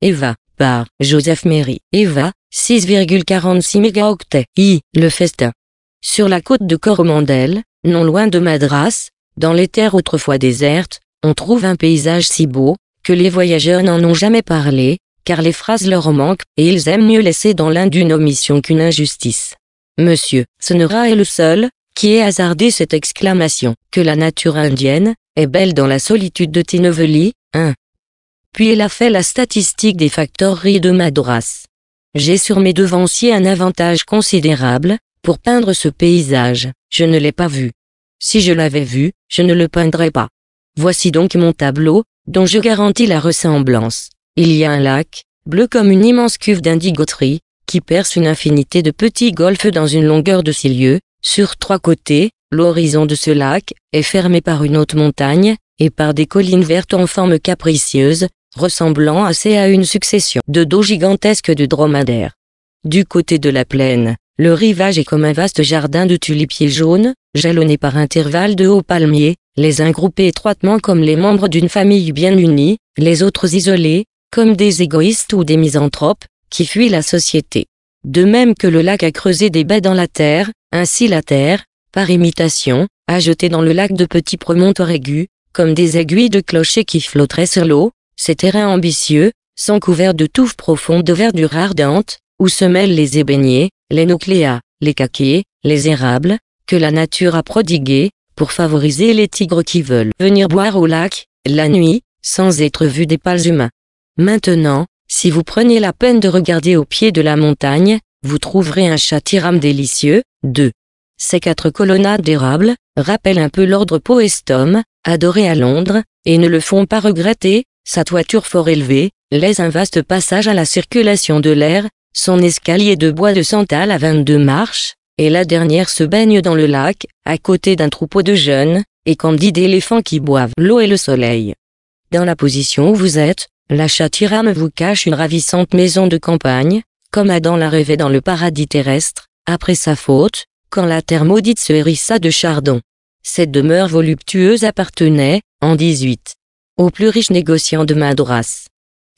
Eva, par Joseph Mary. Eva, 6,46 mégaoctets. I, le festin. Sur la côte de Coromandel, non loin de Madras, dans les terres autrefois désertes, on trouve un paysage si beau, que les voyageurs n'en ont jamais parlé, car les phrases leur manquent, et ils aiment mieux laisser dans l'Inde une omission qu'une injustice. Monsieur, sonora est le seul, qui ait hasardé cette exclamation, que la nature indienne, est belle dans la solitude de Tinoveli, 1. Puis elle a fait la statistique des factories de Madras. J'ai sur mes devanciers un avantage considérable, pour peindre ce paysage, je ne l'ai pas vu. Si je l'avais vu, je ne le peindrais pas. Voici donc mon tableau, dont je garantis la ressemblance. Il y a un lac, bleu comme une immense cuve d'indigoterie, qui perce une infinité de petits golfes dans une longueur de six lieues, sur trois côtés, l'horizon de ce lac est fermé par une haute montagne, et par des collines vertes en forme capricieuse, ressemblant assez à une succession de dos gigantesques de dromadaires. Du côté de la plaine, le rivage est comme un vaste jardin de tulipiers jaunes, jalonnés par intervalles de hauts palmiers, les uns groupés étroitement comme les membres d'une famille bien unie, les autres isolés, comme des égoïstes ou des misanthropes, qui fuient la société. De même que le lac a creusé des baies dans la terre, ainsi la terre, par imitation, a jeté dans le lac de petits promontoires aigus, comme des aiguilles de clochers qui flotteraient sur l'eau, ces terrains ambitieux sont couverts de touffes profondes de verdure ardente, où se mêlent les ébéniers, les nocléas, les caquiers, les érables, que la nature a prodigués, pour favoriser les tigres qui veulent venir boire au lac, la nuit, sans être vus des pâles humains. Maintenant, si vous prenez la peine de regarder au pied de la montagne, vous trouverez un chatiram délicieux, 2. Ces quatre colonnades d'érables rappellent un peu l'ordre Poestum, adoré à Londres, et ne le font pas regretter, sa toiture fort élevée, laisse un vaste passage à la circulation de l'air, son escalier de bois de santal à 22 marches, et la dernière se baigne dans le lac, à côté d'un troupeau de jeunes, et candides éléphants qui boivent l'eau et le soleil. Dans la position où vous êtes, la chatirame vous cache une ravissante maison de campagne, comme Adam la rêvait dans le paradis terrestre, après sa faute, quand la terre maudite se hérissa de chardon. Cette demeure voluptueuse appartenait, en 18, au plus riche négociant de Madras.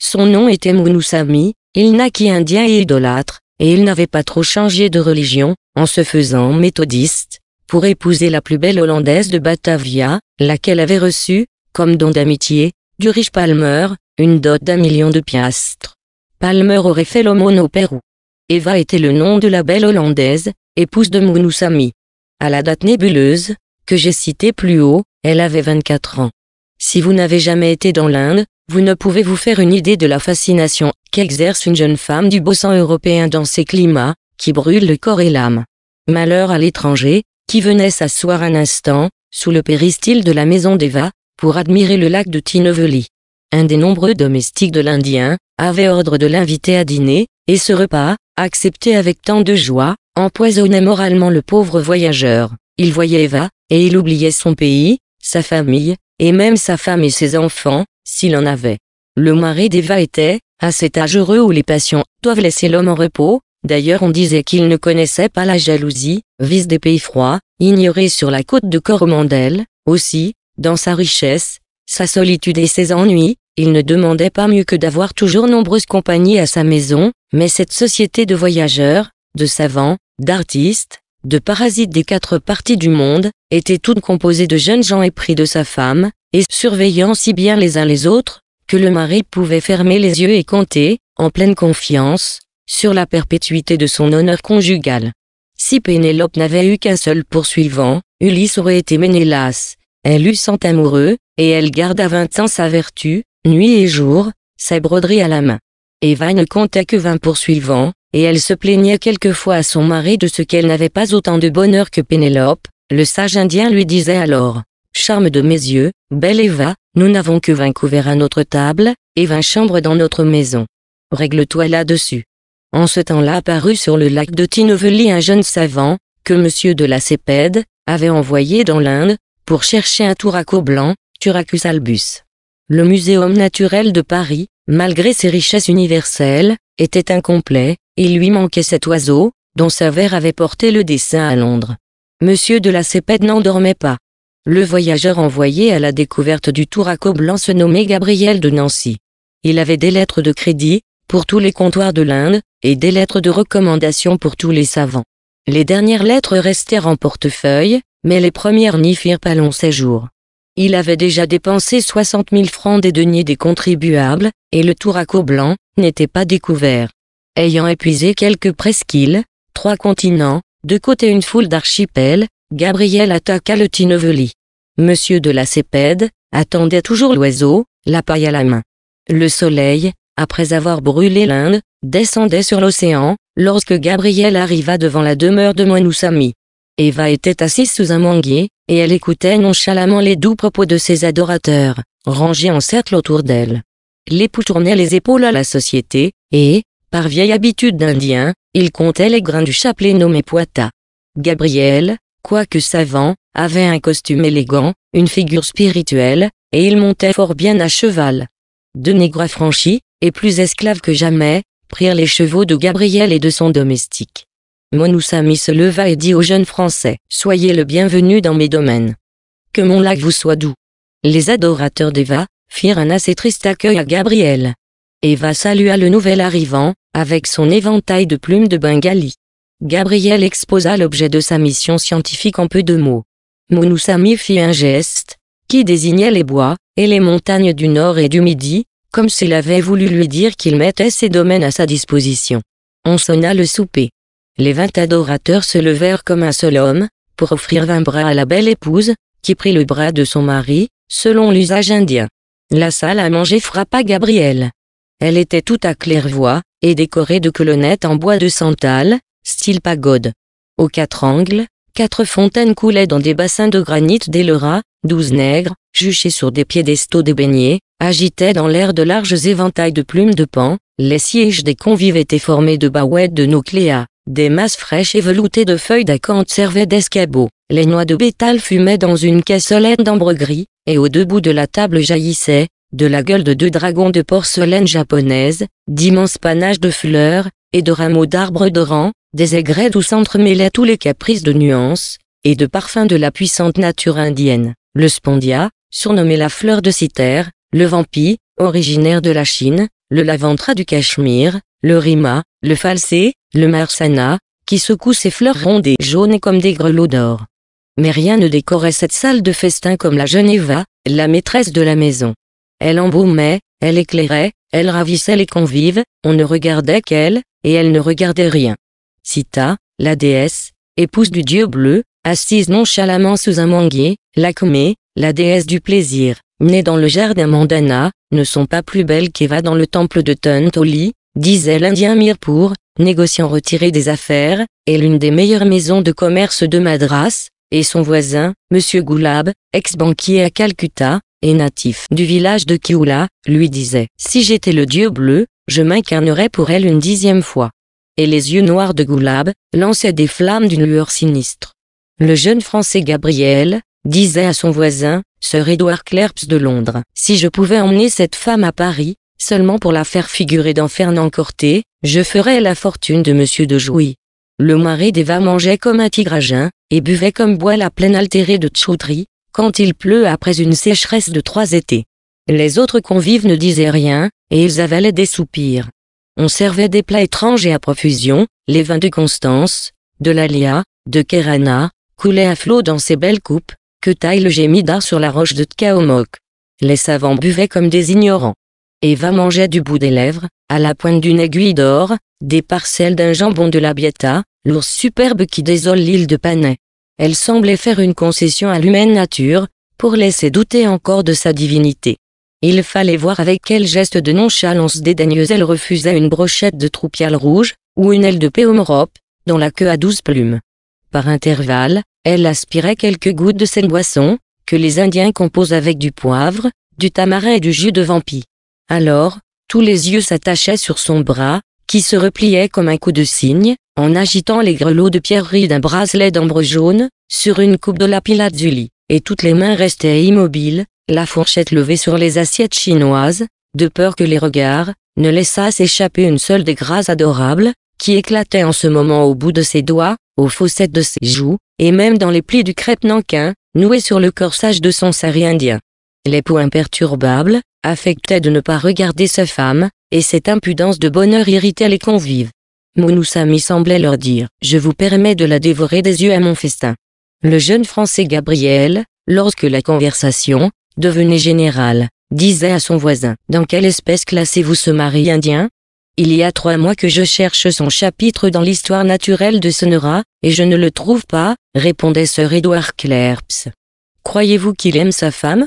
Son nom était Mounoussami, il naquit indien et idolâtre, et il n'avait pas trop changé de religion, en se faisant méthodiste, pour épouser la plus belle Hollandaise de Batavia, laquelle avait reçu, comme don d'amitié, du riche Palmer, une dot d'un million de piastres. Palmer aurait fait l'aumône au Pérou. Eva était le nom de la belle Hollandaise, épouse de Mounoussami. À la date nébuleuse, que j'ai citée plus haut, elle avait 24 ans. Si vous n'avez jamais été dans l'Inde, vous ne pouvez vous faire une idée de la fascination qu'exerce une jeune femme du beau sang européen dans ces climats, qui brûlent le corps et l'âme. Malheur à l'étranger, qui venait s'asseoir un instant, sous le péristyle de la maison d'Eva, pour admirer le lac de Tineveli. Un des nombreux domestiques de l'Indien, avait ordre de l'inviter à dîner, et ce repas, accepté avec tant de joie, empoisonnait moralement le pauvre voyageur. Il voyait Eva, et il oubliait son pays, sa famille, et même sa femme et ses enfants, s'il en avait. Le mari d'Eva était, à cet âge heureux où les patients doivent laisser l'homme en repos, d'ailleurs on disait qu'il ne connaissait pas la jalousie, vice des pays froids, ignoré sur la côte de Coromandel, aussi, dans sa richesse, sa solitude et ses ennuis, il ne demandait pas mieux que d'avoir toujours nombreuses compagnies à sa maison, mais cette société de voyageurs, de savants, d'artistes, de parasites des quatre parties du monde, étaient toutes composées de jeunes gens épris de sa femme, et surveillant si bien les uns les autres, que le mari pouvait fermer les yeux et compter, en pleine confiance, sur la perpétuité de son honneur conjugal. Si Pénélope n'avait eu qu'un seul poursuivant, Ulysse aurait été Ménélas. Elle eût cent amoureux, et elle garda vingt ans sa vertu, nuit et jour, sa broderie à la main. Eva ne comptait que vingt poursuivants, et elle se plaignait quelquefois à son mari de ce qu'elle n'avait pas autant de bonheur que Pénélope, le sage indien lui disait alors, Charme de mes yeux, belle Eva, nous n'avons que vingt couverts à notre table, et vingt chambres dans notre maison. Règle-toi là-dessus. En ce temps-là apparut sur le lac de Tineveli un jeune savant, que monsieur de la Cépède, avait envoyé dans l'Inde, pour chercher un touraco blanc, Turacus albus. Le muséum naturel de Paris, malgré ses richesses universelles, était incomplet, il lui manquait cet oiseau, dont sa mère avait porté le dessin à Londres. Monsieur de la Cépède n'en dormait pas. Le voyageur envoyé à la découverte du touraco blanc se nommait Gabriel de Nancy. Il avait des lettres de crédit, pour tous les comptoirs de l'Inde, et des lettres de recommandation pour tous les savants. Les dernières lettres restèrent en portefeuille, mais les premières n'y firent pas long séjour. Il avait déjà dépensé soixante mille francs des deniers des contribuables, et le touraco blanc n'était pas découvert ayant épuisé quelques presqu'îles, trois continents, de côté une foule d'archipels, Gabriel attaqua le Tineveli. Monsieur de la Cépède, attendait toujours l'oiseau, la paille à la main. Le soleil, après avoir brûlé l'Inde, descendait sur l'océan, lorsque Gabriel arriva devant la demeure de Moinoussami. Eva était assise sous un manguier, et elle écoutait nonchalamment les doux propos de ses adorateurs, rangés en cercle autour d'elle. L'époux tournait les épaules à la société, et, par vieille habitude d'Indien, il comptait les grains du chapelet nommé Poita. Gabriel, quoique savant, avait un costume élégant, une figure spirituelle, et il montait fort bien à cheval. Deux négrois franchis, et plus esclaves que jamais, prirent les chevaux de Gabriel et de son domestique. Monoussami se leva et dit au jeune Français, Soyez le bienvenu dans mes domaines. Que mon lac vous soit doux. Les adorateurs d'Eva firent un assez triste accueil à Gabriel. Eva salua le nouvel arrivant, avec son éventail de plumes de Bengali. Gabriel exposa l'objet de sa mission scientifique en peu de mots. Monousami fit un geste, qui désignait les bois, et les montagnes du nord et du midi, comme s'il avait voulu lui dire qu'il mettait ses domaines à sa disposition. On sonna le souper. Les vingt adorateurs se levèrent comme un seul homme, pour offrir vingt bras à la belle épouse, qui prit le bras de son mari, selon l'usage indien. La salle à manger frappa Gabriel. Elle était toute à claire-voie, et décorée de colonnettes en bois de santal, style pagode. Aux quatre angles, quatre fontaines coulaient dans des bassins de granit des douze nègres, juchés sur des piédestaux de agitaient dans l'air de larges éventails de plumes de pan, les sièges des convives étaient formés de baouettes de nocléa, des masses fraîches et veloutées de feuilles d'acanthe servaient d'escabeaux, les noix de bétal fumaient dans une cassolette d'ambre gris, et au debout de la table jaillissait, de la gueule de deux dragons de porcelaine japonaise, d'immenses panaches de fleurs, et de rameaux d'arbres dorants, des aigrettes où s'entremêlaient tous les caprices de nuances, et de parfums de la puissante nature indienne. Le spondia, surnommé la fleur de citer, le vampi, originaire de la Chine, le lavantra du Cachemire, le rima, le falsé, le marsana, qui secoue ses fleurs rondes et jaunes comme des grelots d'or. Mais rien ne décorait cette salle de festin comme la Geneva, la maîtresse de la maison. Elle embaumait, elle éclairait, elle ravissait les convives, on ne regardait qu'elle, et elle ne regardait rien. Sita, la déesse, épouse du dieu bleu, assise nonchalamment sous un manguier, l'Akmé, la déesse du plaisir, née dans le jardin Mandana, ne sont pas plus belles qu'Eva dans le temple de Tuntoli, disait l'Indien Mirpour, négociant retiré des affaires, et l'une des meilleures maisons de commerce de Madras, et son voisin, Monsieur Goulab, ex-banquier à Calcutta, et natif du village de Kioula, lui disait « Si j'étais le dieu bleu, je m'incarnerais pour elle une dixième fois. » Et les yeux noirs de Goulab lançaient des flammes d'une lueur sinistre. Le jeune français Gabriel disait à son voisin, Sir Edward Clerps de Londres, « Si je pouvais emmener cette femme à Paris, seulement pour la faire figurer dans Fernand Corté, je ferais la fortune de Monsieur de Jouy. » Le mari d'Eva mangeait comme un tigre à jeun, et buvait comme bois la plaine altérée de Tchoutri, quand il pleut après une sécheresse de trois étés. Les autres convives ne disaient rien, et ils avalaient des soupirs. On servait des plats étranges et à profusion, les vins de Constance, de l'Alia, de Kerana, coulaient à flot dans ces belles coupes, que taille le d'art sur la roche de Tkaomok. Les savants buvaient comme des ignorants. Eva mangeait du bout des lèvres, à la pointe d'une aiguille d'or, des parcelles d'un jambon de la Bieta, l'ours superbe qui désole l'île de Panay elle semblait faire une concession à l'humaine nature, pour laisser douter encore de sa divinité. Il fallait voir avec quel geste de nonchalance dédaigneuse elle refusait une brochette de troupial rouge, ou une aile de péomrope, dont la queue a douze plumes. Par intervalles, elle aspirait quelques gouttes de cette boisson, que les Indiens composent avec du poivre, du tamarin et du jus de vampi. Alors, tous les yeux s'attachaient sur son bras, qui se repliait comme un coup de cygne, en agitant les grelots de pierreries d'un bracelet d'ambre jaune, sur une coupe de la lit et toutes les mains restaient immobiles, la fourchette levée sur les assiettes chinoises, de peur que les regards ne laissassent échapper une seule des grâces adorables, qui éclataient en ce moment au bout de ses doigts, aux fossettes de ses joues, et même dans les plis du crêpe nankin, noué sur le corsage de son sari indien les peaux imperturbables, affectait de ne pas regarder sa femme, et cette impudence de bonheur irritait les convives. Mounoussami semblait leur dire « Je vous permets de la dévorer des yeux à mon festin ». Le jeune français Gabriel, lorsque la conversation devenait générale, disait à son voisin « Dans quelle espèce classez-vous ce mari indien ?» Il y a trois mois que je cherche son chapitre dans l'histoire naturelle de Sonora, et je ne le trouve pas, répondait Sir Edward Clerps. Croyez-vous qu'il aime sa femme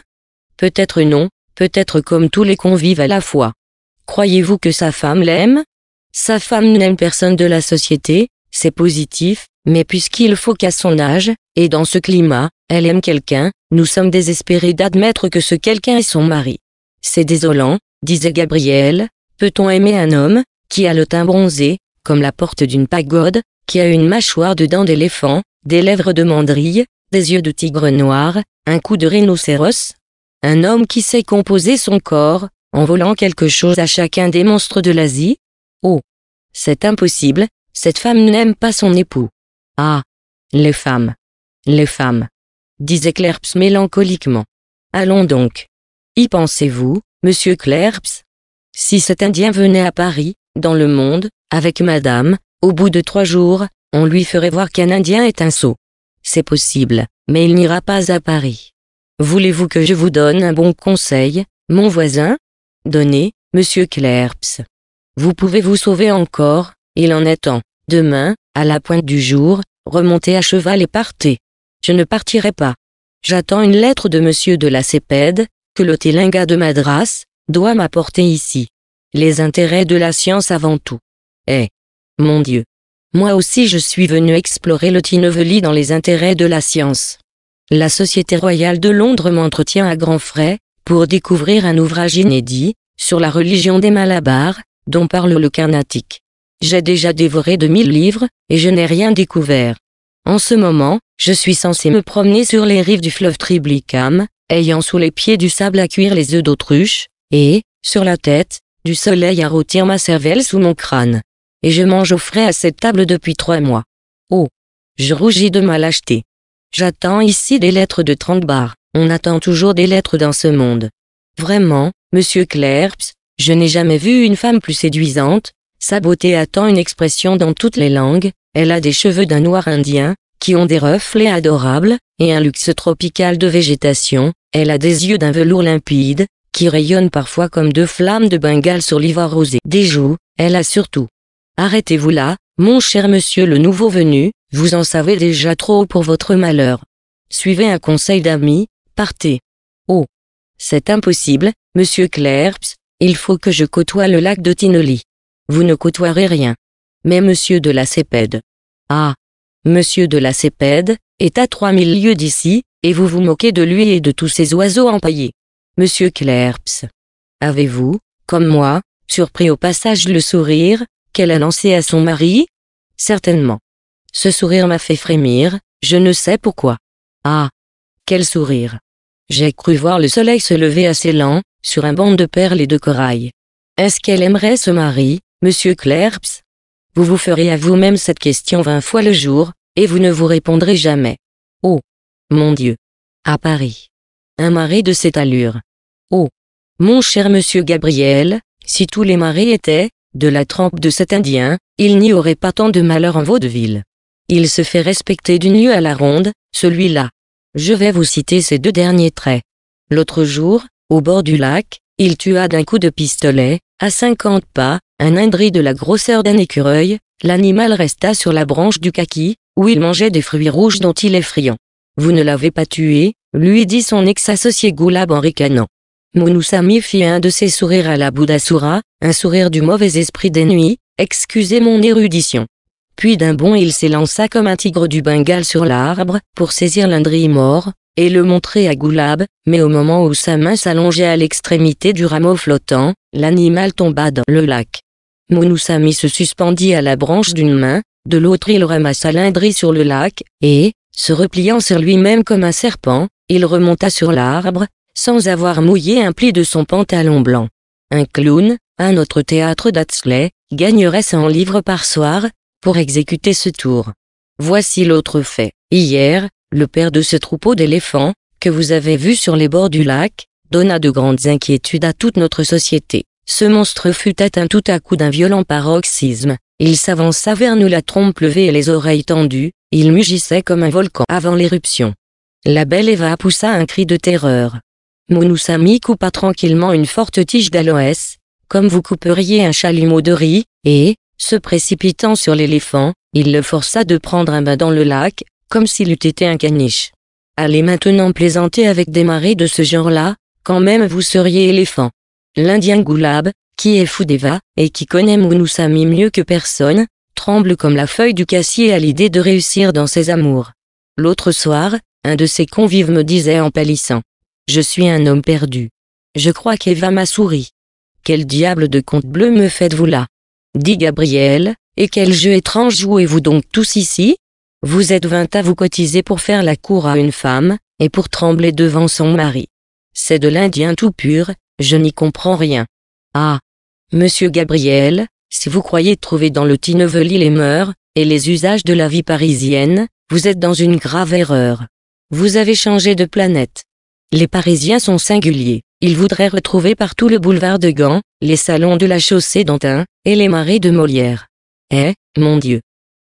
peut-être non, peut-être comme tous les convives à la fois. Croyez-vous que sa femme l'aime Sa femme n'aime personne de la société, c'est positif, mais puisqu'il faut qu'à son âge, et dans ce climat, elle aime quelqu'un, nous sommes désespérés d'admettre que ce quelqu'un est son mari. C'est désolant, disait Gabriel, peut-on aimer un homme, qui a le teint bronzé, comme la porte d'une pagode, qui a une mâchoire de dents d'éléphant, des lèvres de mandrille, des yeux de tigre noir, un cou de rhinocéros un homme qui sait composer son corps, en volant quelque chose à chacun des monstres de l'Asie Oh C'est impossible, cette femme n'aime pas son époux. Ah Les femmes Les femmes disait Clerps mélancoliquement. Allons donc. Y pensez-vous, monsieur Clerps Si cet Indien venait à Paris, dans le monde, avec madame, au bout de trois jours, on lui ferait voir qu'un Indien est un sot. C'est possible, mais il n'ira pas à Paris. Voulez-vous que je vous donne un bon conseil, mon voisin Donnez, monsieur Clerps. Vous pouvez vous sauver encore, il en est temps. Demain, à la pointe du jour, remontez à cheval et partez. Je ne partirai pas. J'attends une lettre de monsieur de la Cépède, que le Télinga de Madras, doit m'apporter ici. Les intérêts de la science avant tout. Eh. mon Dieu. Moi aussi je suis venu explorer le Tineveli dans les intérêts de la science la Société royale de Londres m'entretient à grands frais, pour découvrir un ouvrage inédit, sur la religion des Malabars, dont parle le Carnatic. J'ai déjà dévoré de mille livres, et je n'ai rien découvert. En ce moment, je suis censé me promener sur les rives du fleuve Triblicam, ayant sous les pieds du sable à cuire les œufs d'autruche, et, sur la tête, du soleil à rôtir ma cervelle sous mon crâne. Et je mange au frais à cette table depuis trois mois. Oh! Je rougis de ma lâcheté. J'attends ici des lettres de trente barres, On attend toujours des lettres dans ce monde. Vraiment, monsieur Clairps, je n'ai jamais vu une femme plus séduisante. Sa beauté attend une expression dans toutes les langues. Elle a des cheveux d'un noir indien, qui ont des reflets adorables, et un luxe tropical de végétation. Elle a des yeux d'un velours limpide, qui rayonnent parfois comme deux flammes de Bengale sur l'ivoire rosé. Des joues, elle a surtout. Arrêtez-vous là, mon cher monsieur le nouveau venu, vous en savez déjà trop pour votre malheur. Suivez un conseil d'ami, partez. Oh. C'est impossible, monsieur Clerps, il faut que je côtoie le lac de Tinoli. Vous ne côtoierez rien. Mais monsieur de la Cépède. Ah. Monsieur de la Cépède, est à trois mille lieues d'ici, et vous vous moquez de lui et de tous ces oiseaux empaillés. Monsieur Clerps. Avez-vous, comme moi, surpris au passage le sourire, qu'elle a lancé à son mari Certainement. Ce sourire m'a fait frémir, je ne sais pourquoi. Ah Quel sourire J'ai cru voir le soleil se lever assez lent, sur un banc de perles et de corail. Est-ce qu'elle aimerait ce mari, monsieur Clerps Vous vous ferez à vous-même cette question vingt fois le jour, et vous ne vous répondrez jamais. Oh Mon Dieu À Paris Un mari de cette allure Oh Mon cher monsieur Gabriel, si tous les maris étaient, de la trempe de cet Indien, il n'y aurait pas tant de malheur en vaudeville. Il se fait respecter d'une lieue à la ronde, celui-là. Je vais vous citer ces deux derniers traits. L'autre jour, au bord du lac, il tua d'un coup de pistolet, à cinquante pas, un indri de la grosseur d'un écureuil, l'animal resta sur la branche du kaki, où il mangeait des fruits rouges dont il est friand. Vous ne l'avez pas tué, lui dit son ex-associé Goulab en ricanant. Mounoussami fit un de ses sourires à la Bouddhasura, un sourire du mauvais esprit des nuits, excusez mon érudition. Puis d'un bond il s'élança comme un tigre du Bengale sur l'arbre, pour saisir l'indri mort, et le montrer à Goulab, mais au moment où sa main s'allongeait à l'extrémité du rameau flottant, l'animal tomba dans le lac. Mounoussami se suspendit à la branche d'une main, de l'autre il ramassa l'indri sur le lac, et, se repliant sur lui-même comme un serpent, il remonta sur l'arbre, sans avoir mouillé un pli de son pantalon blanc. Un clown, un autre théâtre d'Atsley, gagnerait 100 livres par soir, pour exécuter ce tour. Voici l'autre fait. Hier, le père de ce troupeau d'éléphants, que vous avez vu sur les bords du lac, donna de grandes inquiétudes à toute notre société. Ce monstre fut atteint tout à coup d'un violent paroxysme. Il s'avança vers nous la trompe levée et les oreilles tendues, il mugissait comme un volcan avant l'éruption. La belle Eva poussa un cri de terreur. Monousami coupa tranquillement une forte tige d'aloès, comme vous couperiez un chalumeau de riz, et, se précipitant sur l'éléphant, il le força de prendre un bain dans le lac, comme s'il eût été un caniche. Allez maintenant plaisanter avec des marées de ce genre-là, quand même vous seriez éléphant. L'Indien Goulab, qui est fou d'Eva, et qui connaît Mounoussami mieux que personne, tremble comme la feuille du cassier à l'idée de réussir dans ses amours. L'autre soir, un de ses convives me disait en pâlissant. Je suis un homme perdu. Je crois qu'Eva m'a souri. Quel diable de conte bleu me faites-vous là dit Gabriel, et quel jeu étrange jouez-vous donc tous ici Vous êtes vingt à vous cotiser pour faire la cour à une femme, et pour trembler devant son mari. C'est de l'Indien tout pur, je n'y comprends rien. Ah Monsieur Gabriel, si vous croyez trouver dans le Tineveli les mœurs, et les usages de la vie parisienne, vous êtes dans une grave erreur. Vous avez changé de planète. Les Parisiens sont singuliers. Ils voudraient retrouver partout le boulevard de Gand, les salons de la chaussée d'Antin, et les marais de Molière. Eh, mon Dieu.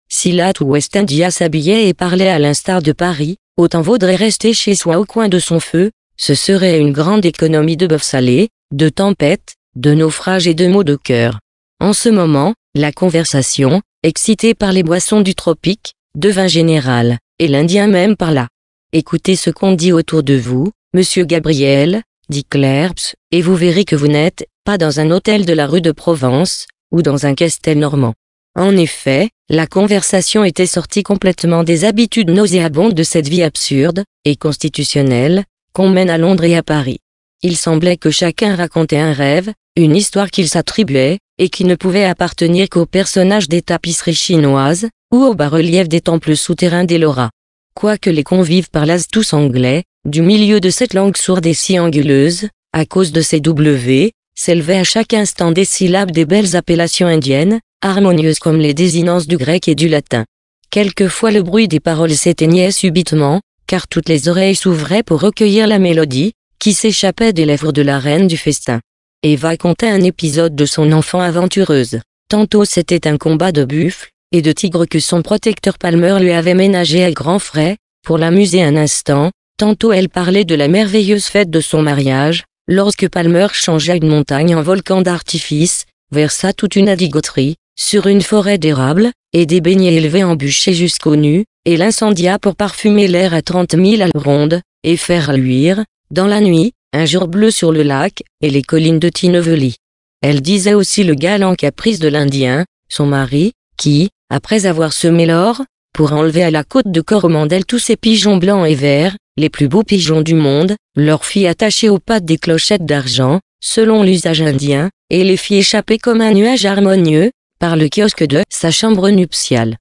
Si la West India s'habillait et parlait à l'instar de Paris, autant vaudrait rester chez soi au coin de son feu, ce serait une grande économie de bœuf salé, de tempête, de naufrages et de maux de cœur. En ce moment, la conversation, excitée par les boissons du tropique, devint générale, et l'Indien même parla. Écoutez ce qu'on dit autour de vous, Monsieur Gabriel, dit Clerps, et vous verrez que vous n'êtes pas dans un hôtel de la rue de Provence, ou dans un castel normand. En effet, la conversation était sortie complètement des habitudes nauséabondes de cette vie absurde, et constitutionnelle, qu'on mène à Londres et à Paris. Il semblait que chacun racontait un rêve, une histoire qu'il s'attribuait, et qui ne pouvait appartenir qu'aux personnages des tapisseries chinoises, ou aux bas-reliefs des temples souterrains des Laura quoique les convives parlassent tous anglais, du milieu de cette langue sourde et si anguleuse, à cause de ces W, s'élevaient à chaque instant des syllabes des belles appellations indiennes, harmonieuses comme les désinences du grec et du latin. Quelquefois le bruit des paroles s'éteignait subitement, car toutes les oreilles s'ouvraient pour recueillir la mélodie, qui s'échappait des lèvres de la reine du festin. Eva contait un épisode de son enfant aventureuse. Tantôt c'était un combat de buffles, et de tigre que son protecteur Palmer lui avait ménagé à grands frais, pour l'amuser un instant, tantôt elle parlait de la merveilleuse fête de son mariage, lorsque Palmer changea une montagne en volcan d'artifice, versa toute une adigoterie, sur une forêt d'érable, et des beignets élevés en bûcher jusqu'au nu, et l'incendia pour parfumer l'air à trente mille ronde et faire luire, dans la nuit, un jour bleu sur le lac, et les collines de Tinevely. Elle disait aussi le galant caprice de l'Indien, son mari, qui, après avoir semé l'or, pour enlever à la côte de Coromandel tous ces pigeons blancs et verts, les plus beaux pigeons du monde, leur fit attacher aux pattes des clochettes d'argent, selon l'usage indien, et les fit échapper comme un nuage harmonieux, par le kiosque de sa chambre nuptiale.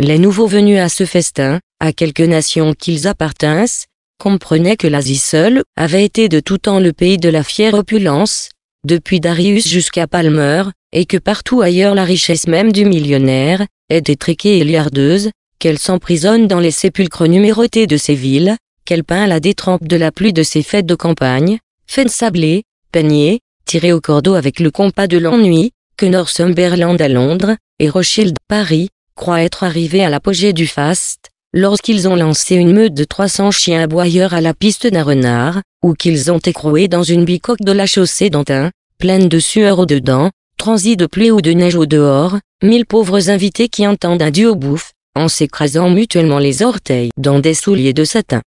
Les nouveaux venus à ce festin, à quelques nations qu'ils appartinssent, comprenaient que l'Asie seule avait été de tout temps le pays de la fière opulence, depuis Darius jusqu'à Palmer, et que partout ailleurs la richesse même du millionnaire, détriquée étriquée et liardeuse, qu'elle s'emprisonne dans les sépulcres numérotés de ses villes, qu'elle peint la détrempe de la pluie de ses fêtes de campagne, fêtes sablées, paniers, tirées au cordeau avec le compas de l'ennui, que Northumberland à Londres, et Rothschild Paris, croient être arrivés à l'apogée du faste, lorsqu'ils ont lancé une meute de 300 chiens aboyeurs à la piste d'un renard, ou qu'ils ont écroué dans une bicoque de la chaussée d'Antin, pleine de sueur au-dedans, Transit de pluie ou de neige au dehors, mille pauvres invités qui entendent un duo bouffe, en s'écrasant mutuellement les orteils dans des souliers de satin.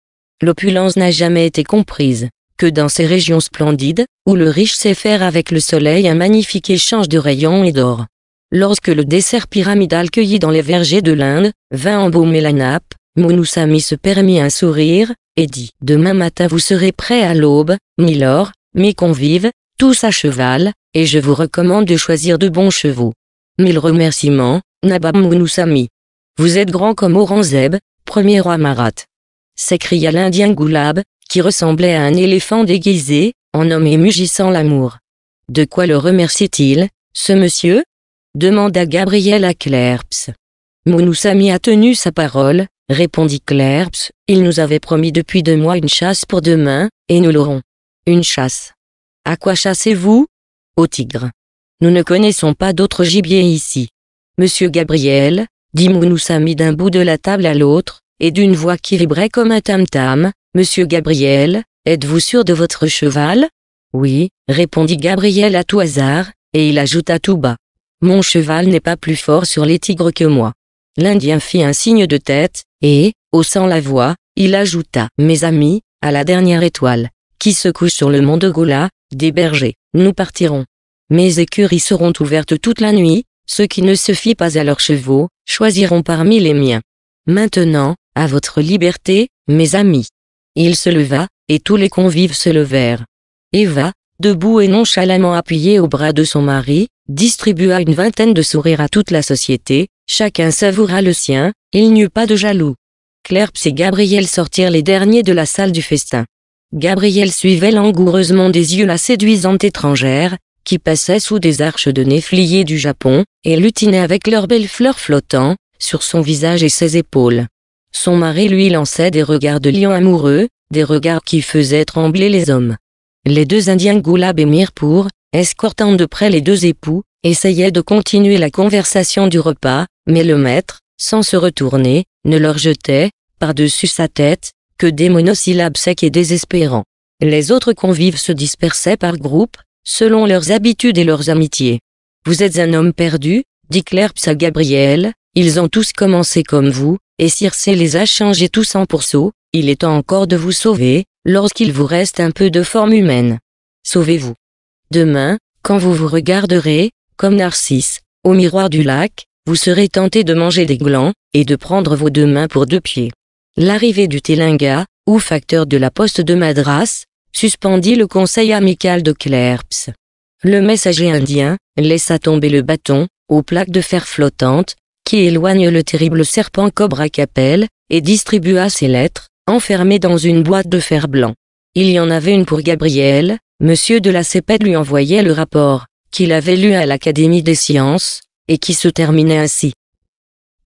L'opulence n'a jamais été comprise, que dans ces régions splendides, où le riche sait faire avec le soleil un magnifique échange de rayons et d'or. Lorsque le dessert pyramidal cueilli dans les vergers de l'Inde, vint embaumer la nappe, Mounoussami se permit un sourire, et dit « Demain matin vous serez prêt à l'aube, milord, mes convives, tous à cheval, et je vous recommande de choisir de bons chevaux. Mille remerciements, nabab Mounoussami. Vous êtes grand comme Aurangzeb, premier roi Marat. S'écria l'Indien Goulab, qui ressemblait à un éléphant déguisé, en homme et mugissant l'amour. De quoi le remercie-t-il, ce monsieur demanda Gabriel à Clerps. Mounoussami a tenu sa parole, répondit Clerps, il nous avait promis depuis deux mois une chasse pour demain, et nous l'aurons. Une chasse. À quoi chassez-vous Au tigre. Nous ne connaissons pas d'autres gibier ici. Monsieur Gabriel, dit mis d'un bout de la table à l'autre, et d'une voix qui vibrait comme un tam-tam, Monsieur Gabriel, êtes-vous sûr de votre cheval Oui, répondit Gabriel à tout hasard, et il ajouta tout bas. Mon cheval n'est pas plus fort sur les tigres que moi. L'Indien fit un signe de tête, et, haussant la voix, il ajouta Mes amis, à la dernière étoile, qui se couche sur le mont de Gola, des bergers. Nous partirons. Mes écuries seront ouvertes toute la nuit, ceux qui ne se fient pas à leurs chevaux, choisiront parmi les miens. Maintenant, à votre liberté, mes amis. Il se leva, et tous les convives se levèrent. Eva, debout et nonchalamment appuyée au bras de son mari, distribua une vingtaine de sourires à toute la société, chacun savoura le sien, il n'y eut pas de jaloux. Clerps et Gabriel sortirent les derniers de la salle du festin. Gabriel suivait langoureusement des yeux la séduisante étrangère, qui passait sous des arches de nez du Japon, et lutinait avec leurs belles fleurs flottant, sur son visage et ses épaules. Son mari lui lançait des regards de lion amoureux, des regards qui faisaient trembler les hommes. Les deux Indiens Goulab et Mirpour, escortant de près les deux époux, essayaient de continuer la conversation du repas, mais le maître, sans se retourner, ne leur jetait, par-dessus sa tête, que des monosyllabes secs et désespérants. Les autres convives se dispersaient par groupes, selon leurs habitudes et leurs amitiés. Vous êtes un homme perdu, dit Clerps à Gabriel, ils ont tous commencé comme vous, et Circé les a changés tous en pourceaux, il est temps encore de vous sauver, lorsqu'il vous reste un peu de forme humaine. Sauvez-vous. Demain, quand vous vous regarderez, comme Narcisse, au miroir du lac, vous serez tenté de manger des glands, et de prendre vos deux mains pour deux pieds l'arrivée du Télinga, ou facteur de la poste de Madras, suspendit le conseil amical de Clerps. Le messager indien laissa tomber le bâton, aux plaques de fer flottantes, qui éloignent le terrible serpent Cobra capelle et distribua ses lettres, enfermées dans une boîte de fer blanc. Il y en avait une pour Gabriel, monsieur de la Cépède lui envoyait le rapport, qu'il avait lu à l'Académie des sciences, et qui se terminait ainsi.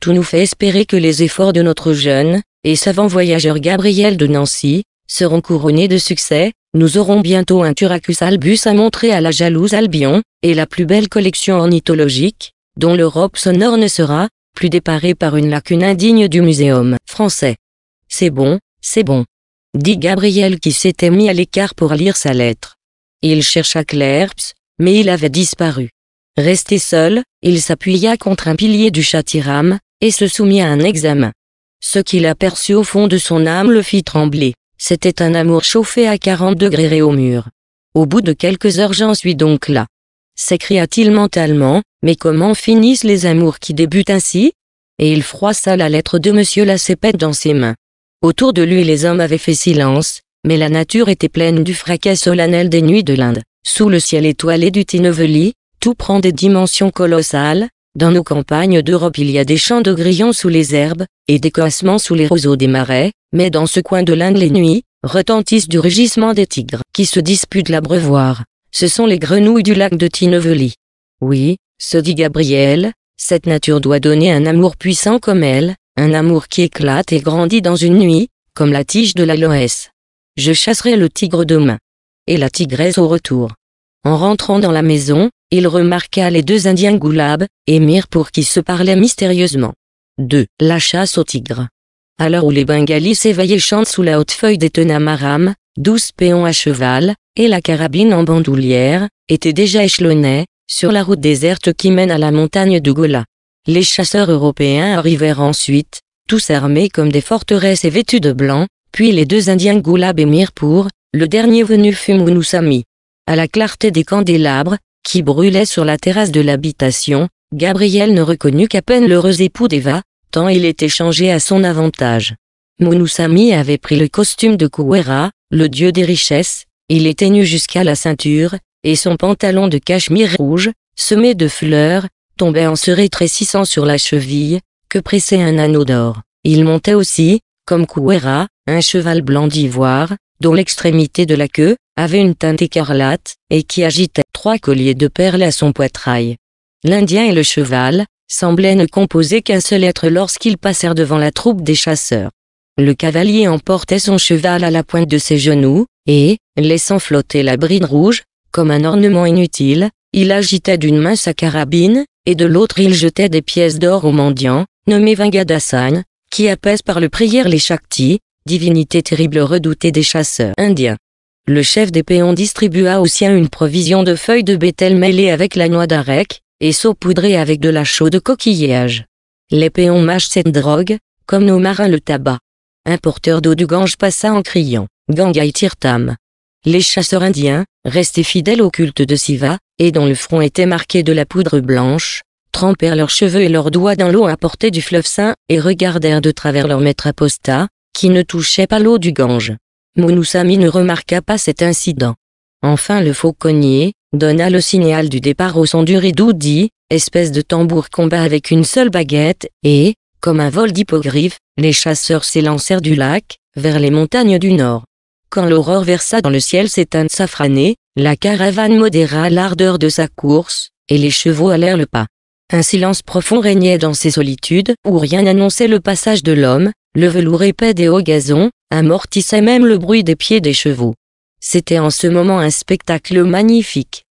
Tout nous fait espérer que les efforts de notre jeune et savant voyageur Gabriel de Nancy seront couronnés de succès, nous aurons bientôt un Turacus albus à montrer à la jalouse Albion, et la plus belle collection ornithologique, dont l'Europe sonore ne sera plus déparée par une lacune indigne du muséum français. C'est bon, c'est bon. Dit Gabriel qui s'était mis à l'écart pour lire sa lettre. Il chercha Clerps, mais il avait disparu. Resté seul, il s'appuya contre un pilier du châtiram, et se soumit à un examen. Ce qu'il aperçut au fond de son âme le fit trembler. C'était un amour chauffé à 40 degrés et au mur. Au bout de quelques heures j'en suis donc là. S'écria-t-il mentalement, mais comment finissent les amours qui débutent ainsi? Et il froissa la lettre de monsieur Lacépède dans ses mains. Autour de lui les hommes avaient fait silence, mais la nature était pleine du fracas solennel des nuits de l'Inde. Sous le ciel étoilé du Tineveli, tout prend des dimensions colossales, dans nos campagnes d'Europe il y a des champs de grillons sous les herbes, et des cassements sous les roseaux des marais, mais dans ce coin de l'Inde les nuits, retentissent du rugissement des tigres qui se disputent l'abreuvoir. Ce sont les grenouilles du lac de Tineveli. Oui, se dit Gabriel, cette nature doit donner un amour puissant comme elle, un amour qui éclate et grandit dans une nuit, comme la tige de l'aloès. Je chasserai le tigre demain. Et la tigresse au retour. En rentrant dans la maison, il remarqua les deux Indiens Goulab et Mir pour qui se parlaient mystérieusement. 2. La chasse au tigre. À l'heure où les Bengalis s'éveillaient chantent sous la haute feuille des Tenamaram, douze péons à cheval, et la carabine en bandoulière, étaient déjà échelonnés, sur la route déserte qui mène à la montagne de Gola. Les chasseurs européens arrivèrent ensuite, tous armés comme des forteresses et vêtus de blanc, puis les deux Indiens Goulab et Mirpour, le dernier venu fut Mounoussami. À la clarté des candélabres, qui brûlaient sur la terrasse de l'habitation, Gabriel ne reconnut qu'à peine l'heureux époux d'Eva, tant il était changé à son avantage. Mounoussami avait pris le costume de Kouera, le dieu des richesses, il était nu jusqu'à la ceinture, et son pantalon de cachemire rouge, semé de fleurs, tombait en se rétrécissant sur la cheville, que pressait un anneau d'or. Il montait aussi, comme Kouera, un cheval blanc d'ivoire, dont l'extrémité de la queue, avait une teinte écarlate, et qui agitait trois colliers de perles à son poitrail. L'Indien et le cheval, semblaient ne composer qu'un seul être lorsqu'ils passèrent devant la troupe des chasseurs. Le cavalier emportait son cheval à la pointe de ses genoux, et, laissant flotter la bride rouge, comme un ornement inutile, il agitait d'une main sa carabine, et de l'autre il jetait des pièces d'or aux mendiants, nommés Vingadasan, qui apaisent par le prière les Shakti, divinités terribles redoutées des chasseurs indiens le chef des péons distribua aux siens une provision de feuilles de bétel mêlées avec la noix d'arec, et saupoudrées avec de la chaux de coquillage. Les péons mâchent cette drogue, comme nos marins le tabac. Un porteur d'eau du Gange passa en criant « Gangai Tirtam ». Les chasseurs indiens, restés fidèles au culte de Siva, et dont le front était marqué de la poudre blanche, trempèrent leurs cheveux et leurs doigts dans l'eau apportée du fleuve Saint, et regardèrent de travers leur maître apostat, qui ne touchait pas l'eau du Gange. Mounoussami ne remarqua pas cet incident. Enfin le fauconnier, donna le signal du départ au son du dit, espèce de tambour combat avec une seule baguette, et, comme un vol d'hippogriffe, les chasseurs s'élancèrent du lac, vers les montagnes du nord. Quand l'aurore versa dans le ciel ses teintes safranées, la caravane modéra l'ardeur de sa course, et les chevaux allèrent le pas. Un silence profond régnait dans ces solitudes où rien n'annonçait le passage de l'homme, le velours épais des hauts gazons amortissait même le bruit des pieds des chevaux. C'était en ce moment un spectacle magnifique.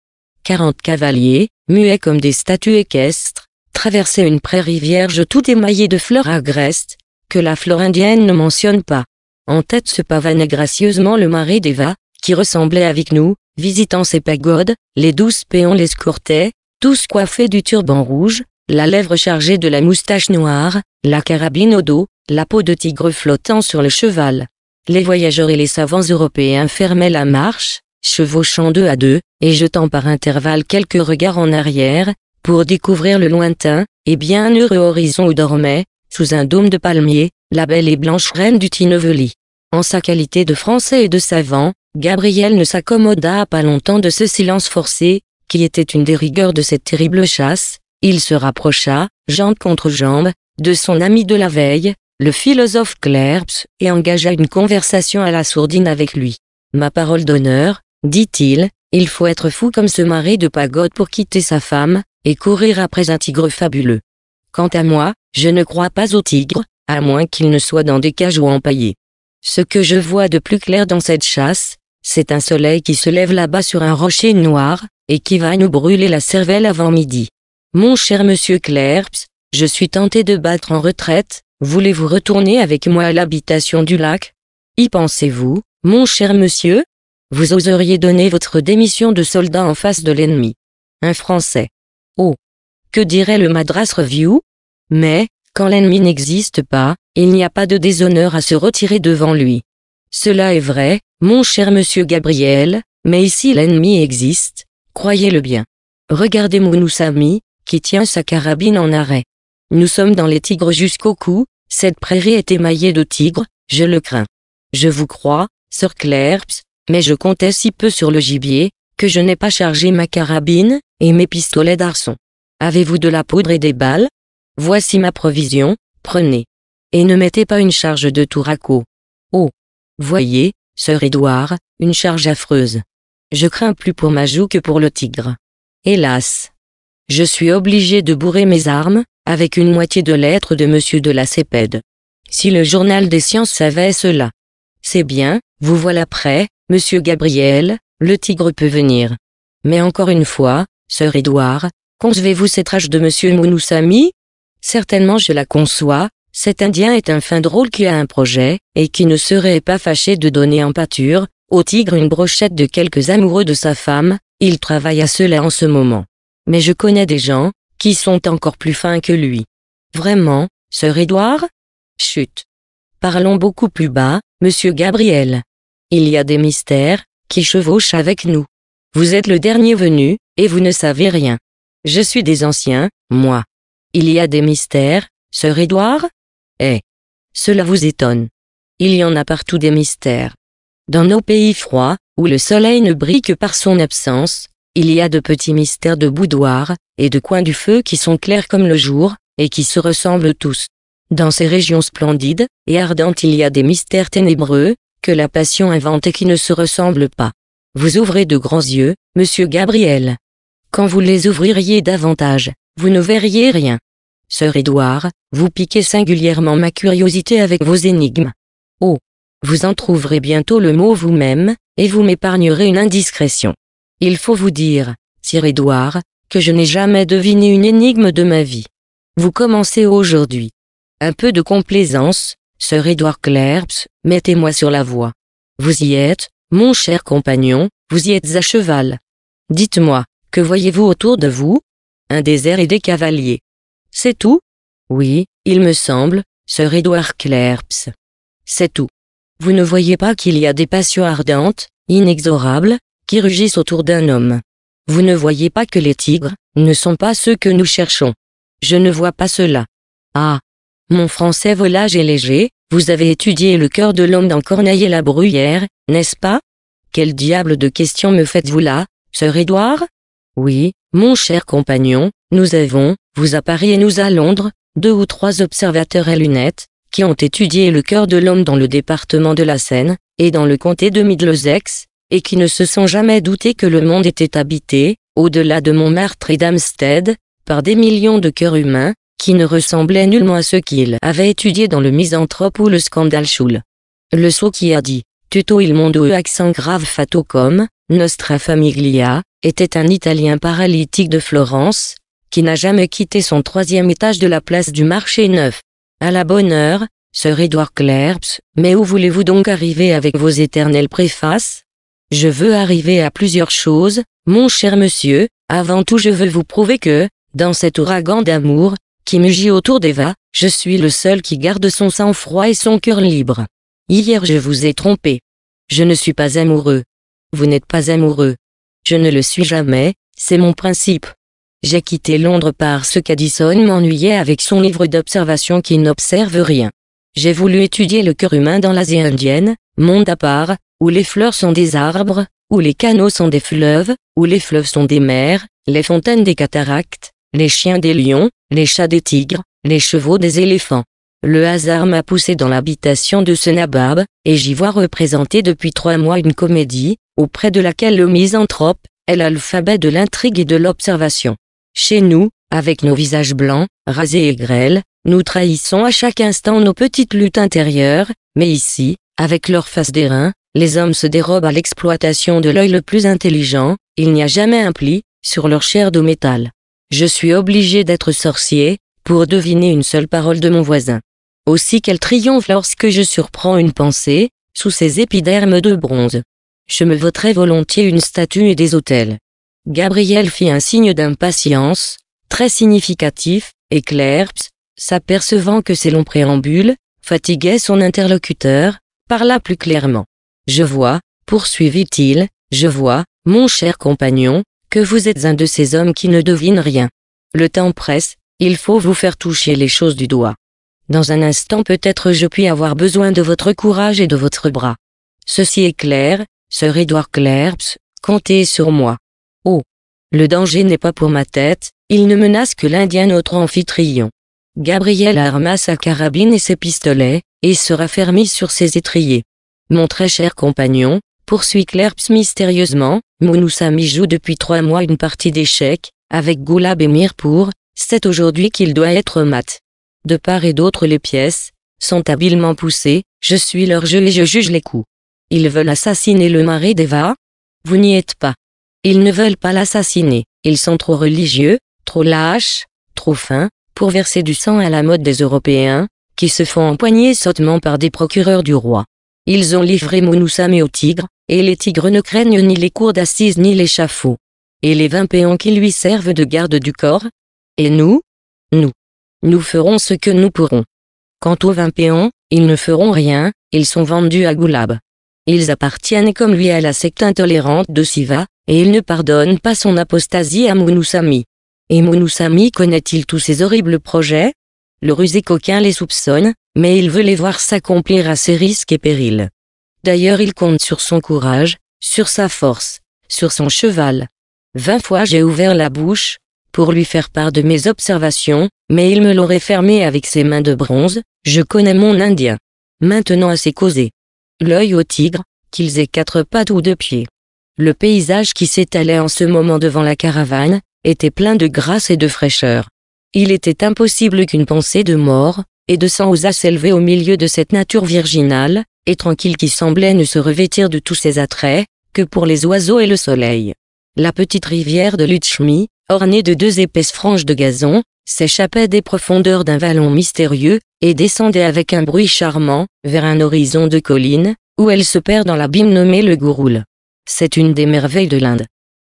Quarante cavaliers, muets comme des statues équestres, traversaient une prairie vierge tout émaillée de fleurs agrestes, que la flore indienne ne mentionne pas. En tête se pavanait gracieusement le marais d'Eva, qui ressemblait avec nous, visitant ses pagodes, les douze péons l'escortaient, tous coiffés du turban rouge, la lèvre chargée de la moustache noire, la carabine au dos, la peau de tigre flottant sur le cheval. Les voyageurs et les savants européens fermaient la marche, chevauchant deux à deux, et jetant par intervalles quelques regards en arrière, pour découvrir le lointain, et bien heureux horizon où dormait, sous un dôme de palmiers, la belle et blanche reine du Tineveli. En sa qualité de français et de savant, Gabriel ne s'accommoda pas longtemps de ce silence forcé, qui était une des rigueurs de cette terrible chasse, il se rapprocha, jambe contre jambe, de son ami de la veille, le philosophe Clerps et engagea une conversation à la sourdine avec lui. Ma parole d'honneur, dit-il, il faut être fou comme ce mari de pagode pour quitter sa femme, et courir après un tigre fabuleux. Quant à moi, je ne crois pas au tigre, à moins qu'il ne soit dans des cages ou empaillés. Ce que je vois de plus clair dans cette chasse, c'est un soleil qui se lève là-bas sur un rocher noir, et qui va nous brûler la cervelle avant midi. Mon cher monsieur Clerps, je suis tenté de battre en retraite, Voulez-vous retourner avec moi à l'habitation du lac Y pensez-vous, mon cher monsieur Vous oseriez donner votre démission de soldat en face de l'ennemi. Un Français. Oh Que dirait le Madras Review Mais, quand l'ennemi n'existe pas, il n'y a pas de déshonneur à se retirer devant lui. Cela est vrai, mon cher monsieur Gabriel, mais ici l'ennemi existe, croyez-le bien. Regardez Mounoussami, qui tient sa carabine en arrêt. Nous sommes dans les tigres jusqu'au cou, cette prairie est émaillée de tigres, je le crains. Je vous crois, sœur Clerps, mais je comptais si peu sur le gibier, que je n'ai pas chargé ma carabine, et mes pistolets d'arçon. Avez-vous de la poudre et des balles Voici ma provision, prenez. Et ne mettez pas une charge de tour à Oh Voyez, sœur Édouard, une charge affreuse. Je crains plus pour ma joue que pour le tigre. Hélas Je suis obligé de bourrer mes armes, avec une moitié de lettres de M. de la Cépède. Si le journal des sciences savait cela. C'est bien, vous voilà prêt, Monsieur Gabriel, le tigre peut venir. Mais encore une fois, sœur Édouard, concevez-vous cette rage de Monsieur Mounousami? Certainement je la conçois, cet Indien est un fin drôle qui a un projet, et qui ne serait pas fâché de donner en pâture, au tigre une brochette de quelques amoureux de sa femme, il travaille à cela en ce moment. Mais je connais des gens, qui sont encore plus fins que lui. Vraiment, sœur Édouard Chut. Parlons beaucoup plus bas, monsieur Gabriel. Il y a des mystères, qui chevauchent avec nous. Vous êtes le dernier venu, et vous ne savez rien. Je suis des anciens, moi. Il y a des mystères, sœur Édouard Eh. Cela vous étonne. Il y en a partout des mystères. Dans nos pays froids, où le soleil ne brille que par son absence, il y a de petits mystères de boudoir et de coins du feu qui sont clairs comme le jour et qui se ressemblent tous. Dans ces régions splendides et ardentes il y a des mystères ténébreux que la passion invente et qui ne se ressemblent pas. Vous ouvrez de grands yeux, monsieur Gabriel. Quand vous les ouvririez davantage, vous ne verriez rien. Sœur Édouard, vous piquez singulièrement ma curiosité avec vos énigmes. Oh, vous en trouverez bientôt le mot vous-même, et vous m'épargnerez une indiscrétion. Il faut vous dire, Sir Edouard, que je n'ai jamais deviné une énigme de ma vie. Vous commencez aujourd'hui. Un peu de complaisance, Sir Edouard Clerps, mettez-moi sur la voie. Vous y êtes, mon cher compagnon, vous y êtes à cheval. Dites-moi, que voyez-vous autour de vous Un désert et des cavaliers. C'est tout Oui, il me semble, Sir Edouard Clerps. C'est tout. Vous ne voyez pas qu'il y a des passions ardentes, inexorables, qui rugissent autour d'un homme. Vous ne voyez pas que les tigres ne sont pas ceux que nous cherchons. Je ne vois pas cela. Ah. Mon français volage et léger, vous avez étudié le cœur de l'homme dans Corneille et la Bruyère, n'est-ce pas Quel diable de question me faites-vous là, sœur Édouard Oui, mon cher compagnon, nous avons, vous à Paris et nous à Londres, deux ou trois observateurs à lunettes, qui ont étudié le cœur de l'homme dans le département de la Seine, et dans le comté de Middlesex, et qui ne se sont jamais doutés que le monde était habité, au-delà de Montmartre et d'Amstead, par des millions de cœurs humains, qui ne ressemblaient nullement à ceux qu'ils avaient étudiés dans le misanthrope ou le Schul. Le sot qui a dit, tuto il mondo e accent grave fatocom, nostra famiglia, était un Italien paralytique de Florence, qui n'a jamais quitté son troisième étage de la place du marché neuf. À la bonne heure, Sir Edward Clerps, mais où voulez-vous donc arriver avec vos éternelles préfaces je veux arriver à plusieurs choses, mon cher monsieur, avant tout je veux vous prouver que, dans cet ouragan d'amour, qui mugit autour d'Eva, je suis le seul qui garde son sang-froid et son cœur libre. Hier je vous ai trompé. Je ne suis pas amoureux. Vous n'êtes pas amoureux. Je ne le suis jamais, c'est mon principe. J'ai quitté Londres parce qu'Addison m'ennuyait avec son livre d'observation qui n'observe rien. J'ai voulu étudier le cœur humain dans l'Asie indienne, monde à part, où les fleurs sont des arbres, où les canaux sont des fleuves, où les fleuves sont des mers, les fontaines des cataractes, les chiens des lions, les chats des tigres, les chevaux des éléphants. Le hasard m'a poussé dans l'habitation de ce nabab, et j'y vois représenter depuis trois mois une comédie, auprès de laquelle le misanthrope est l'alphabet de l'intrigue et de l'observation. Chez nous, avec nos visages blancs, rasés et grêles, nous trahissons à chaque instant nos petites luttes intérieures, mais ici, avec leur face d'airain, les hommes se dérobent à l'exploitation de l'œil le plus intelligent, il n'y a jamais un pli, sur leur chair de métal. Je suis obligé d'être sorcier, pour deviner une seule parole de mon voisin. Aussi qu'elle triomphe lorsque je surprends une pensée, sous ses épidermes de bronze. Je me voterai volontiers une statue et des autels. Gabriel fit un signe d'impatience, très significatif, et Clerps, s'apercevant que ces longs préambules, fatiguaient son interlocuteur, parla plus clairement. Je vois, poursuivit-il, je vois, mon cher compagnon, que vous êtes un de ces hommes qui ne devinent rien. Le temps presse, il faut vous faire toucher les choses du doigt. Dans un instant peut-être je puis avoir besoin de votre courage et de votre bras. Ceci est clair, Sir Edward Clerps, comptez sur moi. Oh. Le danger n'est pas pour ma tête, il ne menace que l'Indien notre amphitryon. Gabriel arma sa carabine et ses pistolets, et sera fermé sur ses étriers. Mon très cher compagnon, poursuit Clerps mystérieusement, Mounoussami joue depuis trois mois une partie d'échecs, avec Goulab et Mirpour, c'est aujourd'hui qu'il doit être mat. De part et d'autre les pièces, sont habilement poussées, je suis leur jeu et je juge les coups. Ils veulent assassiner le mari d'Eva Vous n'y êtes pas. Ils ne veulent pas l'assassiner, ils sont trop religieux, trop lâches, trop fins, pour verser du sang à la mode des Européens, qui se font empoigner sottement par des procureurs du roi. Ils ont livré Mounoussami au tigre, et les tigres ne craignent ni les cours d'assises ni l'échafaud. Et les vingt péons qui lui servent de garde du corps Et nous Nous. Nous ferons ce que nous pourrons. Quant aux vingt péons, ils ne feront rien, ils sont vendus à Goulab. Ils appartiennent comme lui à la secte intolérante de Siva, et ils ne pardonnent pas son apostasie à Mounoussami. Et Mounoussami connaît-il tous ces horribles projets le rusé coquin les soupçonne, mais il veut les voir s'accomplir à ses risques et périls. D'ailleurs il compte sur son courage, sur sa force, sur son cheval. Vingt fois j'ai ouvert la bouche, pour lui faire part de mes observations, mais il me l'aurait fermé avec ses mains de bronze, je connais mon Indien. Maintenant assez causé. L'œil au tigre, qu'ils aient quatre pattes ou deux pieds. Le paysage qui s'étalait en ce moment devant la caravane, était plein de grâce et de fraîcheur. Il était impossible qu'une pensée de mort, et de sang osât s'élever au milieu de cette nature virginale, et tranquille qui semblait ne se revêtir de tous ses attraits, que pour les oiseaux et le soleil. La petite rivière de Lutchmi, ornée de deux épaisses franges de gazon, s'échappait des profondeurs d'un vallon mystérieux, et descendait avec un bruit charmant, vers un horizon de collines, où elle se perd dans l'abîme nommé le Gouroul. C'est une des merveilles de l'Inde.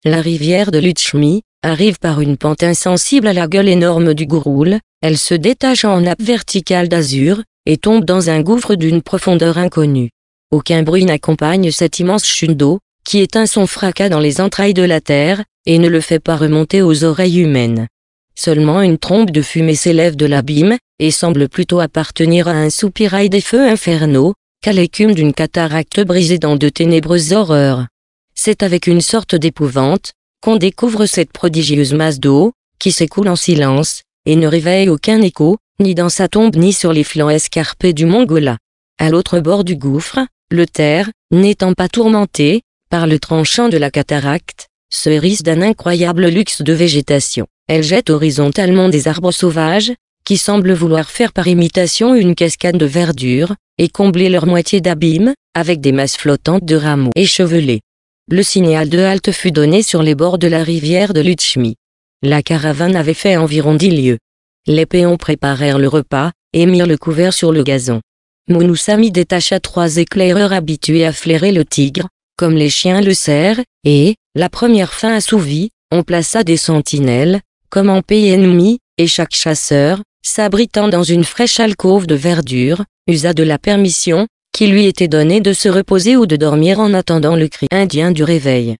La rivière de Lutchmi, arrive par une pente insensible à la gueule énorme du gouroule, elle se détache en nappe verticale d'azur, et tombe dans un gouffre d'une profondeur inconnue. Aucun bruit n'accompagne cette immense chute d'eau, qui éteint son fracas dans les entrailles de la terre, et ne le fait pas remonter aux oreilles humaines. Seulement une trompe de fumée s'élève de l'abîme, et semble plutôt appartenir à un soupirail des feux infernaux, qu'à l'écume d'une cataracte brisée dans de ténébreuses horreurs. C'est avec une sorte d'épouvante, qu'on découvre cette prodigieuse masse d'eau, qui s'écoule en silence, et ne réveille aucun écho, ni dans sa tombe ni sur les flancs escarpés du Mongola. À l'autre bord du gouffre, le terre, n'étant pas tourmenté, par le tranchant de la cataracte, se hérisse d'un incroyable luxe de végétation. Elle jette horizontalement des arbres sauvages, qui semblent vouloir faire par imitation une cascade de verdure, et combler leur moitié d'abîme, avec des masses flottantes de rameaux échevelés. Le signal de halte fut donné sur les bords de la rivière de Lutchmi. La caravane avait fait environ dix lieues. Les péons préparèrent le repas, et mirent le couvert sur le gazon. Mounoussami détacha trois éclaireurs habitués à flairer le tigre, comme les chiens le serrent, et, la première fin assouvie, on plaça des sentinelles, comme en pays ennemi, et chaque chasseur, s'abritant dans une fraîche alcôve de verdure, usa de la permission, qui lui était donné de se reposer ou de dormir en attendant le cri indien du réveil.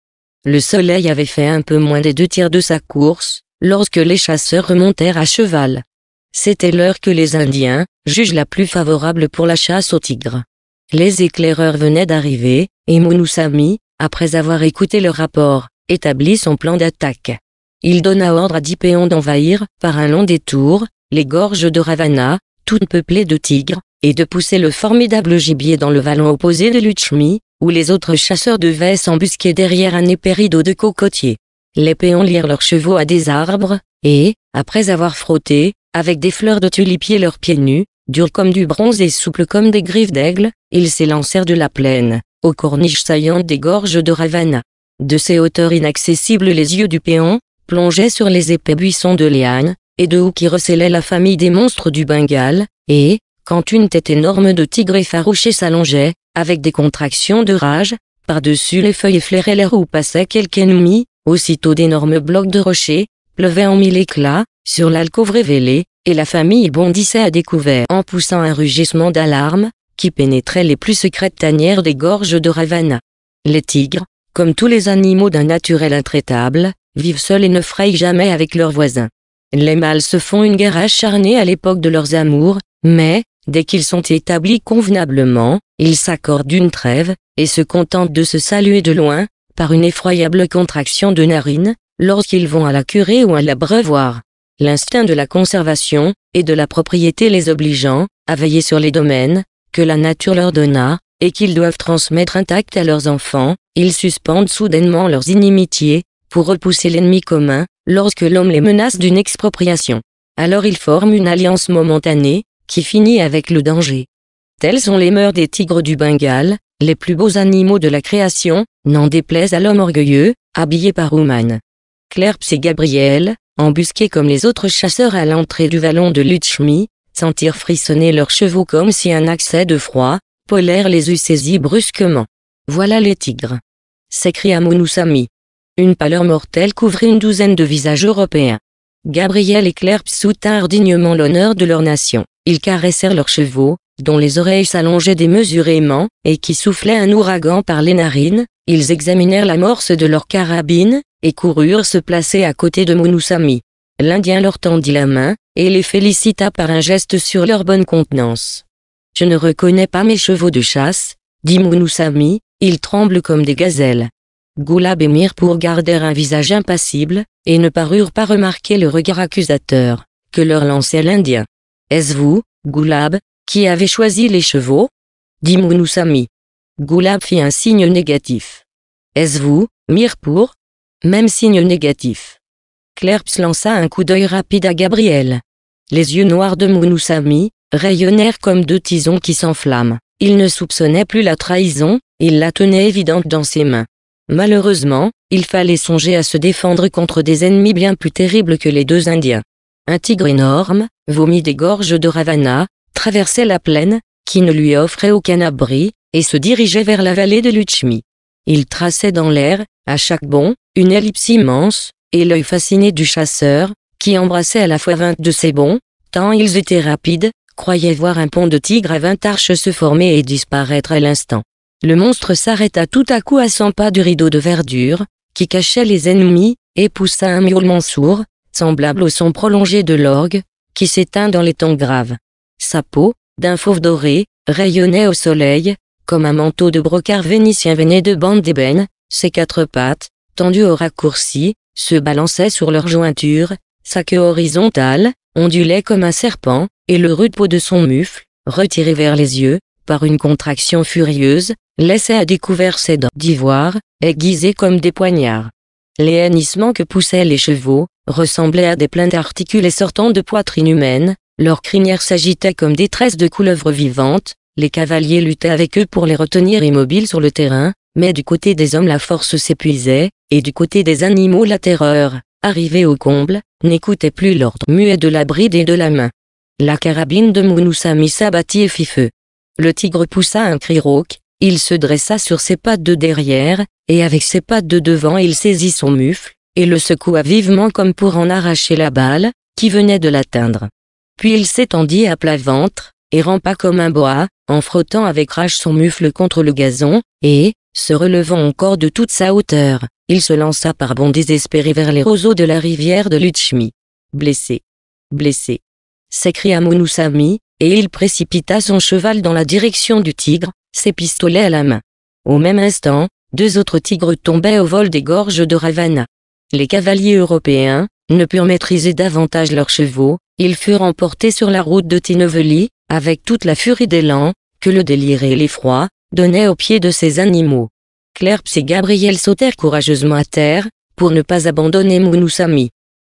Le soleil avait fait un peu moins des deux tiers de sa course, lorsque les chasseurs remontèrent à cheval. C'était l'heure que les Indiens jugent la plus favorable pour la chasse au tigre. Les éclaireurs venaient d'arriver, et Mounoussami, après avoir écouté le rapport, établit son plan d'attaque. Il donna ordre à Dipéon d'envahir, par un long détour, les gorges de Ravana, toutes peuplées de tigres, et de pousser le formidable gibier dans le vallon opposé de Luchmi, où les autres chasseurs devaient s'embusquer derrière un rideau de cocotiers. Les péons lirent leurs chevaux à des arbres, et, après avoir frotté, avec des fleurs de tulipier leurs pieds nus, durs comme du bronze et souples comme des griffes d'aigle, ils s'élancèrent de la plaine, aux corniches saillantes des gorges de Ravana. De ces hauteurs inaccessibles les yeux du péon, plongeaient sur les épais buissons de lianes, et de où qui recelaient la famille des monstres du Bengale, et, quand une tête énorme de tigre effarouché s'allongeait, avec des contractions de rage, par-dessus les feuilles flairaient l'air où passaient quelques ennemis, aussitôt d'énormes blocs de rochers, pleuvaient en mille éclats, sur l'alcôve révélée, et la famille bondissait à découvert en poussant un rugissement d'alarme, qui pénétrait les plus secrètes tanières des gorges de Ravana. Les tigres, comme tous les animaux d'un naturel intraitable, vivent seuls et ne frayent jamais avec leurs voisins. Les mâles se font une guerre acharnée à l'époque de leurs amours, mais, Dès qu'ils sont établis convenablement, ils s'accordent d'une trêve, et se contentent de se saluer de loin, par une effroyable contraction de narines, lorsqu'ils vont à la curée ou à l'abreuvoir. L'instinct de la conservation, et de la propriété les obligeant, à veiller sur les domaines, que la nature leur donna, et qu'ils doivent transmettre intacts à leurs enfants, ils suspendent soudainement leurs inimitiés, pour repousser l'ennemi commun, lorsque l'homme les menace d'une expropriation. Alors ils forment une alliance momentanée, qui finit avec le danger. Tels sont les mœurs des tigres du Bengale, les plus beaux animaux de la création, n'en déplaise à l'homme orgueilleux, habillé par Ouman. Clerps et Gabriel, embusqués comme les autres chasseurs à l'entrée du vallon de Lutchmi, sentirent frissonner leurs chevaux comme si un accès de froid, polaire les eût saisis brusquement. Voilà les tigres. s'écria Mounoussami. Une pâleur mortelle couvrit une douzaine de visages européens. Gabriel et Clerps soutinrent dignement l'honneur de leur nation. Ils caressèrent leurs chevaux, dont les oreilles s'allongeaient démesurément, et qui soufflaient un ouragan par les narines, ils examinèrent l'amorce de leur carabine et coururent se placer à côté de Mounoussami. L'Indien leur tendit la main, et les félicita par un geste sur leur bonne contenance. Je ne reconnais pas mes chevaux de chasse, dit Mounoussami, ils tremblent comme des gazelles. Goulab et Mirpour gardèrent un visage impassible, et ne parurent pas remarquer le regard accusateur, que leur lançait l'Indien. Est-ce vous, Goulab, qui avez choisi les chevaux dit Mounoussami. Goulab fit un signe négatif. Est-ce vous, Mirpour Même signe négatif. Clerps lança un coup d'œil rapide à Gabriel. Les yeux noirs de Mounoussami rayonnèrent comme deux tisons qui s'enflamment. Il ne soupçonnait plus la trahison, il la tenait évidente dans ses mains. Malheureusement, il fallait songer à se défendre contre des ennemis bien plus terribles que les deux Indiens. Un tigre énorme, vomi des gorges de Ravana, traversait la plaine, qui ne lui offrait aucun abri, et se dirigeait vers la vallée de Luchmi. Il traçait dans l'air, à chaque bond, une ellipse immense, et l'œil fasciné du chasseur, qui embrassait à la fois vingt de ses bonds, tant ils étaient rapides, croyait voir un pont de tigre à vingt arches se former et disparaître à l'instant. Le monstre s'arrêta tout à coup à cent pas du rideau de verdure, qui cachait les ennemis, et poussa un miaulement sourd, semblable au son prolongé de l'orgue, qui s'éteint dans les tons graves. Sa peau, d'un fauve doré, rayonnait au soleil, comme un manteau de brocart vénitien veiné de bandes d'ébène, ses quatre pattes, tendues au raccourci, se balançaient sur leurs jointures, sa queue horizontale, ondulait comme un serpent, et le rude peau de son mufle, retiré vers les yeux, par une contraction furieuse, laissait à découvert ses dents d'ivoire, aiguisées comme des poignards. Les hennissements que poussaient les chevaux, ressemblaient à des plaintes articulées sortant de poitrine humaine, leurs crinières s'agitaient comme des tresses de couleuvres vivantes, les cavaliers luttaient avec eux pour les retenir immobiles sur le terrain, mais du côté des hommes la force s'épuisait, et du côté des animaux la terreur, arrivée au comble, n'écoutait plus l'ordre muet de la bride et de la main. La carabine de Mounoussami s'abattit et fit feu. Le tigre poussa un cri rauque, il se dressa sur ses pattes de derrière, et avec ses pattes de devant il saisit son mufle, et le secoua vivement comme pour en arracher la balle, qui venait de l'atteindre. Puis il s'étendit à plat ventre, et rampa comme un boa, en frottant avec rage son mufle contre le gazon, et, se relevant encore de toute sa hauteur, il se lança par bond désespéré vers les roseaux de la rivière de Lutchmi. Blessé. Blessé. s'écria Monousami, et il précipita son cheval dans la direction du tigre, ses pistolets à la main. Au même instant, deux autres tigres tombaient au vol des gorges de Ravana les cavaliers européens, ne purent maîtriser davantage leurs chevaux, ils furent emportés sur la route de Tineveli, avec toute la furie d'élan, que le délire et l'effroi, donnaient aux pieds de ces animaux. Clerps et Gabriel sautèrent courageusement à terre, pour ne pas abandonner Mounoussami.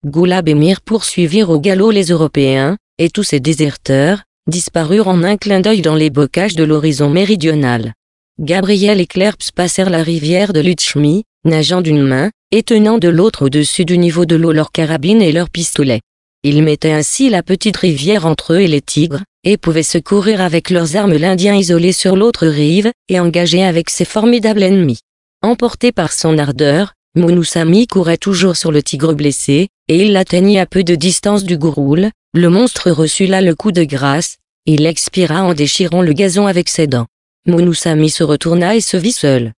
Goulab et Mir poursuivirent au galop les Européens, et tous ces déserteurs, disparurent en un clin d'œil dans les bocages de l'horizon méridional. Gabriel et Clerps passèrent la rivière de Lutchmi, nageant d'une main, et tenant de l'autre au-dessus du niveau de l'eau leurs carabines et leurs pistolets. Ils mettaient ainsi la petite rivière entre eux et les tigres, et pouvaient secourir avec leurs armes l'Indien isolé sur l'autre rive, et engagé avec ses formidables ennemis. Emporté par son ardeur, Mounoussami courait toujours sur le tigre blessé, et il l'atteignit à peu de distance du gouroule, le monstre reçut là le coup de grâce, il expira en déchirant le gazon avec ses dents. Mounoussami se retourna et se vit seul.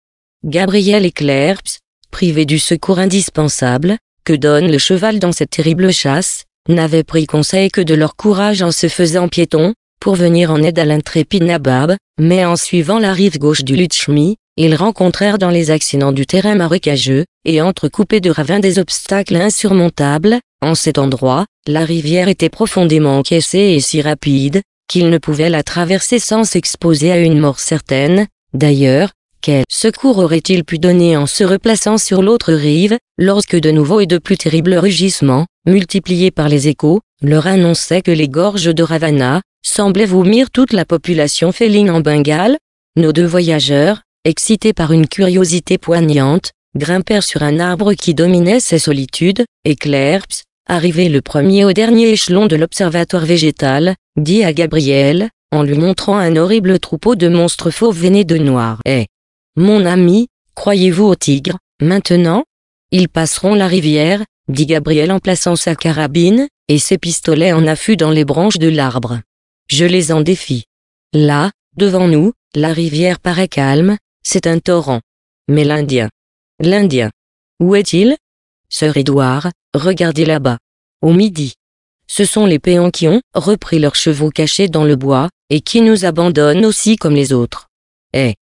Gabriel et privé du secours indispensable, que donne le cheval dans cette terrible chasse, n'avaient pris conseil que de leur courage en se faisant piétons, pour venir en aide à l'intrépide Nabab, mais en suivant la rive gauche du Lutchmi, ils rencontrèrent dans les accidents du terrain marécageux, et entrecoupés de ravins des obstacles insurmontables, en cet endroit, la rivière était profondément encaissée et si rapide, qu'ils ne pouvaient la traverser sans s'exposer à une mort certaine, d'ailleurs, quel secours aurait-il pu donner en se replaçant sur l'autre rive, lorsque de nouveaux et de plus terribles rugissements, multipliés par les échos, leur annonçaient que les gorges de Ravana, semblaient vomir toute la population féline en Bengale? Nos deux voyageurs, excités par une curiosité poignante, grimpèrent sur un arbre qui dominait ces solitudes, et Clerps, arrivé le premier au dernier échelon de l'observatoire végétal, dit à Gabriel, en lui montrant un horrible troupeau de monstres fauves veinés de noir. Eh! Mon ami, croyez-vous au tigre, maintenant? Ils passeront la rivière, dit Gabriel en plaçant sa carabine, et ses pistolets en affût dans les branches de l'arbre. Je les en défie. Là, devant nous, la rivière paraît calme, c'est un torrent. Mais l'Indien. L'Indien. Où est-il? Sœur Édouard, regardez là-bas. Au midi. Ce sont les péons qui ont repris leurs chevaux cachés dans le bois, et qui nous abandonnent aussi comme les autres. Eh.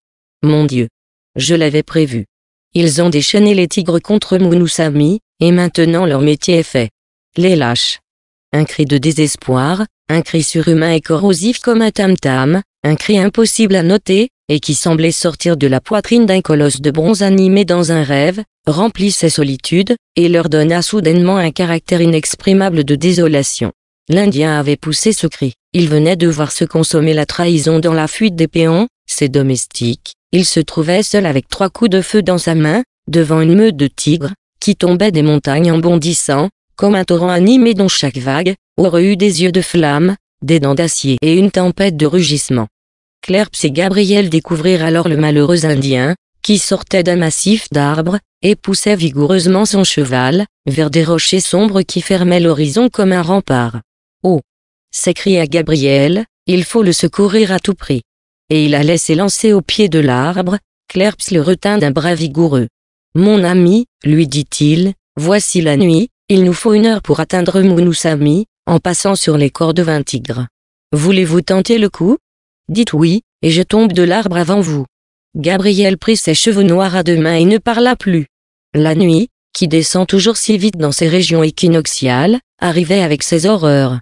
Mon Dieu. Je l'avais prévu. Ils ont déchaîné les tigres contre Mounoussami, et maintenant leur métier est fait. Les lâches. Un cri de désespoir, un cri surhumain et corrosif comme un tam-tam, un cri impossible à noter, et qui semblait sortir de la poitrine d'un colosse de bronze animé dans un rêve, remplit ses solitudes, et leur donna soudainement un caractère inexprimable de désolation. L'Indien avait poussé ce cri. Il venait de voir se consommer la trahison dans la fuite des péons, ses domestiques, il se trouvait seul avec trois coups de feu dans sa main, devant une meute de tigres, qui tombait des montagnes en bondissant, comme un torrent animé dont chaque vague, aurait eu des yeux de flamme, des dents d'acier et une tempête de rugissements. Clerps et Gabriel découvrirent alors le malheureux Indien, qui sortait d'un massif d'arbres, et poussait vigoureusement son cheval, vers des rochers sombres qui fermaient l'horizon comme un rempart. Oh s'écria Gabriel, il faut le secourir à tout prix et il allait s'élancer au pied de l'arbre, Clerps le retint d'un bras vigoureux. Mon ami, lui dit-il, voici la nuit, il nous faut une heure pour atteindre Mounoussami, en passant sur les corps de vingt tigres. Voulez-vous tenter le coup Dites oui, et je tombe de l'arbre avant vous. Gabriel prit ses cheveux noirs à deux mains et ne parla plus. La nuit, qui descend toujours si vite dans ces régions équinoxiales, arrivait avec ses horreurs.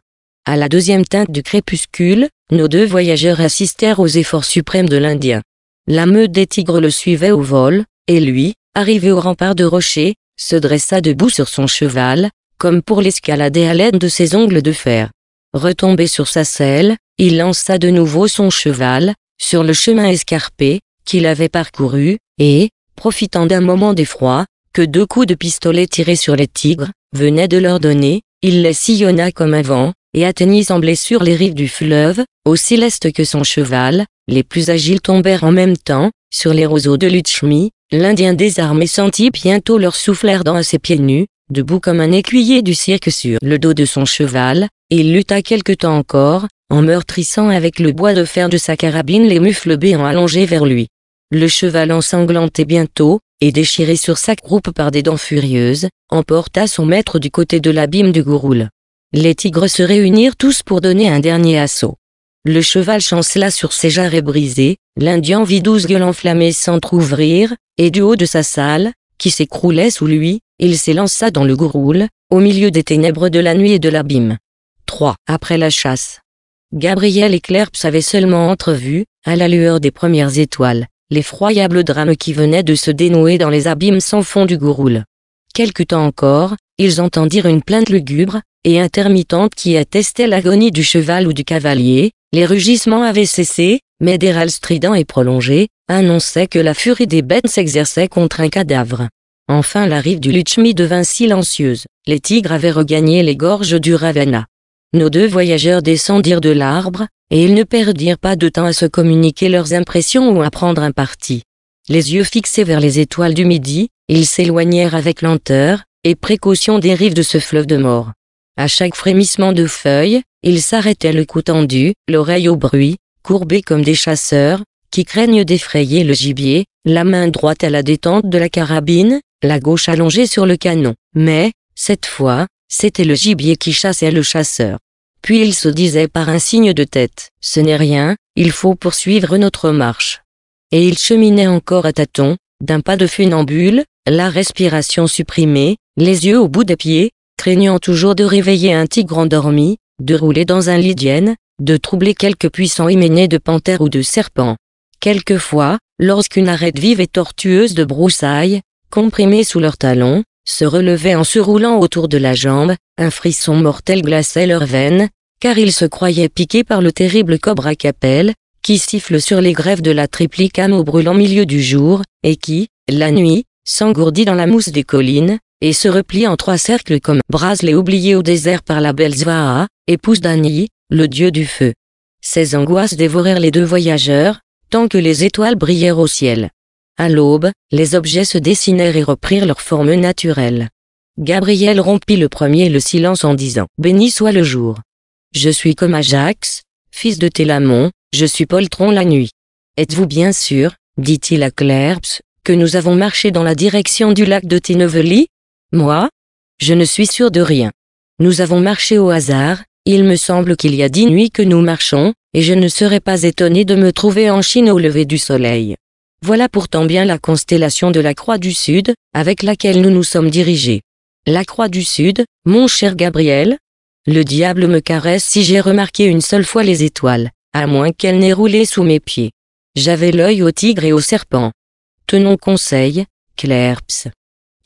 À la deuxième teinte du crépuscule, nos deux voyageurs assistèrent aux efforts suprêmes de l'Indien. La meute des tigres le suivait au vol, et lui, arrivé au rempart de rocher, se dressa debout sur son cheval, comme pour l'escalader à l'aide de ses ongles de fer. Retombé sur sa selle, il lança de nouveau son cheval, sur le chemin escarpé, qu'il avait parcouru, et, profitant d'un moment d'effroi, que deux coups de pistolet tirés sur les tigres, venaient de leur donner, il les sillonna comme avant, et atteignit sans blessure les rives du fleuve, aussi leste que son cheval, les plus agiles tombèrent en même temps, sur les roseaux de Lutchmi, l'Indien désarmé sentit bientôt leur souffle dans ses pieds nus, debout comme un écuyer du cirque sur le dos de son cheval, et il lutta quelque temps encore, en meurtrissant avec le bois de fer de sa carabine les mufles béants allongés vers lui. Le cheval ensanglanté bientôt, et déchiré sur sa croupe par des dents furieuses, emporta son maître du côté de l'abîme du Gouroul. Les tigres se réunirent tous pour donner un dernier assaut. Le cheval chancela sur ses jarrets brisés, l'Indien vit douze gueules enflammées s'entr'ouvrir, et du haut de sa salle, qui s'écroulait sous lui, il s'élança dans le gouroule, au milieu des ténèbres de la nuit et de l'abîme. 3. Après la chasse. Gabriel et Clerps avaient seulement entrevu, à la lueur des premières étoiles, l'effroyable drame qui venait de se dénouer dans les abîmes sans fond du gouroule. Quelque temps encore, ils entendirent une plainte lugubre, et intermittente qui attestait l'agonie du cheval ou du cavalier, les rugissements avaient cessé, mais des râles stridents et prolongés, annonçaient que la furie des bêtes s'exerçait contre un cadavre. Enfin la rive du Lutchmi devint silencieuse, les tigres avaient regagné les gorges du Ravenna. Nos deux voyageurs descendirent de l'arbre, et ils ne perdirent pas de temps à se communiquer leurs impressions ou à prendre un parti. Les yeux fixés vers les étoiles du midi, ils s'éloignèrent avec lenteur et précaution des rives de ce fleuve de mort. À chaque frémissement de feuilles, ils s'arrêtaient le cou tendu, l'oreille au bruit, courbés comme des chasseurs, qui craignent d'effrayer le gibier, la main droite à la détente de la carabine, la gauche allongée sur le canon. Mais, cette fois, c'était le gibier qui chassait le chasseur. Puis il se disait par un signe de tête, ce n'est rien, il faut poursuivre notre marche. Et il cheminait encore à tâtons, d'un pas de funambule, la respiration supprimée, les yeux au bout des pieds, craignant toujours de réveiller un tigre endormi, de rouler dans un lydienne, de troubler quelque puissant hyménée de panthère ou de serpent. Quelquefois, lorsqu'une arête vive et tortueuse de broussailles, comprimée sous leurs talons, se relevait en se roulant autour de la jambe, un frisson mortel glaçait leurs veines, car ils se croyaient piqués par le terrible cobra capel, qui siffle sur les grèves de la Triplicane au brûlant milieu du jour, et qui, la nuit, s'engourdit dans la mousse des collines, et se replie en trois cercles comme les oubliés au désert par la belle Zvaa, épouse d'Ani, le dieu du feu. Ces angoisses dévorèrent les deux voyageurs, tant que les étoiles brillèrent au ciel. À l'aube, les objets se dessinèrent et reprirent leur forme naturelle. Gabriel rompit le premier le silence en disant ⁇ Béni soit le jour !⁇ Je suis comme Ajax, fils de Télamon, je suis poltron la nuit. Êtes-vous bien sûr, dit-il à Clerps, que nous avons marché dans la direction du lac de Tinevely Moi Je ne suis sûr de rien. Nous avons marché au hasard, il me semble qu'il y a dix nuits que nous marchons, et je ne serais pas étonné de me trouver en Chine au lever du soleil. Voilà pourtant bien la constellation de la Croix du Sud, avec laquelle nous nous sommes dirigés. La Croix du Sud, mon cher Gabriel Le diable me caresse si j'ai remarqué une seule fois les étoiles à moins qu'elle n'ait roulé sous mes pieds. J'avais l'œil au tigre et au serpent. Tenons conseil, Clerps.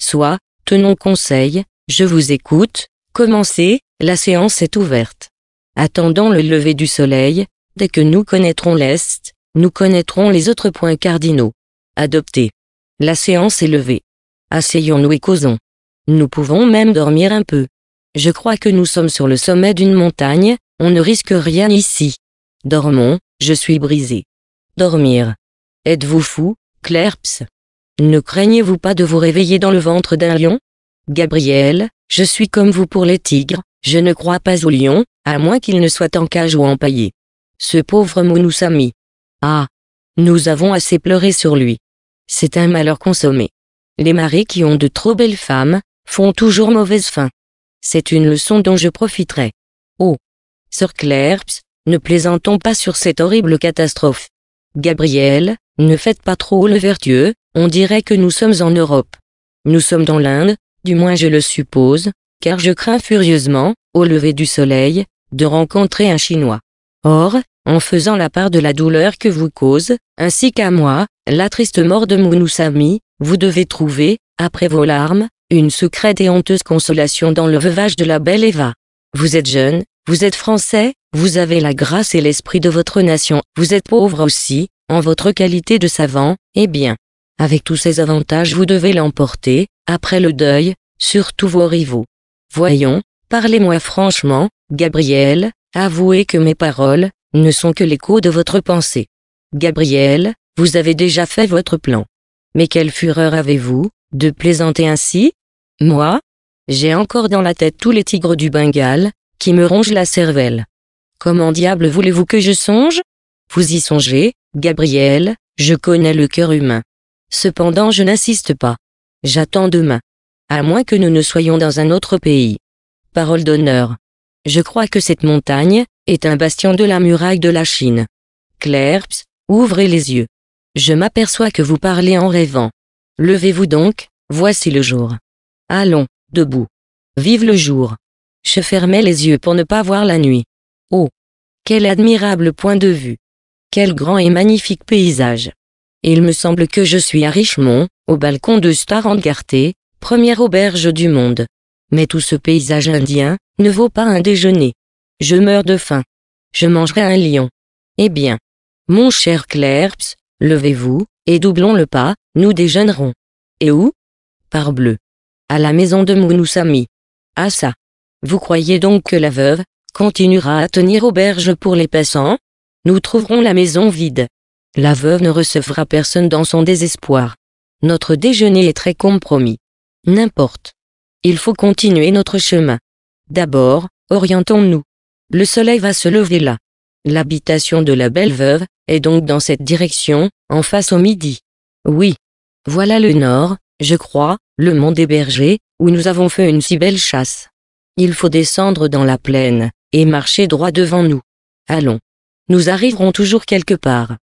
Soit, tenons conseil, je vous écoute, commencez, la séance est ouverte. Attendant le lever du soleil, dès que nous connaîtrons l'Est, nous connaîtrons les autres points cardinaux. Adoptez. La séance est levée. Asseyons-nous et causons. Nous pouvons même dormir un peu. Je crois que nous sommes sur le sommet d'une montagne, on ne risque rien ici. Dormons, je suis brisé. Dormir. Êtes-vous fou, Clerps Ne craignez-vous pas de vous réveiller dans le ventre d'un lion Gabriel, je suis comme vous pour les tigres, je ne crois pas aux lions, à moins qu'ils ne soient en cage ou empaillés. Ce pauvre Mounoussami. Ah Nous avons assez pleuré sur lui. C'est un malheur consommé. Les maris qui ont de trop belles femmes, font toujours mauvaise fin. C'est une leçon dont je profiterai. Oh Sir Clerps, ne plaisantons pas sur cette horrible catastrophe. Gabriel, ne faites pas trop le vertueux, on dirait que nous sommes en Europe. Nous sommes dans l'Inde, du moins je le suppose, car je crains furieusement, au lever du soleil, de rencontrer un Chinois. Or, en faisant la part de la douleur que vous cause, ainsi qu'à moi, la triste mort de Mounoussami, vous devez trouver, après vos larmes, une secrète et honteuse consolation dans le veuvage de la belle Eva. Vous êtes jeune, vous êtes français, vous avez la grâce et l'esprit de votre nation. Vous êtes pauvre aussi, en votre qualité de savant, eh bien. Avec tous ces avantages vous devez l'emporter, après le deuil, sur tous vos rivaux. Voyons, parlez-moi franchement, Gabriel, avouez que mes paroles, ne sont que l'écho de votre pensée. Gabriel, vous avez déjà fait votre plan. Mais quelle fureur avez-vous, de plaisanter ainsi? Moi? J'ai encore dans la tête tous les tigres du Bengale, qui me rongent la cervelle. Comment diable voulez-vous que je songe Vous y songez, Gabriel, je connais le cœur humain. Cependant je n'insiste pas. J'attends demain. À moins que nous ne soyons dans un autre pays. Parole d'honneur. Je crois que cette montagne est un bastion de la muraille de la Chine. Clerps, ouvrez les yeux. Je m'aperçois que vous parlez en rêvant. Levez-vous donc, voici le jour. Allons, debout. Vive le jour. Je fermais les yeux pour ne pas voir la nuit. Oh Quel admirable point de vue Quel grand et magnifique paysage Il me semble que je suis à Richmond, au balcon de Starangarté, première auberge du monde. Mais tout ce paysage indien ne vaut pas un déjeuner. Je meurs de faim. Je mangerai un lion. Eh bien, mon cher Clerps, levez-vous, et doublons le pas, nous déjeunerons. Et où Parbleu. À la maison de Mounoussami. Ah ça. Vous croyez donc que la veuve, continuera à tenir auberge pour les passants, nous trouverons la maison vide. La veuve ne recevra personne dans son désespoir. Notre déjeuner est très compromis. N'importe. Il faut continuer notre chemin. D'abord, orientons-nous. Le soleil va se lever là. L'habitation de la belle veuve est donc dans cette direction, en face au midi. Oui. Voilà le nord, je crois, le mont des bergers, où nous avons fait une si belle chasse. Il faut descendre dans la plaine et marcher droit devant nous. Allons. Nous arriverons toujours quelque part.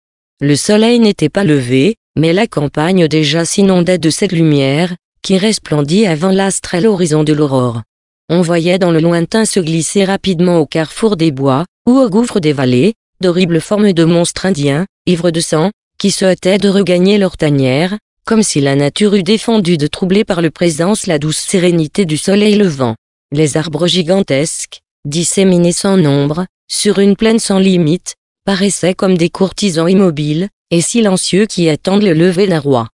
Le soleil n'était pas levé, mais la campagne déjà s'inondait de cette lumière, qui resplendit avant l'astre à l'horizon de l'aurore. On voyait dans le lointain se glisser rapidement au carrefour des bois, ou au gouffre des vallées, d'horribles formes de monstres indiens, ivres de sang, qui se hâtaient de regagner leur tanière, comme si la nature eût défendu de troubler par le présence la douce sérénité du soleil levant. Les arbres gigantesques, disséminés sans nombre, sur une plaine sans limite, paraissaient comme des courtisans immobiles et silencieux qui attendent le lever d'un roi.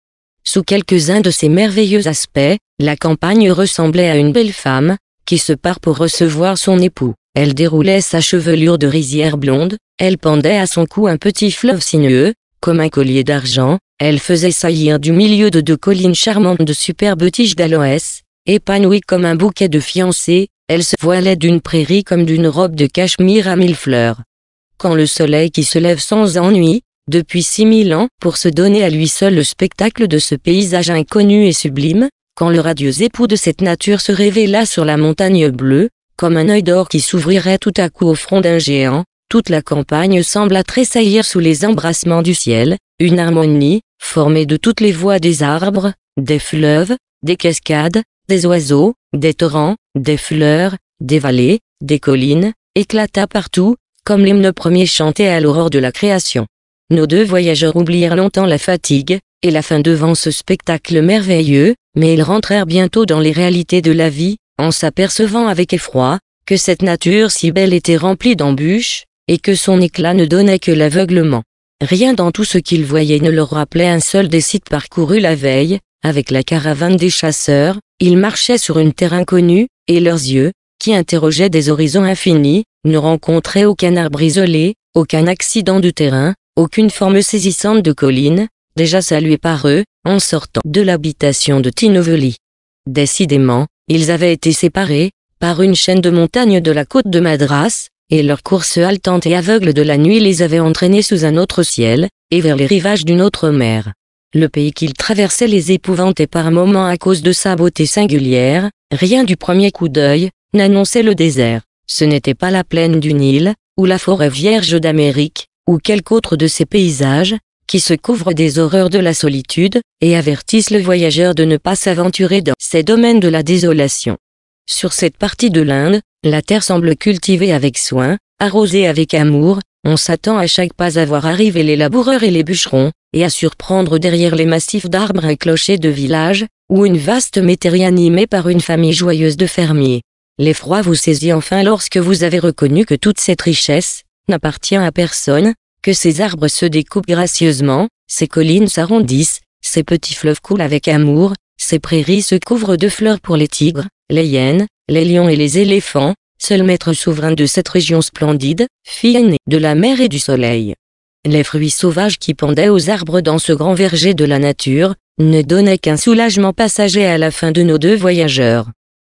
Sous quelques-uns de ces merveilleux aspects, la campagne ressemblait à une belle femme, qui se part pour recevoir son époux. Elle déroulait sa chevelure de rizière blonde, elle pendait à son cou un petit fleuve sinueux, comme un collier d'argent, elle faisait saillir du milieu de deux collines charmantes de superbes tiges d'aloès, épanouies comme un bouquet de fiancées, elle se voilait d'une prairie comme d'une robe de cachemire à mille fleurs. Quand le soleil qui se lève sans ennui, depuis six mille ans, pour se donner à lui seul le spectacle de ce paysage inconnu et sublime, quand le radieux époux de cette nature se révéla sur la montagne bleue, comme un œil d'or qui s'ouvrirait tout à coup au front d'un géant, toute la campagne sembla tressaillir sous les embrassements du ciel, une harmonie, formée de toutes les voix des arbres, des fleuves, des cascades, des oiseaux, des torrents, des fleurs, des vallées, des collines, éclata partout, comme l'hymne premier chanté à l'aurore de la création. Nos deux voyageurs oublièrent longtemps la fatigue, et la faim devant ce spectacle merveilleux, mais ils rentrèrent bientôt dans les réalités de la vie, en s'apercevant avec effroi, que cette nature si belle était remplie d'embûches, et que son éclat ne donnait que l'aveuglement. Rien dans tout ce qu'ils voyaient ne leur rappelait un seul des sites parcourus la veille, avec la caravane des chasseurs, ils marchaient sur une terre inconnue, et leurs yeux, qui interrogeaient des horizons infinis, ne rencontraient aucun arbre isolé, aucun accident de terrain, aucune forme saisissante de colline, déjà saluée par eux, en sortant de l'habitation de Tinoveli. Décidément, ils avaient été séparés, par une chaîne de montagnes de la côte de Madras, et leur course haletante et aveugle de la nuit les avait entraînés sous un autre ciel, et vers les rivages d'une autre mer. Le pays qu'il traversait les épouvantait par moments à cause de sa beauté singulière, rien du premier coup d'œil, n'annonçait le désert. Ce n'était pas la plaine du Nil, ou la forêt vierge d'Amérique, ou quelque autre de ces paysages, qui se couvrent des horreurs de la solitude, et avertissent le voyageur de ne pas s'aventurer dans ces domaines de la désolation. Sur cette partie de l'Inde, la terre semble cultivée avec soin, arrosée avec amour, on s'attend à chaque pas à voir arriver les laboureurs et les bûcherons, et à surprendre derrière les massifs d'arbres un clocher de village, ou une vaste métairie animée par une famille joyeuse de fermiers. L'effroi vous saisit enfin lorsque vous avez reconnu que toute cette richesse n'appartient à personne, que ces arbres se découpent gracieusement, ces collines s'arrondissent, ces petits fleuves coulent avec amour, ces prairies se couvrent de fleurs pour les tigres, les hyènes, les lions et les éléphants, seul maître souverain de cette région splendide, fille aînée de la mer et du soleil. Les fruits sauvages qui pendaient aux arbres dans ce grand verger de la nature, ne donnaient qu'un soulagement passager à la fin de nos deux voyageurs.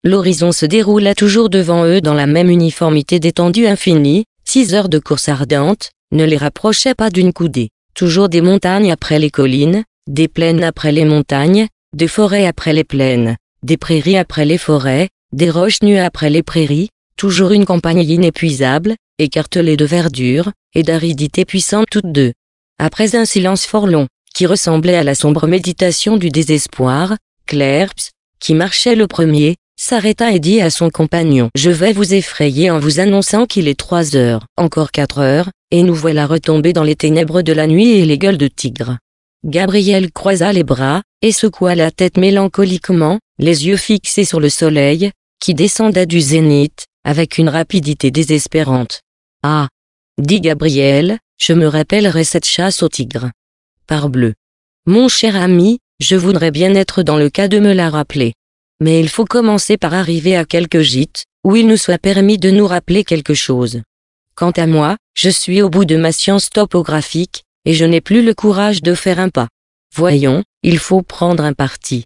L'horizon se déroula toujours devant eux dans la même uniformité d'étendue infinie, six heures de course ardente, ne les rapprochaient pas d'une coudée. Toujours des montagnes après les collines, des plaines après les montagnes, des forêts après les plaines, des prairies après les forêts, des roches nues après les prairies, toujours une campagne inépuisable, écartelés de verdure, et d'aridité puissante toutes deux. Après un silence fort long, qui ressemblait à la sombre méditation du désespoir, Clerps, qui marchait le premier, s'arrêta et dit à son compagnon « Je vais vous effrayer en vous annonçant qu'il est trois heures, encore quatre heures, et nous voilà retombés dans les ténèbres de la nuit et les gueules de tigre. » Gabriel croisa les bras, et secoua la tête mélancoliquement, les yeux fixés sur le soleil, qui descendait du zénith, avec une rapidité désespérante. Ah dit Gabriel, je me rappellerai cette chasse au tigre. Parbleu. Mon cher ami, je voudrais bien être dans le cas de me la rappeler. Mais il faut commencer par arriver à quelque gîte, où il nous soit permis de nous rappeler quelque chose. Quant à moi, je suis au bout de ma science topographique, et je n'ai plus le courage de faire un pas. Voyons, il faut prendre un parti.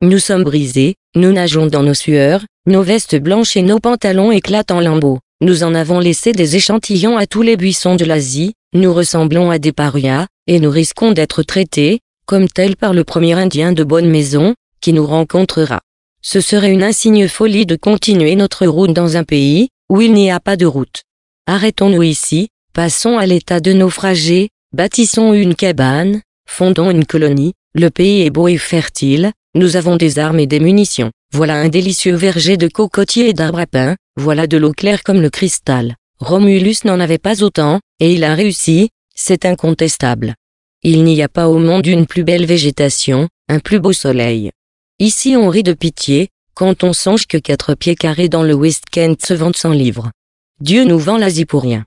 Nous sommes brisés, nous nageons dans nos sueurs, nos vestes blanches et nos pantalons éclatent en lambeaux. Nous en avons laissé des échantillons à tous les buissons de l'Asie, nous ressemblons à des parias, et nous risquons d'être traités, comme tels par le premier Indien de bonne maison, qui nous rencontrera. Ce serait une insigne folie de continuer notre route dans un pays, où il n'y a pas de route. Arrêtons-nous ici, passons à l'état de naufragés, bâtissons une cabane, fondons une colonie, le pays est beau et fertile, nous avons des armes et des munitions. Voilà un délicieux verger de cocotiers et d'arbres à pain, voilà de l'eau claire comme le cristal. Romulus n'en avait pas autant, et il a réussi, c'est incontestable. Il n'y a pas au monde une plus belle végétation, un plus beau soleil. Ici on rit de pitié, quand on songe que quatre pieds carrés dans le West Kent se vendent sans livres. Dieu nous vend l'Asie pour rien.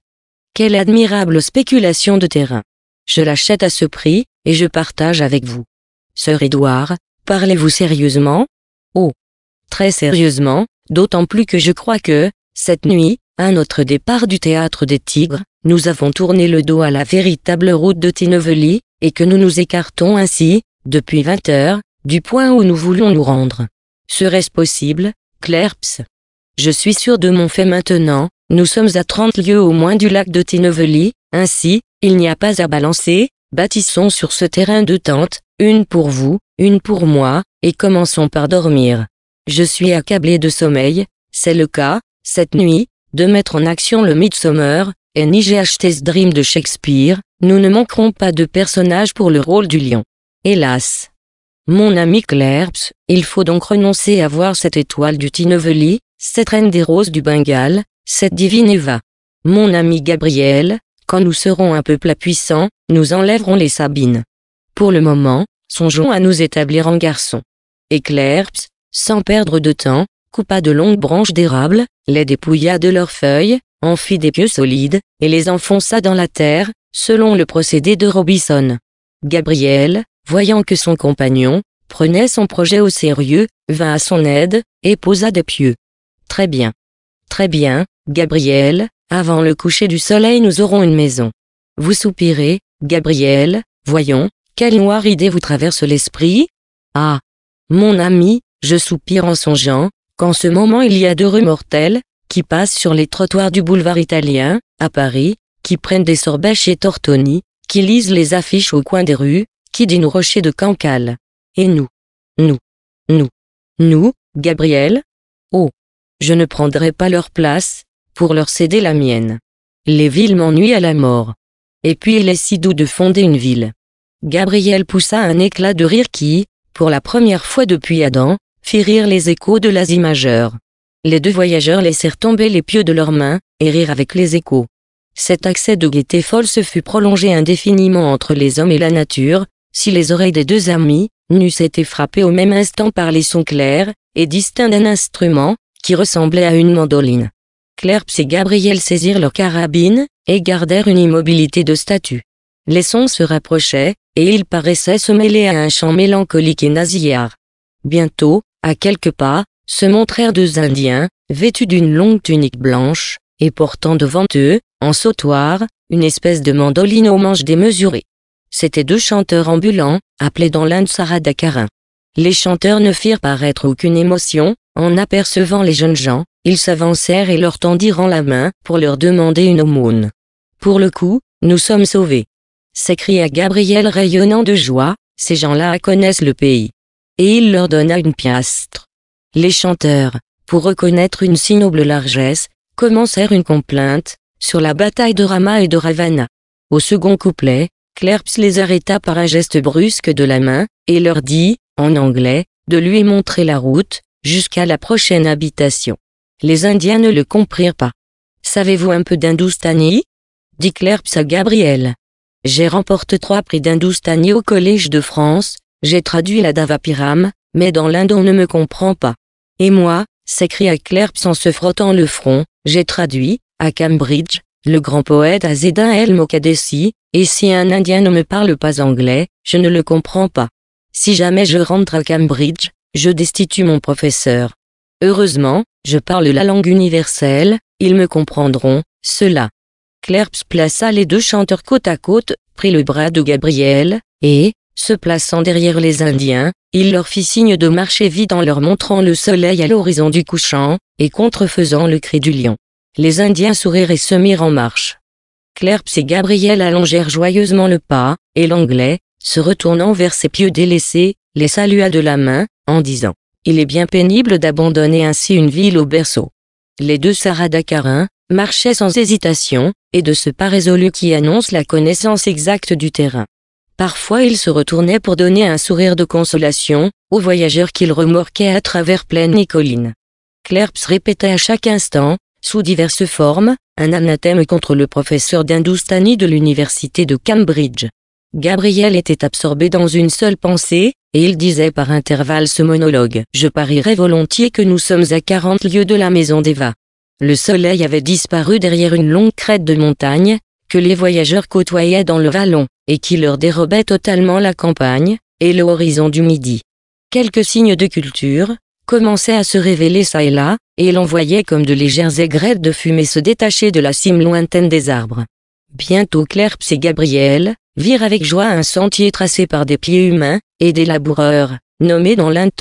Quelle admirable spéculation de terrain. Je l'achète à ce prix, et je partage avec vous. Sœur Édouard, parlez-vous sérieusement très sérieusement, d'autant plus que je crois que, cette nuit, à notre départ du théâtre des Tigres, nous avons tourné le dos à la véritable route de Tinoveli, et que nous nous écartons ainsi, depuis 20 heures, du point où nous voulons nous rendre. Serait-ce possible, Clerps Je suis sûr de mon fait maintenant, nous sommes à trente lieues au moins du lac de Tinoveli, ainsi, il n'y a pas à balancer, bâtissons sur ce terrain de tentes, une pour vous, une pour moi, et commençons par dormir. Je suis accablé de sommeil, c'est le cas, cette nuit, de mettre en action le Midsummer, et ce Dream de Shakespeare, nous ne manquerons pas de personnages pour le rôle du lion. Hélas. Mon ami Clerps, il faut donc renoncer à voir cette étoile du Tineveli, cette reine des roses du Bengale, cette divine Eva. Mon ami Gabriel, quand nous serons un peuple puissant, nous enlèverons les Sabines. Pour le moment, songeons à nous établir en garçon. Et Clerps, sans perdre de temps, coupa de longues branches d'érable, les dépouilla de leurs feuilles, en fit des pieux solides, et les enfonça dans la terre, selon le procédé de Robinson. Gabriel, voyant que son compagnon, prenait son projet au sérieux, vint à son aide, et posa des pieux. Très bien. Très bien, Gabriel, avant le coucher du soleil nous aurons une maison. Vous soupirez, Gabriel, voyons, quelle noire idée vous traverse l'esprit Ah. Mon ami, je soupire en songeant, qu'en ce moment il y a deux rues mortelles, qui passent sur les trottoirs du boulevard italien, à Paris, qui prennent des sorbets chez Tortoni, qui lisent les affiches au coin des rues, qui dînent au rocher de Cancale. Et nous Nous Nous Nous, Gabriel Oh Je ne prendrai pas leur place, pour leur céder la mienne. Les villes m'ennuient à la mort. Et puis il est si doux de fonder une ville. Gabriel poussa un éclat de rire qui, pour la première fois depuis Adam, fit rire les échos de l'Asie majeure. Les deux voyageurs laissèrent tomber les pieux de leurs mains, et rirent avec les échos. Cet accès de gaieté folle se fut prolongé indéfiniment entre les hommes et la nature, si les oreilles des deux amis, n'eussent été frappées au même instant par les sons clairs, et distincts d'un instrument, qui ressemblait à une mandoline. Clerps et Gabriel saisirent leurs carabines, et gardèrent une immobilité de statue. Les sons se rapprochaient, et ils paraissaient se mêler à un chant mélancolique et nasillard. Bientôt, à quelques pas, se montrèrent deux Indiens, vêtus d'une longue tunique blanche, et portant devant eux, en sautoir, une espèce de mandoline aux manches démesurées. C'étaient deux chanteurs ambulants, appelés dans l'Inde Dakarin. Les chanteurs ne firent paraître aucune émotion, en apercevant les jeunes gens, ils s'avancèrent et leur tendirent la main, pour leur demander une aumône. Pour le coup, nous sommes sauvés. S'écria Gabriel rayonnant de joie, ces gens-là connaissent le pays et il leur donna une piastre. Les chanteurs, pour reconnaître une si noble largesse, commencèrent une complainte, sur la bataille de Rama et de Ravana. Au second couplet, Clerps les arrêta par un geste brusque de la main, et leur dit, en anglais, de lui montrer la route, jusqu'à la prochaine habitation. Les Indiens ne le comprirent pas. Savez-vous un peu d'Indoustanie dit Clerps à Gabriel. J'ai remporté trois prix d'Indoustanie au Collège de France, j'ai traduit la Davapiram, mais dans l'Inde on ne me comprend pas. Et moi, s'écria Clerps en se frottant le front, j'ai traduit, à Cambridge, le grand poète Azedin El Mokadesi, et si un Indien ne me parle pas anglais, je ne le comprends pas. Si jamais je rentre à Cambridge, je destitue mon professeur. Heureusement, je parle la langue universelle, ils me comprendront, cela. Clerps plaça les deux chanteurs côte à côte, prit le bras de Gabriel, et, se plaçant derrière les Indiens, il leur fit signe de marcher vite en leur montrant le soleil à l'horizon du couchant, et contrefaisant le cri du lion. Les Indiens sourirent et se mirent en marche. Clerps et Gabriel allongèrent joyeusement le pas, et l'Anglais, se retournant vers ses pieux délaissés, les salua de la main, en disant « Il est bien pénible d'abandonner ainsi une ville au berceau. » Les deux Saradacarins, marchaient sans hésitation, et de ce pas résolu qui annonce la connaissance exacte du terrain. Parfois il se retournait pour donner un sourire de consolation, aux voyageurs qu'il remorquait à travers plaines et collines. Clerps répétait à chaque instant, sous diverses formes, un anathème contre le professeur d'Hindustani de l'université de Cambridge. Gabriel était absorbé dans une seule pensée, et il disait par intervalles ce monologue. Je parierais volontiers que nous sommes à quarante lieues de la maison d'Eva. Le soleil avait disparu derrière une longue crête de montagne, que les voyageurs côtoyaient dans le vallon, et qui leur dérobait totalement la campagne, et l'horizon du midi. Quelques signes de culture, commençaient à se révéler çà et là, et l'on voyait comme de légères aigrettes de fumée se détacher de la cime lointaine des arbres. Bientôt Clerps et Gabriel virent avec joie un sentier tracé par des pieds humains, et des laboureurs, nommés dans l'Inde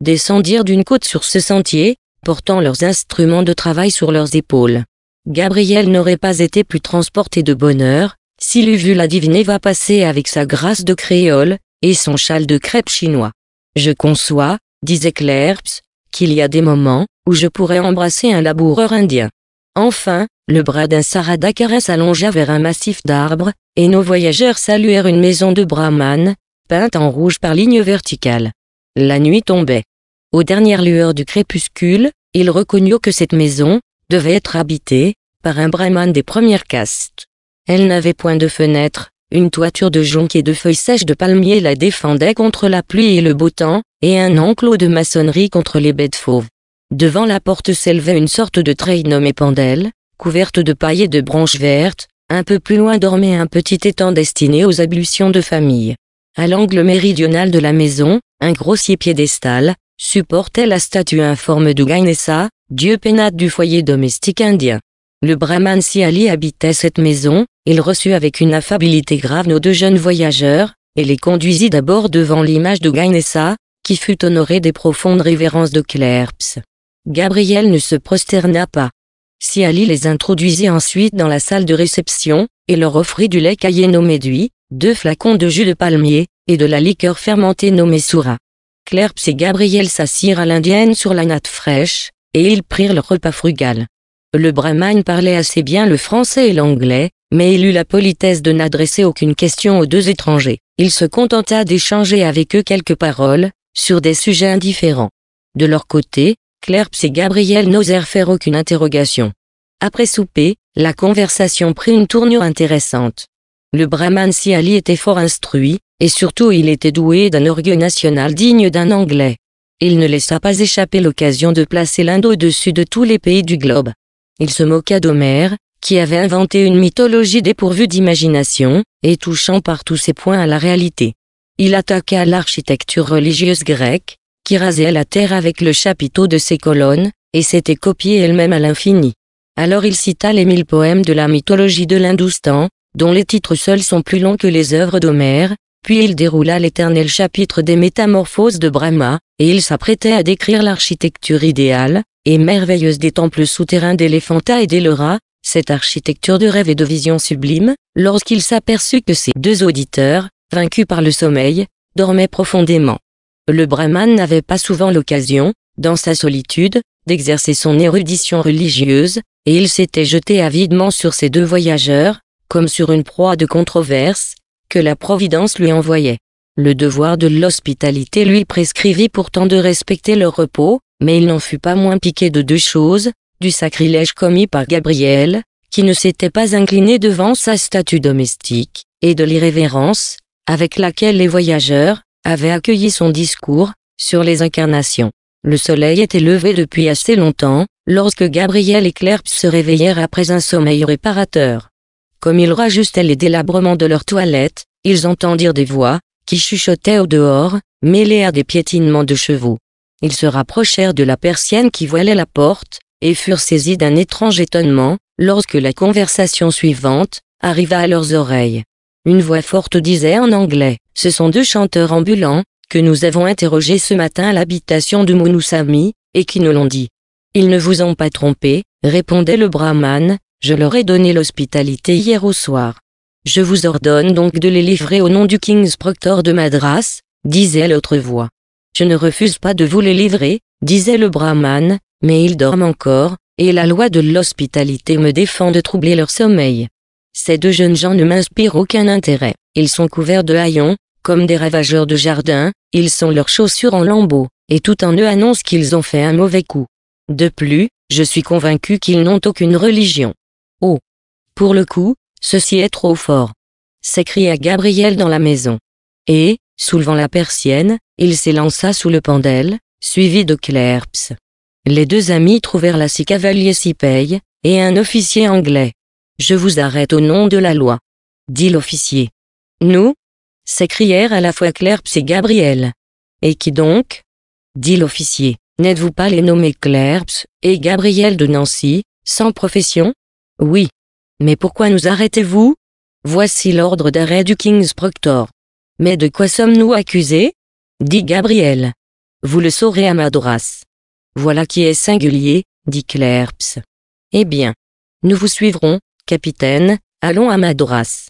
descendirent d'une côte sur ce sentier, portant leurs instruments de travail sur leurs épaules. Gabriel n'aurait pas été plus transporté de bonheur, s'il eût vu la divine va passer avec sa grâce de créole, et son châle de crêpe chinois. Je conçois, disait Clerps, qu'il y a des moments, où je pourrais embrasser un laboureur indien. Enfin, le bras d'un Saradakara s'allongea vers un massif d'arbres, et nos voyageurs saluèrent une maison de brahman, peinte en rouge par ligne verticale. La nuit tombait. Aux dernières lueurs du crépuscule, ils reconnurent que cette maison, devait être habitée par un brahman des premières castes. Elle n'avait point de fenêtre, une toiture de jonques et de feuilles sèches de palmiers la défendait contre la pluie et le beau temps, et un enclos de maçonnerie contre les bêtes fauves. Devant la porte s'élevait une sorte de treille nommée pendelle, couverte de paille et de branches vertes, un peu plus loin dormait un petit étang destiné aux ablutions de famille. À l'angle méridional de la maison, un grossier piédestal, supportait la statue informe de dieu pénate du foyer domestique indien. Le brahman Siali habitait cette maison, il reçut avec une affabilité grave nos deux jeunes voyageurs, et les conduisit d'abord devant l'image de Ganesha, qui fut honorée des profondes révérences de Clerps. Gabriel ne se prosterna pas. Siali les introduisit ensuite dans la salle de réception, et leur offrit du lait caillé nommé deux flacons de jus de palmier, et de la liqueur fermentée nommée soura. Clerps et Gabriel s'assirent à l'indienne sur la natte fraîche, et ils prirent leur repas frugal. Le Brahman parlait assez bien le français et l'anglais, mais il eut la politesse de n'adresser aucune question aux deux étrangers. Il se contenta d'échanger avec eux quelques paroles, sur des sujets indifférents. De leur côté, Clerps et Gabriel n'osèrent faire aucune interrogation. Après souper, la conversation prit une tournure intéressante. Le brahman Siali était fort instruit, et surtout il était doué d'un orgueil national digne d'un Anglais. Il ne laissa pas échapper l'occasion de placer l'Inde au-dessus de tous les pays du globe. Il se moqua d'Homère, qui avait inventé une mythologie dépourvue d'imagination, et touchant par tous ses points à la réalité. Il attaqua l'architecture religieuse grecque, qui rasait la terre avec le chapiteau de ses colonnes, et s'était copiée elle-même à l'infini. Alors il cita les mille poèmes de la mythologie de l'Indoustan, dont les titres seuls sont plus longs que les œuvres d'Homère, puis il déroula l'éternel chapitre des métamorphoses de Brahma, et il s'apprêtait à décrire l'architecture idéale, et merveilleuse des temples souterrains d'Elephanta et d'Elora, cette architecture de rêve et de vision sublime, lorsqu'il s'aperçut que ses deux auditeurs, vaincus par le sommeil, dormaient profondément. Le brahman n'avait pas souvent l'occasion, dans sa solitude, d'exercer son érudition religieuse, et il s'était jeté avidement sur ces deux voyageurs, comme sur une proie de controverse, que la Providence lui envoyait. Le devoir de l'hospitalité lui prescrivit pourtant de respecter leur repos, mais il n'en fut pas moins piqué de deux choses, du sacrilège commis par Gabriel, qui ne s'était pas incliné devant sa statue domestique, et de l'irrévérence, avec laquelle les voyageurs, avaient accueilli son discours, sur les incarnations. Le soleil était levé depuis assez longtemps, lorsque Gabriel et Clerp se réveillèrent après un sommeil réparateur. Comme ils rajustaient les délabrements de leurs toilettes, ils entendirent des voix, qui chuchotaient au dehors, mêlées à des piétinements de chevaux. Ils se rapprochèrent de la persienne qui voilait la porte, et furent saisis d'un étrange étonnement, lorsque la conversation suivante, arriva à leurs oreilles. Une voix forte disait en anglais, ce sont deux chanteurs ambulants, que nous avons interrogés ce matin à l'habitation de Mounoussami, et qui nous l'ont dit. Ils ne vous ont pas trompé, répondait le brahman, je leur ai donné l'hospitalité hier au soir. Je vous ordonne donc de les livrer au nom du King's Proctor de Madras, disait l'autre voix. Je ne refuse pas de vous les livrer, disait le brahman, mais ils dorment encore, et la loi de l'hospitalité me défend de troubler leur sommeil. Ces deux jeunes gens ne m'inspirent aucun intérêt. Ils sont couverts de haillons, comme des ravageurs de jardin, ils sont leurs chaussures en lambeaux, et tout en eux annonce qu'ils ont fait un mauvais coup. De plus, je suis convaincu qu'ils n'ont aucune religion. Pour le coup, ceci est trop fort. s'écria Gabriel dans la maison. Et, soulevant la persienne, il s'élança sous le pendel, suivi de Clerps. Les deux amis trouvèrent la six cavaliers si paye, et un officier anglais. Je vous arrête au nom de la loi. Dit l'officier. Nous? s'écrièrent à la fois Clerps et Gabriel. Et qui donc? dit l'officier. N'êtes-vous pas les nommés Clerps et Gabriel de Nancy, sans profession? Oui, mais pourquoi nous arrêtez-vous Voici l'ordre d'arrêt du King's Proctor. Mais de quoi sommes-nous accusés dit Gabriel. Vous le saurez à Madras. « Voilà qui est singulier, dit Clerps. Eh bien, nous vous suivrons, capitaine, allons à Madras.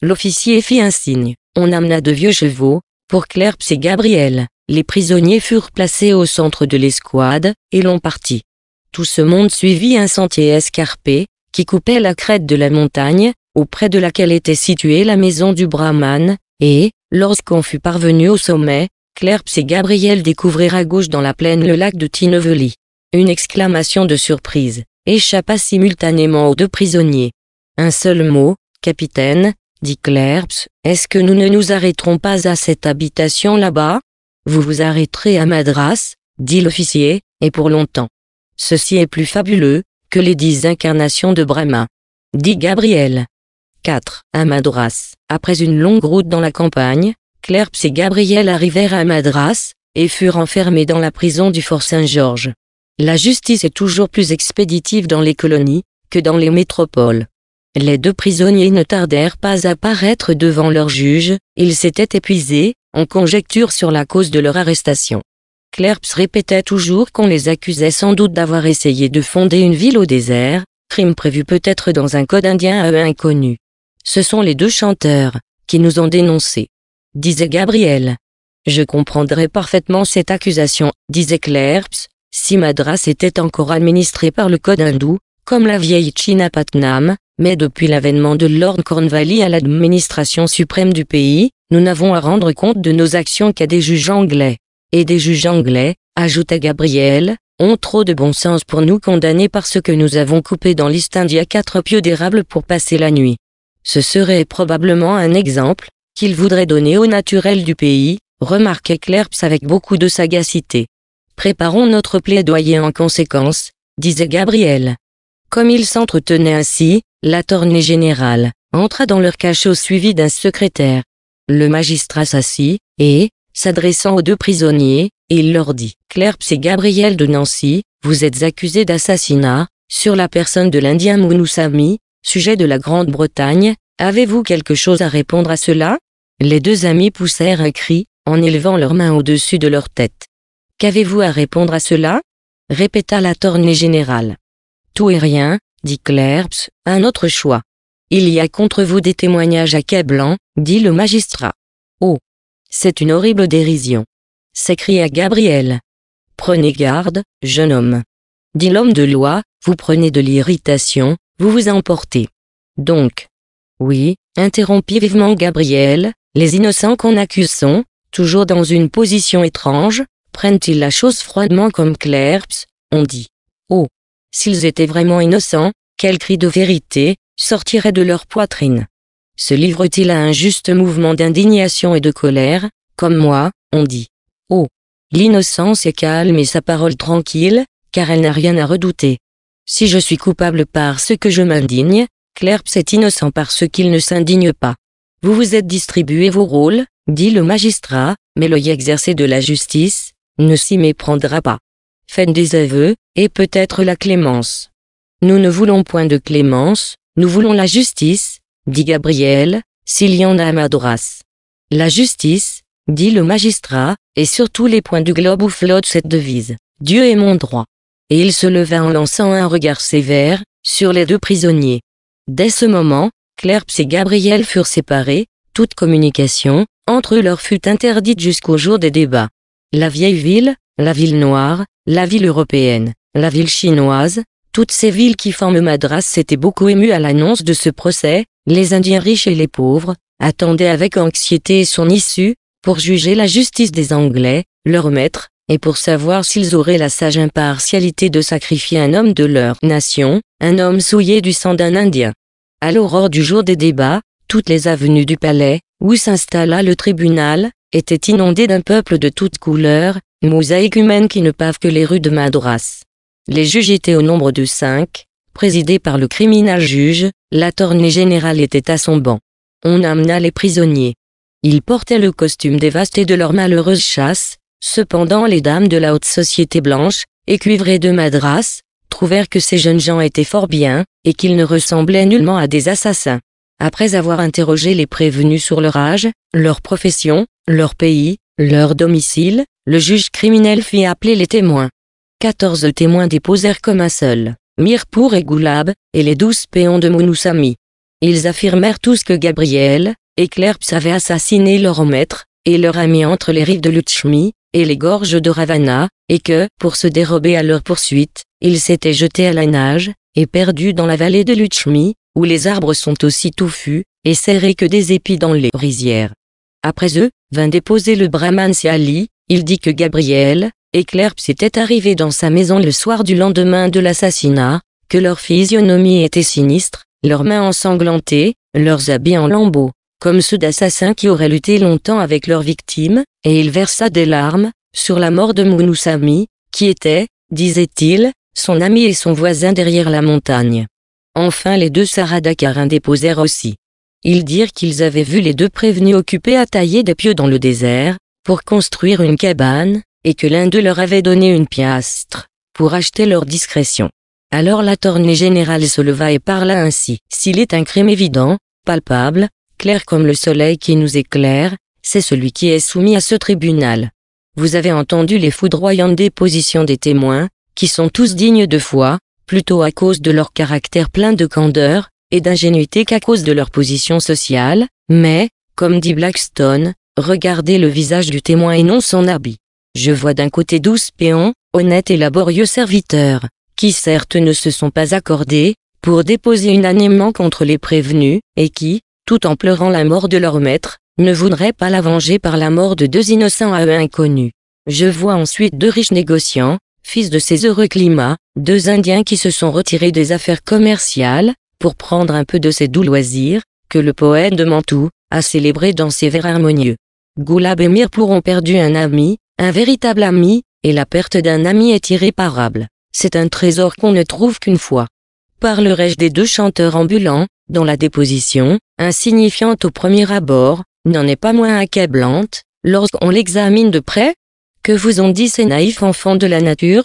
L'officier fit un signe, on amena de vieux chevaux, pour Clerps et Gabriel. Les prisonniers furent placés au centre de l'escouade, et l'on partit. Tout ce monde suivit un sentier escarpé, qui coupait la crête de la montagne, auprès de laquelle était située la maison du Brahman, et, lorsqu'on fut parvenu au sommet, Clerps et Gabriel découvrirent à gauche dans la plaine le lac de Tineveli. Une exclamation de surprise échappa simultanément aux deux prisonniers. Un seul mot, capitaine, dit Clerps, est-ce que nous ne nous arrêterons pas à cette habitation là-bas Vous vous arrêterez à Madras, dit l'officier, et pour longtemps. Ceci est plus fabuleux, les dix incarnations de Brahma. Dit Gabriel. 4. À Madras. Après une longue route dans la campagne, Clerps et Gabriel arrivèrent à Madras, et furent enfermés dans la prison du Fort Saint-Georges. La justice est toujours plus expéditive dans les colonies, que dans les métropoles. Les deux prisonniers ne tardèrent pas à paraître devant leur juge, ils s'étaient épuisés, en conjecture sur la cause de leur arrestation. Clerps répétait toujours qu'on les accusait sans doute d'avoir essayé de fonder une ville au désert, crime prévu peut-être dans un code indien à eux inconnu. Ce sont les deux chanteurs, qui nous ont dénoncés. Disait Gabriel. Je comprendrais parfaitement cette accusation, disait Clerps, si Madras était encore administrée par le code hindou, comme la vieille Patnam, mais depuis l'avènement de Lord Cornwallis à l'administration suprême du pays, nous n'avons à rendre compte de nos actions qu'à des juges anglais et des juges anglais, ajouta Gabriel, ont trop de bon sens pour nous condamner parce que nous avons coupé dans l'Istindia quatre pieux d'érable pour passer la nuit. Ce serait probablement un exemple, qu'ils voudraient donner au naturel du pays, remarquait Clerps avec beaucoup de sagacité. Préparons notre plaidoyer en conséquence, disait Gabriel. Comme ils s'entretenaient ainsi, la tornée générale entra dans leur cachot suivi d'un secrétaire. Le magistrat s'assit, et, s'adressant aux deux prisonniers, et il leur dit « Clerps et Gabriel de Nancy, vous êtes accusés d'assassinat, sur la personne de l'Indien Mounoussami, sujet de la Grande-Bretagne, avez-vous quelque chose à répondre à cela ?» Les deux amis poussèrent un cri, en élevant leurs mains au-dessus de leur tête. « Qu'avez-vous à répondre à cela ?» répéta la tournée générale. « Tout et rien, » dit Clerps, « un autre choix. Il y a contre vous des témoignages à blanc dit le magistrat. C'est une horrible dérision. s'écria Gabriel. Prenez garde, jeune homme. Dit l'homme de loi, vous prenez de l'irritation, vous vous emportez. Donc. Oui, interrompit vivement Gabriel, les innocents qu'on accuse sont, toujours dans une position étrange, prennent-ils la chose froidement comme Clerps, on dit. Oh. S'ils étaient vraiment innocents, quel cri de vérité sortirait de leur poitrine se livre-t-il à un juste mouvement d'indignation et de colère, comme moi, on dit. Oh L'innocence est calme et sa parole tranquille, car elle n'a rien à redouter. Si je suis coupable par ce que je m'indigne, Clerps est innocent parce qu'il ne s'indigne pas. Vous vous êtes distribué vos rôles, dit le magistrat, mais l'œil exercé de la justice, ne s'y méprendra pas. Faites des aveux, et peut-être la clémence. Nous ne voulons point de clémence, nous voulons la justice, dit Gabriel, s'il y en a à Madras. « La justice, dit le magistrat, et sur tous les points du globe où flotte cette devise, Dieu est mon droit. Et il se leva en lançant un regard sévère, sur les deux prisonniers. Dès ce moment, Clerps et Gabriel furent séparés, toute communication, entre eux leur fut interdite jusqu'au jour des débats. La vieille ville, la ville noire, la ville européenne, la ville chinoise, toutes ces villes qui forment Madras s'étaient beaucoup émues à l'annonce de ce procès, les Indiens riches et les pauvres, attendaient avec anxiété son issue, pour juger la justice des Anglais, leur maître, et pour savoir s'ils auraient la sage impartialité de sacrifier un homme de leur nation, un homme souillé du sang d'un Indien. À l'aurore du jour des débats, toutes les avenues du palais, où s'installa le tribunal, étaient inondées d'un peuple de toutes couleurs, mosaïque humaine qui ne pavent que les rues de Madras. Les juges étaient au nombre de cinq, présidé par le criminal juge, la tournée générale était à son banc. On amena les prisonniers. Ils portaient le costume dévasté de leur malheureuse chasse, cependant les dames de la haute société blanche, et cuivrées de madras, trouvèrent que ces jeunes gens étaient fort bien, et qu'ils ne ressemblaient nullement à des assassins. Après avoir interrogé les prévenus sur leur âge, leur profession, leur pays, leur domicile, le juge criminel fit appeler les témoins. Quatorze témoins déposèrent comme un seul. Mirpour et Goulab, et les douze péons de Mounoussami. Ils affirmèrent tous que Gabriel et Clerps avaient assassiné leur maître, et leur ami entre les rives de Lutchmi, et les gorges de Ravana, et que, pour se dérober à leur poursuite, ils s'étaient jetés à la nage, et perdus dans la vallée de Lutchmi, où les arbres sont aussi touffus, et serrés que des épis dans les rizières. Après eux, vint déposer le brahman Siali, il dit que Gabriel et était arrivé dans sa maison le soir du lendemain de l'assassinat, que leur physionomie était sinistre, leurs mains ensanglantées, leurs habits en lambeaux, comme ceux d'assassins qui auraient lutté longtemps avec leurs victimes, et il versa des larmes, sur la mort de Mounoussami, qui était, disait-il, son ami et son voisin derrière la montagne. Enfin les deux Saradakarins déposèrent aussi. Ils dirent qu'ils avaient vu les deux prévenus occupés à tailler des pieux dans le désert, pour construire une cabane, et que l'un d'eux leur avait donné une piastre, pour acheter leur discrétion. Alors la tournée générale se leva et parla ainsi. S'il est un crime évident, palpable, clair comme le soleil qui nous éclaire, c'est celui qui est soumis à ce tribunal. Vous avez entendu les foudroyantes dépositions des témoins, qui sont tous dignes de foi, plutôt à cause de leur caractère plein de candeur, et d'ingénuité qu'à cause de leur position sociale, mais, comme dit Blackstone, regardez le visage du témoin et non son habit. Je vois d'un côté douze péons, honnêtes et laborieux serviteurs, qui certes ne se sont pas accordés, pour déposer unanimement contre les prévenus, et qui, tout en pleurant la mort de leur maître, ne voudraient pas la venger par la mort de deux innocents à eux inconnus. Je vois ensuite deux riches négociants, fils de ces heureux climats, deux Indiens qui se sont retirés des affaires commerciales, pour prendre un peu de ces doux loisirs, que le poète de Mantoue, a célébré dans ses vers harmonieux. Goulab et Mirpour ont perdu un ami, un véritable ami, et la perte d'un ami est irréparable. C'est un trésor qu'on ne trouve qu'une fois. Parlerai-je des deux chanteurs ambulants, dont la déposition, insignifiante au premier abord, n'en est pas moins accablante, lorsqu'on l'examine de près Que vous ont dit ces naïfs enfants de la nature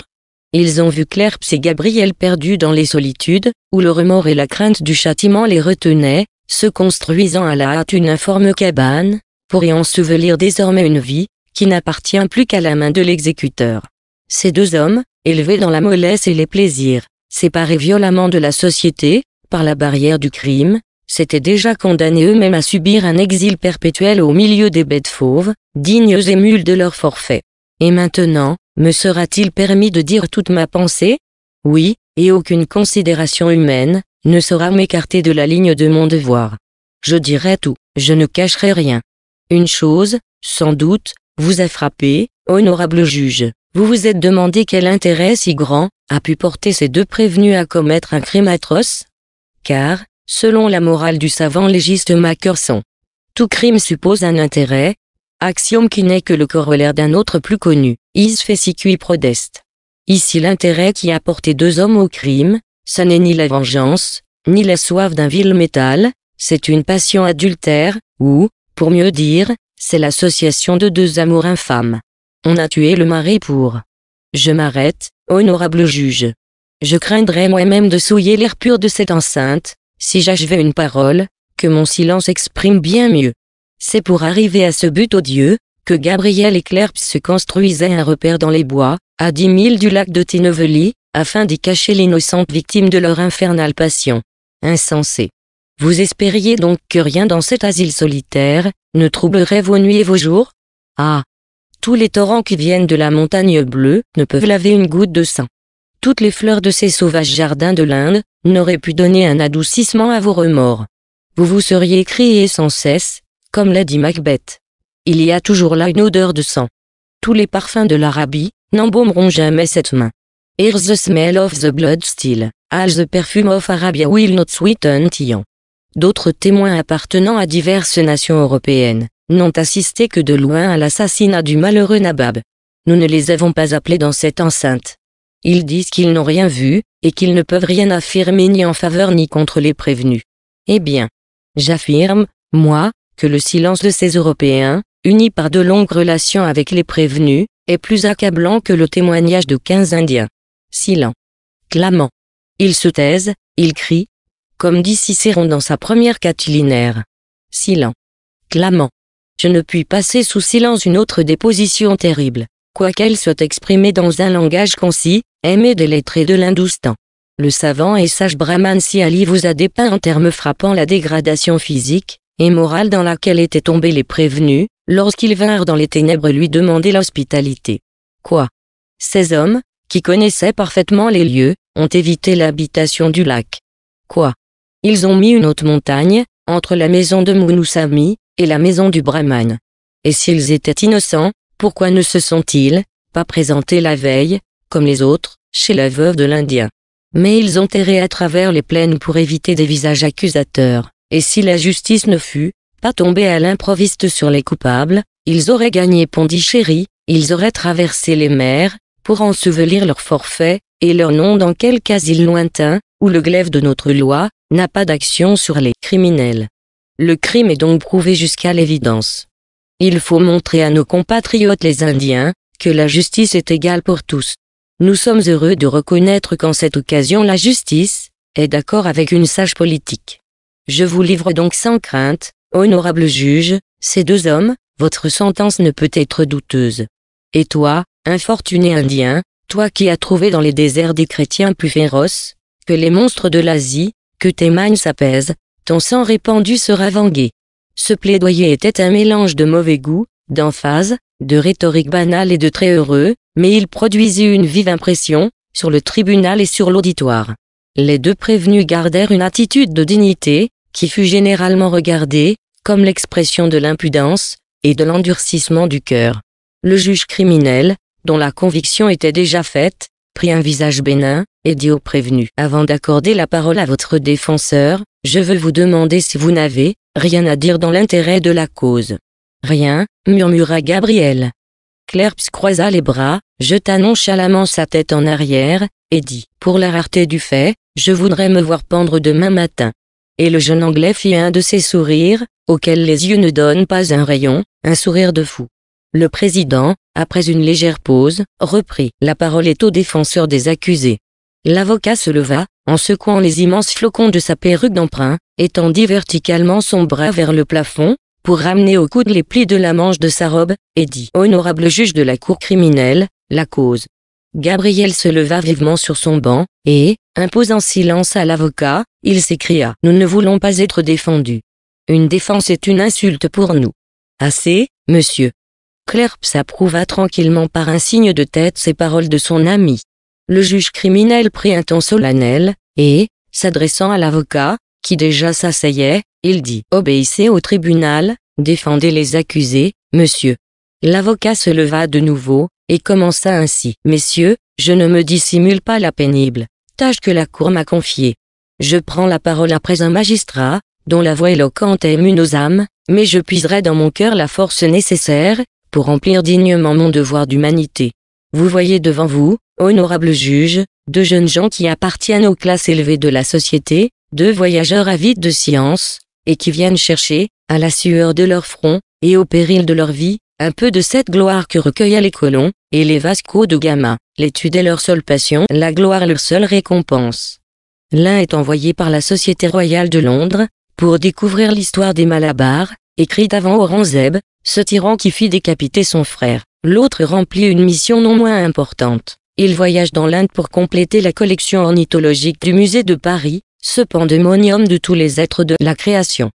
Ils ont vu Clerps et Gabriel perdus dans les solitudes, où le remords et la crainte du châtiment les retenaient, se construisant à la hâte une informe cabane, pour y ensevelir désormais une vie, qui n'appartient plus qu'à la main de l'exécuteur. Ces deux hommes, élevés dans la mollesse et les plaisirs, séparés violemment de la société, par la barrière du crime, s'étaient déjà condamnés eux-mêmes à subir un exil perpétuel au milieu des bêtes fauves, dignes et mules de leur forfait. Et maintenant, me sera-t-il permis de dire toute ma pensée Oui, et aucune considération humaine, ne sera m'écarter de la ligne de mon devoir. Je dirai tout, je ne cacherai rien. Une chose, sans doute, vous a frappé, honorable juge. Vous vous êtes demandé quel intérêt si grand a pu porter ces deux prévenus à commettre un crime atroce Car, selon la morale du savant légiste Macerson, tout crime suppose un intérêt, axiome qui n'est que le corollaire d'un autre plus connu, is qui prodest. Ici l'intérêt qui a porté deux hommes au crime, ça n'est ni la vengeance, ni la soif d'un vil métal, c'est une passion adultère, ou, pour mieux dire, c'est l'association de deux amours infâmes. On a tué le mari pour. Je m'arrête, honorable juge. Je craindrais moi-même de souiller l'air pur de cette enceinte, si j'achevais une parole, que mon silence exprime bien mieux. C'est pour arriver à ce but odieux, que Gabriel et Clerp se construisaient un repère dans les bois, à dix milles du lac de Tinoveli, afin d'y cacher l'innocente victime de leur infernale passion. Insensé. Vous espériez donc que rien dans cet asile solitaire ne troublerait vos nuits et vos jours Ah Tous les torrents qui viennent de la montagne bleue ne peuvent laver une goutte de sang. Toutes les fleurs de ces sauvages jardins de l'Inde n'auraient pu donner un adoucissement à vos remords. Vous vous seriez crié sans cesse, comme l'a dit Macbeth. Il y a toujours là une odeur de sang. Tous les parfums de l'Arabie n'embaumeront jamais cette main. Here's the smell of the blood still, as the perfume of Arabia will not sweeten D'autres témoins appartenant à diverses nations européennes n'ont assisté que de loin à l'assassinat du malheureux Nabab. Nous ne les avons pas appelés dans cette enceinte. Ils disent qu'ils n'ont rien vu, et qu'ils ne peuvent rien affirmer ni en faveur ni contre les prévenus. Eh bien, j'affirme, moi, que le silence de ces Européens, unis par de longues relations avec les prévenus, est plus accablant que le témoignage de quinze Indiens. Silent. Clamant. Ils se taisent, ils crient, comme dit Cicéron dans sa première catilinaire. Silent. Clamant. Je ne puis passer sous silence une autre déposition terrible, quoiqu'elle soit exprimée dans un langage concis, aimé des lettres et de l'Indoustan. Le savant et sage Brahman Siali vous a dépeint en termes frappant la dégradation physique et morale dans laquelle étaient tombés les prévenus, lorsqu'ils vinrent dans les ténèbres lui demander l'hospitalité. Quoi Ces hommes, qui connaissaient parfaitement les lieux, ont évité l'habitation du lac. Quoi ils ont mis une haute montagne, entre la maison de Mounoussami, et la maison du Brahman. Et s'ils étaient innocents, pourquoi ne se sont-ils pas présentés la veille, comme les autres, chez la veuve de l'Indien Mais ils ont erré à travers les plaines pour éviter des visages accusateurs, et si la justice ne fut pas tombée à l'improviste sur les coupables, ils auraient gagné Pondichéry, ils auraient traversé les mers, pour ensevelir leur forfait, et leur nom dans quelque asile lointain, où le glaive de notre loi, n'a pas d'action sur les criminels. Le crime est donc prouvé jusqu'à l'évidence. Il faut montrer à nos compatriotes les Indiens que la justice est égale pour tous. Nous sommes heureux de reconnaître qu'en cette occasion la justice est d'accord avec une sage politique. Je vous livre donc sans crainte, honorable juge, ces deux hommes, votre sentence ne peut être douteuse. Et toi, infortuné indien, toi qui as trouvé dans les déserts des chrétiens plus féroces que les monstres de l'Asie, que tes mains s'apaisent, ton sang répandu sera vengé. Ce plaidoyer était un mélange de mauvais goût, d'emphase, de rhétorique banale et de très heureux, mais il produisit une vive impression, sur le tribunal et sur l'auditoire. Les deux prévenus gardèrent une attitude de dignité, qui fut généralement regardée, comme l'expression de l'impudence, et de l'endurcissement du cœur. Le juge criminel, dont la conviction était déjà faite, prit un visage bénin, et dit au prévenu Avant d'accorder la parole à votre défenseur, je veux vous demander si vous n'avez rien à dire dans l'intérêt de la cause. Rien, murmura Gabriel. Clerps croisa les bras, jeta nonchalamment sa tête en arrière, et dit Pour la rareté du fait, je voudrais me voir pendre demain matin. Et le jeune Anglais fit un de ses sourires, auxquels les yeux ne donnent pas un rayon, un sourire de fou. Le président, après une légère pause, reprit La parole est au défenseur des accusés. L'avocat se leva, en secouant les immenses flocons de sa perruque d'emprunt, et verticalement son bras vers le plafond, pour ramener au coude les plis de la manche de sa robe, et dit « Honorable juge de la cour criminelle, la cause ». Gabriel se leva vivement sur son banc, et, imposant silence à l'avocat, il s'écria « Nous ne voulons pas être défendus. Une défense est une insulte pour nous. Assez, monsieur. Clerps s'approuva tranquillement par un signe de tête ces paroles de son ami. Le juge criminel prit un ton solennel, et, s'adressant à l'avocat, qui déjà s'asseyait, il dit « Obéissez au tribunal, défendez les accusés, monsieur. » L'avocat se leva de nouveau, et commença ainsi « Messieurs, je ne me dissimule pas la pénible tâche que la Cour m'a confiée. Je prends la parole après un magistrat, dont la voix éloquente émue aux âmes, mais je puiserai dans mon cœur la force nécessaire, pour remplir dignement mon devoir d'humanité. Vous voyez devant vous, Honorable juges, deux jeunes gens qui appartiennent aux classes élevées de la société, deux voyageurs avides de science, et qui viennent chercher, à la sueur de leur front, et au péril de leur vie, un peu de cette gloire que recueillaient les colons, et les Vasco de Gama. L'étude est leur seule passion, la gloire leur seule récompense. L'un est envoyé par la Société Royale de Londres, pour découvrir l'histoire des Malabars, écrite avant Aurangzeb, ce tyran qui fit décapiter son frère. L'autre remplit une mission non moins importante. Il voyage dans l'Inde pour compléter la collection ornithologique du musée de Paris, ce pandémonium de tous les êtres de la création.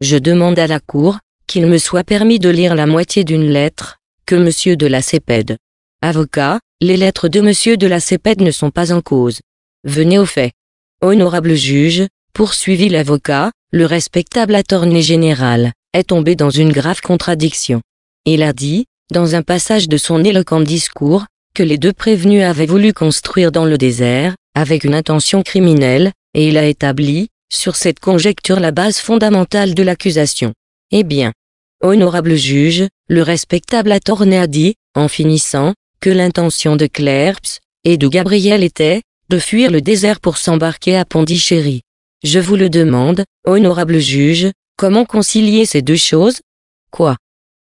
Je demande à la cour, qu'il me soit permis de lire la moitié d'une lettre, que monsieur de la Cépède. Avocat, les lettres de monsieur de la Cépède ne sont pas en cause. Venez au fait. Honorable juge, poursuivit l'avocat, le respectable attorné général, est tombé dans une grave contradiction. Il a dit, dans un passage de son éloquent discours, que les deux prévenus avaient voulu construire dans le désert, avec une intention criminelle, et il a établi, sur cette conjecture la base fondamentale de l'accusation. Eh bien, honorable juge, le respectable attorney a dit, en finissant, que l'intention de Clerps et de Gabriel était de fuir le désert pour s'embarquer à Pondichéry. Je vous le demande, honorable juge, comment concilier ces deux choses Quoi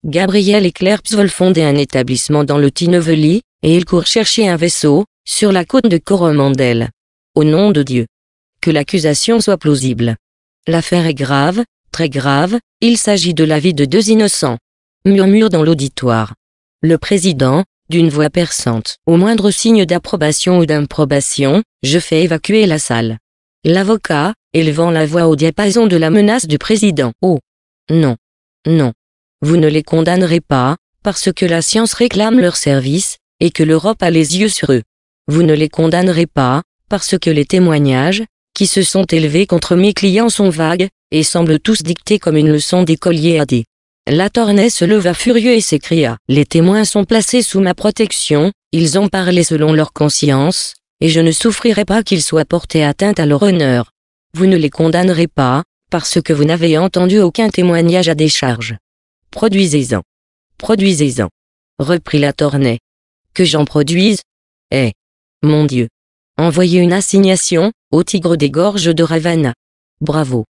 Gabriel et Claire veulent fonder un établissement dans le Tinevely, et ils courent chercher un vaisseau, sur la côte de Coromandel. Au nom de Dieu. Que l'accusation soit plausible. L'affaire est grave, très grave, il s'agit de la vie de deux innocents. Murmure dans l'auditoire. Le président, d'une voix perçante, au moindre signe d'approbation ou d'improbation, je fais évacuer la salle. L'avocat, élevant la voix au diapason de la menace du président. Oh. Non. Non. Vous ne les condamnerez pas, parce que la science réclame leur service et que l'Europe a les yeux sur eux. Vous ne les condamnerez pas, parce que les témoignages, qui se sont élevés contre mes clients sont vagues, et semblent tous dictés comme une leçon d'écolier à des. La se leva furieux et s'écria. Les témoins sont placés sous ma protection, ils ont parlé selon leur conscience, et je ne souffrirai pas qu'ils soient portés atteinte à leur honneur. Vous ne les condamnerez pas, parce que vous n'avez entendu aucun témoignage à décharge. Produisez-en. Produisez-en. Reprit la Tornay. Que j'en produise Eh Mon Dieu Envoyez une assignation, au tigre des gorges de Ravana. Bravo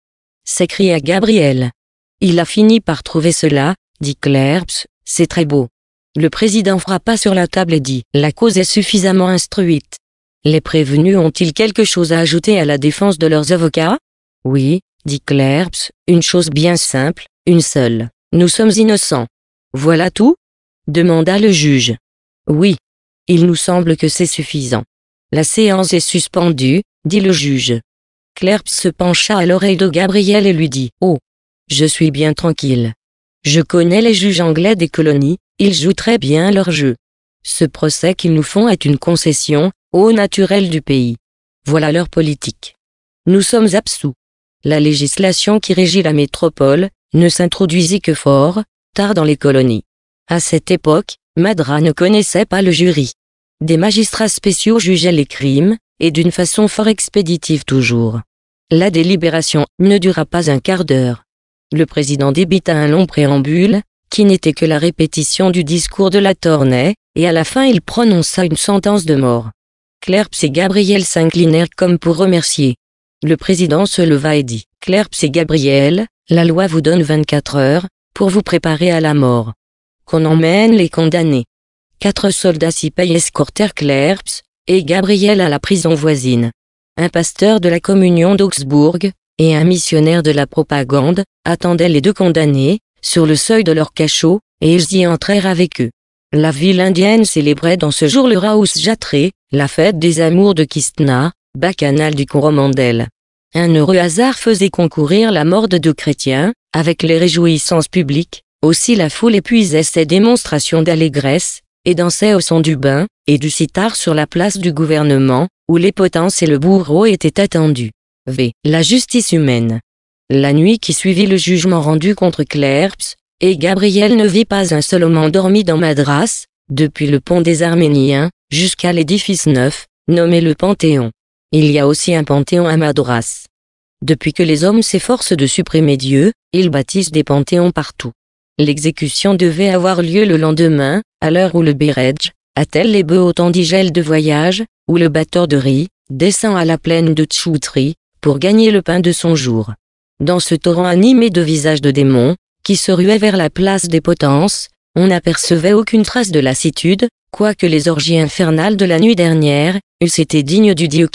s'écria Gabriel. Il a fini par trouver cela, dit Clerps, c'est très beau. Le président frappa sur la table et dit, la cause est suffisamment instruite. Les prévenus ont-ils quelque chose à ajouter à la défense de leurs avocats Oui, dit Clerps, une chose bien simple, une seule. Nous sommes innocents. Voilà tout demanda le juge. Oui. Il nous semble que c'est suffisant. La séance est suspendue, dit le juge. Clerp se pencha à l'oreille de Gabriel et lui dit, Oh. Je suis bien tranquille. Je connais les juges anglais des colonies, ils jouent très bien leur jeu. Ce procès qu'ils nous font est une concession, au naturel du pays. Voilà leur politique. Nous sommes absous. La législation qui régit la métropole, ne s'introduisit que fort, tard dans les colonies. À cette époque, Madras ne connaissait pas le jury. Des magistrats spéciaux jugeaient les crimes, et d'une façon fort expéditive toujours. La délibération ne dura pas un quart d'heure. Le président débita un long préambule, qui n'était que la répétition du discours de la Tornay, et à la fin il prononça une sentence de mort. Clerps et Gabriel s'inclinèrent comme pour remercier. Le président se leva et dit, Clerps et Gabriel, la loi vous donne 24 heures, pour vous préparer à la mort. Qu'on emmène les condamnés. Quatre soldats s'y payent escortèrent Clerps, et Gabriel à la prison voisine. Un pasteur de la communion d'Augsbourg, et un missionnaire de la propagande, attendaient les deux condamnés, sur le seuil de leur cachot, et ils y entrèrent avec eux. La ville indienne célébrait dans ce jour le Raus Jatré, la fête des amours de Kistna, bacchanal du Coromandel. Un heureux hasard faisait concourir la mort de deux chrétiens, avec les réjouissances publiques, aussi la foule épuisait ses démonstrations d'allégresse, et dansait au son du bain, et du sitar sur la place du gouvernement, où les potences et le bourreau étaient attendus. V. La justice humaine. La nuit qui suivit le jugement rendu contre Clerps, et Gabriel ne vit pas un seul homme endormi dans Madras, depuis le pont des Arméniens, jusqu'à l'édifice neuf, nommé le Panthéon. Il y a aussi un panthéon à Madras. Depuis que les hommes s'efforcent de supprimer Dieu, ils bâtissent des panthéons partout. L'exécution devait avoir lieu le lendemain, à l'heure où le Berej, attelle les bœufs au d'Igel de voyage, ou le batteur de riz, descend à la plaine de Tchoutri, pour gagner le pain de son jour. Dans ce torrent animé de visages de démons, qui se ruaient vers la place des potences, on n'apercevait aucune trace de lassitude, Quoique les orgies infernales de la nuit dernière, eussent été dignes du dieu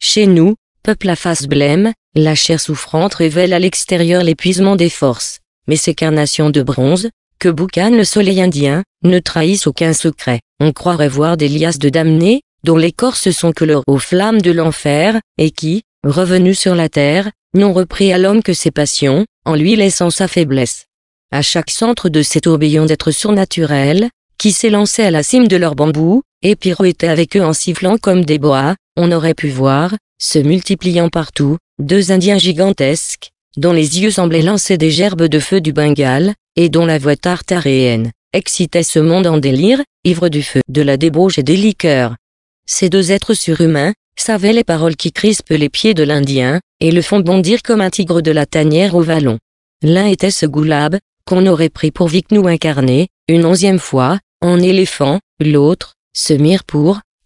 Chez nous, peuple à face blême, la chair souffrante révèle à l'extérieur l'épuisement des forces. Mais ces carnations de bronze, que boucanne le soleil indien, ne trahissent aucun secret. On croirait voir des liasses de damnés, dont les corps se sont leurs aux flammes de l'enfer, et qui, revenus sur la terre, n'ont repris à l'homme que ses passions, en lui laissant sa faiblesse. À chaque centre de cet tourbillons d'êtres surnaturels, qui s'élançaient à la cime de leur bambou, et pirouettaient avec eux en sifflant comme des boas, on aurait pu voir, se multipliant partout, deux Indiens gigantesques, dont les yeux semblaient lancer des gerbes de feu du Bengale, et dont la voix tartaréenne, excitait ce monde en délire, ivre du feu, de la débauche et des liqueurs. Ces deux êtres surhumains, savaient les paroles qui crispent les pieds de l'Indien, et le font bondir comme un tigre de la tanière au vallon. L'un était ce goulab, qu'on aurait pris pour Vicnou incarné, une onzième fois, en éléphant, l'autre, se mire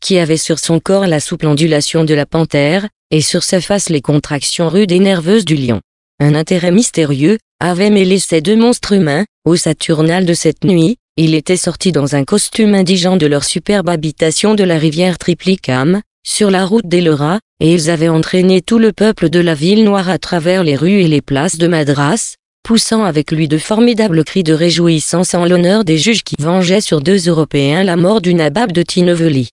qui avait sur son corps la souple ondulation de la panthère, et sur sa face les contractions rudes et nerveuses du lion. Un intérêt mystérieux, avait mêlé ces deux monstres humains, au Saturnal de cette nuit, il était sorti dans un costume indigent de leur superbe habitation de la rivière Triplicam, sur la route d'Elora, et ils avaient entraîné tout le peuple de la ville noire à travers les rues et les places de Madras, poussant avec lui de formidables cris de réjouissance en l'honneur des juges qui vengeaient sur deux Européens la mort d'une abab de Tineveli.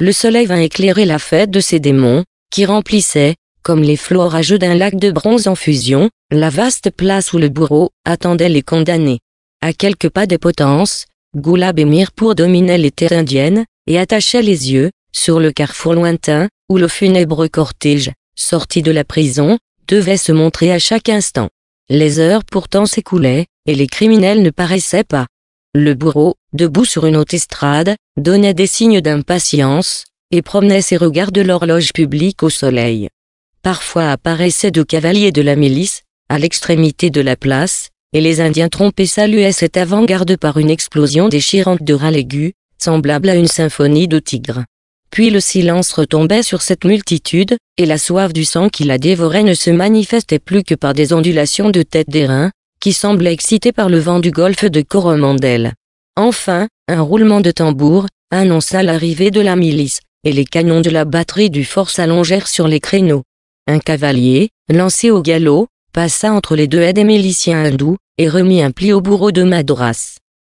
Le soleil vint éclairer la fête de ces démons, qui remplissaient, comme les flots orageux d'un lac de bronze en fusion, la vaste place où le bourreau attendait les condamnés. À quelques pas des potences, Goulab et Mirpour dominaient les terres indiennes, et attachaient les yeux, sur le carrefour lointain, où le funèbre cortège, sorti de la prison, devait se montrer à chaque instant. Les heures pourtant s'écoulaient, et les criminels ne paraissaient pas. Le bourreau, debout sur une haute estrade, donnait des signes d'impatience, et promenait ses regards de l'horloge publique au soleil. Parfois apparaissaient deux cavaliers de la milice, à l'extrémité de la place, et les Indiens trompés saluaient cette avant-garde par une explosion déchirante de râles aigus, semblable à une symphonie de tigres. Puis le silence retombait sur cette multitude, et la soif du sang qui la dévorait ne se manifestait plus que par des ondulations de tête d'airain, qui semblaient excitées par le vent du golfe de Coromandel. Enfin, un roulement de tambour, annonça l'arrivée de la milice, et les canons de la batterie du fort s'allongèrent sur les créneaux. Un cavalier, lancé au galop, passa entre les deux haies des miliciens hindous, et remit un pli au bourreau de Madras.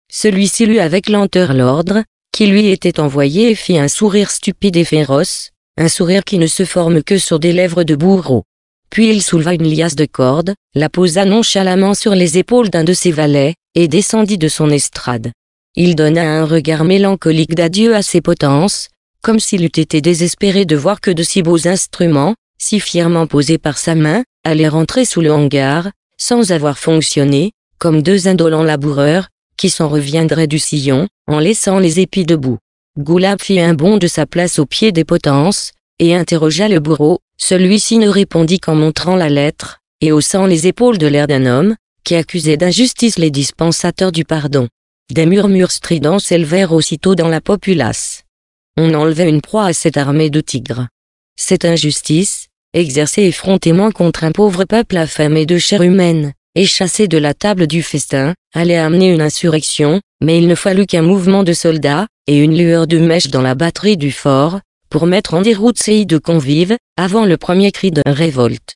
Celui-ci lut avec lenteur l'ordre, qui lui était envoyé fit un sourire stupide et féroce, un sourire qui ne se forme que sur des lèvres de bourreau. Puis il souleva une liasse de cordes, la posa nonchalamment sur les épaules d'un de ses valets, et descendit de son estrade. Il donna un regard mélancolique d'adieu à ses potences, comme s'il eût été désespéré de voir que de si beaux instruments, si fièrement posés par sa main, allaient rentrer sous le hangar, sans avoir fonctionné, comme deux indolents laboureurs, qui s'en reviendrait du sillon, en laissant les épis debout. Goulab fit un bond de sa place au pied des potences, et interrogea le bourreau, celui-ci ne répondit qu'en montrant la lettre, et haussant les épaules de l'air d'un homme, qui accusait d'injustice les dispensateurs du pardon. Des murmures stridents s'élevèrent aussitôt dans la populace. On enlevait une proie à cette armée de tigres. Cette injustice, exercée effrontément contre un pauvre peuple affamé de chair humaine, et chassé de la table du festin, allait amener une insurrection, mais il ne fallut qu'un mouvement de soldats, et une lueur de mèche dans la batterie du fort, pour mettre en déroute ces deux convives, avant le premier cri de révolte.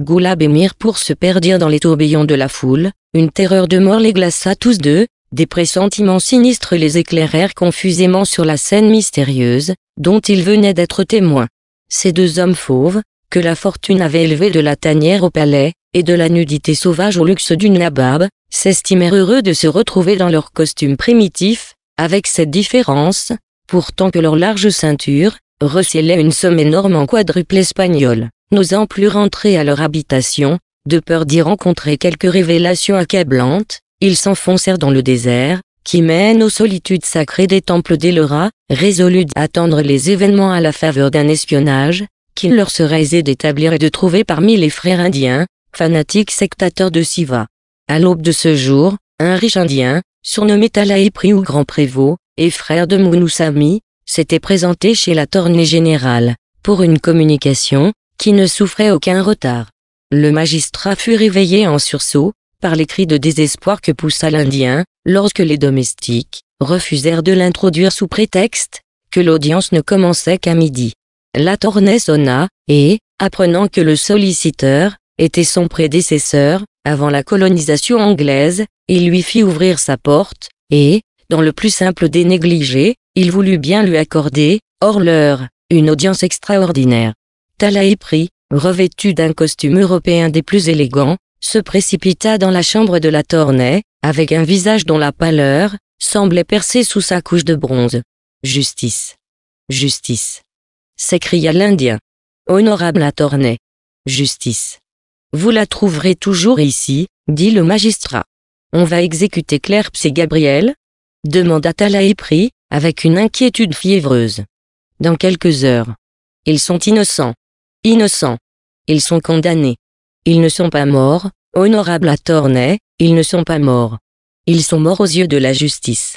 Goulab et pour se perdirent dans les tourbillons de la foule, une terreur de mort les glaça tous deux, des pressentiments sinistres les éclairèrent confusément sur la scène mystérieuse, dont ils venaient d'être témoins. Ces deux hommes fauves, que la fortune avait élevés de la tanière au palais, et de la nudité sauvage au luxe d'une nabab, s'estimèrent heureux de se retrouver dans leur costume primitif, avec cette différence, pourtant que leur large ceinture, recelait une somme énorme en quadruple espagnol, n'osant plus rentrer à leur habitation, de peur d'y rencontrer quelque révélation accablante, ils s'enfoncèrent dans le désert, qui mène aux solitudes sacrées des temples d'Elora, résolus d'attendre les événements à la faveur d'un espionnage, qu'il leur serait aisé d'établir et de trouver parmi les frères indiens, fanatique sectateur de Siva. À l'aube de ce jour, un riche indien, surnommé Talaipri ou Grand prévôt et frère de Mounousami, s'était présenté chez la tournée générale, pour une communication, qui ne souffrait aucun retard. Le magistrat fut réveillé en sursaut, par les cris de désespoir que poussa l'Indien, lorsque les domestiques, refusèrent de l'introduire sous prétexte, que l'audience ne commençait qu'à midi. La Tornée sonna, et, apprenant que le solliciteur, était son prédécesseur, avant la colonisation anglaise, il lui fit ouvrir sa porte, et, dans le plus simple des négligés, il voulut bien lui accorder, hors l'heure, une audience extraordinaire. Talaï revêtu d'un costume européen des plus élégants, se précipita dans la chambre de la Tornay avec un visage dont la pâleur semblait percée sous sa couche de bronze. Justice. Justice. s'écria l'Indien. Honorable la Tornay Justice. Vous la trouverez toujours ici, dit le magistrat. On va exécuter Clerps et Gabriel demanda t avec une inquiétude fiévreuse. Dans quelques heures. Ils sont innocents. Innocents. Ils sont condamnés. Ils ne sont pas morts, honorable à Tornay, ils ne sont pas morts. Ils sont morts aux yeux de la justice.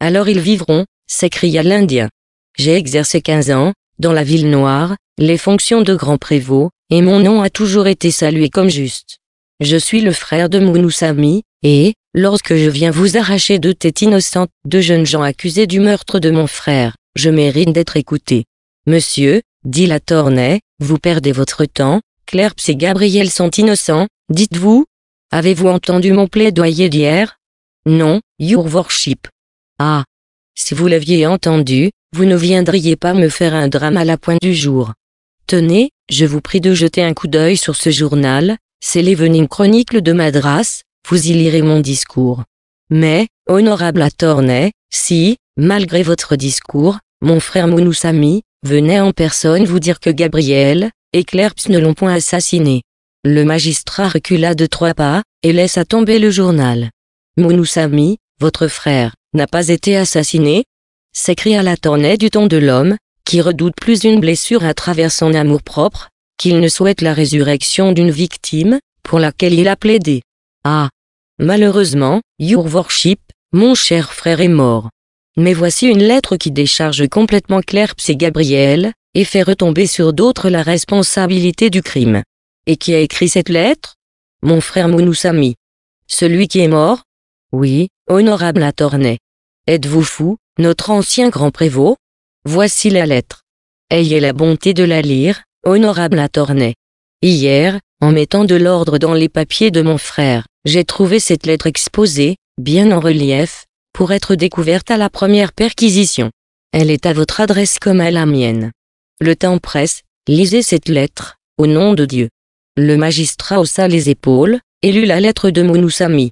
Alors ils vivront, s'écria l'Indien. J'ai exercé quinze ans, dans la ville noire, les fonctions de grand prévôt, et mon nom a toujours été salué comme juste. Je suis le frère de mounousami et, lorsque je viens vous arracher de têtes innocentes de jeunes gens accusés du meurtre de mon frère, je mérite d'être écouté. Monsieur, dit la Tornay, vous perdez votre temps, Clerps et Gabriel sont innocents, dites-vous Avez-vous entendu mon plaidoyer d'hier Non, Your Worship. Ah Si vous l'aviez entendu, vous ne viendriez pas me faire un drame à la pointe du jour. Tenez, je vous prie de jeter un coup d'œil sur ce journal, c'est l'Evening chronicle de Madras, vous y lirez mon discours. Mais, honorable Attorney, si, malgré votre discours, mon frère Mounoussami, venait en personne vous dire que Gabriel, et Clerps ne l'ont point assassiné. Le magistrat recula de trois pas, et laissa tomber le journal. Mounoussami, votre frère, n'a pas été assassiné s'écria la du ton de l'homme, qui redoute plus une blessure à travers son amour-propre, qu'il ne souhaite la résurrection d'une victime, pour laquelle il a plaidé. Ah Malheureusement, Your Worship, mon cher frère est mort. Mais voici une lettre qui décharge complètement Clerps et Gabriel, et fait retomber sur d'autres la responsabilité du crime. Et qui a écrit cette lettre Mon frère Mounoussami. Celui qui est mort Oui, honorable Latournay. Êtes-vous fou, notre ancien grand prévôt Voici la lettre. Ayez la bonté de la lire, honorable Attorney. Hier, en mettant de l'ordre dans les papiers de mon frère, j'ai trouvé cette lettre exposée, bien en relief, pour être découverte à la première perquisition. Elle est à votre adresse comme à la mienne. Le temps presse, lisez cette lettre, au nom de Dieu. Le magistrat haussa les épaules, et lut la lettre de Mounoussami.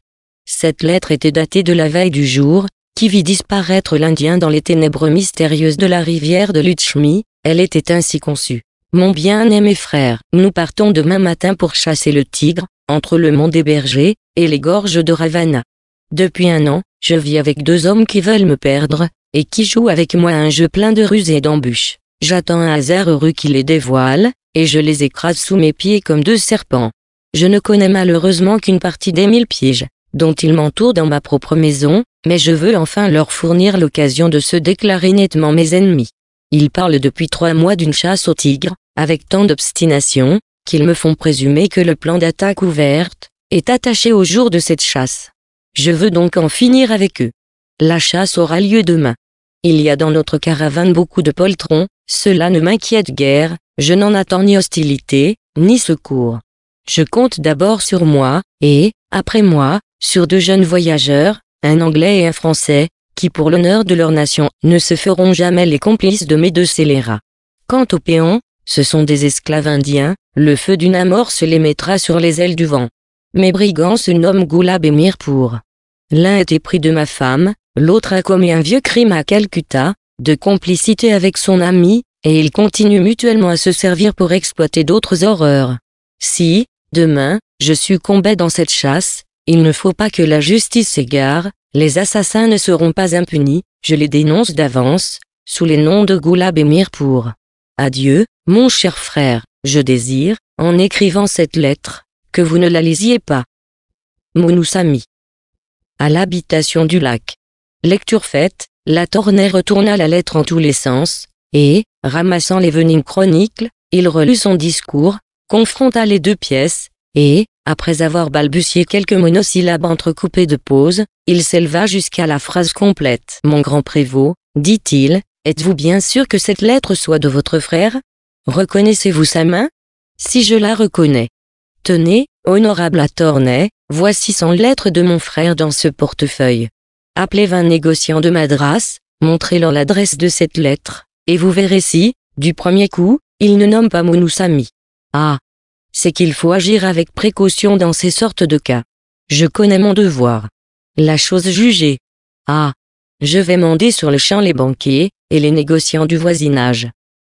Cette lettre était datée de la veille du jour, qui vit disparaître l'Indien dans les ténèbres mystérieuses de la rivière de Lutschmi, elle était ainsi conçue. Mon bien-aimé frère, nous partons demain matin pour chasser le tigre, entre le mont des bergers, et les gorges de Ravana. Depuis un an, je vis avec deux hommes qui veulent me perdre, et qui jouent avec moi un jeu plein de ruses et d'embûches. J'attends un hasard heureux qui les dévoile, et je les écrase sous mes pieds comme deux serpents. Je ne connais malheureusement qu'une partie des mille pièges dont ils m'entourent dans ma propre maison, mais je veux enfin leur fournir l'occasion de se déclarer nettement mes ennemis. Ils parlent depuis trois mois d'une chasse au tigre, avec tant d'obstination, qu'ils me font présumer que le plan d'attaque ouverte est attaché au jour de cette chasse. Je veux donc en finir avec eux. La chasse aura lieu demain. Il y a dans notre caravane beaucoup de poltrons, cela ne m'inquiète guère, je n'en attends ni hostilité, ni secours. Je compte d'abord sur moi, et, après moi, sur deux jeunes voyageurs, un Anglais et un Français, qui pour l'honneur de leur nation ne se feront jamais les complices de mes deux scélérats. Quant aux péons, ce sont des esclaves indiens, le feu d'une amorce les mettra sur les ailes du vent. Mes brigands se nomment Goulab et Mirpour. L'un est épris de ma femme, l'autre a commis un vieux crime à Calcutta, de complicité avec son ami, et ils continuent mutuellement à se servir pour exploiter d'autres horreurs. Si, Demain, je succombais dans cette chasse, il ne faut pas que la justice s'égare, les assassins ne seront pas impunis, je les dénonce d'avance, sous les noms de Goulab et Mirpour. Adieu, mon cher frère, je désire, en écrivant cette lettre, que vous ne la lisiez pas. Mounoussami. À l'habitation du lac. Lecture faite, la tornée retourna la lettre en tous les sens, et, ramassant les venimes chroniques, il relut son discours, confronta les deux pièces, et, après avoir balbutié quelques monosyllabes entrecoupés de pauses, il s'éleva jusqu'à la phrase complète. Mon grand prévôt, dit-il, êtes-vous bien sûr que cette lettre soit de votre frère Reconnaissez-vous sa main Si je la reconnais. Tenez, honorable Tornay, voici cent lettres de mon frère dans ce portefeuille. Appelez vingt négociants de Madras, montrez-leur l'adresse de cette lettre, et vous verrez si, du premier coup, ils ne nomment pas Mounoussami. Ah C'est qu'il faut agir avec précaution dans ces sortes de cas. Je connais mon devoir. La chose jugée. Ah Je vais mander sur le champ les banquiers et les négociants du voisinage.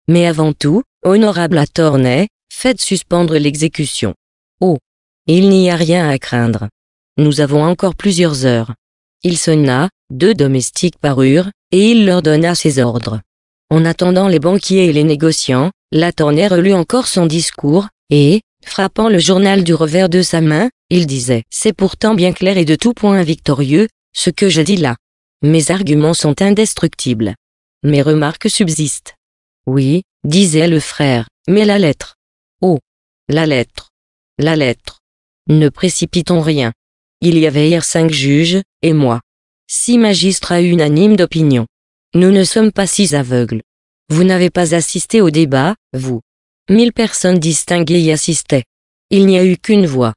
Mais avant tout, honorable Tornay, faites suspendre l'exécution. Oh Il n'y a rien à craindre. Nous avons encore plusieurs heures. Il sonna, deux domestiques parurent, et il leur donna ses ordres. En attendant les banquiers et les négociants, la tournée relut encore son discours, et, frappant le journal du revers de sa main, il disait « C'est pourtant bien clair et de tout point victorieux, ce que je dis là. Mes arguments sont indestructibles. Mes remarques subsistent. Oui, disait le frère, mais la lettre. Oh La lettre La lettre Ne précipitons rien. Il y avait hier cinq juges, et moi. Six magistrats unanimes d'opinion. Nous ne sommes pas six aveugles. Vous n'avez pas assisté au débat, vous. Mille personnes distinguées y assistaient. Il n'y a eu qu'une voix.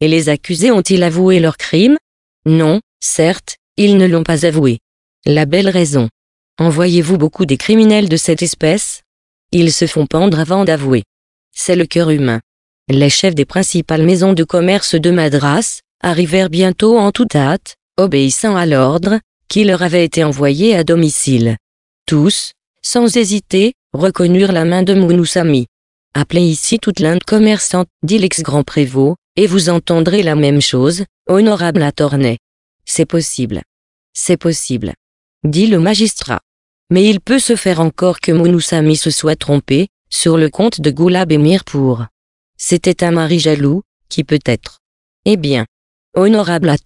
Et les accusés ont-ils avoué leur crime Non, certes, ils ne l'ont pas avoué. La belle raison. envoyez vous beaucoup des criminels de cette espèce Ils se font pendre avant d'avouer. C'est le cœur humain. Les chefs des principales maisons de commerce de Madras arrivèrent bientôt en toute hâte, obéissant à l'ordre qui leur avait été envoyé à domicile. Tous, sans hésiter, reconnurent la main de Mounoussami. Appelez ici toute l'Inde commerçante, dit l'ex-grand prévôt, et vous entendrez la même chose, honorable à C'est possible. C'est possible. Dit le magistrat. Mais il peut se faire encore que Mounoussami se soit trompé, sur le compte de Goulab et Mirpour. C'était un mari jaloux, qui peut-être. Eh bien. Honorable à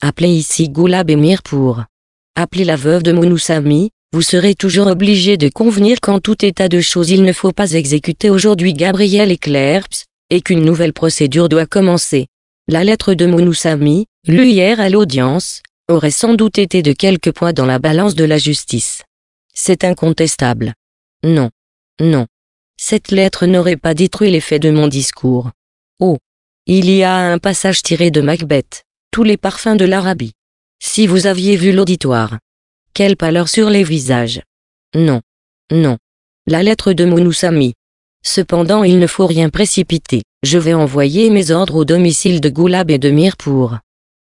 appelez ici Goulab et Mirpour. Appelez la veuve de Mounoussami, vous serez toujours obligé de convenir qu'en tout état de choses il ne faut pas exécuter aujourd'hui Gabriel et Clerps, et qu'une nouvelle procédure doit commencer. La lettre de Mounoussami, lue hier à l'audience, aurait sans doute été de quelque poids dans la balance de la justice. C'est incontestable. Non. Non. Cette lettre n'aurait pas détruit l'effet de mon discours. Oh. Il y a un passage tiré de Macbeth. Tous les parfums de l'Arabie. Si vous aviez vu l'auditoire, quelle pâleur sur les visages. Non. Non. La lettre de Mounoussami. Cependant il ne faut rien précipiter, je vais envoyer mes ordres au domicile de Goulab et de Mirpour.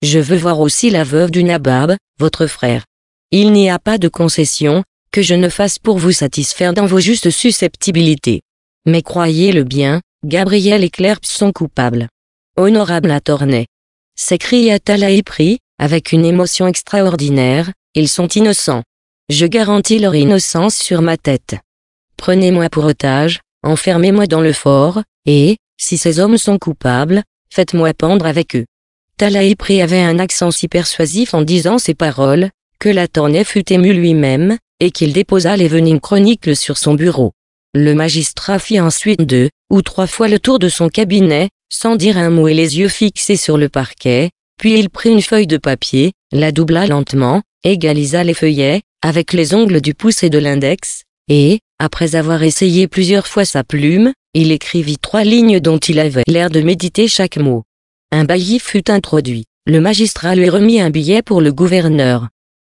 Je veux voir aussi la veuve du Nabab, votre frère. Il n'y a pas de concession, que je ne fasse pour vous satisfaire dans vos justes susceptibilités. Mais croyez-le bien, Gabriel et Clerp sont coupables. Honorable Latornay. sécria t avec une émotion extraordinaire, ils sont innocents. Je garantis leur innocence sur ma tête. Prenez-moi pour otage, enfermez-moi dans le fort, et, si ces hommes sont coupables, faites-moi pendre avec eux. Talaïpri avait un accent si persuasif en disant ces paroles, que la Tournée fut ému lui-même, et qu'il déposa les venines chroniques sur son bureau. Le magistrat fit ensuite deux ou trois fois le tour de son cabinet, sans dire un mot et les yeux fixés sur le parquet, puis il prit une feuille de papier, la doubla lentement, égalisa les feuillets, avec les ongles du pouce et de l'index, et, après avoir essayé plusieurs fois sa plume, il écrivit trois lignes dont il avait l'air de méditer chaque mot. Un bailli fut introduit. Le magistrat lui remit un billet pour le gouverneur.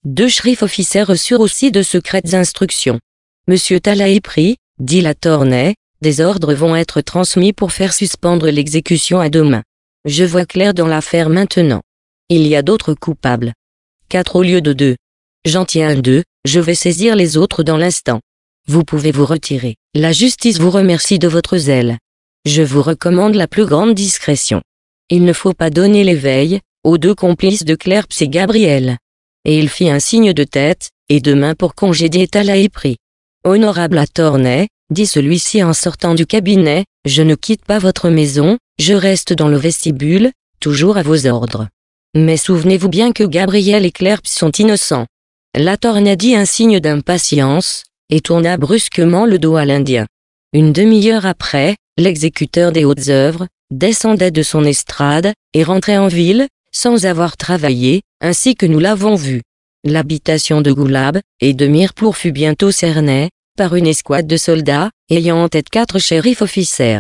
Deux shérifs officiers reçurent aussi de secrètes instructions. Monsieur Tala pris, dit la Tornay :« des ordres vont être transmis pour faire suspendre l'exécution à demain. Je vois clair dans l'affaire maintenant. Il y a d'autres coupables quatre au lieu de deux. J'en tiens un 2, je vais saisir les autres dans l'instant. Vous pouvez vous retirer. La justice vous remercie de votre zèle. Je vous recommande la plus grande discrétion. Il ne faut pas donner l'éveil, aux deux complices de Clerps et Gabriel. Et il fit un signe de tête, et de main pour congédier prix. Honorable à dit celui-ci en sortant du cabinet, je ne quitte pas votre maison, je reste dans le vestibule, toujours à vos ordres. Mais souvenez-vous bien que Gabriel et Clerp sont innocents. La a dit un signe d'impatience, et tourna brusquement le dos à l'Indien. Une demi-heure après, l'exécuteur des hautes œuvres, descendait de son estrade, et rentrait en ville, sans avoir travaillé, ainsi que nous l'avons vu. L'habitation de Goulab et de Mirepour fut bientôt cernée, par une escouade de soldats, ayant en tête quatre shérifs officiers.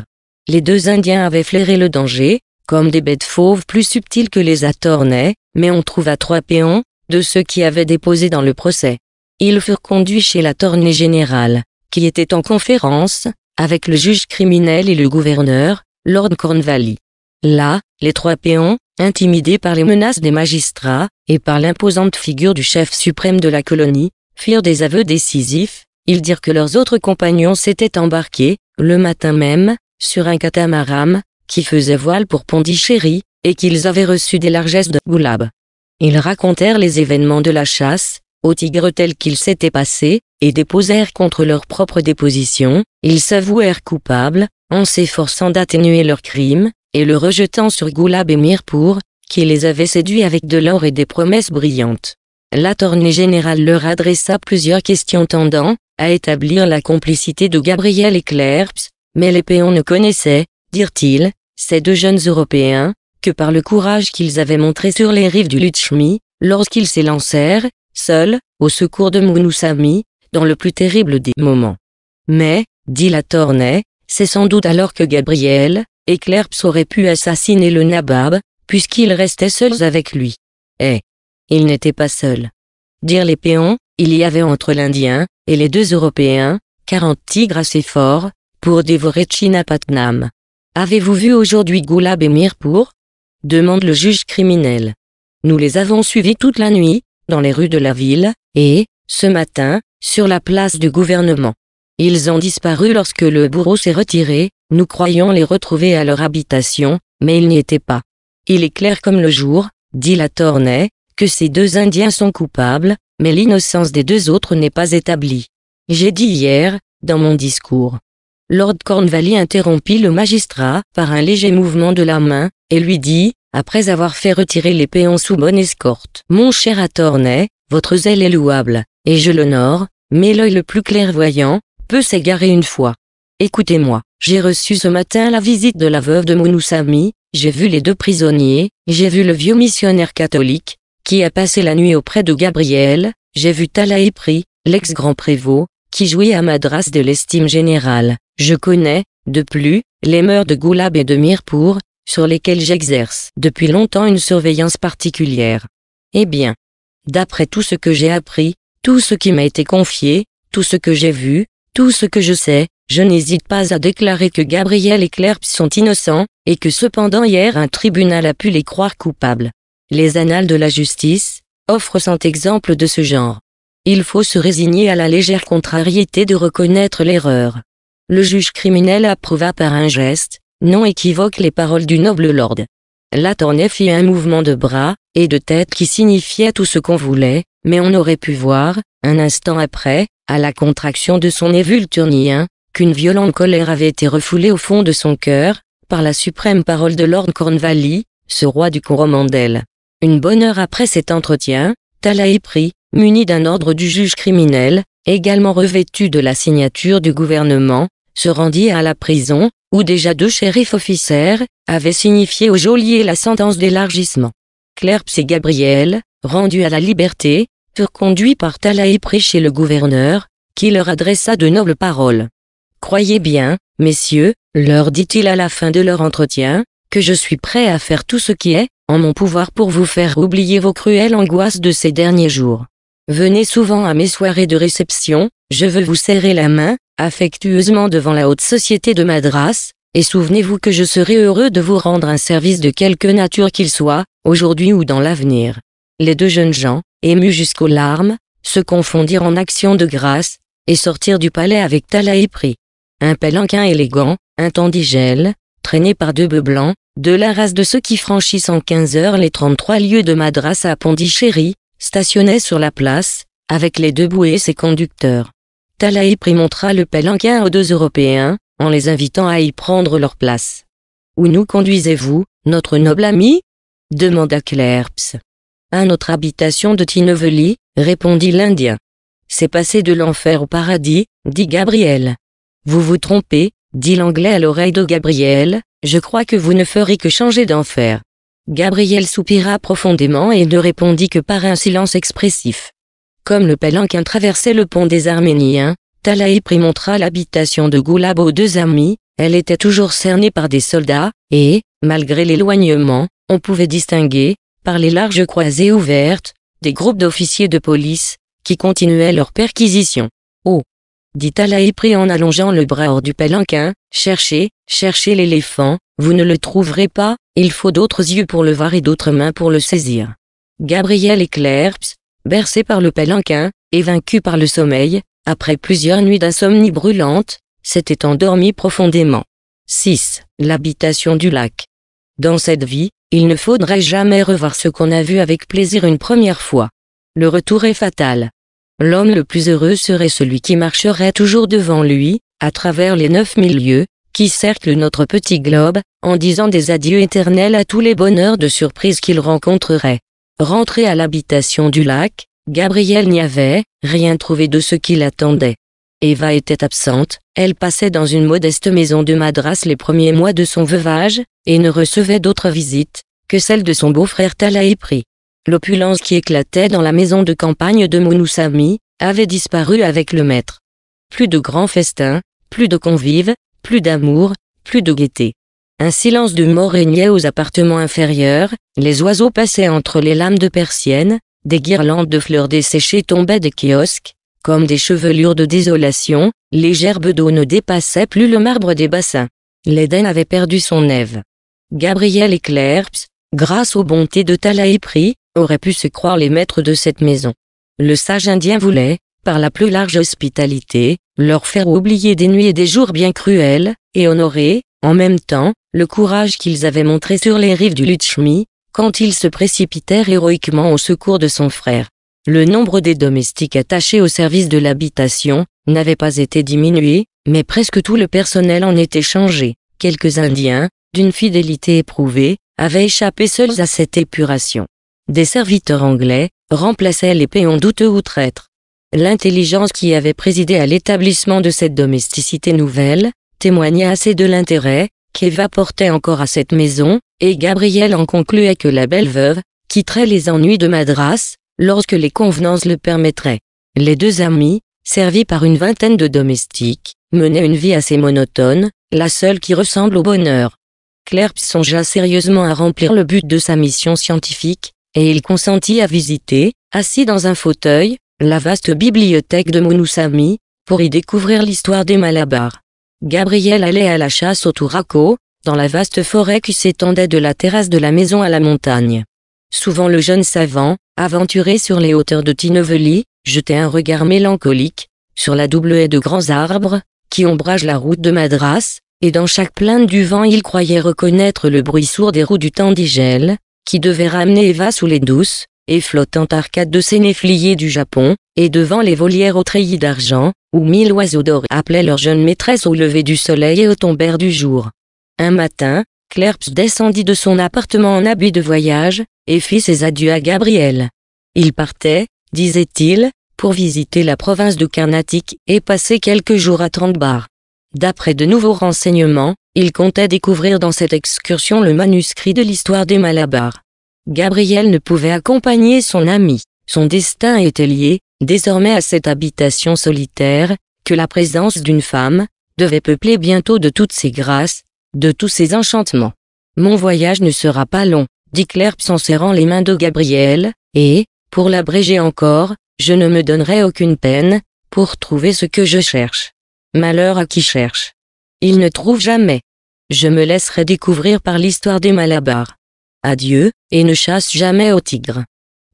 Les deux Indiens avaient flairé le danger, comme des bêtes fauves plus subtiles que les atornets, mais on trouva trois péons, de ceux qui avaient déposé dans le procès. Ils furent conduits chez la tornée générale, qui était en conférence, avec le juge criminel et le gouverneur, Lord Cornwallis. Là, les trois péons, intimidés par les menaces des magistrats, et par l'imposante figure du chef suprême de la colonie, firent des aveux décisifs, ils dirent que leurs autres compagnons s'étaient embarqués, le matin même, sur un catamaran, qui faisait voile pour Pondichéry, et qu'ils avaient reçu des largesses de Goulab. Ils racontèrent les événements de la chasse, au tigre tel qu'il s'étaient passé, et déposèrent contre leur propre déposition, ils s'avouèrent coupables, en s'efforçant d'atténuer leur crime, et le rejetant sur Goulab et Mirpour, qui les avaient séduits avec de l'or et des promesses brillantes. tournée général leur adressa plusieurs questions tendant à établir la complicité de Gabriel et Clerps, mais les péons ne connaissaient, dirent-ils, ces deux jeunes Européens, que par le courage qu'ils avaient montré sur les rives du Lutchmi, lorsqu'ils s'élancèrent, seuls, au secours de Mounoussami, dans le plus terrible des moments. Mais, dit la Tornay, c'est sans doute alors que Gabriel, et Clerps auraient pu assassiner le Nabab, puisqu'ils restaient seuls avec lui. Eh. Ils n'étaient pas seuls. Dirent les péons, il y avait entre l'Indien, et les deux Européens, quarante tigres assez forts, pour dévorer Chinapatnam. Avez-vous vu aujourd'hui Goulab et Mirpour demande le juge criminel. Nous les avons suivis toute la nuit, dans les rues de la ville, et, ce matin, sur la place du gouvernement. Ils ont disparu lorsque le bourreau s'est retiré, nous croyons les retrouver à leur habitation, mais ils n'y étaient pas. Il est clair comme le jour, dit la Tornay, que ces deux Indiens sont coupables, mais l'innocence des deux autres n'est pas établie. J'ai dit hier, dans mon discours, Lord Cornvally interrompit le magistrat par un léger mouvement de la main, et lui dit, après avoir fait retirer l'épée en sous bonne escorte. Mon cher Attorney, votre zèle est louable, et je l'honore, mais l'œil le plus clairvoyant peut s'égarer une fois. Écoutez-moi, j'ai reçu ce matin la visite de la veuve de Mounoussami, j'ai vu les deux prisonniers, j'ai vu le vieux missionnaire catholique, qui a passé la nuit auprès de Gabriel, j'ai vu Talaipri, l'ex-grand prévôt, qui jouit à Madras de l'estime générale. Je connais, de plus, les mœurs de Goulab et de Mirepour, sur lesquelles j'exerce depuis longtemps une surveillance particulière. Eh bien, d'après tout ce que j'ai appris, tout ce qui m'a été confié, tout ce que j'ai vu, tout ce que je sais, je n'hésite pas à déclarer que Gabriel et Clerp sont innocents, et que cependant hier un tribunal a pu les croire coupables. Les annales de la justice offrent cent exemples de ce genre. Il faut se résigner à la légère contrariété de reconnaître l'erreur le juge criminel approuva par un geste, non équivoque les paroles du noble lord. l'attorney fit un mouvement de bras et de tête qui signifiait tout ce qu'on voulait, mais on aurait pu voir, un instant après, à la contraction de son nez qu'une violente colère avait été refoulée au fond de son cœur, par la suprême parole de Lord Cornwallis, ce roi du Coromandel. Une bonne heure après cet entretien, Talaï prit, muni d'un ordre du juge criminel, également revêtu de la signature du gouvernement, se rendit à la prison, où déjà deux shérifs officiers avaient signifié au geôlier la sentence d'élargissement. Clerps et Gabriel, rendus à la liberté, furent conduits par Talaïpré chez le gouverneur, qui leur adressa de nobles paroles. Croyez bien, messieurs, leur dit-il à la fin de leur entretien, que je suis prêt à faire tout ce qui est, en mon pouvoir pour vous faire oublier vos cruelles angoisses de ces derniers jours. Venez souvent à mes soirées de réception, je veux vous serrer la main, affectueusement devant la haute société de Madras, et souvenez-vous que je serai heureux de vous rendre un service de quelque nature qu'il soit, aujourd'hui ou dans l'avenir. Les deux jeunes gens, émus jusqu'aux larmes, se confondirent en actions de grâce, et sortirent du palais avec Talaipri. Un palanquin élégant, un tendigèle, traîné par deux bœufs blancs, de la race de ceux qui franchissent en 15 heures les 33 lieues de Madras à Pondichéry, stationnait sur la place, avec les deux bouées et ses conducteurs prit montra le palanquin aux deux Européens, en les invitant à y prendre leur place. Où nous conduisez-vous, notre noble ami demanda Clerps. À notre habitation de Tineveli, répondit l'Indien. C'est passé de l'enfer au paradis, dit Gabriel. Vous vous trompez, dit l'anglais à l'oreille de Gabriel, je crois que vous ne ferez que changer d'enfer. Gabriel soupira profondément et ne répondit que par un silence expressif. Comme le palanquin traversait le pont des Arméniens, Talaïpré montra l'habitation de Goulab aux deux amis, elle était toujours cernée par des soldats, et, malgré l'éloignement, on pouvait distinguer, par les larges croisées ouvertes, des groupes d'officiers de police, qui continuaient leur perquisition. Oh dit Talaïpré en allongeant le bras hors du palanquin, cherchez, cherchez l'éléphant, vous ne le trouverez pas, il faut d'autres yeux pour le voir et d'autres mains pour le saisir. Gabriel et Clerps, bercé par le palanquin et vaincu par le sommeil, après plusieurs nuits d'insomnie brûlante, s'était endormi profondément. 6. L'habitation du lac. Dans cette vie, il ne faudrait jamais revoir ce qu'on a vu avec plaisir une première fois. Le retour est fatal. L'homme le plus heureux serait celui qui marcherait toujours devant lui, à travers les 9000 lieues, qui cerclent notre petit globe, en disant des adieux éternels à tous les bonheurs de surprise qu'il rencontrerait. Rentré à l'habitation du lac, Gabriel n'y avait rien trouvé de ce qui l'attendait. Eva était absente, elle passait dans une modeste maison de Madras les premiers mois de son veuvage, et ne recevait d'autres visites que celle de son beau-frère Talaipri. L'opulence qui éclatait dans la maison de campagne de Mounoussami avait disparu avec le maître. Plus de grands festins, plus de convives, plus d'amour, plus de gaieté. Un silence de mort régnait aux appartements inférieurs, les oiseaux passaient entre les lames de persiennes, des guirlandes de fleurs desséchées tombaient des kiosques, comme des chevelures de désolation, les gerbes d'eau ne dépassaient plus le marbre des bassins. L'Éden avait perdu son Ève. Gabriel et Clerps, grâce aux bontés de Prix, auraient pu se croire les maîtres de cette maison. Le sage indien voulait, par la plus large hospitalité, leur faire oublier des nuits et des jours bien cruels, et honorer, en même temps, le courage qu'ils avaient montré sur les rives du Lutchmi, quand ils se précipitèrent héroïquement au secours de son frère. Le nombre des domestiques attachés au service de l'habitation n'avait pas été diminué, mais presque tout le personnel en était changé. Quelques Indiens, d'une fidélité éprouvée, avaient échappé seuls à cette épuration. Des serviteurs anglais remplaçaient les péons douteux ou traîtres. L'intelligence qui avait présidé à l'établissement de cette domesticité nouvelle témoignait assez de l'intérêt qu'Eva portait encore à cette maison, et Gabriel en concluait que la belle veuve quitterait les ennuis de Madras, lorsque les convenances le permettraient. Les deux amis, servis par une vingtaine de domestiques, menaient une vie assez monotone, la seule qui ressemble au bonheur. Clerp songea sérieusement à remplir le but de sa mission scientifique, et il consentit à visiter, assis dans un fauteuil, la vaste bibliothèque de Monousami, pour y découvrir l'histoire des Malabars. Gabriel allait à la chasse au Touraco, dans la vaste forêt qui s'étendait de la terrasse de la maison à la montagne. Souvent le jeune savant, aventuré sur les hauteurs de Tinovely, jetait un regard mélancolique, sur la double haie de grands arbres, qui ombrage la route de Madras, et dans chaque plainte du vent il croyait reconnaître le bruit sourd des roues du Tandigel, qui devait ramener Eva sous les douces, et flottant arcade de sénéfliers du Japon, et devant les volières aux treillis d'argent, où mille oiseaux d'or appelaient leur jeune maîtresse au lever du soleil et au tombère du jour. Un matin, Clerps descendit de son appartement en habit de voyage, et fit ses adieux à Gabriel. Il partait, disait-il, pour visiter la province de Carnatic et passer quelques jours à Trandbar. D'après de nouveaux renseignements, il comptait découvrir dans cette excursion le manuscrit de l'histoire des Malabar. Gabriel ne pouvait accompagner son ami. Son destin était lié, désormais à cette habitation solitaire, que la présence d'une femme, devait peupler bientôt de toutes ses grâces, de tous ses enchantements. Mon voyage ne sera pas long, dit Clerps en serrant les mains de Gabriel, et, pour l'abréger encore, je ne me donnerai aucune peine, pour trouver ce que je cherche. Malheur à qui cherche. Il ne trouve jamais. Je me laisserai découvrir par l'histoire des Malabars. Adieu, et ne chasse jamais au tigre.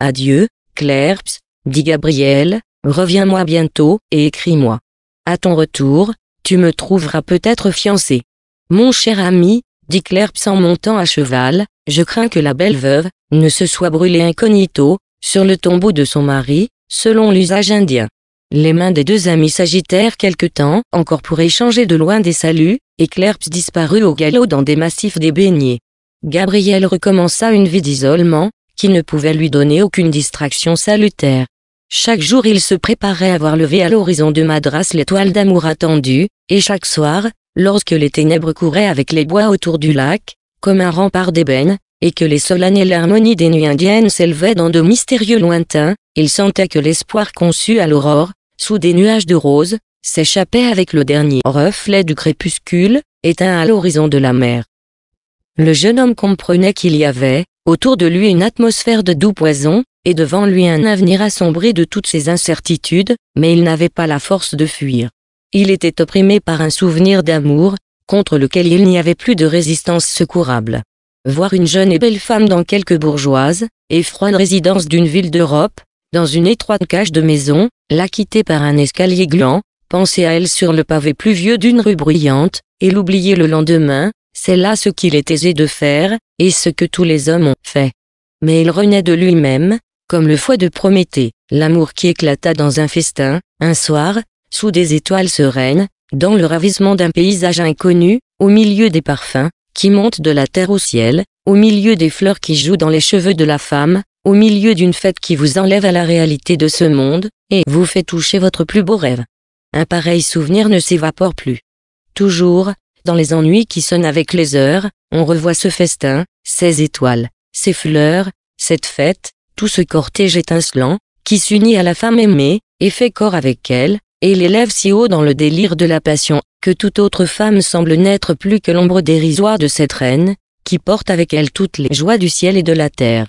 Adieu, Clerps, dit Gabriel, reviens-moi bientôt et écris-moi. À ton retour, tu me trouveras peut-être fiancé. Mon cher ami, dit Clerps en montant à cheval, je crains que la belle veuve ne se soit brûlée incognito, sur le tombeau de son mari, selon l'usage indien. Les mains des deux amis s'agitèrent quelque temps encore pour échanger de loin des saluts, et Clerps disparut au galop dans des massifs des beignets. Gabriel recommença une vie d'isolement, qui ne pouvait lui donner aucune distraction salutaire. Chaque jour il se préparait à voir lever à l'horizon de Madras l'étoile d'amour attendue, et chaque soir, lorsque les ténèbres couraient avec les bois autour du lac, comme un rempart d'ébène, et que les solennelles harmonies des nuits indiennes s'élevaient dans de mystérieux lointains, il sentait que l'espoir conçu à l'aurore, sous des nuages de roses, s'échappait avec le dernier reflet du crépuscule, éteint à l'horizon de la mer. Le jeune homme comprenait qu'il y avait, autour de lui une atmosphère de doux poison, et devant lui un avenir assombri de toutes ses incertitudes, mais il n'avait pas la force de fuir. Il était opprimé par un souvenir d'amour, contre lequel il n'y avait plus de résistance secourable. Voir une jeune et belle femme dans quelque bourgeoise, et froide résidence d'une ville d'Europe, dans une étroite cage de maison, la quitter par un escalier gland, penser à elle sur le pavé pluvieux d'une rue bruyante, et l'oublier le lendemain, c'est là ce qu'il est aisé de faire, et ce que tous les hommes ont fait. Mais il renaît de lui-même, comme le foie de Prométhée, l'amour qui éclata dans un festin, un soir, sous des étoiles sereines, dans le ravissement d'un paysage inconnu, au milieu des parfums, qui montent de la terre au ciel, au milieu des fleurs qui jouent dans les cheveux de la femme, au milieu d'une fête qui vous enlève à la réalité de ce monde, et vous fait toucher votre plus beau rêve. Un pareil souvenir ne s'évapore plus. Toujours, dans les ennuis qui sonnent avec les heures, on revoit ce festin, ces étoiles, ces fleurs, cette fête, tout ce cortège étincelant, qui s'unit à la femme aimée, et fait corps avec elle, et l'élève si haut dans le délire de la passion, que toute autre femme semble n'être plus que l'ombre dérisoire de cette reine, qui porte avec elle toutes les joies du ciel et de la terre.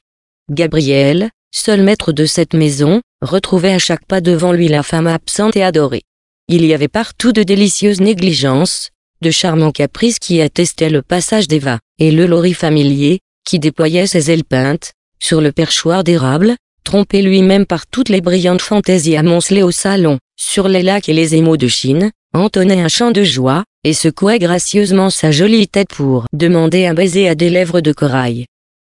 Gabriel, seul maître de cette maison, retrouvait à chaque pas devant lui la femme absente et adorée. Il y avait partout de délicieuses négligences, de charmants caprices qui attestaient le passage d'Eva, et le lori familier, qui déployait ses ailes peintes, sur le perchoir d'érable, trompé lui-même par toutes les brillantes fantaisies amoncelées au salon, sur les lacs et les émaux de Chine, entonnait un chant de joie, et secouait gracieusement sa jolie tête pour demander un baiser à des lèvres de corail.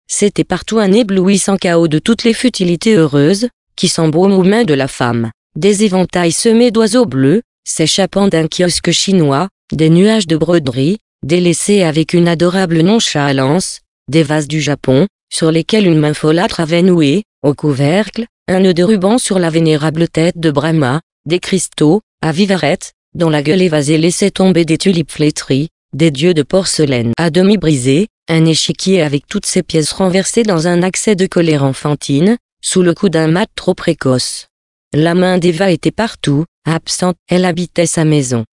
C'était partout un éblouissant chaos de toutes les futilités heureuses, qui s'embaument aux mains de la femme. Des éventails semés d'oiseaux bleus, s'échappant d'un kiosque chinois, des nuages de broderie, délaissés avec une adorable nonchalance, des vases du Japon, sur lesquels une main folâtre avait noué, au couvercle, un nœud de ruban sur la vénérable tête de Brahma, des cristaux, à vivarette, dont la gueule évasée laissait tomber des tulipes flétries, des dieux de porcelaine à demi brisés, un échiquier avec toutes ses pièces renversées dans un accès de colère enfantine, sous le coup d'un mat trop précoce. La main d'Eva était partout, absente, elle habitait sa maison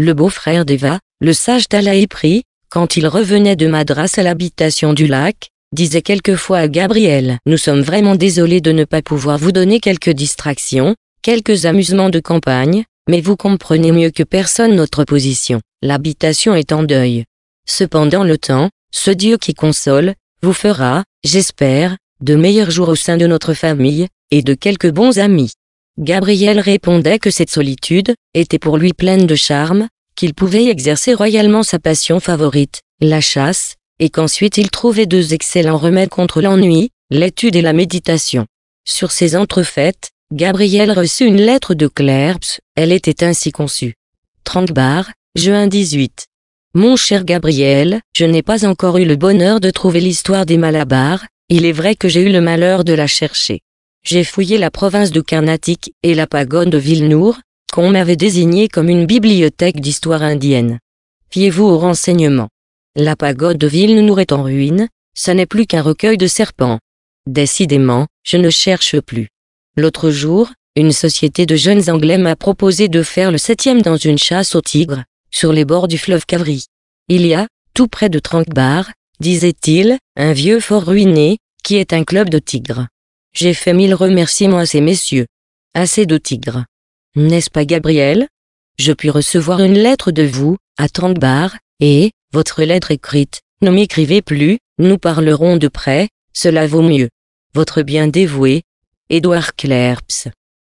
le beau-frère d'Eva, le sage Talaï-Pri, quand il revenait de Madras à l'habitation du lac, disait quelquefois à Gabriel « Nous sommes vraiment désolés de ne pas pouvoir vous donner quelques distractions, quelques amusements de campagne, mais vous comprenez mieux que personne notre position. L'habitation est en deuil. Cependant le temps, ce Dieu qui console, vous fera, j'espère, de meilleurs jours au sein de notre famille, et de quelques bons amis. Gabriel répondait que cette solitude était pour lui pleine de charme, qu'il pouvait exercer royalement sa passion favorite, la chasse, et qu'ensuite il trouvait deux excellents remèdes contre l'ennui, l'étude et la méditation. Sur ces entrefaites, Gabriel reçut une lettre de Clerps, elle était ainsi conçue. 30 bar, juin 18. Mon cher Gabriel, je n'ai pas encore eu le bonheur de trouver l'histoire des Malabar. il est vrai que j'ai eu le malheur de la chercher j'ai fouillé la province de Carnatic et la pagode de Vilnour, qu'on m'avait désignée comme une bibliothèque d'histoire indienne. Fiez-vous aux renseignements. La pagode de Vilnour est en ruine, ce n'est plus qu'un recueil de serpents. Décidément, je ne cherche plus. L'autre jour, une société de jeunes Anglais m'a proposé de faire le septième dans une chasse aux tigres, sur les bords du fleuve Cavry. Il y a, tout près de Trankbar, disait-il, un vieux fort ruiné, qui est un club de tigres. J'ai fait mille remerciements à ces messieurs. Assez de tigres. N'est-ce pas Gabriel Je puis recevoir une lettre de vous, à 30 barres, et, votre lettre écrite, ne m'écrivez plus, nous parlerons de près, cela vaut mieux. Votre bien dévoué, Édouard Clerps.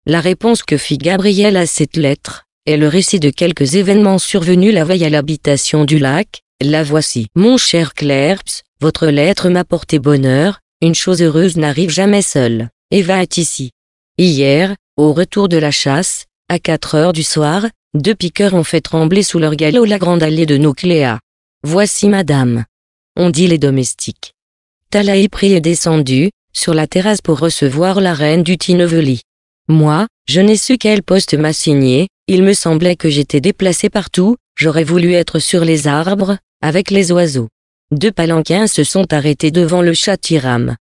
La réponse que fit Gabriel à cette lettre, est le récit de quelques événements survenus la veille à l'habitation du lac, la voici. Mon cher Clerps, votre lettre m'a porté bonheur, une chose heureuse n'arrive jamais seule. Eva est ici. Hier, au retour de la chasse, à 4 heures du soir, deux piqueurs ont fait trembler sous leur galop la grande allée de Nocléa. Voici madame. On dit les domestiques. Talaïpri est descendu, sur la terrasse pour recevoir la reine du Tineveli. Moi, je n'ai su quel poste m'assigner, il me semblait que j'étais déplacé partout, j'aurais voulu être sur les arbres, avec les oiseaux. Deux palanquins se sont arrêtés devant le châtiram.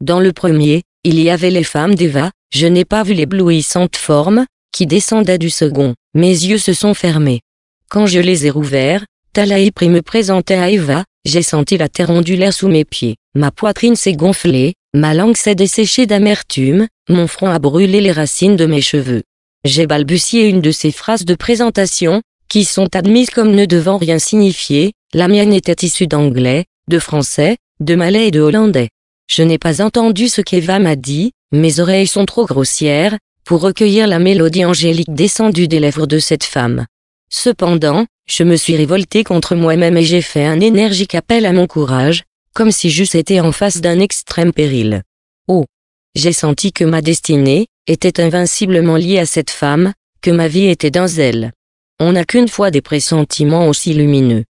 Dans le premier, il y avait les femmes d'Eva, je n'ai pas vu l'éblouissante forme, qui descendait du second, mes yeux se sont fermés. Quand je les ai rouverts, pri me présentait à Eva, j'ai senti la terre ondulaire sous mes pieds, ma poitrine s'est gonflée, ma langue s'est desséchée d'amertume, mon front a brûlé les racines de mes cheveux. J'ai balbutié une de ces phrases de présentation, qui sont admises comme ne devant rien signifier, la mienne était issue d'anglais, de français, de malais et de hollandais. Je n'ai pas entendu ce qu'Eva m'a dit, mes oreilles sont trop grossières, pour recueillir la mélodie angélique descendue des lèvres de cette femme. Cependant, je me suis révolté contre moi-même et j'ai fait un énergique appel à mon courage, comme si j'eusse été en face d'un extrême péril. Oh! J'ai senti que ma destinée était invinciblement liée à cette femme, que ma vie était dans elle. On n'a qu'une fois des pressentiments aussi lumineux.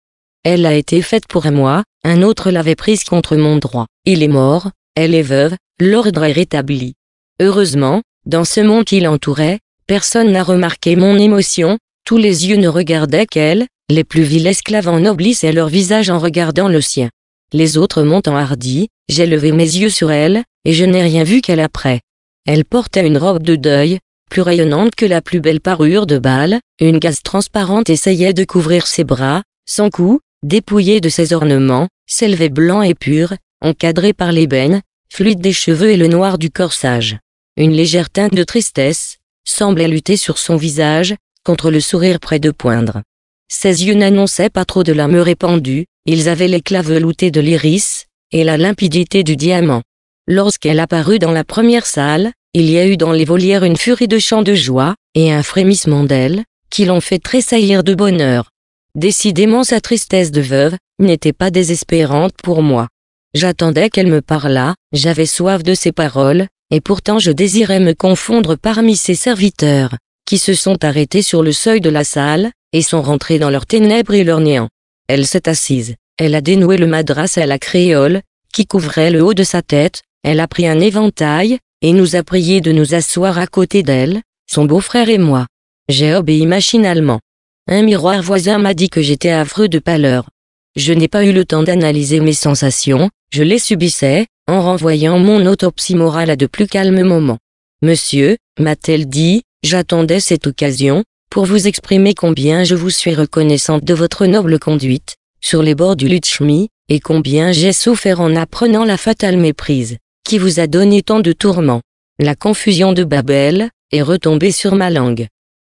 Elle a été faite pour moi, un autre l'avait prise contre mon droit. Il est mort, elle est veuve, l'ordre est rétabli. Heureusement, dans ce monde qui l'entourait, personne n'a remarqué mon émotion, tous les yeux ne regardaient qu'elle, les plus vils esclaves ennoblissaient leur visage en regardant le sien. Les autres montant hardis, j'ai levé mes yeux sur elle, et je n'ai rien vu qu'elle après. Elle portait une robe de deuil, plus rayonnante que la plus belle parure de bal, une gaze transparente essayait de couvrir ses bras, son cou, dépouillé de ses ornements, s'élevait blanc et pur, encadré par l'ébène, fluide des cheveux et le noir du corsage. Une légère teinte de tristesse semblait lutter sur son visage, contre le sourire près de poindre. Ses yeux n'annonçaient pas trop de larmes répandue, ils avaient l'éclat velouté de l'iris, et la limpidité du diamant. Lorsqu'elle apparut dans la première salle, il y a eu dans les volières une furie de chants de joie, et un frémissement d'ailes, qui l'ont fait tressaillir de bonheur. Décidément sa tristesse de veuve n'était pas désespérante pour moi. J'attendais qu'elle me parlât, j'avais soif de ses paroles, et pourtant je désirais me confondre parmi ses serviteurs, qui se sont arrêtés sur le seuil de la salle, et sont rentrés dans leurs ténèbres et leur néant. Elle s'est assise, elle a dénoué le madras à la créole, qui couvrait le haut de sa tête, elle a pris un éventail, et nous a prié de nous asseoir à côté d'elle, son beau-frère et moi. J'ai obéi machinalement. Un miroir voisin m'a dit que j'étais affreux de pâleur. Je n'ai pas eu le temps d'analyser mes sensations, je les subissais, en renvoyant mon autopsie morale à de plus calmes moments. Monsieur, m'a-t-elle dit, j'attendais cette occasion, pour vous exprimer combien je vous suis reconnaissante de votre noble conduite, sur les bords du Lutchmi, et combien j'ai souffert en apprenant la fatale méprise, qui vous a donné tant de tourments. La confusion de Babel, est retombée sur ma langue.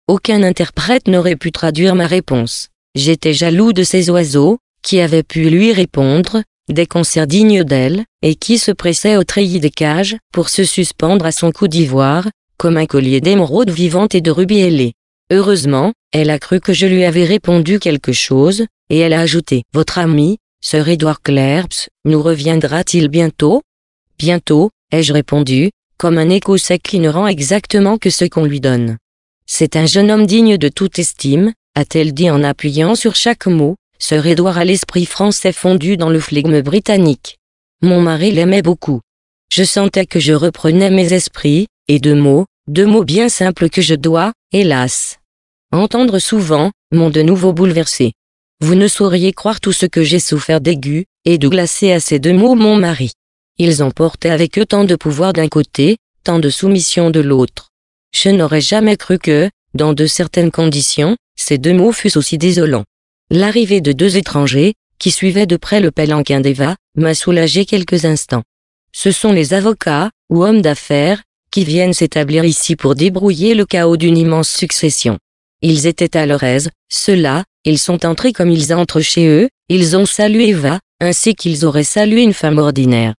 Aucun interprète n'aurait pu traduire ma réponse. J'étais jaloux de ces oiseaux, qui avaient pu lui répondre, des concerts dignes d'elle, et qui se pressaient au treillis des cages, pour se suspendre à son cou d'ivoire, comme un collier d'émeraudes vivantes et de rubis ailés. Heureusement, elle a cru que je lui avais répondu quelque chose, et elle a ajouté « Votre ami, Sir Edward Clerps, nous reviendra-t-il bientôt ?»« Bientôt », ai-je répondu, comme un écho sec qui ne rend exactement que ce qu'on lui donne. C'est un jeune homme digne de toute estime, a-t-elle dit en appuyant sur chaque mot, Sir Edouard à l'esprit français fondu dans le flegme britannique. Mon mari l'aimait beaucoup. Je sentais que je reprenais mes esprits, et deux mots, deux mots bien simples que je dois, hélas, entendre souvent, m'ont de nouveau bouleversé. Vous ne sauriez croire tout ce que j'ai souffert d'aigu, et de glacé à ces deux mots mon mari. Ils emportaient avec eux tant de pouvoir d'un côté, tant de soumission de l'autre. Je n'aurais jamais cru que, dans de certaines conditions, ces deux mots fussent aussi désolants. L'arrivée de deux étrangers, qui suivaient de près le palanquin d'Eva, m'a soulagé quelques instants. Ce sont les avocats, ou hommes d'affaires, qui viennent s'établir ici pour débrouiller le chaos d'une immense succession. Ils étaient à leur aise, ceux-là, ils sont entrés comme ils entrent chez eux, ils ont salué Eva, ainsi qu'ils auraient salué une femme ordinaire.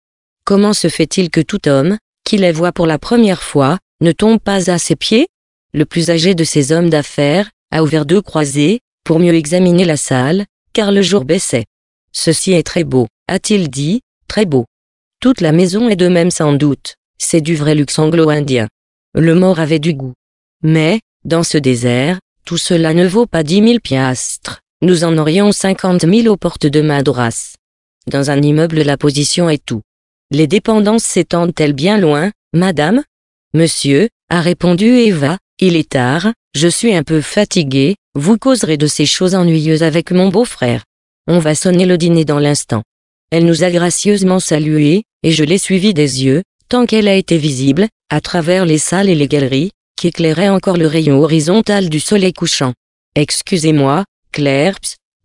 Comment se fait-il que tout homme, qui les voit pour la première fois, ne tombe pas à ses pieds Le plus âgé de ces hommes d'affaires a ouvert deux croisées pour mieux examiner la salle, car le jour baissait. Ceci est très beau, a-t-il dit, très beau. Toute la maison est de même sans doute, c'est du vrai luxe anglo-indien. Le mort avait du goût. Mais, dans ce désert, tout cela ne vaut pas dix mille piastres, nous en aurions cinquante mille aux portes de Madras. Dans un immeuble la position est tout. Les dépendances s'étendent-elles bien loin, madame Monsieur, a répondu Eva, il est tard, je suis un peu fatigué, vous causerez de ces choses ennuyeuses avec mon beau-frère. On va sonner le dîner dans l'instant. Elle nous a gracieusement salués, et je l'ai suivie des yeux, tant qu'elle a été visible, à travers les salles et les galeries, qui éclairaient encore le rayon horizontal du soleil couchant. Excusez-moi, Claire,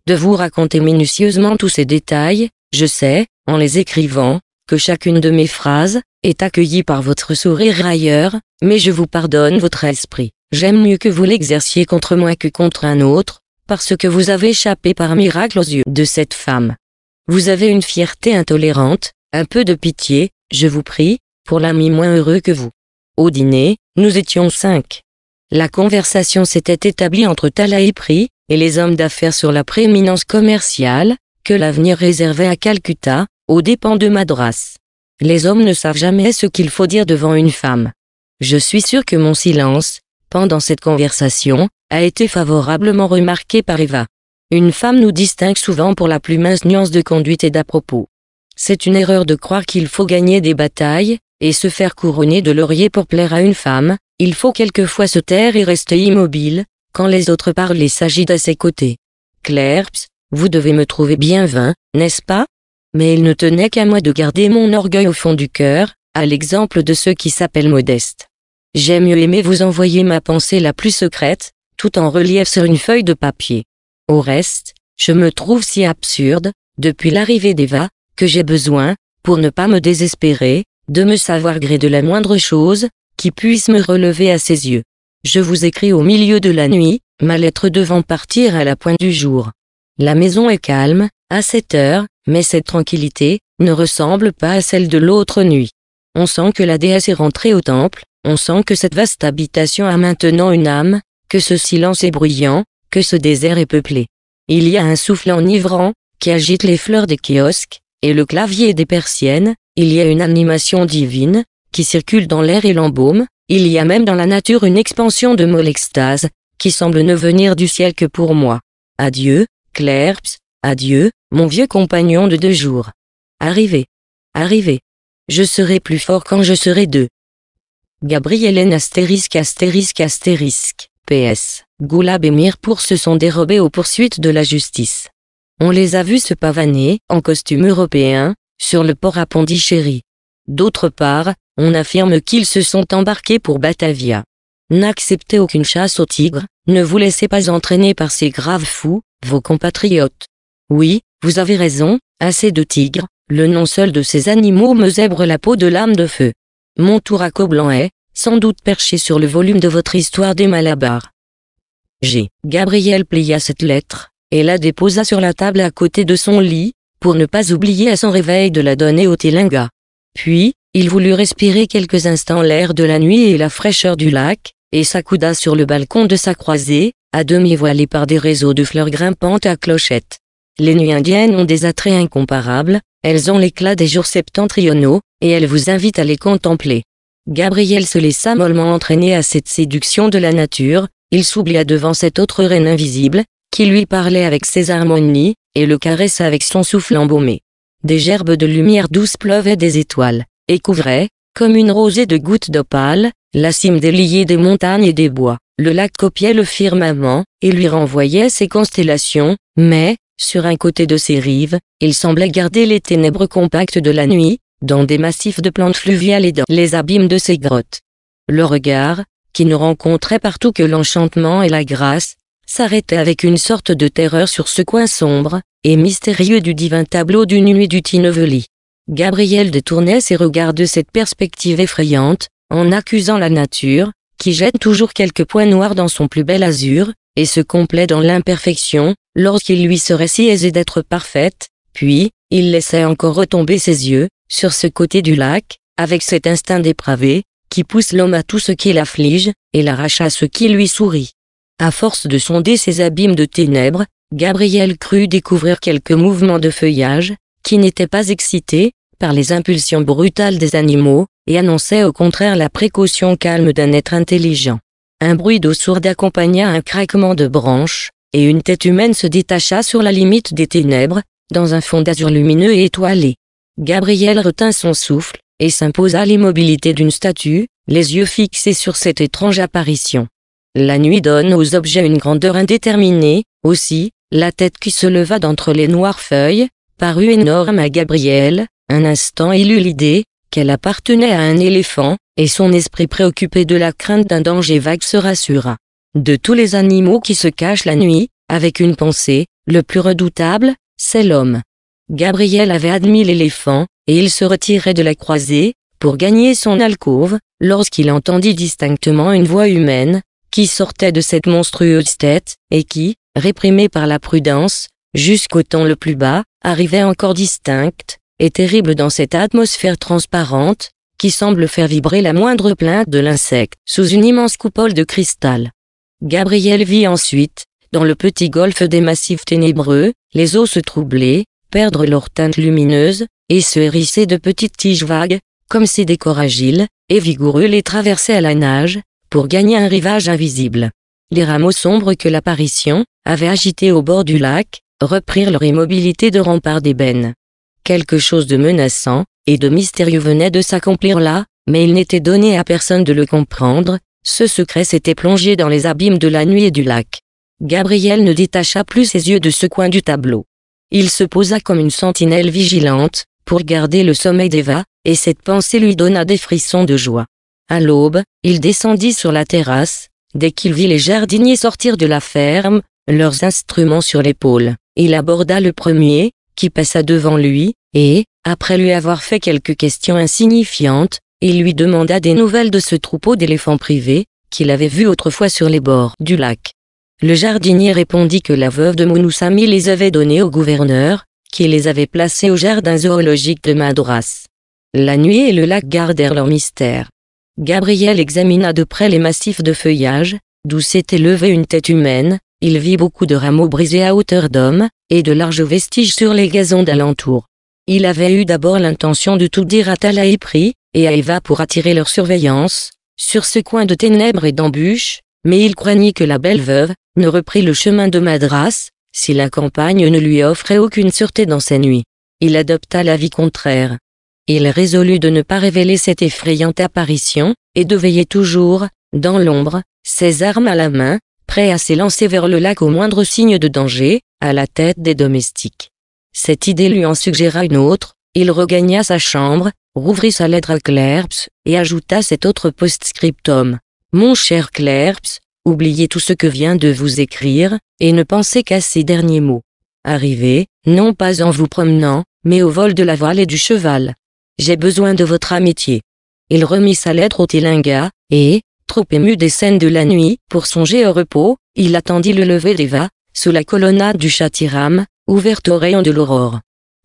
de vous raconter minutieusement tous ces détails, je sais, en les écrivant, que chacune de mes phrases est accueillie par votre sourire ailleurs, mais je vous pardonne votre esprit. J'aime mieux que vous l'exerciez contre moi que contre un autre, parce que vous avez échappé par miracle aux yeux de cette femme. Vous avez une fierté intolérante, un peu de pitié, je vous prie, pour l'ami moins heureux que vous. Au dîner, nous étions cinq. La conversation s'était établie entre Tala et et les hommes d'affaires sur la prééminence commerciale, que l'avenir réservait à Calcutta, au dépens de Madras. Les hommes ne savent jamais ce qu'il faut dire devant une femme. Je suis sûr que mon silence, pendant cette conversation, a été favorablement remarqué par Eva. Une femme nous distingue souvent pour la plus mince nuance de conduite et d'à-propos. C'est une erreur de croire qu'il faut gagner des batailles, et se faire couronner de laurier pour plaire à une femme, il faut quelquefois se taire et rester immobile, quand les autres parlent et s'agitent à ses côtés. Claire, vous devez me trouver bien vain, n'est-ce pas mais il ne tenait qu'à moi de garder mon orgueil au fond du cœur, à l'exemple de ceux qui s'appellent modestes. J'ai mieux aimé vous envoyer ma pensée la plus secrète, tout en relief sur une feuille de papier. Au reste, je me trouve si absurde, depuis l'arrivée d'Eva, que j'ai besoin, pour ne pas me désespérer, de me savoir gré de la moindre chose, qui puisse me relever à ses yeux. Je vous écris au milieu de la nuit, ma lettre devant partir à la pointe du jour. La maison est calme, à cette heure, mais cette tranquillité ne ressemble pas à celle de l'autre nuit. On sent que la déesse est rentrée au temple, on sent que cette vaste habitation a maintenant une âme, que ce silence est bruyant, que ce désert est peuplé. Il y a un souffle enivrant, qui agite les fleurs des kiosques, et le clavier des persiennes, il y a une animation divine, qui circule dans l'air et l'embaume, il y a même dans la nature une expansion de molle extase, qui semble ne venir du ciel que pour moi. Adieu, Clerps, adieu, mon vieux compagnon de deux jours. Arrivez, arrivez. Je serai plus fort quand je serai deux. Gabrielen astérisque astérisque astérisque. PS. Goulab et Mirpour se sont dérobés aux poursuites de la justice. On les a vus se pavaner, en costume européen, sur le port à Pondichéry. D'autre part, on affirme qu'ils se sont embarqués pour Batavia. N'acceptez aucune chasse au tigre, ne vous laissez pas entraîner par ces graves fous, vos compatriotes. Oui, vous avez raison, assez de tigres, le nom seul de ces animaux me zèbre la peau de l'âme de feu. Mon tour à Coblan est, sans doute perché sur le volume de votre histoire des Malabar. G. Gabriel plia cette lettre, et la déposa sur la table à côté de son lit, pour ne pas oublier à son réveil de la donner au Télinga. Puis, il voulut respirer quelques instants l'air de la nuit et la fraîcheur du lac, et s'accouda sur le balcon de sa croisée, à demi voilé par des réseaux de fleurs grimpantes à clochettes. Les nuits indiennes ont des attraits incomparables, elles ont l'éclat des jours septentrionaux, et elles vous invitent à les contempler. Gabriel se laissa mollement entraîner à cette séduction de la nature, il s'oublia devant cette autre reine invisible, qui lui parlait avec ses harmonies, et le caressa avec son souffle embaumé. Des gerbes de lumière douce pleuvaient des étoiles, et couvraient, comme une rosée de gouttes d'opale, la cime déliée des montagnes et des bois. Le lac copiait le firmament, et lui renvoyait ses constellations, mais, sur un côté de ses rives, il semblait garder les ténèbres compactes de la nuit, dans des massifs de plantes fluviales et dans les abîmes de ses grottes. Le regard, qui ne rencontrait partout que l'enchantement et la grâce, s'arrêtait avec une sorte de terreur sur ce coin sombre et mystérieux du divin tableau d'une nuit du Tineveli. Gabriel détournait ses regards de cette perspective effrayante, en accusant la nature, qui jette toujours quelques points noirs dans son plus bel azur, et se complaît dans l'imperfection, lorsqu'il lui serait si aisé d'être parfaite, puis, il laissait encore retomber ses yeux, sur ce côté du lac, avec cet instinct dépravé, qui pousse l'homme à tout ce qui l'afflige, et l'arrache à ce qui lui sourit. À force de sonder ces abîmes de ténèbres, Gabriel crut découvrir quelques mouvements de feuillage, qui n'étaient pas excités, par les impulsions brutales des animaux, et annonçaient au contraire la précaution calme d'un être intelligent. Un bruit d'eau sourde accompagna un craquement de branches, et une tête humaine se détacha sur la limite des ténèbres, dans un fond d'azur lumineux et étoilé. Gabriel retint son souffle, et s'imposa l'immobilité d'une statue, les yeux fixés sur cette étrange apparition. La nuit donne aux objets une grandeur indéterminée, aussi, la tête qui se leva d'entre les noires feuilles, parut énorme à Gabriel, un instant il eut l'idée, qu'elle appartenait à un éléphant, et son esprit préoccupé de la crainte d'un danger vague se rassura. De tous les animaux qui se cachent la nuit, avec une pensée, le plus redoutable, c'est l'homme. Gabriel avait admis l'éléphant, et il se retirait de la croisée, pour gagner son alcôve, lorsqu'il entendit distinctement une voix humaine, qui sortait de cette monstrueuse tête, et qui, réprimée par la prudence, jusqu'au temps le plus bas, arrivait encore distincte, est terrible dans cette atmosphère transparente, qui semble faire vibrer la moindre plainte de l'insecte, sous une immense coupole de cristal. Gabriel vit ensuite, dans le petit golfe des massifs ténébreux, les eaux se troubler, perdre leur teinte lumineuse, et se hérisser de petites tiges vagues, comme si des corps agiles et vigoureux les traversaient à la nage, pour gagner un rivage invisible. Les rameaux sombres que l'apparition avait agités au bord du lac, reprirent leur immobilité de rempart d'ébène. Quelque chose de menaçant et de mystérieux venait de s'accomplir là, mais il n'était donné à personne de le comprendre, ce secret s'était plongé dans les abîmes de la nuit et du lac. Gabriel ne détacha plus ses yeux de ce coin du tableau. Il se posa comme une sentinelle vigilante, pour garder le sommeil d'Eva, et cette pensée lui donna des frissons de joie. À l'aube, il descendit sur la terrasse, dès qu'il vit les jardiniers sortir de la ferme, leurs instruments sur l'épaule. Il aborda le premier, qui passa devant lui, et, après lui avoir fait quelques questions insignifiantes, il lui demanda des nouvelles de ce troupeau d'éléphants privés, qu'il avait vu autrefois sur les bords du lac. Le jardinier répondit que la veuve de Mounoussami les avait donnés au gouverneur, qui les avait placés au jardin zoologique de Madras. La nuit et le lac gardèrent leur mystère. Gabriel examina de près les massifs de feuillage, d'où s'était levée une tête humaine, il vit beaucoup de rameaux brisés à hauteur d'homme, et de larges vestiges sur les gazons d'alentour. Il avait eu d'abord l'intention de tout dire à Tala et à Eva pour attirer leur surveillance, sur ce coin de ténèbres et d'embûches, mais il craignit que la belle veuve ne reprît le chemin de Madras, si la campagne ne lui offrait aucune sûreté dans ses nuits. Il adopta l'avis contraire. Il résolut de ne pas révéler cette effrayante apparition, et de veiller toujours, dans l'ombre, ses armes à la main, prêt à s'élancer vers le lac au moindre signe de danger, à la tête des domestiques. Cette idée lui en suggéra une autre, il regagna sa chambre, rouvrit sa lettre à Clerps, et ajouta cet autre post-scriptum. Mon cher Clerps, oubliez tout ce que vient de vous écrire, et ne pensez qu'à ces derniers mots. Arrivez, non pas en vous promenant, mais au vol de la voile et du cheval. J'ai besoin de votre amitié. Il remit sa lettre au Télinga, et, trop ému des scènes de la nuit, pour songer au repos, il attendit le lever des d'Eva, sous la colonnade du Chatiram, ouverte aux rayons de l'aurore.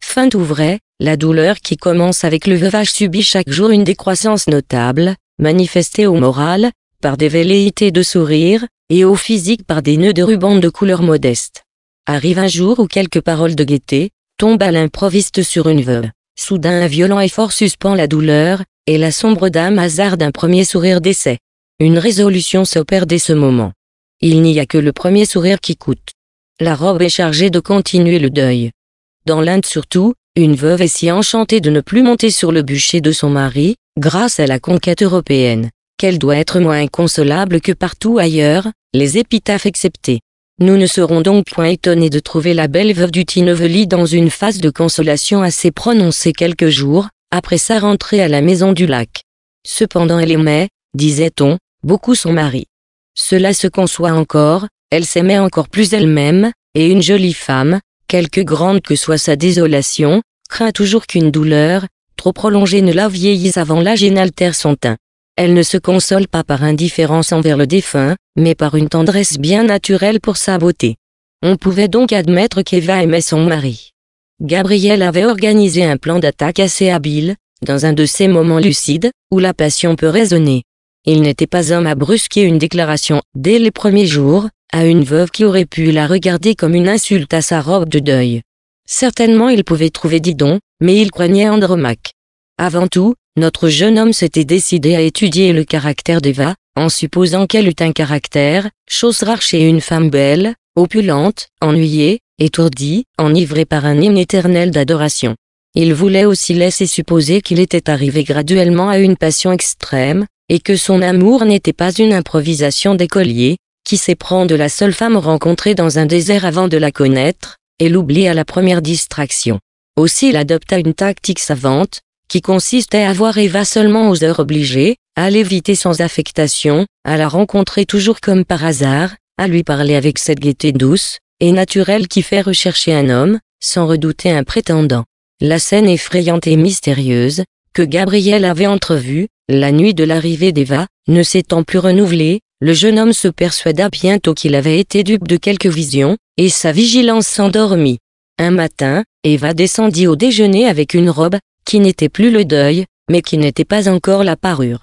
Fin vraie la douleur qui commence avec le veuvage subit chaque jour une décroissance notable, manifestée au moral, par des velléités de sourire, et au physique par des nœuds de ruban de couleur modeste. Arrive un jour où quelques paroles de gaieté, tombent à l'improviste sur une veuve. Soudain un violent effort suspend la douleur, et la sombre dame hasarde un premier sourire d'essai. Une résolution s'opère dès ce moment. Il n'y a que le premier sourire qui coûte. La robe est chargée de continuer le deuil. Dans l'Inde surtout, une veuve est si enchantée de ne plus monter sur le bûcher de son mari, grâce à la conquête européenne, qu'elle doit être moins inconsolable que partout ailleurs, les épitaphes exceptées. Nous ne serons donc point étonnés de trouver la belle veuve du Tineveli dans une phase de consolation assez prononcée quelques jours, après sa rentrée à la maison du lac. Cependant elle aimait, disait-on, beaucoup son mari. Cela se conçoit encore, elle s'aimait encore plus elle-même, et une jolie femme, quelque grande que soit sa désolation, craint toujours qu'une douleur, trop prolongée ne la vieillisse avant l'âge et n'altère son teint. Elle ne se console pas par indifférence envers le défunt, mais par une tendresse bien naturelle pour sa beauté. On pouvait donc admettre qu'Eva aimait son mari. Gabriel avait organisé un plan d'attaque assez habile, dans un de ces moments lucides, où la passion peut raisonner. Il n'était pas homme à brusquer une déclaration, dès les premiers jours, à une veuve qui aurait pu la regarder comme une insulte à sa robe de deuil. Certainement il pouvait trouver Didon, mais il craignait Andromaque. Avant tout, notre jeune homme s'était décidé à étudier le caractère d'Eva, en supposant qu'elle eût un caractère, chose rare chez une femme belle, opulente, ennuyée, étourdie, enivrée par un hymne éternel d'adoration. Il voulait aussi laisser supposer qu'il était arrivé graduellement à une passion extrême, et que son amour n'était pas une improvisation d'écolier, qui s'éprend de la seule femme rencontrée dans un désert avant de la connaître, et l'oublie à la première distraction. Aussi il adopta une tactique savante, qui consistait à voir Eva seulement aux heures obligées, à l'éviter sans affectation, à la rencontrer toujours comme par hasard, à lui parler avec cette gaieté douce et naturelle qui fait rechercher un homme, sans redouter un prétendant. La scène effrayante et mystérieuse, que Gabriel avait entrevue, la nuit de l'arrivée d'Eva, ne s'étant plus renouvelée, le jeune homme se persuada bientôt qu'il avait été dupe de quelques visions, et sa vigilance s'endormit. Un matin, Eva descendit au déjeuner avec une robe, qui n'était plus le deuil, mais qui n'était pas encore la parure.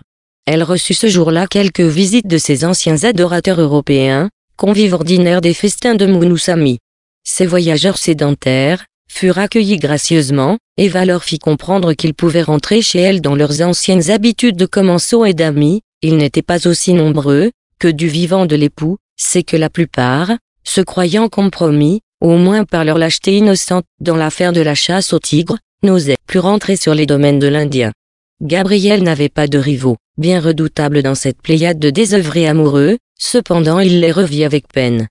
Elle reçut ce jour-là quelques visites de ses anciens adorateurs européens, convives ordinaires des festins de Mounoussami. Ces voyageurs sédentaires, furent accueillis gracieusement, Eva leur fit comprendre qu'ils pouvaient rentrer chez elle dans leurs anciennes habitudes de commensaux et d'amis, ils n'étaient pas aussi nombreux, que du vivant de l'époux, c'est que la plupart, se croyant compromis, au moins par leur lâcheté innocente, dans l'affaire de la chasse au tigre, n'osaient plus rentrer sur les domaines de l'Indien. Gabriel n'avait pas de rivaux, bien redoutables dans cette pléiade de désœuvrés amoureux, cependant il les revit avec peine.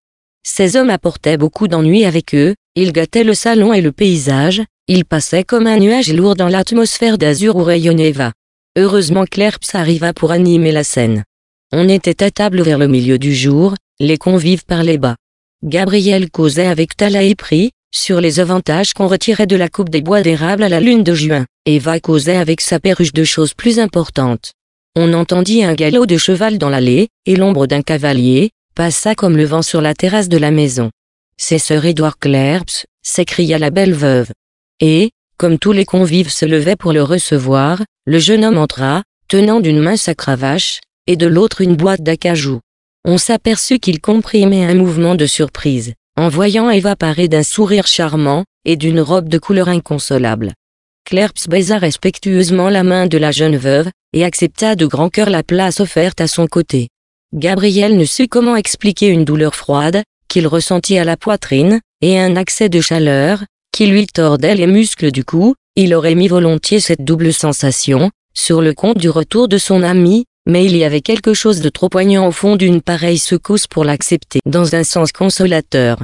Ces hommes apportaient beaucoup d'ennuis avec eux, ils gâtaient le salon et le paysage, ils passaient comme un nuage lourd dans l'atmosphère d'azur où rayonnait Eva. Heureusement Clerps arriva pour animer la scène. On était à table vers le milieu du jour, les convives parlaient bas. Gabriel causait avec Tala et sur les avantages qu'on retirait de la coupe des bois d'érable à la lune de juin. Eva causait avec sa perruche de choses plus importantes. On entendit un galop de cheval dans l'allée, et l'ombre d'un cavalier, passa comme le vent sur la terrasse de la maison. C'est Sir Edward Clerps, s'écria la belle veuve. Et, comme tous les convives se levaient pour le recevoir, le jeune homme entra, tenant d'une main sa cravache, et de l'autre une boîte d'acajou. On s'aperçut qu'il comprimait un mouvement de surprise, en voyant Eva parer d'un sourire charmant, et d'une robe de couleur inconsolable. Clerps baisa respectueusement la main de la jeune veuve, et accepta de grand cœur la place offerte à son côté. Gabriel ne sut comment expliquer une douleur froide, qu'il ressentit à la poitrine, et un accès de chaleur, qui lui tordait les muscles du cou, il aurait mis volontiers cette double sensation, sur le compte du retour de son ami, mais il y avait quelque chose de trop poignant au fond d'une pareille secousse pour l'accepter dans un sens consolateur.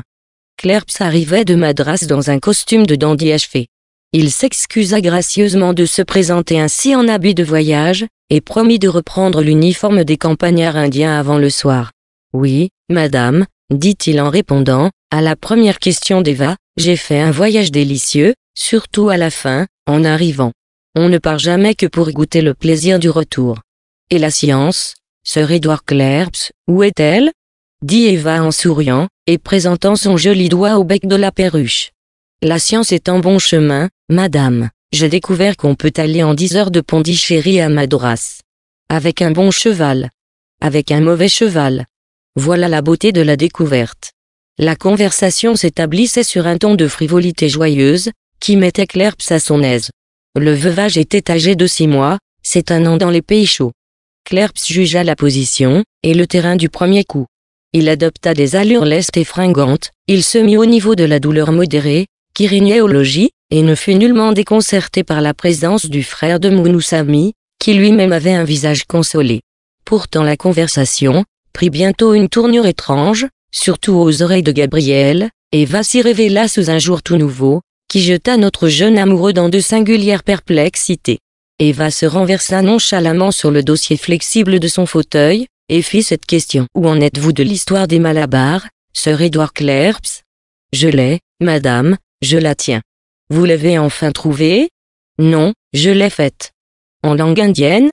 Clerps arrivait de Madras dans un costume de dandy achevé. Il s'excusa gracieusement de se présenter ainsi en habit de voyage, et promis de reprendre l'uniforme des campagnards indiens avant le soir. Oui, madame, dit-il en répondant, à la première question d'Eva, j'ai fait un voyage délicieux, surtout à la fin, en arrivant. On ne part jamais que pour goûter le plaisir du retour. Et la science, sœur Edouard Clerps, où est-elle? dit Eva en souriant, et présentant son joli doigt au bec de la perruche. La science est en bon chemin, madame j'ai découvert qu'on peut aller en 10 heures de Pondichéry à Madras. Avec un bon cheval. Avec un mauvais cheval. Voilà la beauté de la découverte. La conversation s'établissait sur un ton de frivolité joyeuse, qui mettait Clerps à son aise. Le veuvage était âgé de six mois, c'est un an dans les pays chauds. Clerps jugea la position, et le terrain du premier coup. Il adopta des allures lestes et fringantes, il se mit au niveau de la douleur modérée, qui au logis, et ne fut nullement déconcerté par la présence du frère de Mounoussami, qui lui-même avait un visage consolé. Pourtant la conversation, prit bientôt une tournure étrange, surtout aux oreilles de Gabriel, et va s'y révéla sous un jour tout nouveau, qui jeta notre jeune amoureux dans de singulières perplexités. Eva se renversa nonchalamment sur le dossier flexible de son fauteuil, et fit cette question. Où en êtes-vous de l'histoire des Malabar, sœur Édouard Clerps Je l'ai, madame, je la tiens. Vous l'avez enfin trouvée Non, je l'ai faite. En langue indienne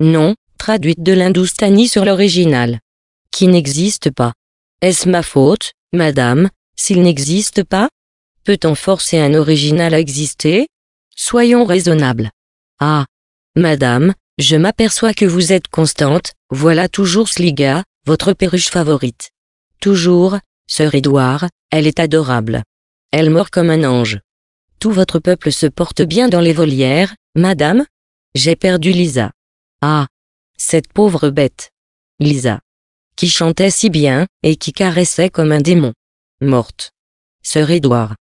Non, traduite de l'hindoustani sur l'original. Qui n'existe pas. Est-ce ma faute, madame, s'il n'existe pas Peut-on forcer un original à exister Soyons raisonnables. Ah, madame, je m'aperçois que vous êtes constante, voilà toujours Sliga, votre perruche favorite. Toujours, sœur Édouard, elle est adorable. Elle mord comme un ange. Tout votre peuple se porte bien dans les volières, madame J'ai perdu Lisa. Ah Cette pauvre bête. Lisa. Qui chantait si bien, et qui caressait comme un démon. Morte. Sœur Édouard.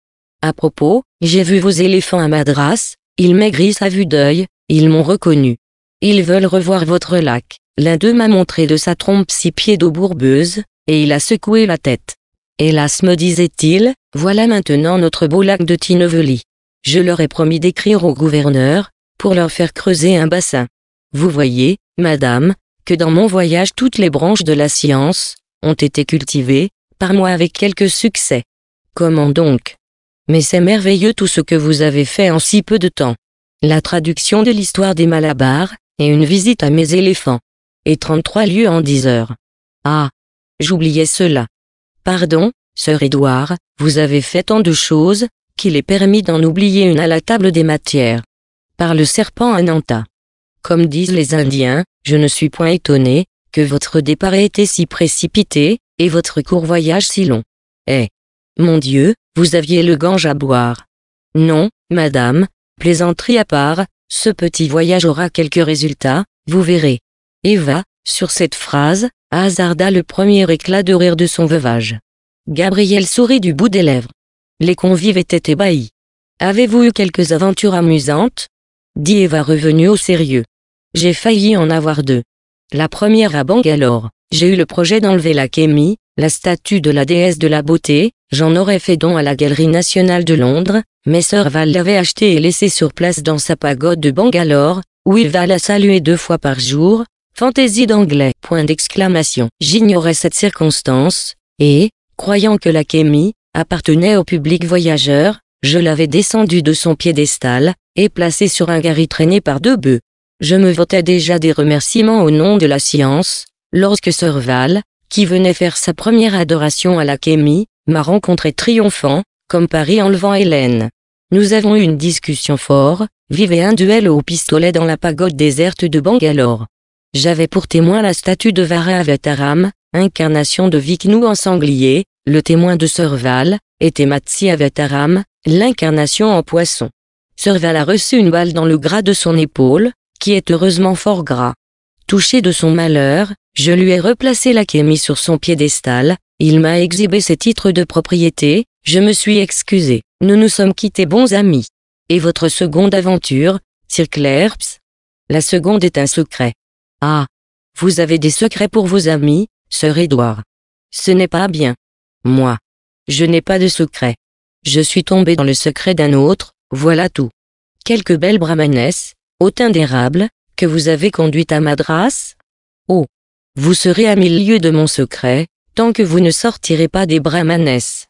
À propos, j'ai vu vos éléphants à Madras, ils maigrissent à vue d'œil, ils m'ont reconnu. Ils veulent revoir votre lac. L'un d'eux m'a montré de sa trompe six pieds d'eau bourbeuse, et il a secoué la tête. Hélas me disait-il, voilà maintenant notre beau lac de Tinevely. Je leur ai promis d'écrire au gouverneur, pour leur faire creuser un bassin. Vous voyez, madame, que dans mon voyage toutes les branches de la science, ont été cultivées, par moi avec quelque succès. Comment donc Mais c'est merveilleux tout ce que vous avez fait en si peu de temps. La traduction de l'histoire des Malabars, et une visite à mes éléphants. Et 33 lieues en 10 heures. Ah J'oubliais cela. Pardon, sœur Édouard, vous avez fait tant de choses, qu'il est permis d'en oublier une à la table des matières. Par le serpent Ananta. Comme disent les Indiens, je ne suis point étonné, que votre départ ait été si précipité, et votre court voyage si long. Eh. Mon Dieu, vous aviez le Gange à boire. Non, madame, plaisanterie à part, ce petit voyage aura quelques résultats, vous verrez. Eva, sur cette phrase, hasarda le premier éclat de rire de son veuvage. Gabriel sourit du bout des lèvres. Les convives étaient ébahis. Avez-vous eu quelques aventures amusantes dit Eva revenue au sérieux. J'ai failli en avoir deux. La première à Bangalore, j'ai eu le projet d'enlever la Kémie, la statue de la déesse de la beauté, j'en aurais fait don à la Galerie nationale de Londres, mais Sir Val l'avait acheté et laissé sur place dans sa pagode de Bangalore, où il va la saluer deux fois par jour, Fantaisie d'anglais. Point d'exclamation. J'ignorais cette circonstance, et, croyant que la appartenait au public voyageur, je l'avais descendu de son piédestal, et placé sur un gari traîné par deux bœufs. Je me votais déjà des remerciements au nom de la science, lorsque Serval, qui venait faire sa première adoration à la m'a rencontré triomphant, comme Paris enlevant Hélène. Nous avons eu une discussion fort, vive un duel au pistolet dans la pagode déserte de Bangalore. J'avais pour témoin la statue de Varavataram, incarnation de Viknu en sanglier, le témoin de Serval, était Matsi Avataram, l'incarnation en poisson. Serval a reçu une balle dans le gras de son épaule, qui est heureusement fort gras. Touché de son malheur, je lui ai replacé la kémi sur son piédestal, il m'a exhibé ses titres de propriété, je me suis excusé, nous nous sommes quittés bons amis. Et votre seconde aventure, Sir La seconde est un secret. Ah. Vous avez des secrets pour vos amis, sœur Édouard. Ce n'est pas bien. Moi. Je n'ai pas de secret. Je suis tombé dans le secret d'un autre, voilà tout. Quelques belles brahmanesses, au teint d'érable, que vous avez conduites à Madras Oh. Vous serez à mille lieues de mon secret, tant que vous ne sortirez pas des brahmanesses.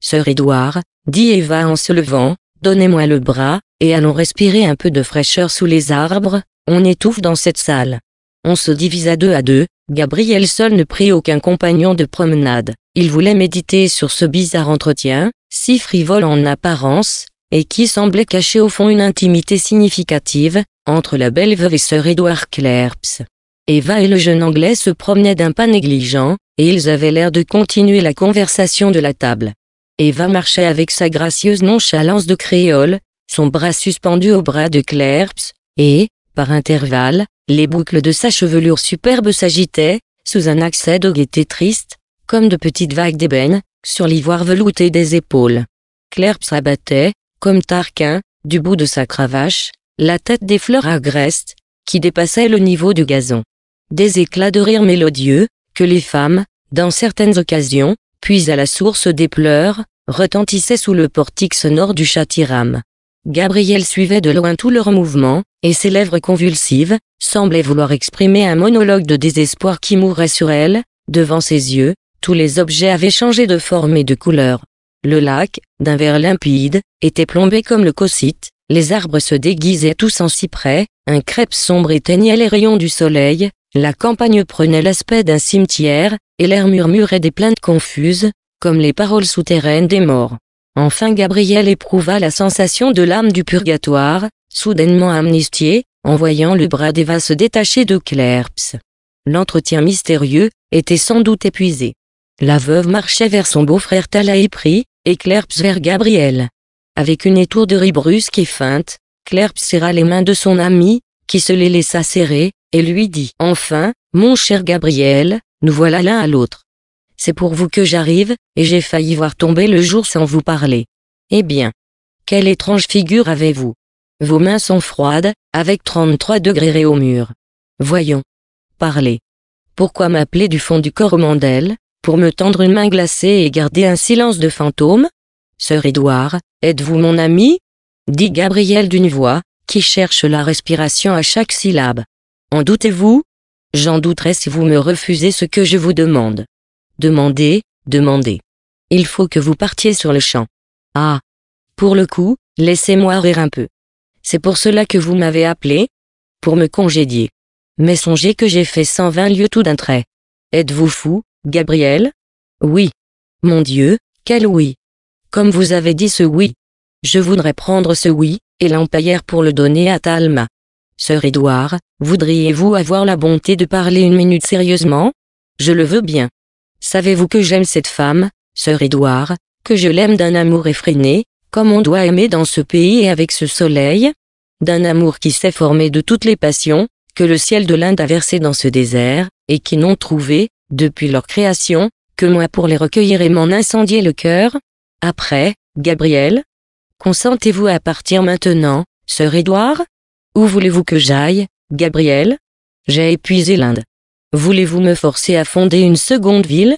Sœur Édouard, dit Eva en se levant, donnez-moi le bras, et allons respirer un peu de fraîcheur sous les arbres, on étouffe dans cette salle. On se divisa deux à deux, Gabriel seul ne prit aucun compagnon de promenade. Il voulait méditer sur ce bizarre entretien, si frivole en apparence, et qui semblait cacher au fond une intimité significative, entre la belle veuve et sœur Edouard Clerps. Eva et le jeune Anglais se promenaient d'un pas négligent, et ils avaient l'air de continuer la conversation de la table. Eva marchait avec sa gracieuse nonchalance de créole, son bras suspendu au bras de Clerps, et, par intervalles, les boucles de sa chevelure superbe s'agitaient, sous un accès de gaieté triste, comme de petites vagues d'ébène, sur l'ivoire velouté des épaules. Clerp s'abattait, comme Tarquin, du bout de sa cravache, la tête des fleurs agrestes qui dépassaient le niveau du gazon. Des éclats de rire mélodieux, que les femmes, dans certaines occasions, puis à la source des pleurs, retentissaient sous le portique sonore du châtiram. Gabriel suivait de loin tous leurs mouvements, et ses lèvres convulsives, semblaient vouloir exprimer un monologue de désespoir qui mourait sur elle, devant ses yeux, tous les objets avaient changé de forme et de couleur. Le lac, d'un vert limpide, était plombé comme le cossite, les arbres se déguisaient tous en cyprès, un crêpe sombre éteignait les rayons du soleil, la campagne prenait l'aspect d'un cimetière, et l'air murmurait des plaintes confuses, comme les paroles souterraines des morts. Enfin Gabriel éprouva la sensation de l'âme du purgatoire, soudainement amnistiée, en voyant le bras d'Eva se détacher de Clerps. L'entretien mystérieux était sans doute épuisé. La veuve marchait vers son beau-frère Talaépri, et Clerps vers Gabriel. Avec une étourderie brusque et feinte, Clerps serra les mains de son ami, qui se les laissa serrer, et lui dit « Enfin, mon cher Gabriel, nous voilà l'un à l'autre. C'est pour vous que j'arrive, et j'ai failli voir tomber le jour sans vous parler. Eh bien. Quelle étrange figure avez-vous. Vos mains sont froides, avec 33 degrés au mur. Voyons. Parlez. Pourquoi m'appeler du fond du corps au mandel, pour me tendre une main glacée et garder un silence de fantôme? Sœur Édouard, êtes-vous mon ami? dit Gabriel d'une voix, qui cherche la respiration à chaque syllabe. En doutez-vous? J'en douterai si vous me refusez ce que je vous demande. Demandez, demandez. Il faut que vous partiez sur le champ. Ah. Pour le coup, laissez-moi rire un peu. C'est pour cela que vous m'avez appelé? Pour me congédier. Mais songez que j'ai fait 120 lieues tout d'un trait. Êtes-vous fou, Gabriel? Oui. Mon Dieu, quel oui. Comme vous avez dit ce oui. Je voudrais prendre ce oui, et l'empaillère pour le donner à Talma. Sœur Édouard, voudriez-vous avoir la bonté de parler une minute sérieusement? Je le veux bien. Savez-vous que j'aime cette femme, sœur Édouard, que je l'aime d'un amour effréné, comme on doit aimer dans ce pays et avec ce soleil D'un amour qui s'est formé de toutes les passions, que le ciel de l'Inde a versé dans ce désert, et qui n'ont trouvé, depuis leur création, que moi pour les recueillir et m'en incendier le cœur Après, Gabriel Consentez-vous à partir maintenant, sœur Édouard Où voulez-vous que j'aille, Gabriel J'ai épuisé l'Inde. Voulez-vous me forcer à fonder une seconde ville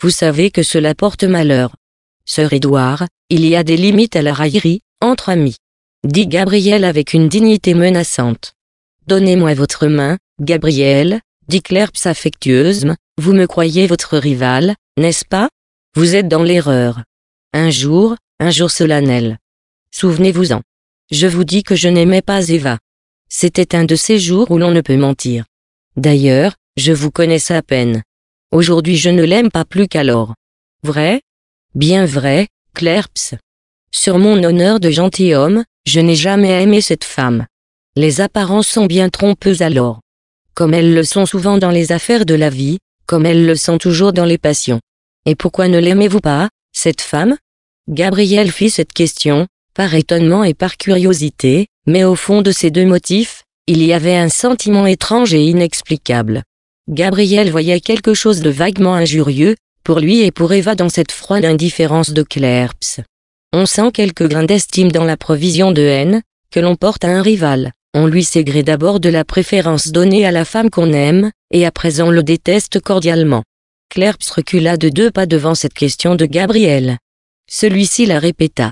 Vous savez que cela porte malheur. Sœur Édouard, il y a des limites à la raillerie, entre amis. Dit Gabriel avec une dignité menaçante. Donnez-moi votre main, Gabriel, dit Clerps affectueusement, vous me croyez votre rival, n'est-ce pas Vous êtes dans l'erreur. Un jour, un jour solennel. Souvenez-vous-en. Je vous dis que je n'aimais pas Eva. C'était un de ces jours où l'on ne peut mentir. D'ailleurs, je vous connais à peine. Aujourd'hui je ne l'aime pas plus qu'alors. Vrai Bien vrai, Clerps. Sur mon honneur de gentilhomme, je n'ai jamais aimé cette femme. Les apparences sont bien trompeuses alors. Comme elles le sont souvent dans les affaires de la vie, comme elles le sont toujours dans les passions. Et pourquoi ne l'aimez-vous pas, cette femme Gabriel fit cette question, par étonnement et par curiosité, mais au fond de ces deux motifs, il y avait un sentiment étrange et inexplicable. Gabriel voyait quelque chose de vaguement injurieux, pour lui et pour Eva dans cette froide indifférence de Clerps. On sent quelques grains d'estime dans la provision de haine, que l'on porte à un rival. On lui ségré d'abord de la préférence donnée à la femme qu'on aime, et à présent le déteste cordialement. Clerps recula de deux pas devant cette question de Gabriel. Celui-ci la répéta.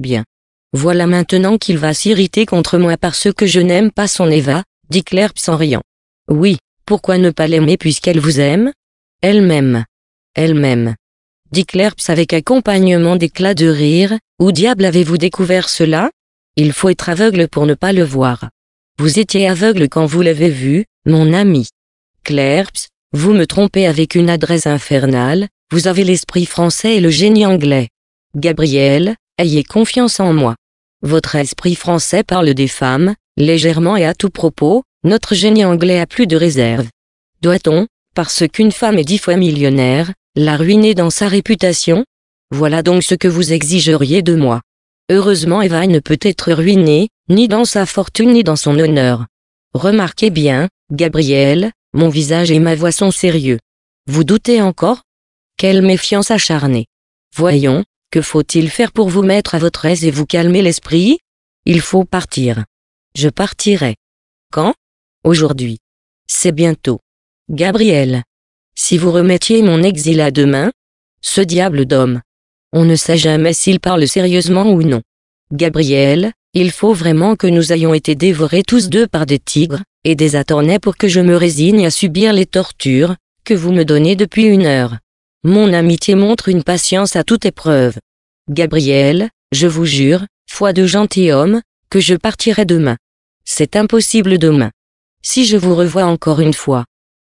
Bien. Voilà maintenant qu'il va s'irriter contre moi parce que je n'aime pas son Eva, dit Clerps en riant. Oui, pourquoi ne pas l'aimer puisqu'elle vous aime Elle-même. Elle-même. Dit Clerps avec accompagnement d'éclats de rire, où diable avez-vous découvert cela Il faut être aveugle pour ne pas le voir. Vous étiez aveugle quand vous l'avez vu, mon ami. Clerps, vous me trompez avec une adresse infernale, vous avez l'esprit français et le génie anglais. Gabriel, ayez confiance en moi. Votre esprit français parle des femmes, légèrement et à tout propos, notre génie anglais a plus de réserve. Doit-on, parce qu'une femme est dix fois millionnaire, la ruiner dans sa réputation Voilà donc ce que vous exigeriez de moi. Heureusement Eva ne peut être ruinée, ni dans sa fortune ni dans son honneur. Remarquez bien, Gabriel, mon visage et ma voix sont sérieux. Vous doutez encore Quelle méfiance acharnée. Voyons, que faut-il faire pour vous mettre à votre aise et vous calmer l'esprit Il faut partir. Je partirai. Quand aujourd'hui. C'est bientôt. Gabriel. Si vous remettiez mon exil à demain Ce diable d'homme. On ne sait jamais s'il parle sérieusement ou non. Gabriel, il faut vraiment que nous ayons été dévorés tous deux par des tigres, et des attornets pour que je me résigne à subir les tortures, que vous me donnez depuis une heure. Mon amitié montre une patience à toute épreuve. Gabriel, je vous jure, foi de gentilhomme, que je partirai demain. C'est impossible demain. Si je vous revois encore une fois.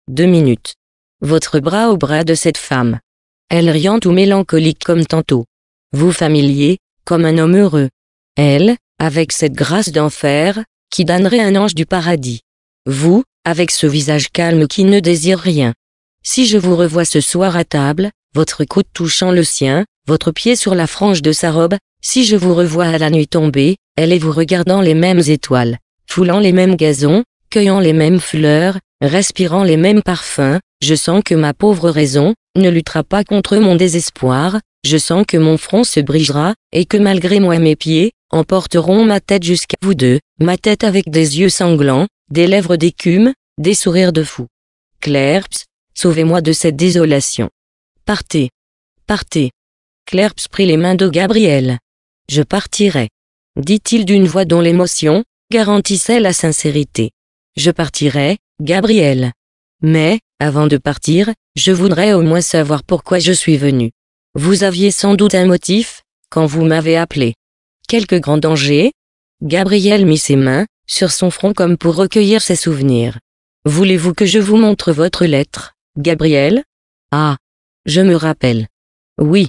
Deux minutes. Votre bras au bras de cette femme. Elle riante ou mélancolique comme tantôt. Vous familier, comme un homme heureux. Elle, avec cette grâce d'enfer, qui donnerait un ange du paradis. Vous, avec ce visage calme qui ne désire rien. Si je vous revois ce soir à table, votre coude touchant le sien, votre pied sur la frange de sa robe, si je vous revois à la nuit tombée, elle et vous regardant les mêmes étoiles, foulant les mêmes gazons, cueillant les mêmes fleurs, respirant les mêmes parfums, je sens que ma pauvre raison ne luttera pas contre mon désespoir, je sens que mon front se brisera, et que malgré moi mes pieds, emporteront ma tête jusqu'à vous deux, ma tête avec des yeux sanglants, des lèvres d'écume, des sourires de fou. Clerps, sauvez-moi de cette désolation. Partez. Partez. Clerps prit les mains de Gabriel. Je partirai. Dit-il d'une voix dont l'émotion garantissait la sincérité. Je partirai, Gabriel. Mais, avant de partir, je voudrais au moins savoir pourquoi je suis venu. Vous aviez sans doute un motif, quand vous m'avez appelé. Quelque grand danger Gabriel mit ses mains, sur son front comme pour recueillir ses souvenirs. Voulez-vous que je vous montre votre lettre, Gabriel Ah, je me rappelle. Oui,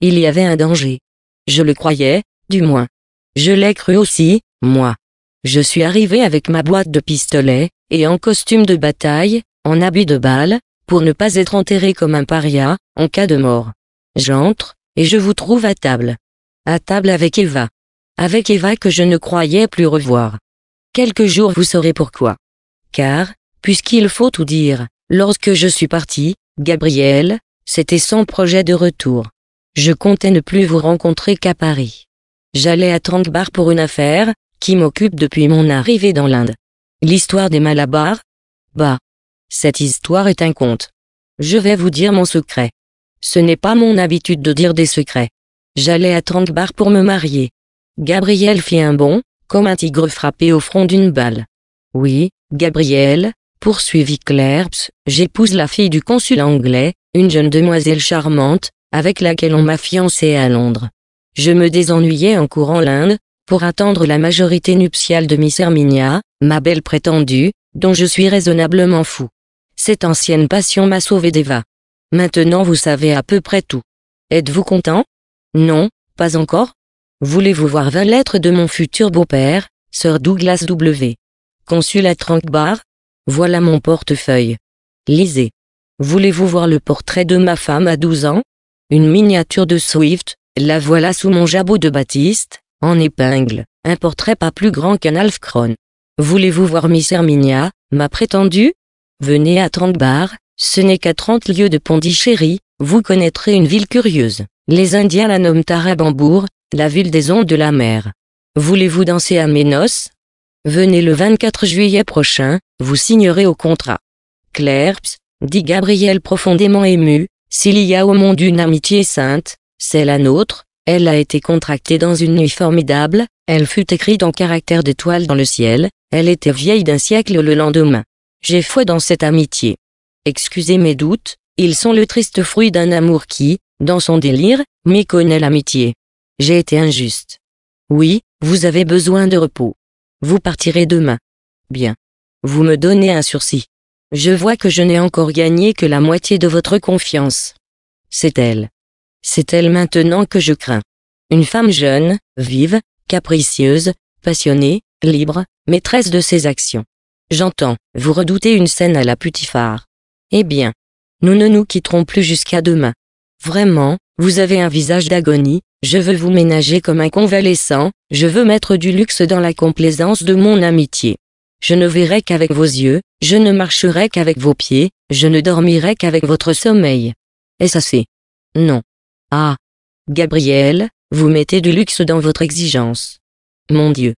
il y avait un danger. Je le croyais, du moins. Je l'ai cru aussi, moi. Je suis arrivé avec ma boîte de pistolets, et en costume de bataille, en habit de balle, pour ne pas être enterré comme un paria, en cas de mort. J'entre, et je vous trouve à table. À table avec Eva. Avec Eva que je ne croyais plus revoir. Quelques jours vous saurez pourquoi. Car, puisqu'il faut tout dire, lorsque je suis parti, Gabriel, c'était sans projet de retour. Je comptais ne plus vous rencontrer qu'à Paris. J'allais à Tranquebar pour une affaire, qui m'occupe depuis mon arrivée dans l'Inde. L'histoire des Malabars Bah. Cette histoire est un conte. Je vais vous dire mon secret. Ce n'est pas mon habitude de dire des secrets. J'allais à Tranquebar pour me marier. Gabriel fit un bond, comme un tigre frappé au front d'une balle. Oui, Gabriel, poursuivit Clairps, j'épouse la fille du consul anglais, une jeune demoiselle charmante, avec laquelle on m'a fiancé à Londres. Je me désennuyais en courant l'Inde, pour attendre la majorité nuptiale de Miss Herminia, ma belle prétendue, dont je suis raisonnablement fou. Cette ancienne passion m'a sauvé d'Eva. Maintenant vous savez à peu près tout. Êtes-vous content Non, pas encore Voulez-vous voir 20 lettres de mon futur beau-père, Sir Douglas W. Consul à Trankbar Voilà mon portefeuille. Lisez. Voulez-vous voir le portrait de ma femme à 12 ans Une miniature de Swift, la voilà sous mon jabot de Baptiste, en épingle, un portrait pas plus grand qu'un Alf Voulez-vous voir Miss Herminia, ma prétendue Venez à 30 bar, ce n'est qu'à 30 lieues de Pondichéry, vous connaîtrez une ville curieuse. Les Indiens la nomment Tarabambour, la ville des ondes de la mer. Voulez-vous danser à mes Venez le 24 juillet prochain, vous signerez au contrat. Clairps, dit Gabriel profondément ému, s'il y a au monde une amitié sainte, c'est la nôtre, elle a été contractée dans une nuit formidable, elle fut écrite en caractère d'étoiles dans le ciel, elle était vieille d'un siècle le lendemain. J'ai foi dans cette amitié. Excusez mes doutes, ils sont le triste fruit d'un amour qui, dans son délire, méconnaît l'amitié. J'ai été injuste. Oui, vous avez besoin de repos. Vous partirez demain. Bien. Vous me donnez un sursis. Je vois que je n'ai encore gagné que la moitié de votre confiance. C'est elle. C'est elle maintenant que je crains. Une femme jeune, vive, capricieuse, passionnée, libre, maîtresse de ses actions. J'entends, vous redoutez une scène à la putifare. Eh bien, nous ne nous quitterons plus jusqu'à demain. Vraiment, vous avez un visage d'agonie, je veux vous ménager comme un convalescent, je veux mettre du luxe dans la complaisance de mon amitié. Je ne verrai qu'avec vos yeux, je ne marcherai qu'avec vos pieds, je ne dormirai qu'avec votre sommeil. Est-ce assez Non. Ah Gabriel, vous mettez du luxe dans votre exigence. Mon Dieu.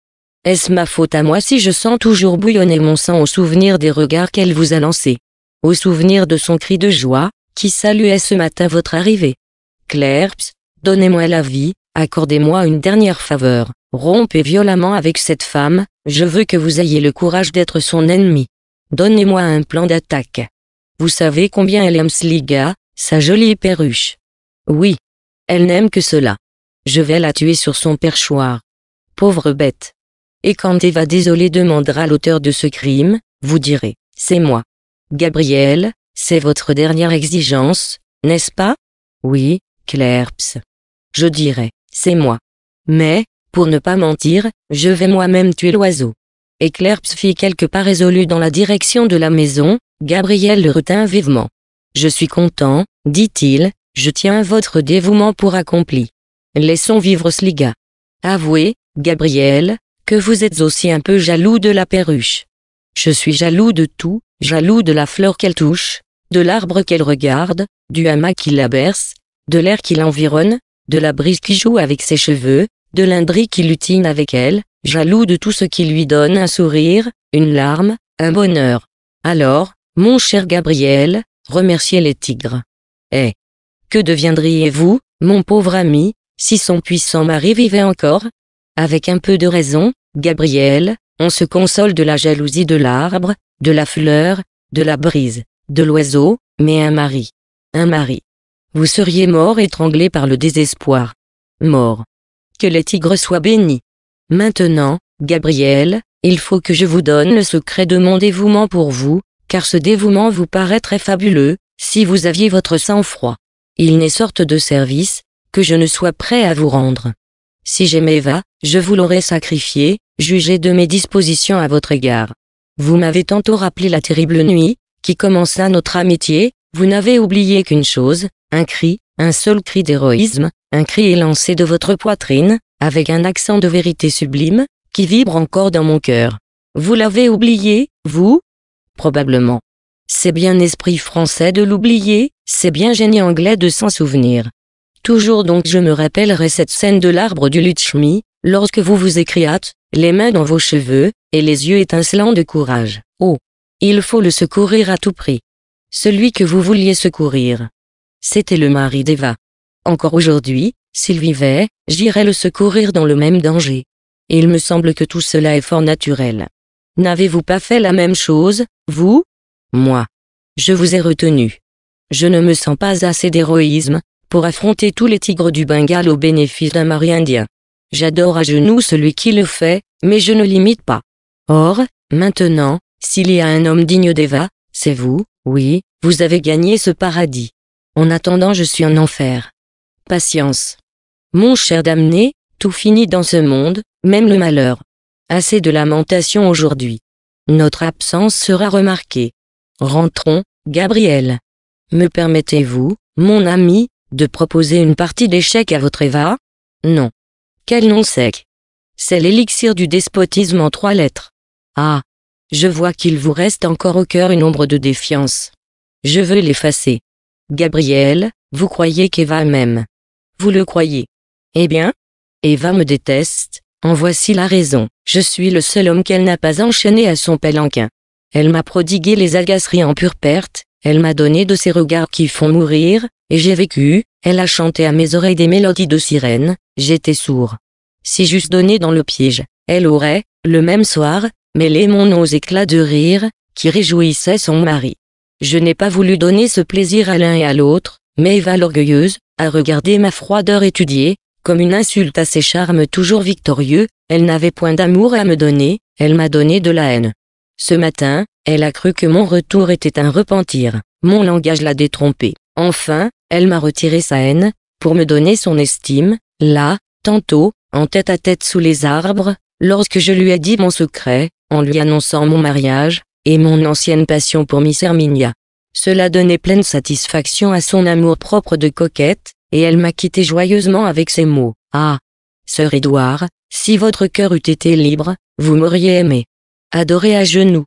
Est-ce ma faute à moi si je sens toujours bouillonner mon sang au souvenir des regards qu'elle vous a lancés Au souvenir de son cri de joie, qui saluait ce matin votre arrivée Clairps, donnez-moi la vie, accordez-moi une dernière faveur, rompez violemment avec cette femme, je veux que vous ayez le courage d'être son ennemi. Donnez-moi un plan d'attaque. Vous savez combien elle aime Sliga, sa jolie perruche. Oui. Elle n'aime que cela. Je vais la tuer sur son perchoir. Pauvre bête. Et quand Eva désolée demandera l'auteur de ce crime, vous direz, c'est moi. Gabriel, c'est votre dernière exigence, n'est-ce pas Oui, Clerps. Je dirai, c'est moi. Mais, pour ne pas mentir, je vais moi-même tuer l'oiseau. Et Clerps fit quelques pas résolus dans la direction de la maison, Gabriel le retint vivement. Je suis content, dit-il, je tiens votre dévouement pour accompli. Laissons vivre Sliga. Avouez, Gabriel, que vous êtes aussi un peu jaloux de la perruche. Je suis jaloux de tout, jaloux de la fleur qu'elle touche, de l'arbre qu'elle regarde, du hamac qui la berce, de l'air qui l'environne, de la brise qui joue avec ses cheveux, de l'indri qui lutine avec elle, jaloux de tout ce qui lui donne un sourire, une larme, un bonheur. Alors, mon cher Gabriel, remerciez les tigres. Eh, que deviendriez-vous, mon pauvre ami, si son puissant mari vivait encore Avec un peu de raison, Gabriel, on se console de la jalousie de l'arbre, de la fleur, de la brise, de l'oiseau, mais un mari. Un mari. Vous seriez mort étranglé par le désespoir. Mort. Que les tigres soient bénis. Maintenant, Gabriel, il faut que je vous donne le secret de mon dévouement pour vous, car ce dévouement vous paraît très fabuleux, si vous aviez votre sang-froid il n'est sorte de service, que je ne sois prêt à vous rendre. Si j'aimais va, je vous l'aurais sacrifié, jugez de mes dispositions à votre égard. Vous m'avez tantôt rappelé la terrible nuit, qui commença notre amitié, vous n'avez oublié qu'une chose, un cri, un seul cri d'héroïsme, un cri élancé de votre poitrine, avec un accent de vérité sublime, qui vibre encore dans mon cœur. Vous l'avez oublié, vous Probablement. C'est bien esprit français de l'oublier, c'est bien génie anglais de s'en souvenir. Toujours donc je me rappellerai cette scène de l'arbre du Lutchmi, lorsque vous vous écriâtes, les mains dans vos cheveux, et les yeux étincelants de courage. Oh! Il faut le secourir à tout prix. Celui que vous vouliez secourir. C'était le mari d'Eva. Encore aujourd'hui, s'il vivait, j'irais le secourir dans le même danger. il me semble que tout cela est fort naturel. N'avez-vous pas fait la même chose, vous, moi. Je vous ai retenu. Je ne me sens pas assez d'héroïsme, pour affronter tous les tigres du Bengale au bénéfice d'un mari indien. J'adore à genoux celui qui le fait, mais je ne l'imite pas. Or, maintenant, s'il y a un homme digne d'Eva, c'est vous, oui, vous avez gagné ce paradis. En attendant je suis en enfer. Patience. Mon cher damné, tout finit dans ce monde, même le malheur. Assez de lamentation aujourd'hui. Notre absence sera remarquée. Rentrons, Gabriel. Me permettez-vous, mon ami, de proposer une partie d'échec à votre Eva Non. Quel nom sec C'est l'élixir du despotisme en trois lettres. Ah Je vois qu'il vous reste encore au cœur une ombre de défiance. Je veux l'effacer. Gabriel, vous croyez qu'Eva m'aime. Vous le croyez. Eh bien Eva me déteste, en voici la raison. Je suis le seul homme qu'elle n'a pas enchaîné à son palanquin. Elle m'a prodigué les agaceries en pure perte, elle m'a donné de ses regards qui font mourir, et j'ai vécu, elle a chanté à mes oreilles des mélodies de sirène, j'étais sourd. Si j'eusse donné dans le piège, elle aurait, le même soir, mêlé mon nom aux éclats de rire, qui réjouissaient son mari. Je n'ai pas voulu donner ce plaisir à l'un et à l'autre, mais Eva l'orgueilleuse, a regardé ma froideur étudiée, comme une insulte à ses charmes toujours victorieux, elle n'avait point d'amour à me donner, elle m'a donné de la haine. Ce matin, elle a cru que mon retour était un repentir. Mon langage l'a détrompée. Enfin, elle m'a retiré sa haine, pour me donner son estime, là, tantôt, en tête à tête sous les arbres, lorsque je lui ai dit mon secret, en lui annonçant mon mariage, et mon ancienne passion pour Miss Herminia. Cela donnait pleine satisfaction à son amour-propre de coquette, et elle m'a quitté joyeusement avec ces mots. Ah! Sœur Édouard, si votre cœur eût été libre, vous m'auriez aimé adoré à genoux.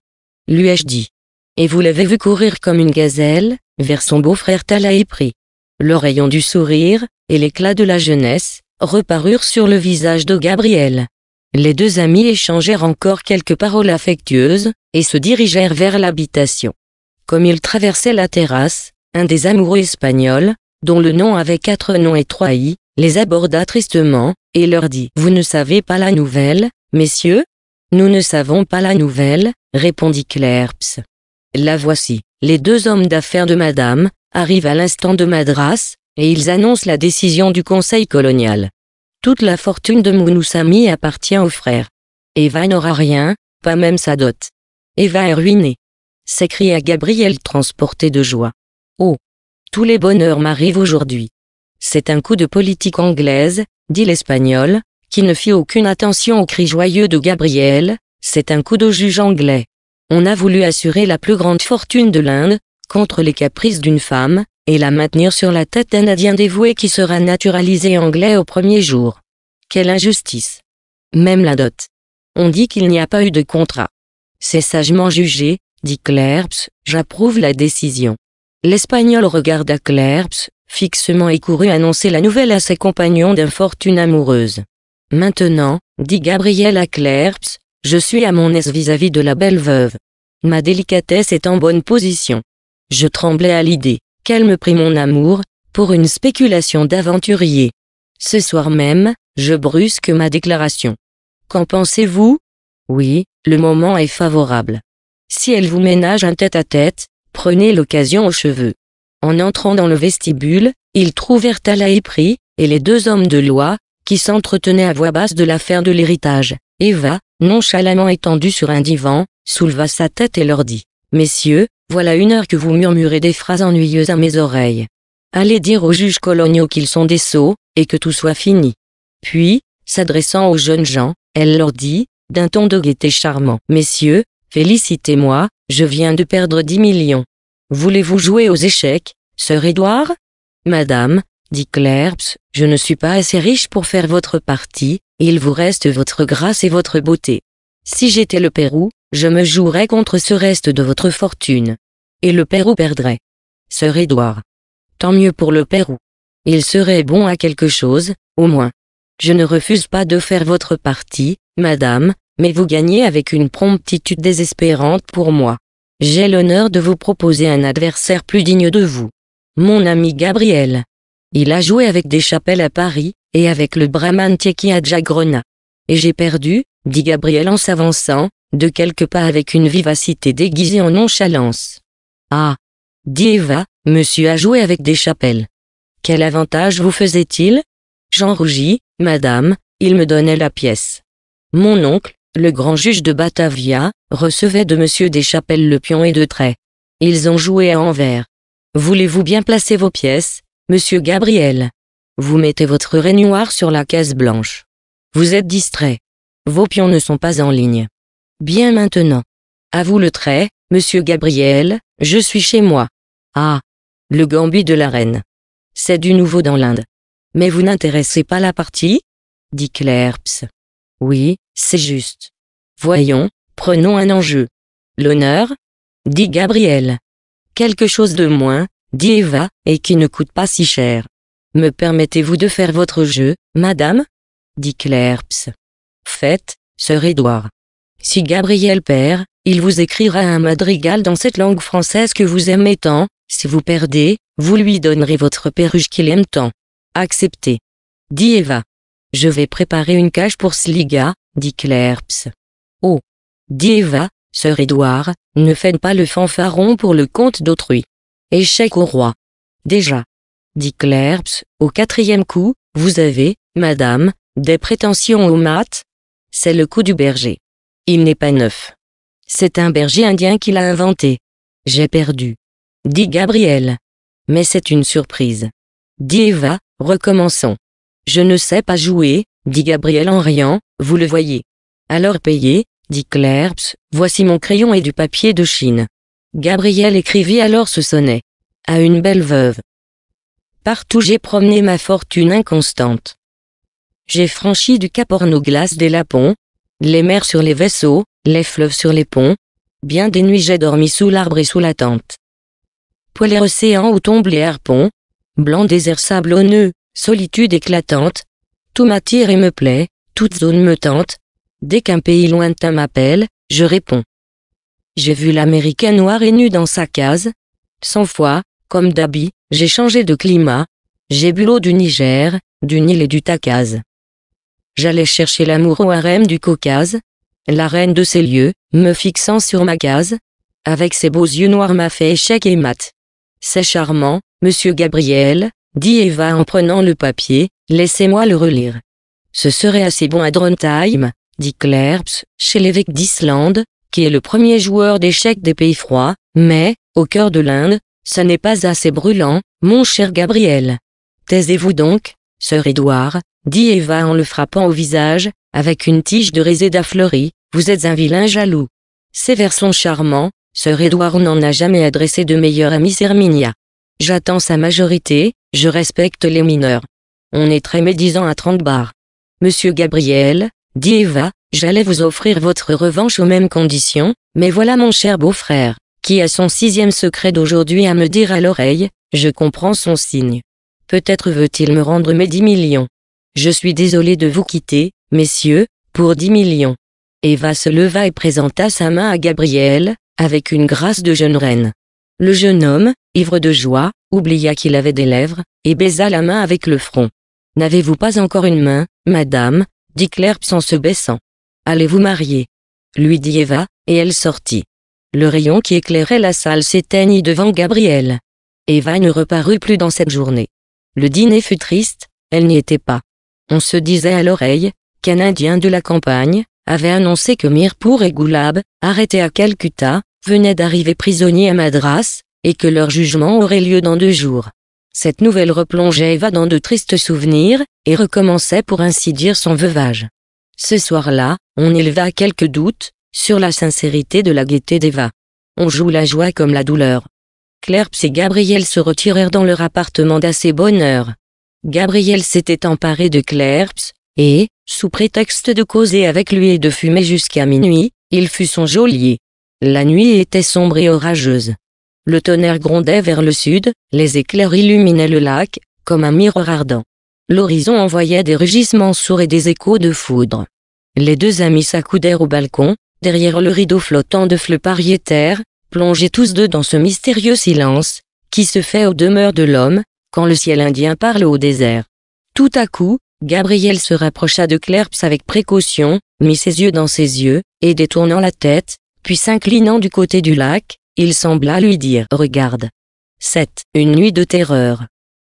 Lui ai-je dit. Et vous l'avez vu courir comme une gazelle, vers son beau-frère Talaïpri. Le rayon du sourire, et l'éclat de la jeunesse, reparurent sur le visage de Gabriel. Les deux amis échangèrent encore quelques paroles affectueuses, et se dirigèrent vers l'habitation. Comme ils traversaient la terrasse, un des amoureux espagnols, dont le nom avait quatre noms et trois i, les aborda tristement, et leur dit « Vous ne savez pas la nouvelle, messieurs, nous ne savons pas la nouvelle, répondit Clerps. La voici. Les deux hommes d'affaires de madame, arrivent à l'instant de Madras, et ils annoncent la décision du conseil colonial. Toute la fortune de Mounoussami appartient aux frères. Eva n'aura rien, pas même sa dot. Eva est ruinée. S'écria Gabriel transporté de joie. Oh! Tous les bonheurs m'arrivent aujourd'hui. C'est un coup de politique anglaise, dit l'espagnol, qui ne fit aucune attention aux cris joyeux de Gabriel, c'est un coup de juge anglais. On a voulu assurer la plus grande fortune de l'Inde, contre les caprices d'une femme, et la maintenir sur la tête d'un Indien dévoué qui sera naturalisé anglais au premier jour. Quelle injustice. Même la dot. On dit qu'il n'y a pas eu de contrat. C'est sagement jugé, dit Clerps, j'approuve la décision. L'Espagnol regarda Clerps, fixement et courut annoncer la nouvelle à ses compagnons d'infortune amoureuse. Maintenant, dit Gabriel à Clerps, je suis à mon aise vis-à-vis de la belle veuve. Ma délicatesse est en bonne position. Je tremblais à l'idée, qu'elle me prit mon amour, pour une spéculation d'aventurier. Ce soir même, je brusque ma déclaration. Qu'en pensez-vous Oui, le moment est favorable. Si elle vous ménage un tête-à-tête, prenez l'occasion aux cheveux. En entrant dans le vestibule, ils trouvèrent épris, et les deux hommes de loi, s'entretenait à voix basse de l'affaire de l'héritage. Eva, nonchalamment étendue sur un divan, souleva sa tête et leur dit « Messieurs, voilà une heure que vous murmurez des phrases ennuyeuses à mes oreilles. Allez dire aux juges coloniaux qu'ils sont des sots, et que tout soit fini. » Puis, s'adressant aux jeunes gens, elle leur dit, d'un ton de gaieté charmant, « Messieurs, félicitez-moi, je viens de perdre dix millions. Voulez-vous jouer aux échecs, sœur Édouard Madame, dit Clerps, je ne suis pas assez riche pour faire votre partie, il vous reste votre grâce et votre beauté. Si j'étais le Pérou, je me jouerais contre ce reste de votre fortune. Et le Pérou perdrait. Sœur Édouard. Tant mieux pour le Pérou. Il serait bon à quelque chose, au moins. Je ne refuse pas de faire votre partie, madame, mais vous gagnez avec une promptitude désespérante pour moi. J'ai l'honneur de vous proposer un adversaire plus digne de vous. Mon ami Gabriel. Il a joué avec des chapelles à Paris, et avec le brahman Teki à Et j'ai perdu, dit Gabriel en s'avançant, de quelques pas avec une vivacité déguisée en nonchalance. Ah dit Eva, monsieur a joué avec des chapelles. Quel avantage vous faisait-il J'en rougis, madame, il me donnait la pièce. Mon oncle, le grand juge de Batavia, recevait de monsieur des chapelles le pion et de traits. Ils ont joué à Anvers. Voulez-vous bien placer vos pièces Monsieur Gabriel. Vous mettez votre raie sur la case blanche. Vous êtes distrait. Vos pions ne sont pas en ligne. Bien maintenant. À vous le trait, monsieur Gabriel, je suis chez moi. Ah. Le gambit de la reine. C'est du nouveau dans l'Inde. Mais vous n'intéressez pas la partie? dit Clerps. Oui, c'est juste. Voyons, prenons un enjeu. L'honneur? dit Gabriel. Quelque chose de moins, dit et qui ne coûte pas si cher. Me permettez-vous de faire votre jeu, madame dit Clerps. Faites, sœur Édouard. Si Gabriel perd, il vous écrira un madrigal dans cette langue française que vous aimez tant, si vous perdez, vous lui donnerez votre perruche qu'il aime tant. Acceptez. Dit Je vais préparer une cage pour Sliga, dit Clerps. Oh. Dit Eva, sœur Édouard, ne faites pas le fanfaron pour le compte d'autrui. Échec au roi. Déjà, dit Clerps, au quatrième coup, vous avez, madame, des prétentions au maths C'est le coup du berger. Il n'est pas neuf. C'est un berger indien qui l'a inventé. J'ai perdu. Dit Gabriel. Mais c'est une surprise. Dit Eva, recommençons. Je ne sais pas jouer, dit Gabriel en riant, vous le voyez. Alors payez, dit Clerps, voici mon crayon et du papier de Chine. Gabriel écrivit alors ce sonnet. À une belle veuve. Partout j'ai promené ma fortune inconstante. J'ai franchi du cap glace des lapons, les mers sur les vaisseaux, les fleuves sur les ponts, bien des nuits j'ai dormi sous l'arbre et sous la tente. Poil océan où tombent les harpons, blanc désert sablonneux, solitude éclatante, tout m'attire et me plaît, toute zone me tente, dès qu'un pays lointain m'appelle, je réponds. J'ai vu l'Américain noir et nu dans sa case. Cent fois, comme d'habit, j'ai changé de climat. J'ai bu l'eau du Niger, du Nil et du Takaz. J'allais chercher l'amour au harem du Caucase. La reine de ces lieux, me fixant sur ma case, avec ses beaux yeux noirs m'a fait échec et mat. C'est charmant, monsieur Gabriel, dit Eva en prenant le papier, laissez-moi le relire. Ce serait assez bon à Drontheim, dit Clerps, chez l'évêque d'Islande, qui est le premier joueur d'échecs des pays froids, mais, au cœur de l'Inde, ça n'est pas assez brûlant, mon cher Gabriel. Taisez-vous donc, sœur Édouard, dit Eva en le frappant au visage, avec une tige de réséda fleurie, vous êtes un vilain jaloux. Ces vers sont charmants, sœur Édouard n'en a jamais adressé de meilleur ami Serminia. J'attends sa majorité, je respecte les mineurs. On est très médisant à trente bars. Monsieur Gabriel, dit Eva, J'allais vous offrir votre revanche aux mêmes conditions, mais voilà mon cher beau-frère, qui a son sixième secret d'aujourd'hui à me dire à l'oreille, je comprends son signe. Peut-être veut-il me rendre mes dix millions. Je suis désolé de vous quitter, messieurs, pour dix millions. Eva se leva et présenta sa main à Gabriel, avec une grâce de jeune reine. Le jeune homme, ivre de joie, oublia qu'il avait des lèvres, et baisa la main avec le front. N'avez-vous pas encore une main, madame dit Clerps en se baissant. Allez vous marier. Lui dit Eva, et elle sortit. Le rayon qui éclairait la salle s'éteignit devant Gabriel. Eva ne reparut plus dans cette journée. Le dîner fut triste, elle n'y était pas. On se disait à l'oreille, qu'un Indien de la campagne, avait annoncé que Mirpour et Goulab, arrêtés à Calcutta, venaient d'arriver prisonniers à Madras, et que leur jugement aurait lieu dans deux jours. Cette nouvelle replongeait Eva dans de tristes souvenirs, et recommençait pour ainsi dire son veuvage. Ce soir-là, on éleva quelques doutes, sur la sincérité de la gaieté d'Eva. On joue la joie comme la douleur. Clerps et Gabriel se retirèrent dans leur appartement d'assez bonne heure. Gabriel s'était emparé de Clerps, et, sous prétexte de causer avec lui et de fumer jusqu'à minuit, il fut son geôlier. La nuit était sombre et orageuse. Le tonnerre grondait vers le sud, les éclairs illuminaient le lac, comme un miroir ardent. L'horizon envoyait des rugissements sourds et des échos de foudre. Les deux amis s'accoudèrent au balcon, derrière le rideau flottant de fleurs pariétaires, plongés tous deux dans ce mystérieux silence, qui se fait aux demeures de l'homme, quand le ciel indien parle au désert. Tout à coup, Gabriel se rapprocha de Clerps avec précaution, mit ses yeux dans ses yeux, et détournant la tête, puis s'inclinant du côté du lac, il sembla lui dire « Regarde !» 7. Une nuit de terreur.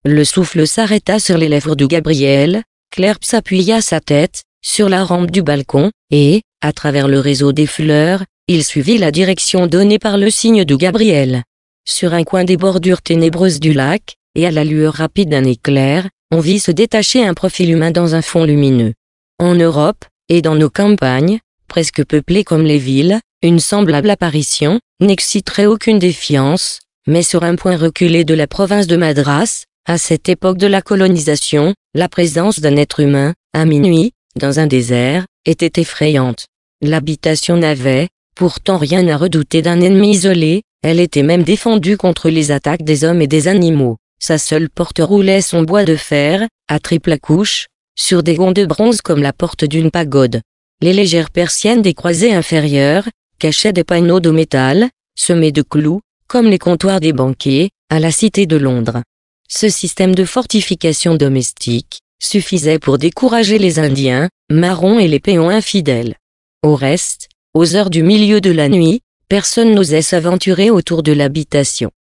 Le souffle s'arrêta sur les lèvres de Gabriel, Clerps appuya sa tête, sur la rampe du balcon, et, à travers le réseau des fleurs, il suivit la direction donnée par le signe de Gabriel. Sur un coin des bordures ténébreuses du lac, et à la lueur rapide d'un éclair, on vit se détacher un profil humain dans un fond lumineux. En Europe, et dans nos campagnes, presque peuplées comme les villes, une semblable apparition n'exciterait aucune défiance, mais sur un point reculé de la province de Madras, à cette époque de la colonisation, la présence d'un être humain, à minuit, dans un désert, était effrayante. L'habitation n'avait, pourtant rien à redouter d'un ennemi isolé, elle était même défendue contre les attaques des hommes et des animaux. Sa seule porte roulait son bois de fer, à triple couche, sur des gonds de bronze comme la porte d'une pagode. Les légères persiennes des croisées inférieures, cachaient des panneaux de métal, semés de clous, comme les comptoirs des banquiers, à la Cité de Londres. Ce système de fortification domestique, suffisait pour décourager les Indiens, marrons et les péons infidèles. Au reste, aux heures du milieu de la nuit, personne n'osait s'aventurer autour de l'habitation.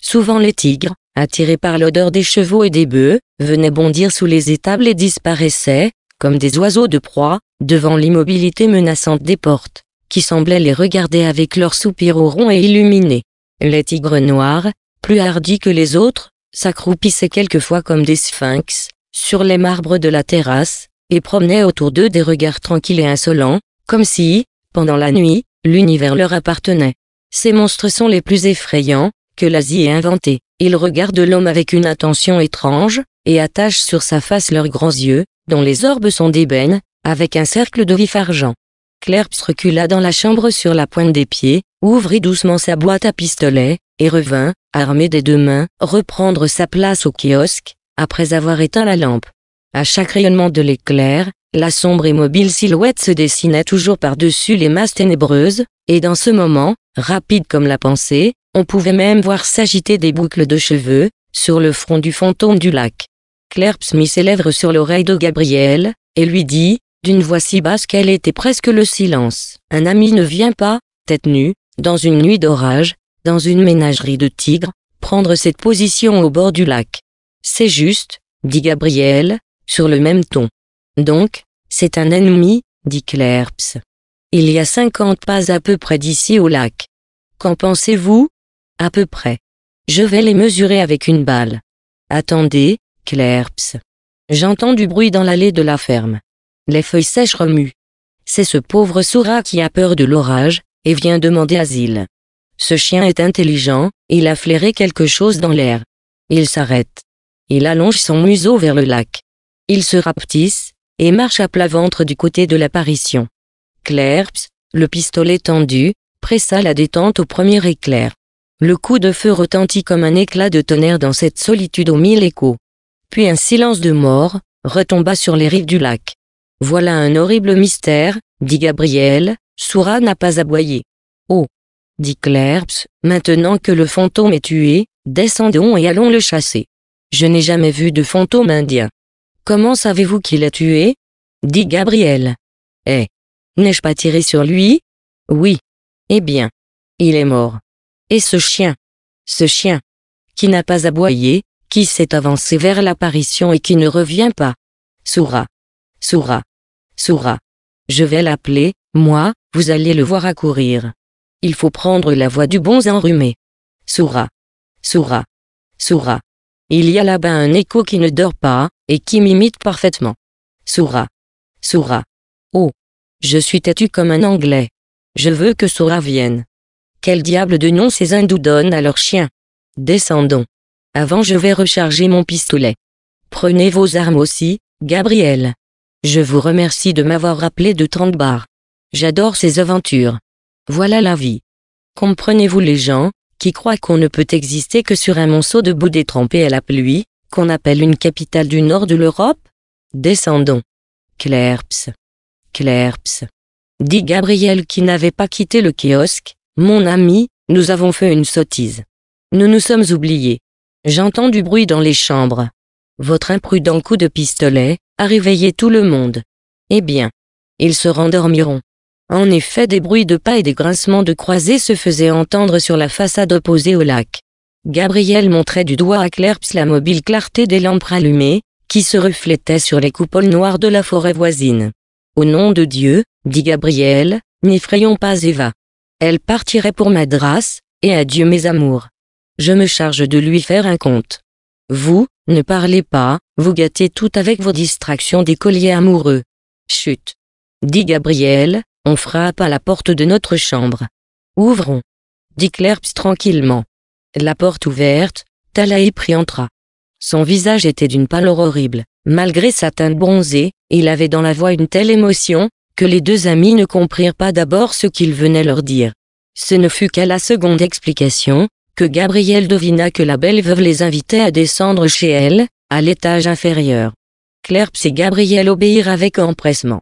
Souvent les tigres, attirés par l'odeur des chevaux et des bœufs, venaient bondir sous les étables et disparaissaient, comme des oiseaux de proie, devant l'immobilité menaçante des portes, qui semblaient les regarder avec leurs soupirs ronds et illuminés. Les tigres noirs, plus hardis que les autres, s'accroupissaient quelquefois comme des sphinx, sur les marbres de la terrasse, et promenaient autour d'eux des regards tranquilles et insolents, comme si, pendant la nuit, l'univers leur appartenait. Ces monstres sont les plus effrayants, que l'Asie ait inventés. Ils regardent l'homme avec une attention étrange, et attachent sur sa face leurs grands yeux, dont les orbes sont d'ébène, avec un cercle de vif argent. Clerps recula dans la chambre sur la pointe des pieds, ouvrit doucement sa boîte à pistolets, et revint, armé des deux mains, reprendre sa place au kiosque, après avoir éteint la lampe. À chaque rayonnement de l'éclair, la sombre et mobile silhouette se dessinait toujours par-dessus les masses ténébreuses, et dans ce moment, rapide comme la pensée, on pouvait même voir s'agiter des boucles de cheveux, sur le front du fantôme du lac. Claire mit ses lèvres sur l'oreille de Gabriel, et lui dit, d'une voix si basse qu'elle était presque le silence. Un ami ne vient pas, tête nue, dans une nuit d'orage, dans une ménagerie de tigres, prendre cette position au bord du lac. C'est juste, dit Gabriel, sur le même ton. Donc, c'est un ennemi, dit Clerps. Il y a cinquante pas à peu près d'ici au lac. Qu'en pensez-vous? À peu près. Je vais les mesurer avec une balle. Attendez, Clerps. J'entends du bruit dans l'allée de la ferme. Les feuilles sèches remuent. C'est ce pauvre sourat qui a peur de l'orage, et vient demander asile. Ce chien est intelligent, il a flairé quelque chose dans l'air. Il s'arrête. Il allonge son museau vers le lac. Il se rapetisse, et marche à plat ventre du côté de l'apparition. Clerps, le pistolet tendu, pressa la détente au premier éclair. Le coup de feu retentit comme un éclat de tonnerre dans cette solitude aux mille échos. Puis un silence de mort, retomba sur les rives du lac. Voilà un horrible mystère, dit Gabriel, Soura n'a pas aboyé. Oh! dit Clerps, maintenant que le fantôme est tué, descendons et allons le chasser. Je n'ai jamais vu de fantôme indien. Comment savez-vous qu'il a tué dit Gabriel. Eh. N'ai-je pas tiré sur lui Oui. Eh bien. Il est mort. Et ce chien Ce chien. Qui n'a pas aboyé, qui s'est avancé vers l'apparition et qui ne revient pas. Soura. Soura. Soura. Je vais l'appeler, moi, vous allez le voir accourir. Il faut prendre la voie du bon enrhumé. Soura. Soura. Soura. Il y a là-bas un écho qui ne dort pas, et qui m'imite parfaitement. Soura. Soura. Oh. Je suis têtu comme un Anglais. Je veux que Soura vienne. Quel diable de nom ces hindous donnent à leurs chiens Descendons. Avant je vais recharger mon pistolet. Prenez vos armes aussi, Gabriel. Je vous remercie de m'avoir rappelé de 30 barres. J'adore ces aventures. Voilà la vie. Comprenez-vous les gens, qui croit qu'on ne peut exister que sur un monceau de boue détrempée à la pluie, qu'on appelle une capitale du nord de l'Europe Descendons. Clerps. Clerps. Dit Gabriel qui n'avait pas quitté le kiosque, mon ami, nous avons fait une sottise. Nous nous sommes oubliés. J'entends du bruit dans les chambres. Votre imprudent coup de pistolet a réveillé tout le monde. Eh bien, ils se rendormiront. En effet, des bruits de pas et des grincements de croisées se faisaient entendre sur la façade opposée au lac. Gabriel montrait du doigt à Clerps la mobile clarté des lampes allumées, qui se reflétaient sur les coupoles noires de la forêt voisine. Au nom de Dieu, dit Gabriel, n'effrayons pas Eva. Elle partirait pour Madras, et adieu mes amours. Je me charge de lui faire un compte. Vous, ne parlez pas, vous gâtez tout avec vos distractions d'écoliers amoureux. Chut. Dit Gabriel, on frappe à la porte de notre chambre. Ouvrons, dit Clerps tranquillement. La porte ouverte, Talaï entra. Son visage était d'une pâleur horrible. Malgré sa teinte bronzée, il avait dans la voix une telle émotion, que les deux amis ne comprirent pas d'abord ce qu'il venait leur dire. Ce ne fut qu'à la seconde explication, que Gabriel devina que la belle veuve les invitait à descendre chez elle, à l'étage inférieur. Clerps et Gabriel obéirent avec empressement.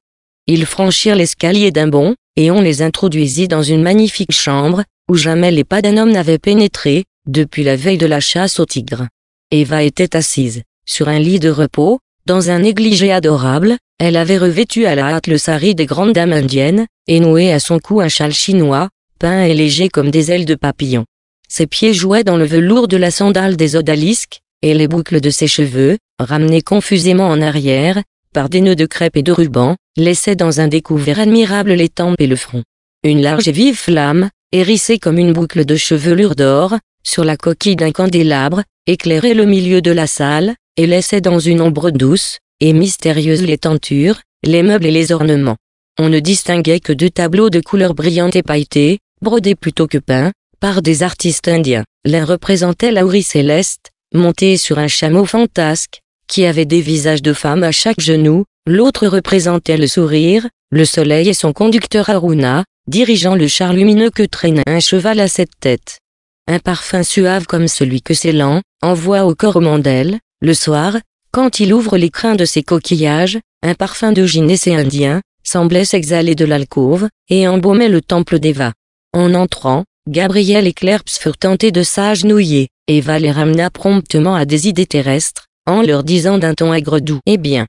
Ils franchirent l'escalier d'un bond, et on les introduisit dans une magnifique chambre, où jamais les pas d'un homme n'avaient pénétré, depuis la veille de la chasse au tigre. Eva était assise, sur un lit de repos, dans un négligé adorable, elle avait revêtu à la hâte le sari des grandes dames indiennes, et noué à son cou un châle chinois, peint et léger comme des ailes de papillon. Ses pieds jouaient dans le velours de la sandale des odalisques, et les boucles de ses cheveux, ramenées confusément en arrière, par des nœuds de crêpe et de rubans, laissait dans un découvert admirable les tempes et le front. Une large et vive flamme, hérissée comme une boucle de chevelure d'or, sur la coquille d'un candélabre, éclairait le milieu de la salle, et laissait dans une ombre douce, et mystérieuse les tentures, les meubles et les ornements. On ne distinguait que deux tableaux de couleurs brillantes et pailletées, brodés plutôt que peints, par des artistes indiens. L'un représentait la céleste, montée sur un chameau fantasque, qui avait des visages de femmes à chaque genou, l'autre représentait le sourire, le soleil et son conducteur Aruna, dirigeant le char lumineux que traînait un cheval à cette tête. Un parfum suave comme celui que Célan envoie au Mandel, le soir, quand il ouvre les crins de ses coquillages, un parfum de gynécée indien, semblait s'exhaler de l'alcôve, et embaumait le temple d'Eva. En entrant, Gabriel et Clerps furent tentés de s'agenouiller, Eva les ramena promptement à des idées terrestres, en leur disant d'un ton aigre doux. Eh bien,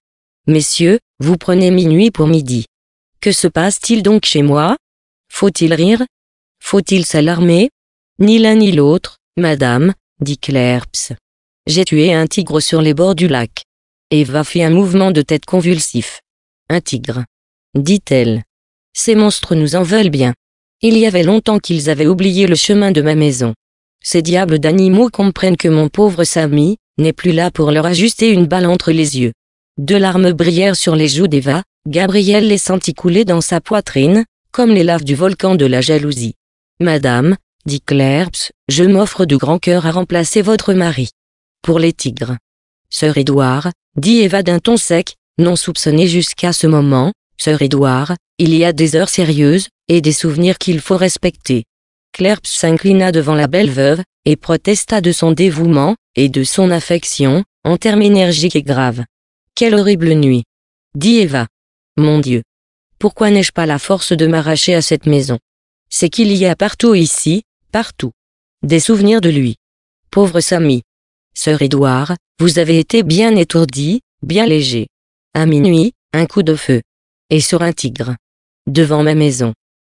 messieurs, vous prenez minuit pour midi. Que se passe-t-il donc chez moi Faut-il rire Faut-il s'alarmer Ni l'un ni l'autre, madame, dit Clerps. J'ai tué un tigre sur les bords du lac. Eva fit un mouvement de tête convulsif. Un tigre. Dit-elle. Ces monstres nous en veulent bien. Il y avait longtemps qu'ils avaient oublié le chemin de ma maison. Ces diables d'animaux comprennent que mon pauvre Samy, n'est plus là pour leur ajuster une balle entre les yeux. Deux larmes brillèrent sur les joues d'Eva, Gabriel les sentit couler dans sa poitrine, comme les laves du volcan de la jalousie. Madame, dit Clerps, je m'offre de grand cœur à remplacer votre mari. Pour les tigres. Sœur Édouard, dit Eva d'un ton sec, non soupçonné jusqu'à ce moment, Sœur Édouard, il y a des heures sérieuses, et des souvenirs qu'il faut respecter. Clerps s'inclina devant la belle veuve, et protesta de son dévouement, et de son affection, en termes énergiques et graves. Quelle horrible nuit dit Eva. Mon Dieu. Pourquoi n'ai-je pas la force de m'arracher à cette maison C'est qu'il y a partout ici, partout. Des souvenirs de lui. Pauvre Samy. Sœur Édouard, vous avez été bien étourdi, bien léger. À minuit, un coup de feu. Et sur un tigre. Devant ma maison.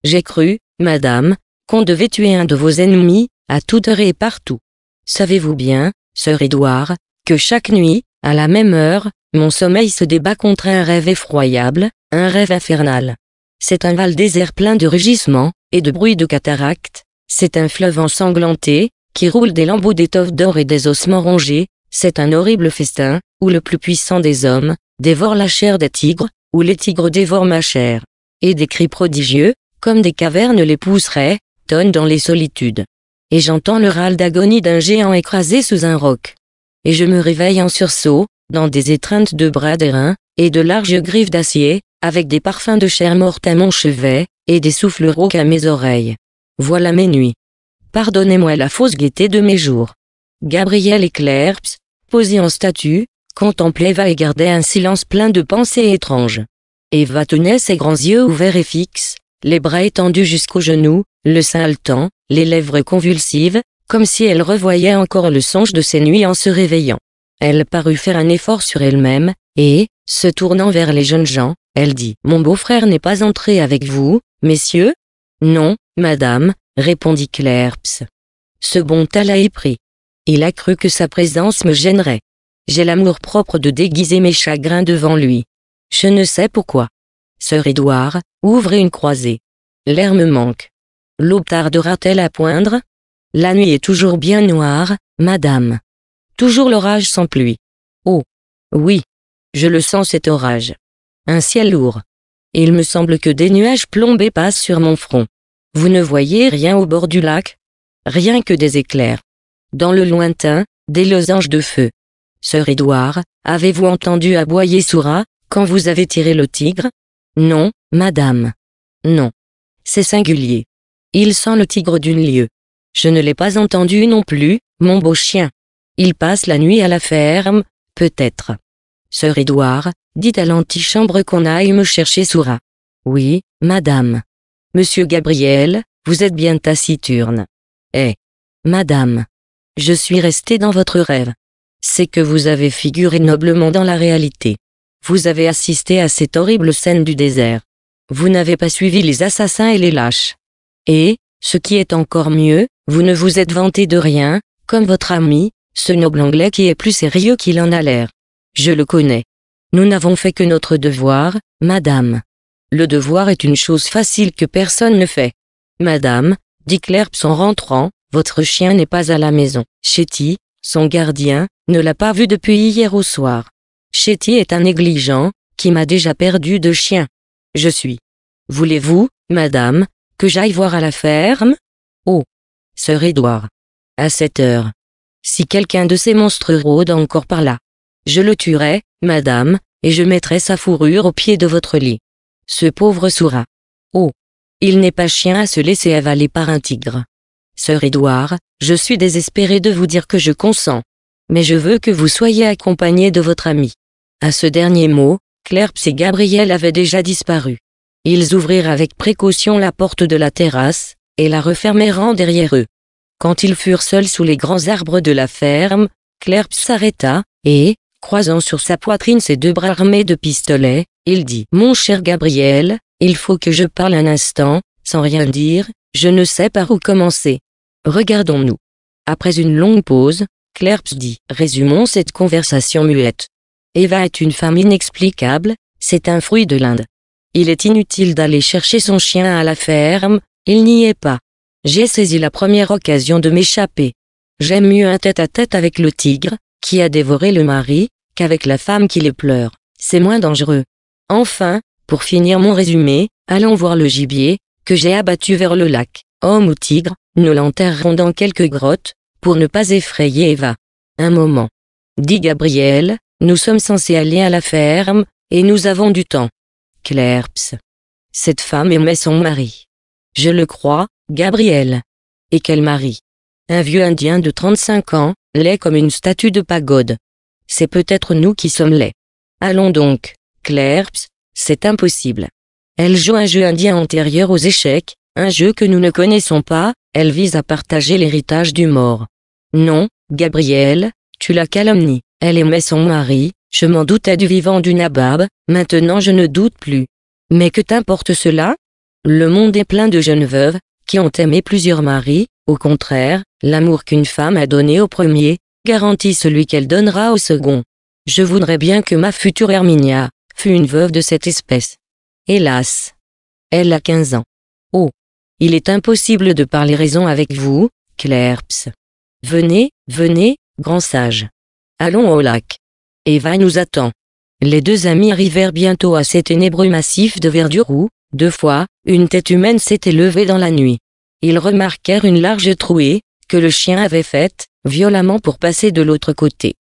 J'ai cru, madame, qu'on devait tuer un de vos ennemis, à toute heure et partout. Savez-vous bien, sœur Édouard, que chaque nuit, à la même heure, mon sommeil se débat contre un rêve effroyable, un rêve infernal. C'est un val désert plein de rugissements, et de bruits de cataractes, c'est un fleuve ensanglanté, qui roule des lambeaux d'étoffe d'or et des ossements rongés, c'est un horrible festin, où le plus puissant des hommes, dévore la chair des tigres, où les tigres dévorent ma chair. Et des cris prodigieux, comme des cavernes les pousseraient, dans les solitudes. Et j'entends le râle d'agonie d'un géant écrasé sous un roc. Et je me réveille en sursaut, dans des étreintes de bras d'airain, et de larges griffes d'acier, avec des parfums de chair morte à mon chevet, et des souffles rauques à mes oreilles. Voilà mes nuits. Pardonnez-moi la fausse gaieté de mes jours. Gabriel et Clerps, posés en statue, contemplait, Eva et gardait un silence plein de pensées étranges. Eva tenait ses grands yeux ouverts et fixes, les bras étendus jusqu'aux genoux, le sein haletant, les lèvres convulsives, comme si elle revoyait encore le songe de ses nuits en se réveillant. Elle parut faire un effort sur elle-même, et, se tournant vers les jeunes gens, elle dit « Mon beau-frère n'est pas entré avec vous, messieurs ?»« Non, madame, » répondit Clerps. Ce bon tal a épris. Il a cru que sa présence me gênerait. J'ai l'amour-propre de déguiser mes chagrins devant lui. Je ne sais pourquoi. Sœur Édouard, ouvrez une croisée. L'air me manque. L'aube tardera-t-elle à poindre La nuit est toujours bien noire, madame. Toujours l'orage sans pluie. Oh Oui, je le sens cet orage. Un ciel lourd. il me semble que des nuages plombés passent sur mon front. Vous ne voyez rien au bord du lac Rien que des éclairs. Dans le lointain, des losanges de feu. Sœur Édouard, avez-vous entendu aboyer Soura, quand vous avez tiré le tigre Non, madame. Non. C'est singulier. Il sent le tigre d'une lieue. Je ne l'ai pas entendu non plus, mon beau chien. Il passe la nuit à la ferme, peut-être. Sœur Édouard, dit à l'antichambre qu'on aille me chercher Soura. Oui, madame. Monsieur Gabriel, vous êtes bien taciturne. Eh. madame. Je suis resté dans votre rêve. C'est que vous avez figuré noblement dans la réalité. Vous avez assisté à cette horrible scène du désert. Vous n'avez pas suivi les assassins et les lâches. Et, ce qui est encore mieux, vous ne vous êtes vanté de rien, comme votre ami, ce noble anglais qui est plus sérieux qu'il en a l'air. Je le connais. Nous n'avons fait que notre devoir, madame. Le devoir est une chose facile que personne ne fait. Madame, dit Clerps en rentrant, votre chien n'est pas à la maison. Chetty, son gardien, ne l'a pas vu depuis hier au soir. Chetty est un négligent, qui m'a déjà perdu de chiens. Je suis. Voulez-vous, madame, que j'aille voir à la ferme Oh, sœur Édouard. À cette heure. Si quelqu'un de ces monstres rôde encore par là, je le tuerai, madame, et je mettrai sa fourrure au pied de votre lit. Ce pauvre sourat Oh, il n'est pas chien à se laisser avaler par un tigre. Sœur Édouard, je suis désespéré de vous dire que je consens. Mais je veux que vous soyez accompagné de votre ami. À ce dernier mot, Clerps et Gabriel avaient déjà disparu. Ils ouvrirent avec précaution la porte de la terrasse, et la refermèrent derrière eux. Quand ils furent seuls sous les grands arbres de la ferme, Clerps s'arrêta, et, croisant sur sa poitrine ses deux bras armés de pistolets, il dit « Mon cher Gabriel, il faut que je parle un instant, sans rien dire, je ne sais par où commencer. Regardons-nous. » Après une longue pause, Clerps dit « Résumons cette conversation muette. Eva est une femme inexplicable, c'est un fruit de l'Inde. Il est inutile d'aller chercher son chien à la ferme, il n'y est pas. J'ai saisi la première occasion de m'échapper. J'aime mieux un tête-à-tête avec le tigre, qui a dévoré le mari, qu'avec la femme qui les pleure. C'est moins dangereux. Enfin, pour finir mon résumé, allons voir le gibier, que j'ai abattu vers le lac. Homme ou tigre, nous l'enterrons dans quelques grottes, pour ne pas effrayer Eva. Un moment. Dit Gabriel, nous sommes censés aller à la ferme, et nous avons du temps. Clerps. Cette femme aimait son mari. Je le crois, Gabriel. Et quel mari Un vieux indien de 35 ans, laid comme une statue de pagode. C'est peut-être nous qui sommes laids. Allons donc, Clerps, c'est impossible. Elle joue un jeu indien antérieur aux échecs, un jeu que nous ne connaissons pas, elle vise à partager l'héritage du mort. Non, Gabriel, tu la calomnies. Elle aimait son mari, je m'en doutais du vivant du nabab, maintenant je ne doute plus. Mais que t'importe cela Le monde est plein de jeunes veuves, qui ont aimé plusieurs maris, au contraire, l'amour qu'une femme a donné au premier, garantit celui qu'elle donnera au second. Je voudrais bien que ma future Herminia, fût une veuve de cette espèce. Hélas Elle a 15 ans. Oh Il est impossible de parler raison avec vous, Clerps. Venez, venez, grand sage. Allons au lac. Eva nous attend. Les deux amis arrivèrent bientôt à ces ténébreux massifs de verdure où, deux fois, une tête humaine s'était levée dans la nuit. Ils remarquèrent une large trouée, que le chien avait faite, violemment pour passer de l'autre côté.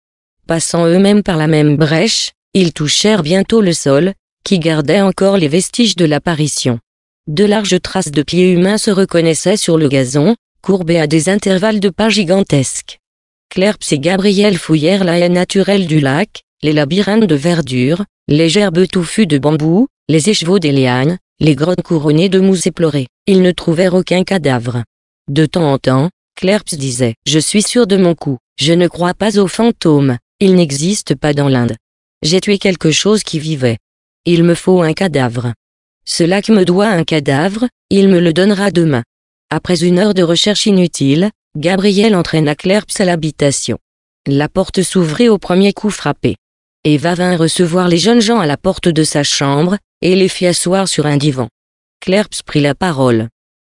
Passant eux-mêmes par la même brèche, ils touchèrent bientôt le sol, qui gardait encore les vestiges de l'apparition. De larges traces de pieds humains se reconnaissaient sur le gazon, courbées à des intervalles de pas gigantesques. Clerps et Gabriel fouillèrent la haie naturelle du lac, les labyrinthes de verdure, les gerbes touffues de bambou, les échevaux des lianes, les grottes couronnées de mousse éplorée. Ils ne trouvèrent aucun cadavre. De temps en temps, Clerps disait « Je suis sûr de mon coup, je ne crois pas aux fantômes, ils n'existent pas dans l'Inde. J'ai tué quelque chose qui vivait. Il me faut un cadavre. Ce lac me doit un cadavre, il me le donnera demain. Après une heure de recherche inutile, Gabriel entraîna Clerps à l'habitation. La porte s'ouvrit au premier coup frappé. Eva vint recevoir les jeunes gens à la porte de sa chambre, et les fit asseoir sur un divan. Clerps prit la parole.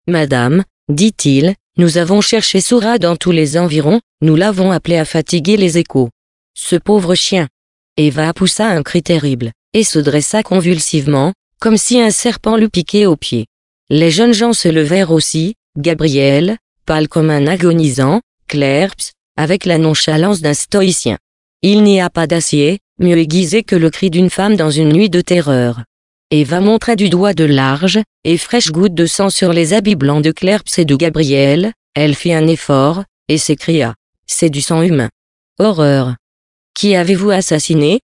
Madame, dit-il, nous avons cherché Soura dans tous les environs, nous l'avons appelé à fatiguer les échos. Ce pauvre chien. Eva poussa un cri terrible, et se dressa convulsivement, comme si un serpent l'eût piqué au pied. Les jeunes gens se levèrent aussi, Gabriel, comme un agonisant, Clerps, avec la nonchalance d'un stoïcien. Il n'y a pas d'acier, mieux aiguisé que le cri d'une femme dans une nuit de terreur. Eva montra du doigt de larges et fraîches gouttes de sang sur les habits blancs de Clerps et de Gabriel, elle fit un effort, et s'écria. C'est du sang humain. Horreur. Qui avez-vous assassiné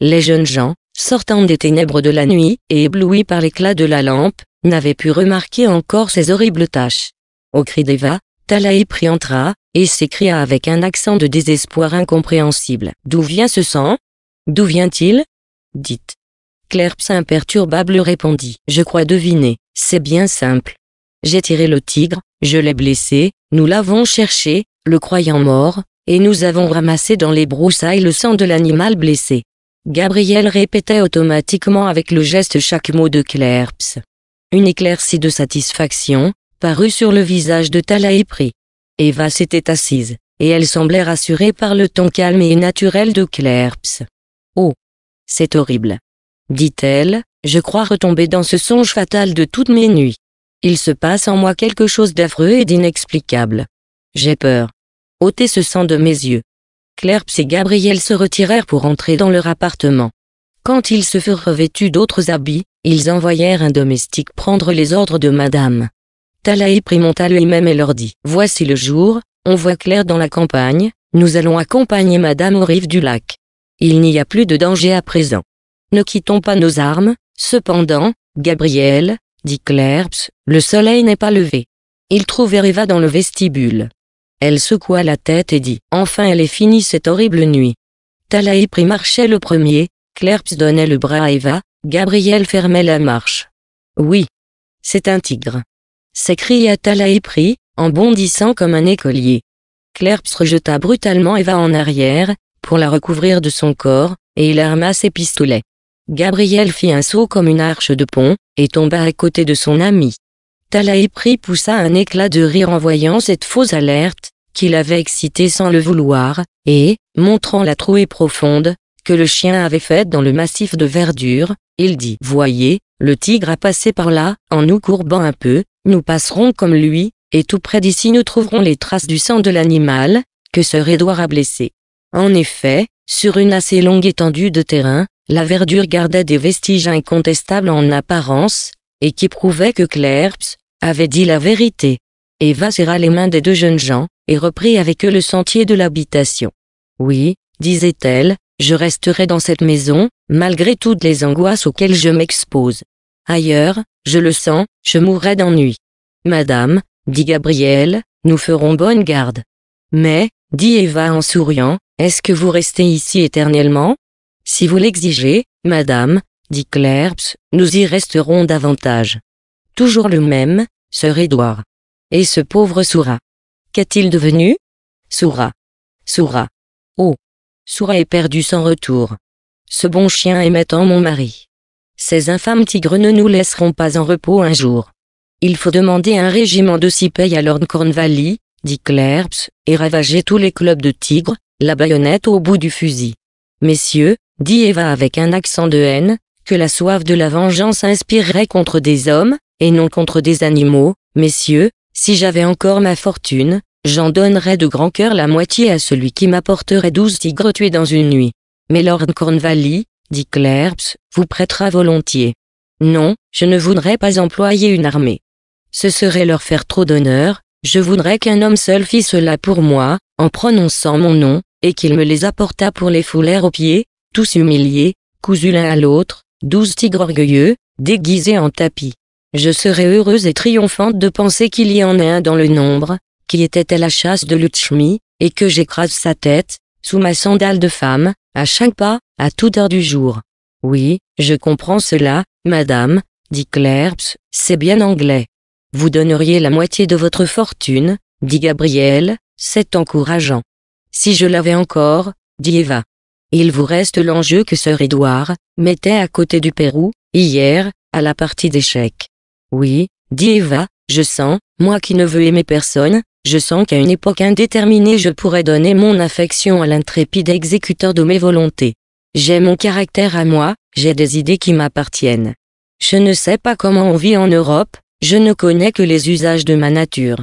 Les jeunes gens, sortant des ténèbres de la nuit, et éblouis par l'éclat de la lampe, n'avaient pu remarquer encore ces horribles taches. Au cri d'Eva, pri entra, et s'écria avec un accent de désespoir incompréhensible. D'où vient ce sang D'où vient-il Dites. Clerps imperturbable répondit. Je crois deviner. C'est bien simple. J'ai tiré le tigre, je l'ai blessé, nous l'avons cherché, le croyant mort, et nous avons ramassé dans les broussailles le sang de l'animal blessé. Gabriel répétait automatiquement avec le geste chaque mot de Clerps. Une éclaircie de satisfaction, parut sur le visage de Tala Eva s'était assise, et elle semblait rassurée par le ton calme et naturel de Clerps. Oh C'est horrible dit-elle, je crois retomber dans ce songe fatal de toutes mes nuits. Il se passe en moi quelque chose d'affreux et d'inexplicable. J'ai peur. Ôtez ce sang de mes yeux. Clerps et Gabriel se retirèrent pour entrer dans leur appartement. Quand ils se furent revêtus d'autres habits, ils envoyèrent un domestique prendre les ordres de madame. Talaï monta lui-même et leur dit, Voici le jour, on voit clair dans la campagne, nous allons accompagner Madame aux rives du lac. Il n'y a plus de danger à présent. Ne quittons pas nos armes, cependant, Gabriel, dit Clerps, le soleil n'est pas levé. Il trouvèrent Eva dans le vestibule. Elle secoua la tête et dit, enfin elle est finie cette horrible nuit. Talaï prit marchait le premier, Clerps donnait le bras à Eva, Gabriel fermait la marche. Oui. C'est un tigre sécria t en bondissant comme un écolier. Clerps rejeta brutalement Eva en arrière, pour la recouvrir de son corps, et il arma ses pistolets. Gabriel fit un saut comme une arche de pont, et tomba à côté de son ami. Talaïpri poussa un éclat de rire en voyant cette fausse alerte, qu'il avait excitée sans le vouloir, et, montrant la trouée profonde, que le chien avait faite dans le massif de verdure, il dit « Voyez, le tigre a passé par là, en nous courbant un peu, nous passerons comme lui, et tout près d'ici nous trouverons les traces du sang de l'animal, que Sir Edouard a blessé. En effet, sur une assez longue étendue de terrain, la verdure gardait des vestiges incontestables en apparence, et qui prouvaient que Clerps avait dit la vérité. Eva serra les mains des deux jeunes gens, et reprit avec eux le sentier de l'habitation. Oui, disait-elle, je resterai dans cette maison, malgré toutes les angoisses auxquelles je m'expose. Ailleurs, je le sens, je mourrai d'ennui. Madame, dit Gabriel, nous ferons bonne garde. Mais, dit Eva en souriant, est-ce que vous restez ici éternellement Si vous l'exigez, madame, dit Clerps, nous y resterons davantage. Toujours le même, sœur Édouard. Et ce pauvre Soura. Qu'est-il devenu Soura. Soura. Oh. Soura est perdu sans retour. Ce bon chien est maintenant mon mari. Ces infâmes tigres ne nous laisseront pas en repos un jour. Il faut demander un régiment de six à Lord Cornvalley, dit Clerps, et ravager tous les clubs de tigres, la baïonnette au bout du fusil. Messieurs, dit Eva avec un accent de haine, que la soif de la vengeance inspirerait contre des hommes, et non contre des animaux, messieurs, si j'avais encore ma fortune, j'en donnerais de grand cœur la moitié à celui qui m'apporterait douze tigres tués dans une nuit. Mais Lord Cornvalley dit Clerps, vous prêtera volontiers. Non, je ne voudrais pas employer une armée. Ce serait leur faire trop d'honneur, je voudrais qu'un homme seul fît cela pour moi, en prononçant mon nom, et qu'il me les apportât pour les foulères aux pieds, tous humiliés, cousus l'un à l'autre, douze tigres orgueilleux, déguisés en tapis. Je serais heureuse et triomphante de penser qu'il y en a un dans le nombre, qui était à la chasse de Lutchmi, et que j'écrase sa tête, sous ma sandale de femme, à chaque pas, à toute heure du jour. Oui, je comprends cela, madame, dit Clerps, c'est bien anglais. Vous donneriez la moitié de votre fortune, dit Gabriel, c'est encourageant. Si je l'avais encore, dit Eva. Il vous reste l'enjeu que sir Edouard mettait à côté du Pérou, hier, à la partie d'échecs. Oui, dit Eva, je sens, moi qui ne veux aimer personne, je sens qu'à une époque indéterminée je pourrais donner mon affection à l'intrépide exécuteur de mes volontés. J'ai mon caractère à moi, j'ai des idées qui m'appartiennent. Je ne sais pas comment on vit en Europe, je ne connais que les usages de ma nature.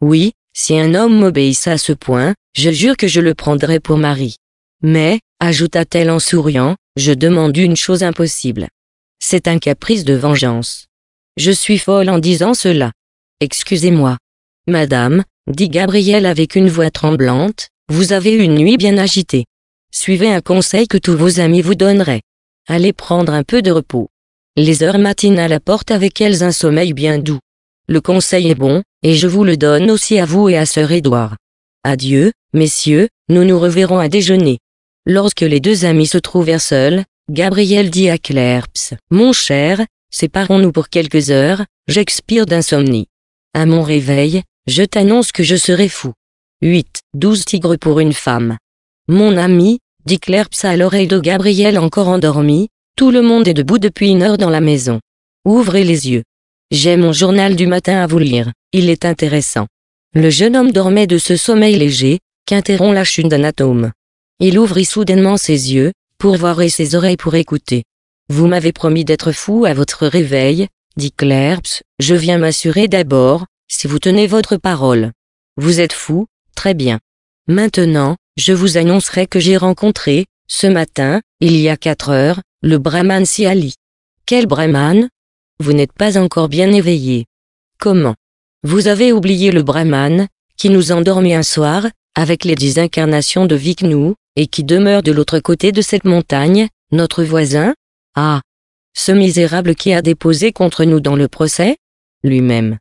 Oui, si un homme m'obéissait à ce point, je jure que je le prendrais pour mari. Mais, ajouta-t-elle en souriant, je demande une chose impossible. C'est un caprice de vengeance. Je suis folle en disant cela. Excusez-moi. Madame, dit Gabriel avec une voix tremblante, vous avez une nuit bien agitée. Suivez un conseil que tous vos amis vous donneraient. Allez prendre un peu de repos. Les heures matinales apportent avec elles un sommeil bien doux. Le conseil est bon, et je vous le donne aussi à vous et à Sir Édouard. Adieu, messieurs, nous nous reverrons à déjeuner. Lorsque les deux amis se trouvèrent seuls, Gabriel dit à Clerps, Mon cher, séparons-nous pour quelques heures, j'expire d'insomnie. À mon réveil, je t'annonce que je serai fou. 8. 12 tigres pour une femme. Mon ami, dit Clerps à l'oreille de Gabriel encore endormi, tout le monde est debout depuis une heure dans la maison. Ouvrez les yeux. J'ai mon journal du matin à vous lire, il est intéressant. Le jeune homme dormait de ce sommeil léger, qu'interrompt la chute d'un atome. Il ouvrit soudainement ses yeux, pour voir et ses oreilles pour écouter. Vous m'avez promis d'être fou à votre réveil, dit Clerps, je viens m'assurer d'abord, si vous tenez votre parole. Vous êtes fou, très bien. Maintenant, je vous annoncerai que j'ai rencontré, ce matin, il y a quatre heures, le brahman Siali. Quel brahman Vous n'êtes pas encore bien éveillé. Comment Vous avez oublié le brahman, qui nous endormit un soir, avec les dix incarnations de Viknu, et qui demeure de l'autre côté de cette montagne, notre voisin Ah, ce misérable qui a déposé contre nous dans le procès Lui-même.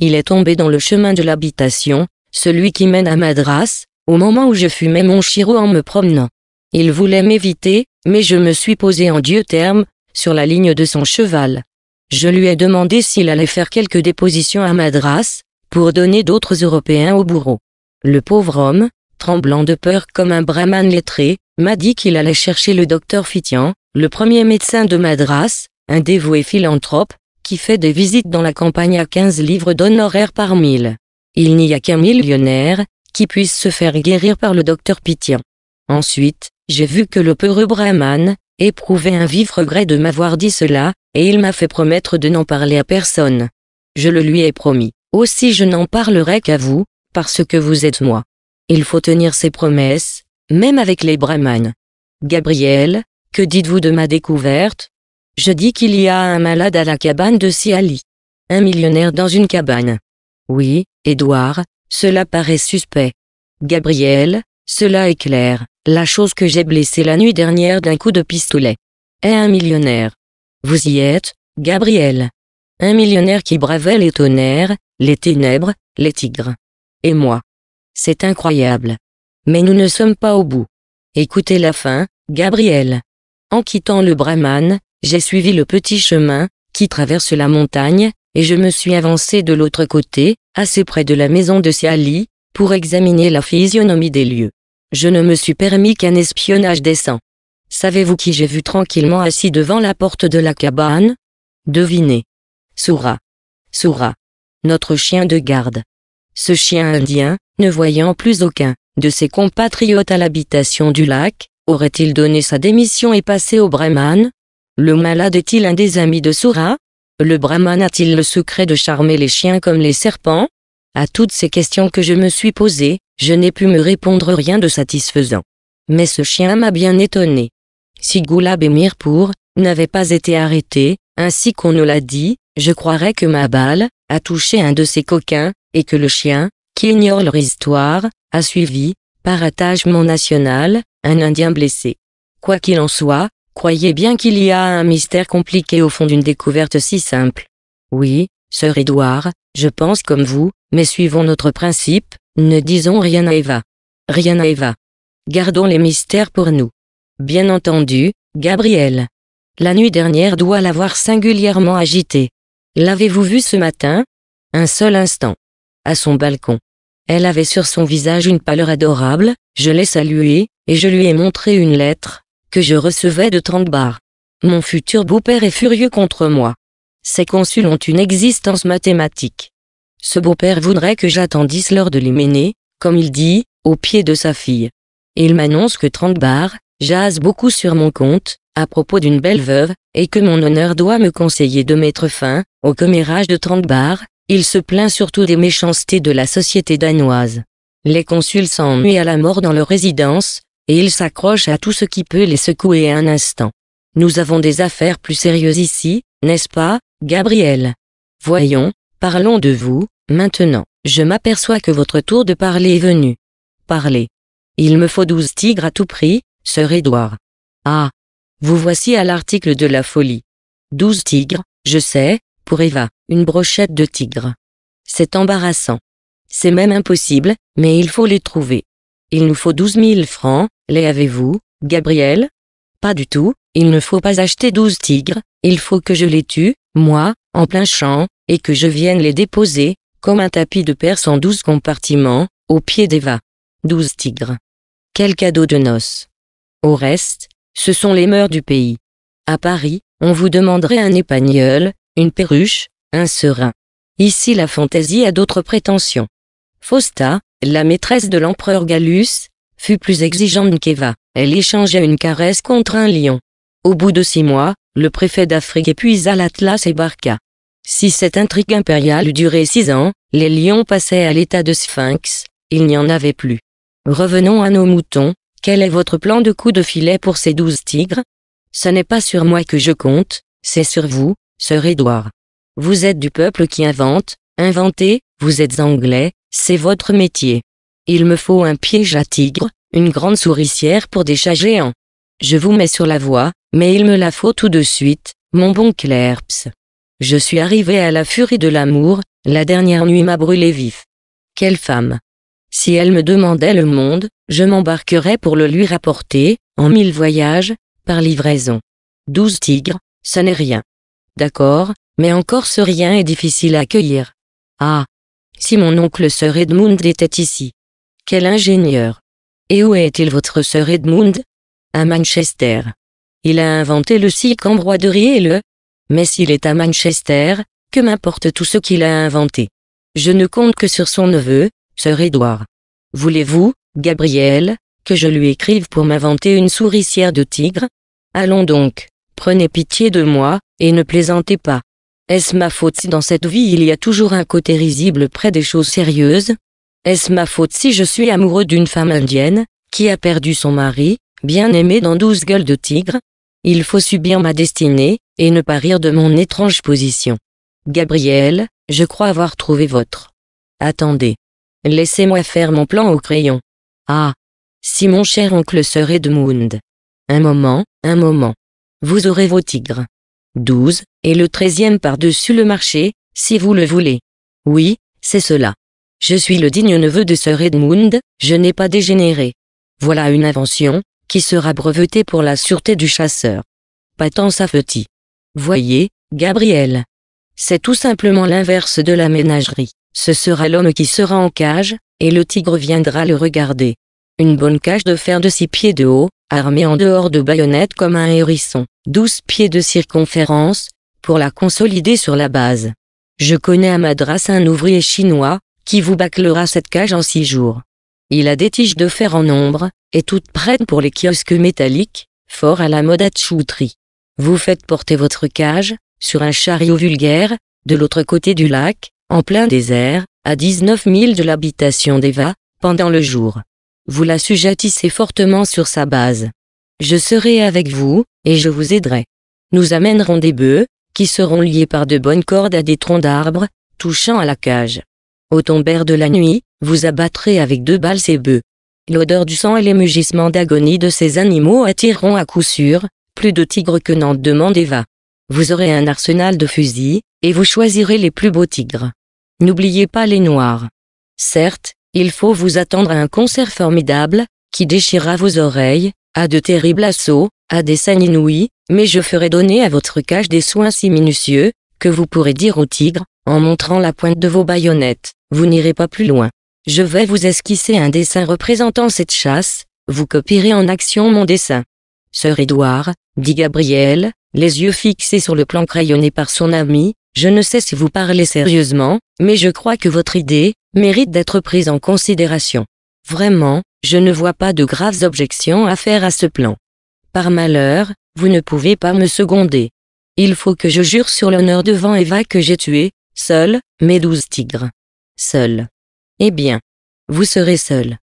Il est tombé dans le chemin de l'habitation, celui qui mène à Madras, au moment où je fumais mon chiro en me promenant. Il voulait m'éviter, mais je me suis posé en dieu terme, sur la ligne de son cheval. Je lui ai demandé s'il allait faire quelques dépositions à Madras, pour donner d'autres Européens au bourreau. Le pauvre homme, tremblant de peur comme un brahman lettré, m'a dit qu'il allait chercher le docteur Pitian, le premier médecin de Madras, un dévoué philanthrope, qui fait des visites dans la campagne à 15 livres d'honoraires par mille. Il n'y a qu'un millionnaire, qui puisse se faire guérir par le docteur Pitian. Ensuite, j'ai vu que le peureux brahman, éprouvait un vif regret de m'avoir dit cela, et il m'a fait promettre de n'en parler à personne. Je le lui ai promis. Aussi je n'en parlerai qu'à vous, parce que vous êtes moi. Il faut tenir ses promesses, même avec les brahmanes. Gabriel, que dites-vous de ma découverte Je dis qu'il y a un malade à la cabane de Siali. Un millionnaire dans une cabane. Oui, Édouard, cela paraît suspect. Gabriel, cela est clair, la chose que j'ai blessée la nuit dernière d'un coup de pistolet. Est un millionnaire. Vous y êtes, Gabriel. Un millionnaire qui bravait les tonnerres, les ténèbres, les tigres. Et moi. C'est incroyable. Mais nous ne sommes pas au bout. Écoutez la fin, Gabriel. En quittant le Brahman, j'ai suivi le petit chemin, qui traverse la montagne, et je me suis avancé de l'autre côté, assez près de la maison de Siali, pour examiner la physionomie des lieux. Je ne me suis permis qu'un espionnage décent. Savez-vous qui j'ai vu tranquillement assis devant la porte de la cabane Devinez. Soura. Soura. Notre chien de garde. Ce chien indien, ne voyant plus aucun de ses compatriotes à l'habitation du lac, aurait-il donné sa démission et passé au brahman Le malade est-il un des amis de Sura Le brahman a-t-il le secret de charmer les chiens comme les serpents À toutes ces questions que je me suis posées, je n'ai pu me répondre rien de satisfaisant. Mais ce chien m'a bien étonné. Si Goulab et Mirpour n'avaient pas été arrêtés, ainsi qu'on nous l'a dit, je croirais que ma balle a touché un de ces coquins, et que le chien, qui ignore leur histoire, a suivi, par attachement national, un Indien blessé. Quoi qu'il en soit, croyez bien qu'il y a un mystère compliqué au fond d'une découverte si simple. Oui, sœur Édouard, je pense comme vous, mais suivons notre principe, ne disons rien à Eva. Rien à Eva. Gardons les mystères pour nous. Bien entendu, Gabriel. La nuit dernière doit l'avoir singulièrement agité. L'avez-vous vu ce matin Un seul instant à son balcon. Elle avait sur son visage une pâleur adorable, je l'ai saluée, et je lui ai montré une lettre, que je recevais de 30 Mon futur beau-père est furieux contre moi. Ses consuls ont une existence mathématique. Ce beau-père voudrait que j'attendisse l'heure de mener, comme il dit, au pied de sa fille. il m'annonce que 30 barres jase beaucoup sur mon compte, à propos d'une belle veuve, et que mon honneur doit me conseiller de mettre fin, au commérage de 30 il se plaint surtout des méchancetés de la société danoise. Les consuls s'ennuient à la mort dans leur résidence, et ils s'accrochent à tout ce qui peut les secouer un instant. Nous avons des affaires plus sérieuses ici, n'est-ce pas, Gabriel Voyons, parlons de vous, maintenant. Je m'aperçois que votre tour de parler est venu. Parlez. Il me faut douze tigres à tout prix, sœur Édouard. Ah. Vous voici à l'article de la folie. Douze tigres, je sais, pour Eva une brochette de tigre. C'est embarrassant. C'est même impossible, mais il faut les trouver. Il nous faut douze mille francs, les avez-vous, Gabriel Pas du tout, il ne faut pas acheter douze tigres, il faut que je les tue, moi, en plein champ, et que je vienne les déposer, comme un tapis de Perse en douze compartiments, au pied d'Eva. Douze tigres. Quel cadeau de noces. Au reste, ce sont les mœurs du pays. À Paris, on vous demanderait un épagnol, une perruche, un serein. Ici la fantaisie a d'autres prétentions. Fausta, la maîtresse de l'empereur Gallus, fut plus exigeante qu'Eva. Elle échangea une caresse contre un lion. Au bout de six mois, le préfet d'Afrique épuisa l'Atlas et barca. Si cette intrigue impériale eût duré six ans, les lions passaient à l'état de sphinx, il n'y en avait plus. Revenons à nos moutons, quel est votre plan de coup de filet pour ces douze tigres Ce n'est pas sur moi que je compte, c'est sur vous, sœur Édouard. Vous êtes du peuple qui invente, inventez, vous êtes anglais, c'est votre métier. Il me faut un piège à tigre, une grande souricière pour des chats géants. Je vous mets sur la voie, mais il me la faut tout de suite, mon bon Clerps. Je suis arrivé à la furie de l'amour, la dernière nuit m'a brûlé vif. Quelle femme Si elle me demandait le monde, je m'embarquerais pour le lui rapporter, en mille voyages, par livraison. Douze tigres, ça n'est rien. D'accord, mais encore ce rien est difficile à accueillir. Ah Si mon oncle Sir Edmund était ici Quel ingénieur Et où est-il votre Sir Edmund À Manchester. Il a inventé le cycle en broiderie et le... Mais s'il est à Manchester, que m'importe tout ce qu'il a inventé Je ne compte que sur son neveu, Sir Edward. Voulez-vous, Gabriel, que je lui écrive pour m'inventer une souricière de tigre Allons donc, prenez pitié de moi, et ne plaisantez pas. Est-ce ma faute si dans cette vie il y a toujours un côté risible près des choses sérieuses Est-ce ma faute si je suis amoureux d'une femme indienne, qui a perdu son mari, bien aimé dans douze gueules de tigre Il faut subir ma destinée, et ne pas rire de mon étrange position. Gabriel, je crois avoir trouvé votre. Attendez. Laissez-moi faire mon plan au crayon. Ah. Si mon cher oncle de Edmund. Un moment, un moment. Vous aurez vos tigres. 12, et le 13e par-dessus le marché, si vous le voulez. Oui, c'est cela. Je suis le digne neveu de Sir Edmund, je n'ai pas dégénéré. Voilà une invention, qui sera brevetée pour la sûreté du chasseur. Patent petite. Voyez, Gabriel. C'est tout simplement l'inverse de la ménagerie. Ce sera l'homme qui sera en cage, et le tigre viendra le regarder. Une bonne cage de fer de six pieds de haut, armé en dehors de baïonnette comme un hérisson, douze pieds de circonférence, pour la consolider sur la base. Je connais à Madras un ouvrier chinois, qui vous bâclera cette cage en six jours. Il a des tiges de fer en nombre et toutes prêtes pour les kiosques métalliques, fort à la mode à Tchoutri. Vous faites porter votre cage, sur un chariot vulgaire, de l'autre côté du lac, en plein désert, à 19 milles de l'habitation d'Eva, pendant le jour vous la sujettissez fortement sur sa base. Je serai avec vous, et je vous aiderai. Nous amènerons des bœufs, qui seront liés par de bonnes cordes à des troncs d'arbres, touchant à la cage. Au tombère de la nuit, vous abattrez avec deux balles ces bœufs. L'odeur du sang et les mugissements d'agonie de ces animaux attireront à coup sûr, plus de tigres que n'en demande va. Vous aurez un arsenal de fusils, et vous choisirez les plus beaux tigres. N'oubliez pas les noirs. Certes, il faut vous attendre à un concert formidable, qui déchira vos oreilles, à de terribles assauts, à des scènes inouïes, mais je ferai donner à votre cage des soins si minutieux, que vous pourrez dire au tigre, en montrant la pointe de vos baïonnettes, vous n'irez pas plus loin. Je vais vous esquisser un dessin représentant cette chasse, vous copierez en action mon dessin. Sœur Édouard, dit Gabriel, les yeux fixés sur le plan crayonné par son ami, je ne sais si vous parlez sérieusement, mais je crois que votre idée mérite d'être prise en considération. Vraiment, je ne vois pas de graves objections à faire à ce plan. Par malheur, vous ne pouvez pas me seconder. Il faut que je jure sur l'honneur devant Eva que j'ai tué, seul, mes douze tigres. Seul. Eh bien. Vous serez seul.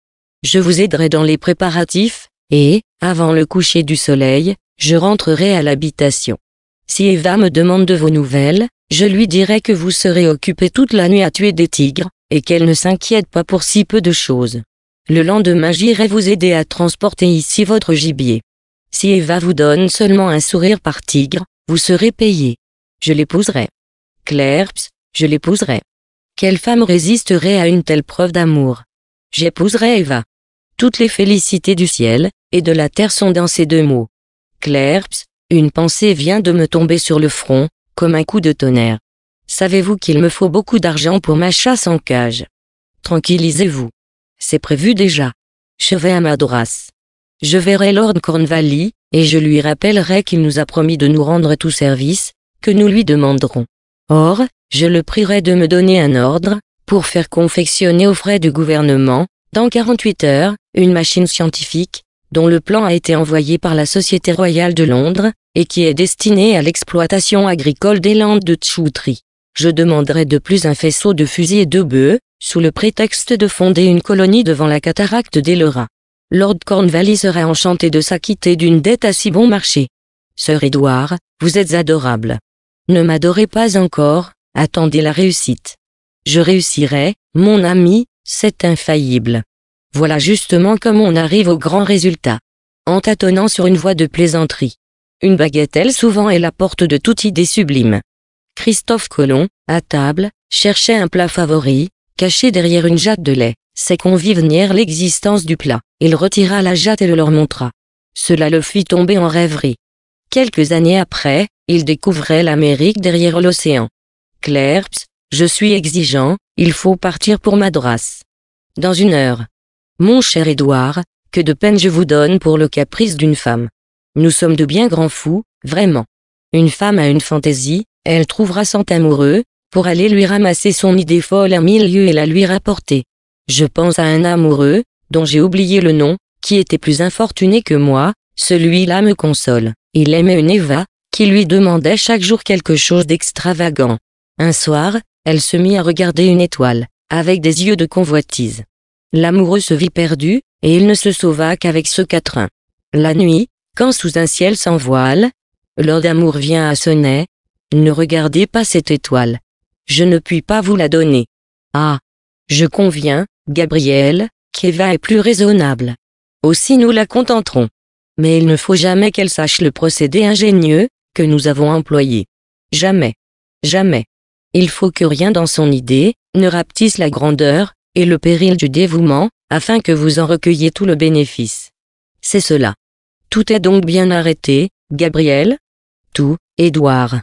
Je vous aiderai dans les préparatifs, et, avant le coucher du soleil, je rentrerai à l'habitation. Si Eva me demande de vos nouvelles, je lui dirai que vous serez occupé toute la nuit à tuer des tigres, et qu'elle ne s'inquiète pas pour si peu de choses. Le lendemain j'irai vous aider à transporter ici votre gibier. Si Eva vous donne seulement un sourire par tigre, vous serez payé. Je l'épouserai. Clerps, je l'épouserai. Quelle femme résisterait à une telle preuve d'amour J'épouserai Eva. Toutes les félicités du ciel et de la terre sont dans ces deux mots. Clerps, une pensée vient de me tomber sur le front, comme un coup de tonnerre. Savez-vous qu'il me faut beaucoup d'argent pour ma chasse en cage Tranquillisez-vous. C'est prévu déjà. Je vais à Madras. Je verrai Lord Cornvalley, et je lui rappellerai qu'il nous a promis de nous rendre tout service, que nous lui demanderons. Or, je le prierai de me donner un ordre, pour faire confectionner aux frais du gouvernement, dans 48 heures, une machine scientifique, dont le plan a été envoyé par la Société Royale de Londres, et qui est destiné à l'exploitation agricole des landes de Tchoutri. Je demanderai de plus un faisceau de fusils et de bœufs, sous le prétexte de fonder une colonie devant la cataracte d'Elora. Lord Cornwallis serait enchanté de s'acquitter d'une dette à si bon marché. Sœur Édouard, vous êtes adorable. Ne m'adorez pas encore, attendez la réussite. Je réussirai, mon ami, c'est infaillible. Voilà justement comment on arrive au grand résultat. En tâtonnant sur une voie de plaisanterie. Une baguette elle souvent est la porte de toute idée sublime. Christophe Colomb, à table, cherchait un plat favori, caché derrière une jatte de lait. Ses convives nièrent l'existence du plat. Il retira la jatte et le leur montra. Cela le fit tomber en rêverie. Quelques années après, il découvrait l'Amérique derrière l'océan. Clerps, je suis exigeant, il faut partir pour Madras. Dans une heure. Mon cher Édouard, que de peine je vous donne pour le caprice d'une femme. Nous sommes de bien grands fous, vraiment. Une femme a une fantaisie, elle trouvera cent amoureux, pour aller lui ramasser son idée folle à mille lieues et la lui rapporter. Je pense à un amoureux, dont j'ai oublié le nom, qui était plus infortuné que moi, celui-là me console. Il aimait une Eva, qui lui demandait chaque jour quelque chose d'extravagant. Un soir, elle se mit à regarder une étoile, avec des yeux de convoitise. L'amoureux se vit perdu, et il ne se sauva qu'avec ce quatrain. La nuit, quand sous un ciel sans voile, l'heure d'amour vient à sonnet, ne regardez pas cette étoile. Je ne puis pas vous la donner. Ah! Je conviens, Gabriel, qu'Eva est plus raisonnable. Aussi nous la contenterons. Mais il ne faut jamais qu'elle sache le procédé ingénieux que nous avons employé. Jamais. Jamais. Il faut que rien dans son idée ne raptisse la grandeur, et le péril du dévouement, afin que vous en recueilliez tout le bénéfice. C'est cela. Tout est donc bien arrêté, Gabriel Tout, Édouard.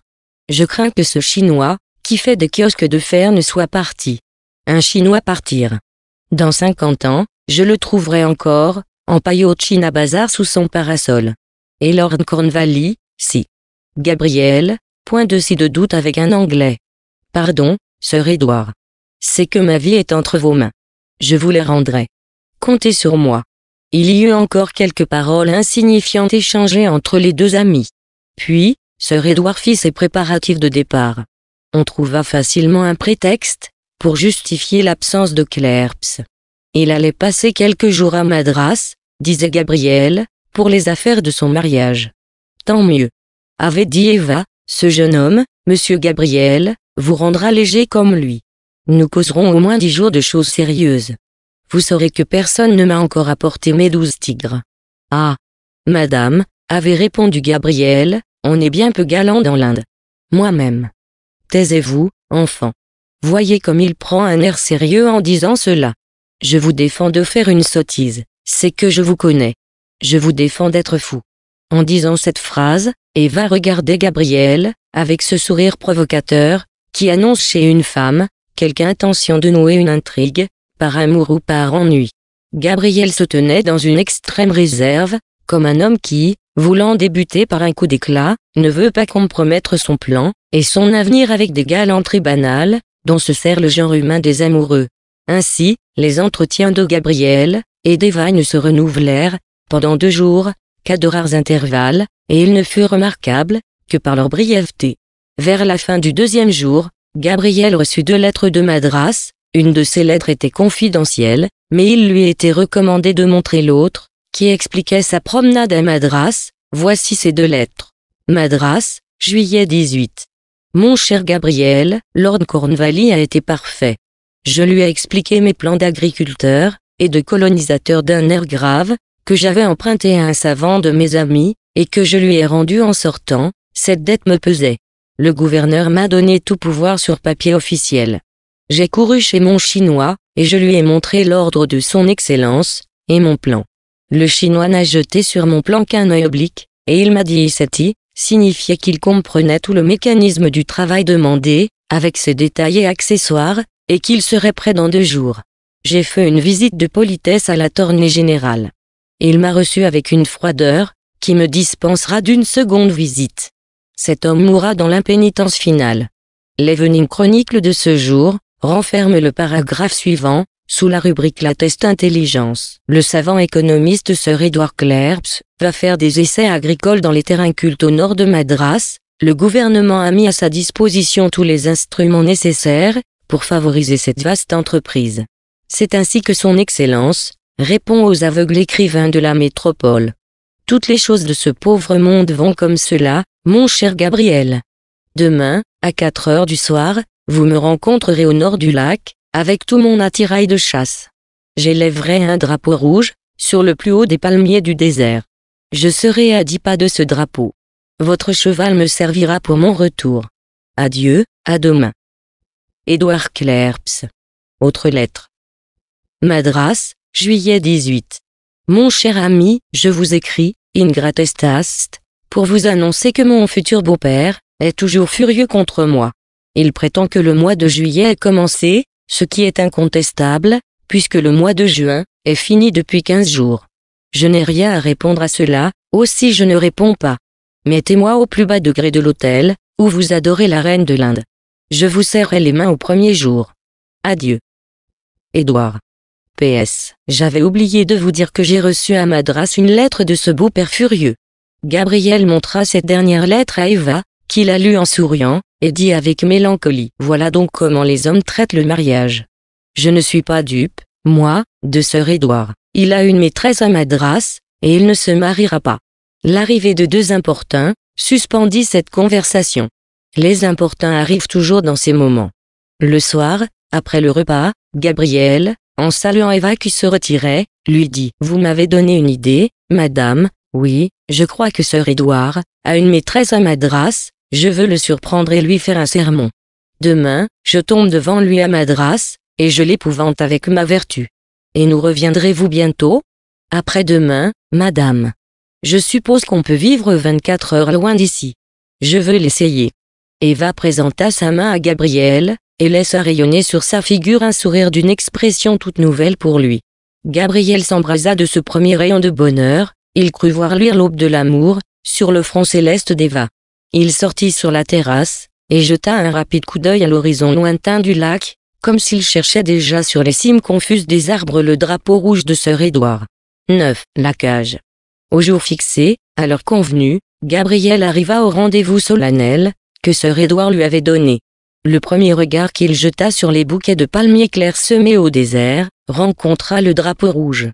Je crains que ce Chinois, qui fait des kiosques de fer ne soit parti. Un Chinois partir. Dans 50 ans, je le trouverai encore, en paillot China Bazar sous son parasol. Et Lord Cornwallis, si. Gabriel, point de si de doute avec un Anglais. Pardon, Sir Édouard c'est que ma vie est entre vos mains. Je vous les rendrai. Comptez sur moi. Il y eut encore quelques paroles insignifiantes échangées entre les deux amis. Puis, Sir Edward fit ses préparatifs de départ. On trouva facilement un prétexte, pour justifier l'absence de Clerps. Il allait passer quelques jours à Madras, disait Gabriel, pour les affaires de son mariage. Tant mieux. Avait dit Eva, ce jeune homme, monsieur Gabriel, vous rendra léger comme lui. Nous causerons au moins dix jours de choses sérieuses. Vous saurez que personne ne m'a encore apporté mes douze tigres. Ah. Madame, avait répondu Gabriel, on est bien peu galant dans l'Inde. Moi-même. Taisez-vous, enfant. Voyez comme il prend un air sérieux en disant cela. Je vous défends de faire une sottise, c'est que je vous connais. Je vous défends d'être fou. En disant cette phrase, Eva regardait Gabriel, avec ce sourire provocateur, qui annonce chez une femme, quelque intention de nouer une intrigue, par amour ou par ennui. Gabriel se tenait dans une extrême réserve, comme un homme qui, voulant débuter par un coup d'éclat, ne veut pas compromettre son plan, et son avenir avec des galanteries banales, dont se sert le genre humain des amoureux. Ainsi, les entretiens de Gabriel et ne se renouvelèrent, pendant deux jours, qu'à de rares intervalles, et ils ne furent remarquables que par leur brièveté. Vers la fin du deuxième jour, Gabriel reçut deux lettres de Madras, une de ces lettres était confidentielle, mais il lui était recommandé de montrer l'autre, qui expliquait sa promenade à Madras, voici ces deux lettres. Madras, juillet 18. Mon cher Gabriel, Lord Cornwallis a été parfait. Je lui ai expliqué mes plans d'agriculteur, et de colonisateur d'un air grave, que j'avais emprunté à un savant de mes amis, et que je lui ai rendu en sortant, cette dette me pesait. Le gouverneur m'a donné tout pouvoir sur papier officiel. J'ai couru chez mon Chinois, et je lui ai montré l'ordre de son Excellence, et mon plan. Le Chinois n'a jeté sur mon plan qu'un œil oblique, et il m'a dit Isati, signifiait qu'il comprenait tout le mécanisme du travail demandé, avec ses détails et accessoires, et qu'il serait prêt dans deux jours. J'ai fait une visite de politesse à la tournée générale. Il m'a reçu avec une froideur, qui me dispensera d'une seconde visite cet homme mourra dans l'impénitence finale. L'Evening Chronicle de ce jour renferme le paragraphe suivant, sous la rubrique La test intelligence. Le savant économiste Sir Edward Clerps va faire des essais agricoles dans les terrains cultes au nord de Madras. Le gouvernement a mis à sa disposition tous les instruments nécessaires pour favoriser cette vaste entreprise. C'est ainsi que son Excellence répond aux aveugles écrivains de la métropole. Toutes les choses de ce pauvre monde vont comme cela, mon cher Gabriel, demain, à 4 heures du soir, vous me rencontrerez au nord du lac, avec tout mon attirail de chasse. J'élèverai un drapeau rouge, sur le plus haut des palmiers du désert. Je serai à dix pas de ce drapeau. Votre cheval me servira pour mon retour. Adieu, à demain. Édouard Clerps. Autre lettre. Madras, juillet 18. Mon cher ami, je vous écris, ingratestast, pour vous annoncer que mon futur beau-père est toujours furieux contre moi. Il prétend que le mois de juillet a commencé, ce qui est incontestable, puisque le mois de juin est fini depuis 15 jours. Je n'ai rien à répondre à cela, aussi je ne réponds pas. Mettez-moi au plus bas degré de l'hôtel, où vous adorez la reine de l'Inde. Je vous serrai les mains au premier jour. Adieu. Édouard. PS. J'avais oublié de vous dire que j'ai reçu à Madras une lettre de ce beau-père furieux. Gabriel montra cette dernière lettre à Eva, qui la lut en souriant, et dit avec mélancolie « Voilà donc comment les hommes traitent le mariage. Je ne suis pas dupe, moi, de sœur Édouard. Il a une maîtresse à Madras, et il ne se mariera pas. L'arrivée de deux importuns suspendit cette conversation. Les importuns arrivent toujours dans ces moments. Le soir, après le repas, Gabriel, en saluant Eva qui se retirait, lui dit « Vous m'avez donné une idée, madame, oui, je crois que sœur Édouard a une maîtresse à Madras, je veux le surprendre et lui faire un sermon. Demain, je tombe devant lui à Madras, et je l'épouvante avec ma vertu. Et nous reviendrez-vous bientôt Après-demain, madame. Je suppose qu'on peut vivre 24 heures loin d'ici. Je veux l'essayer. Eva présenta sa main à Gabriel, et laissa rayonner sur sa figure un sourire d'une expression toute nouvelle pour lui. Gabriel s'embrasa de ce premier rayon de bonheur, il crut voir luire l'aube de l'amour, sur le front céleste d'Eva. Il sortit sur la terrasse, et jeta un rapide coup d'œil à l'horizon lointain du lac, comme s'il cherchait déjà sur les cimes confuses des arbres le drapeau rouge de Sœur Édouard. 9. La cage. Au jour fixé, à l'heure convenue, Gabriel arriva au rendez-vous solennel, que Sœur Édouard lui avait donné. Le premier regard qu'il jeta sur les bouquets de palmiers clairs semés au désert, rencontra le drapeau rouge.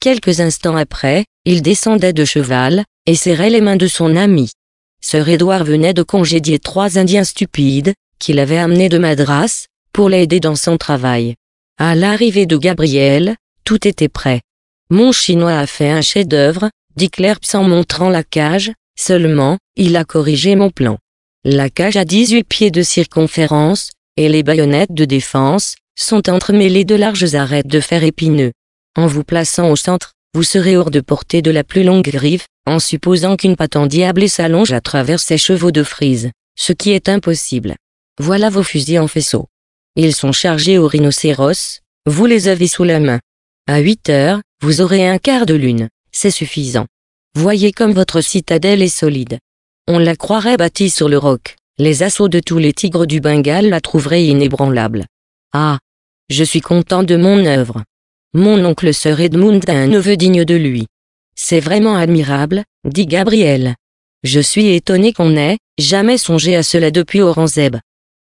Quelques instants après, il descendait de cheval, et serrait les mains de son ami. Sir Edward venait de congédier trois Indiens stupides, qu'il avait amenés de Madras, pour l'aider dans son travail. À l'arrivée de Gabriel, tout était prêt. Mon chinois a fait un chef-d'œuvre, dit Clerps en montrant la cage, seulement, il a corrigé mon plan. La cage a 18 pieds de circonférence, et les baïonnettes de défense, sont entremêlées de larges arêtes de fer épineux. En vous plaçant au centre, vous serez hors de portée de la plus longue griffe, en supposant qu'une patte diable s'allonge à travers ses chevaux de frise, ce qui est impossible. Voilà vos fusils en faisceau. Ils sont chargés au rhinocéros, vous les avez sous la main. À 8 heures, vous aurez un quart de lune, c'est suffisant. Voyez comme votre citadelle est solide. On la croirait bâtie sur le roc, les assauts de tous les tigres du Bengale la trouveraient inébranlable. Ah Je suis content de mon œuvre. Mon oncle Sir Edmund a un neveu digne de lui. C'est vraiment admirable, dit Gabriel. Je suis étonné qu'on ait jamais songé à cela depuis Orang-zeb.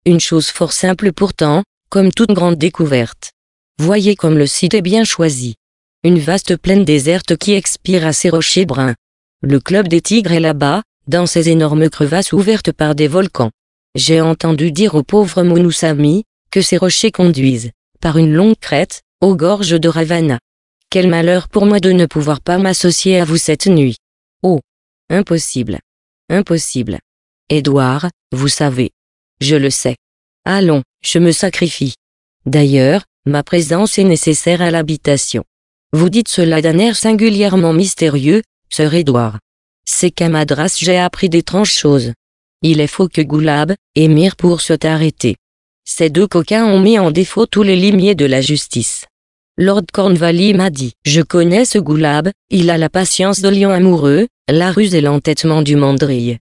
Une chose fort simple pourtant, comme toute grande découverte. Voyez comme le site est bien choisi. Une vaste plaine déserte qui expire à ses rochers bruns. Le club des tigres est là-bas, dans ces énormes crevasses ouvertes par des volcans. J'ai entendu dire au pauvre Mounoussami que ces rochers conduisent, par une longue crête, aux gorges de Ravana. Quel malheur pour moi de ne pouvoir pas m'associer à vous cette nuit. Oh. Impossible. Impossible. Édouard, vous savez. Je le sais. Allons, je me sacrifie. D'ailleurs, ma présence est nécessaire à l'habitation. Vous dites cela d'un air singulièrement mystérieux, sœur Édouard. C'est qu'à Madras j'ai appris d'étranges choses. Il est faux que Goulab, émir pour soit arrêté. Ces deux coquins ont mis en défaut tous les limiers de la justice. Lord Cornwallis m'a dit « Je connais ce Goulab, il a la patience de lion amoureux, la ruse et l'entêtement du mandrille. »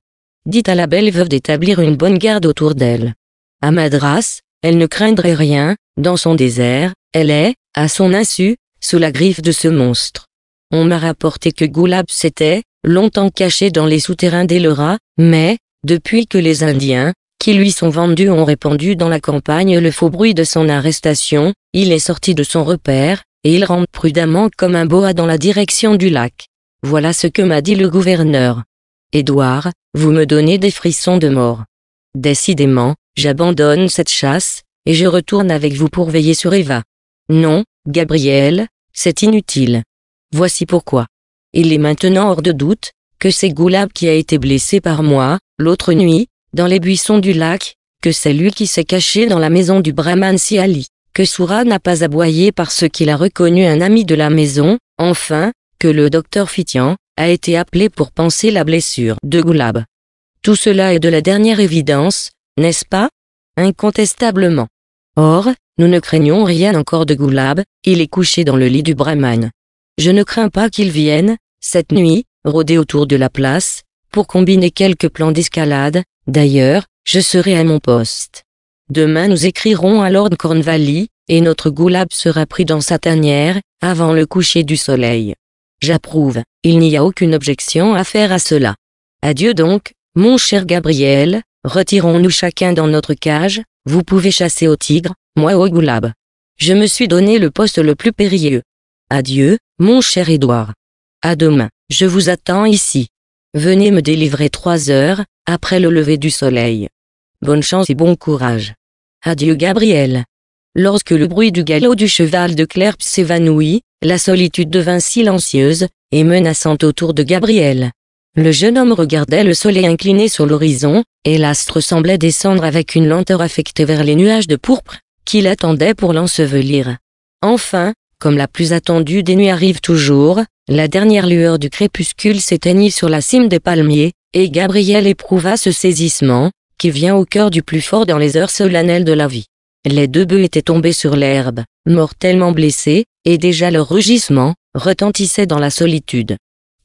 Dites à la belle veuve d'établir une bonne garde autour d'elle. À Madras, elle ne craindrait rien, dans son désert, elle est, à son insu, sous la griffe de ce monstre. On m'a rapporté que Goulab s'était, longtemps caché dans les souterrains d'Elora, mais, depuis que les Indiens, qui lui sont vendus ont répandu dans la campagne le faux bruit de son arrestation, il est sorti de son repère, et il rentre prudemment comme un boa dans la direction du lac. Voilà ce que m'a dit le gouverneur. Édouard, vous me donnez des frissons de mort. Décidément, j'abandonne cette chasse, et je retourne avec vous pour veiller sur Eva. Non, Gabriel, c'est inutile. Voici pourquoi. Il est maintenant hors de doute, que c'est Goulab qui a été blessé par moi, l'autre nuit, dans les buissons du lac, que c'est lui qui s'est caché dans la maison du brahman Siali, que Soura n'a pas aboyé parce qu'il a reconnu un ami de la maison, enfin, que le docteur Fitian a été appelé pour penser la blessure de Goulab. Tout cela est de la dernière évidence, n'est-ce pas Incontestablement. Or, nous ne craignons rien encore de Goulab, il est couché dans le lit du Brahman. Je ne crains pas qu'il vienne, cette nuit, rôder autour de la place, pour combiner quelques plans d'escalade, D'ailleurs, je serai à mon poste. Demain nous écrirons à Lord Cornvalley, et notre goulab sera pris dans sa tanière, avant le coucher du soleil. J'approuve, il n'y a aucune objection à faire à cela. Adieu donc, mon cher Gabriel, retirons-nous chacun dans notre cage, vous pouvez chasser au tigre, moi au goulab. Je me suis donné le poste le plus périlleux. Adieu, mon cher Édouard. À demain, je vous attends ici. Venez me délivrer trois heures, après le lever du soleil. Bonne chance et bon courage. Adieu Gabriel. Lorsque le bruit du galop du cheval de Clerp s'évanouit, la solitude devint silencieuse et menaçante autour de Gabriel. Le jeune homme regardait le soleil incliné sur l'horizon, et l'astre semblait descendre avec une lenteur affectée vers les nuages de pourpre, qui l'attendaient pour l'ensevelir. Enfin, comme la plus attendue des nuits arrive toujours, la dernière lueur du crépuscule s'éteignit sur la cime des palmiers, et Gabriel éprouva ce saisissement, qui vient au cœur du plus fort dans les heures solennelles de la vie. Les deux bœufs étaient tombés sur l'herbe, mortellement blessés, et déjà leur rugissement retentissait dans la solitude.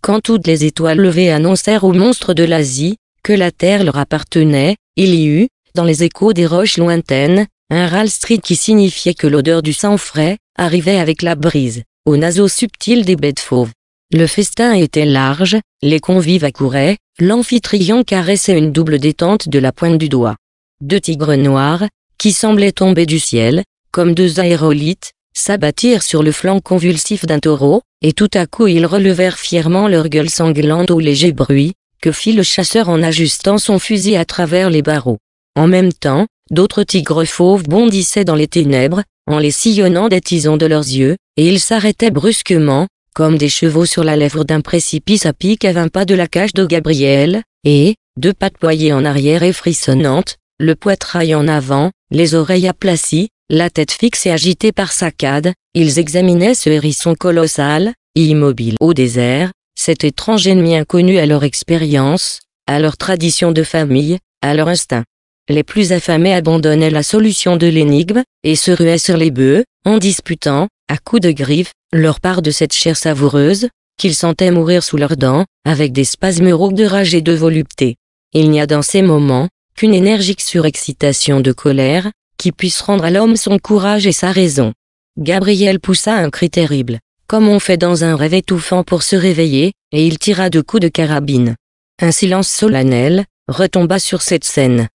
Quand toutes les étoiles levées annoncèrent aux monstres de l'Asie que la terre leur appartenait, il y eut, dans les échos des roches lointaines, un street qui signifiait que l'odeur du sang frais arrivait avec la brise, aux naseaux subtils des bêtes fauves. Le festin était large, les convives accouraient, l'amphitryon caressait une double détente de la pointe du doigt. Deux tigres noirs, qui semblaient tomber du ciel, comme deux aérolites, s'abattirent sur le flanc convulsif d'un taureau, et tout à coup ils relevèrent fièrement leur gueule sanglante au léger bruit, que fit le chasseur en ajustant son fusil à travers les barreaux. En même temps, D'autres tigres fauves bondissaient dans les ténèbres, en les sillonnant des tisons de leurs yeux, et ils s'arrêtaient brusquement, comme des chevaux sur la lèvre d'un précipice à pic à vingt pas de la cage de Gabriel, et, deux pattes ployées en arrière et frissonnantes, le poitrail en avant, les oreilles aplaties, la tête fixe et agitée par saccades, ils examinaient ce hérisson colossal, immobile au désert, cet étrange ennemi inconnu à leur expérience, à leur tradition de famille, à leur instinct. Les plus affamés abandonnaient la solution de l'énigme, et se ruaient sur les bœufs, en disputant, à coups de griffes, leur part de cette chair savoureuse, qu'ils sentaient mourir sous leurs dents, avec des spasmes rouges de rage et de volupté. Il n'y a dans ces moments, qu'une énergique surexcitation de colère, qui puisse rendre à l'homme son courage et sa raison. Gabriel poussa un cri terrible, comme on fait dans un rêve étouffant pour se réveiller, et il tira deux coups de carabine. Un silence solennel, retomba sur cette scène.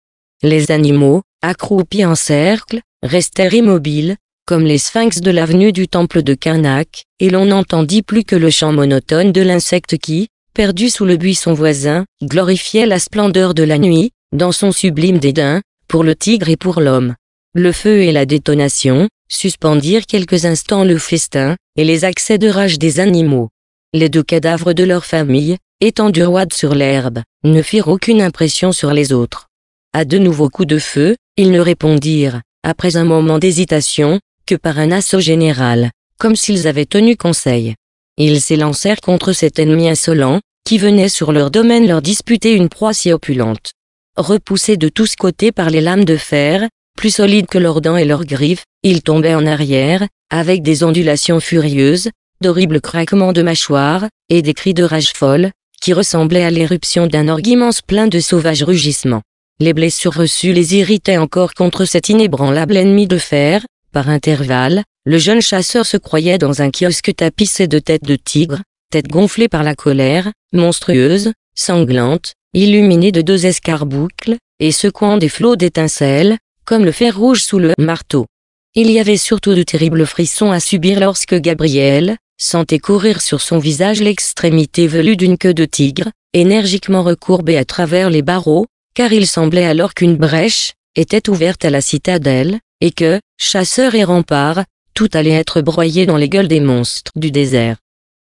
Les animaux, accroupis en cercle, restèrent immobiles, comme les sphinx de l'avenue du temple de Karnak, et l'on n'entendit plus que le chant monotone de l'insecte qui, perdu sous le buisson voisin, glorifiait la splendeur de la nuit, dans son sublime dédain, pour le tigre et pour l'homme. Le feu et la détonation, suspendirent quelques instants le festin, et les accès de rage des animaux. Les deux cadavres de leur famille, étendus roides sur l'herbe, ne firent aucune impression sur les autres. À de nouveaux coups de feu, ils ne répondirent, après un moment d'hésitation, que par un assaut général, comme s'ils avaient tenu conseil. Ils s'élancèrent contre cet ennemi insolent, qui venait sur leur domaine leur disputer une proie si opulente. Repoussés de tous côtés par les lames de fer, plus solides que leurs dents et leurs griffes, ils tombaient en arrière, avec des ondulations furieuses, d'horribles craquements de mâchoires, et des cris de rage folle, qui ressemblaient à l'éruption d'un orgue immense plein de sauvages rugissements. Les blessures reçues les irritaient encore contre cet inébranlable ennemi de fer, par intervalles, le jeune chasseur se croyait dans un kiosque tapissé de têtes de tigre, têtes gonflées par la colère, monstrueuses, sanglantes, illuminées de deux escarboucles, et secouant des flots d'étincelles, comme le fer rouge sous le marteau. Il y avait surtout de terribles frissons à subir lorsque Gabriel, sentait courir sur son visage l'extrémité velue d'une queue de tigre, énergiquement recourbée à travers les barreaux, car il semblait alors qu'une brèche était ouverte à la citadelle, et que, chasseurs et remparts, tout allait être broyé dans les gueules des monstres du désert.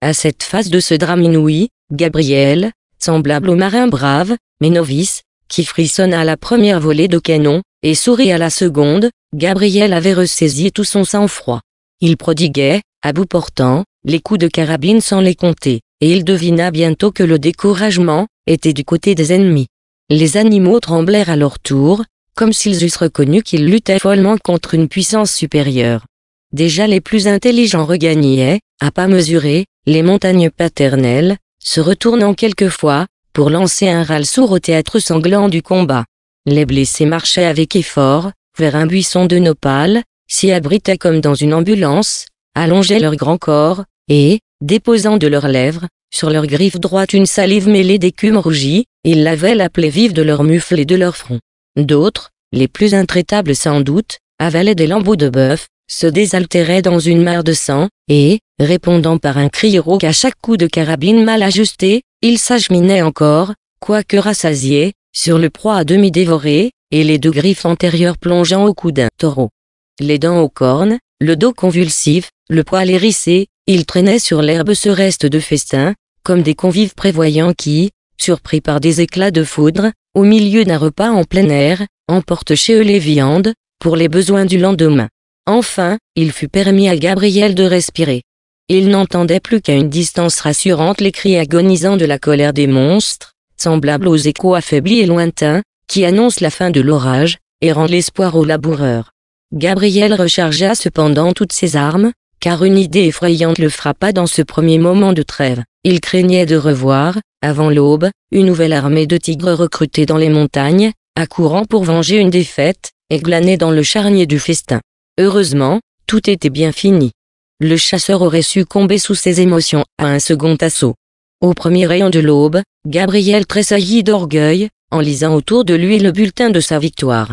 À cette phase de ce drame inouï, Gabriel, semblable au marin brave, mais novice, qui frissonne à la première volée de canon, et sourit à la seconde, Gabriel avait ressaisi tout son sang-froid. Il prodiguait, à bout portant, les coups de carabine sans les compter, et il devina bientôt que le découragement était du côté des ennemis. Les animaux tremblèrent à leur tour, comme s'ils eussent reconnu qu'ils luttaient follement contre une puissance supérieure. Déjà les plus intelligents regagnaient, à pas mesurés, les montagnes paternelles, se retournant quelquefois, pour lancer un râle sourd au théâtre sanglant du combat. Les blessés marchaient avec effort, vers un buisson de nopales, s'y abritaient comme dans une ambulance, allongeaient leur grand corps, et, déposant de leurs lèvres, sur leur griffe droite une salive mêlée d'écume rougie, ils lavaient la plaie vive de leurs mufles et de leur front. D'autres, les plus intraitables sans doute, avalaient des lambeaux de bœuf, se désaltéraient dans une mare de sang, et, répondant par un cri rauque à chaque coup de carabine mal ajusté, ils s'acheminaient encore, quoique rassasiés, sur le proie à demi dévoré, et les deux griffes antérieures plongeant au cou d'un taureau. Les dents aux cornes, le dos convulsif, le poil hérissé, il traînait sur l'herbe ce reste de festin, comme des convives prévoyants qui, surpris par des éclats de foudre, au milieu d'un repas en plein air, emportent chez eux les viandes, pour les besoins du lendemain. Enfin, il fut permis à Gabriel de respirer. Il n'entendait plus qu'à une distance rassurante les cris agonisants de la colère des monstres, semblables aux échos affaiblis et lointains, qui annoncent la fin de l'orage, et rendent l'espoir aux laboureurs. Gabriel rechargea cependant toutes ses armes, car une idée effrayante le frappa dans ce premier moment de trêve. Il craignait de revoir, avant l'aube, une nouvelle armée de tigres recrutés dans les montagnes, accourant pour venger une défaite, et glaner dans le charnier du festin. Heureusement, tout était bien fini. Le chasseur aurait succombé sous ses émotions à un second assaut. Au premier rayon de l'aube, Gabriel tressaillit d'orgueil, en lisant autour de lui le bulletin de sa victoire.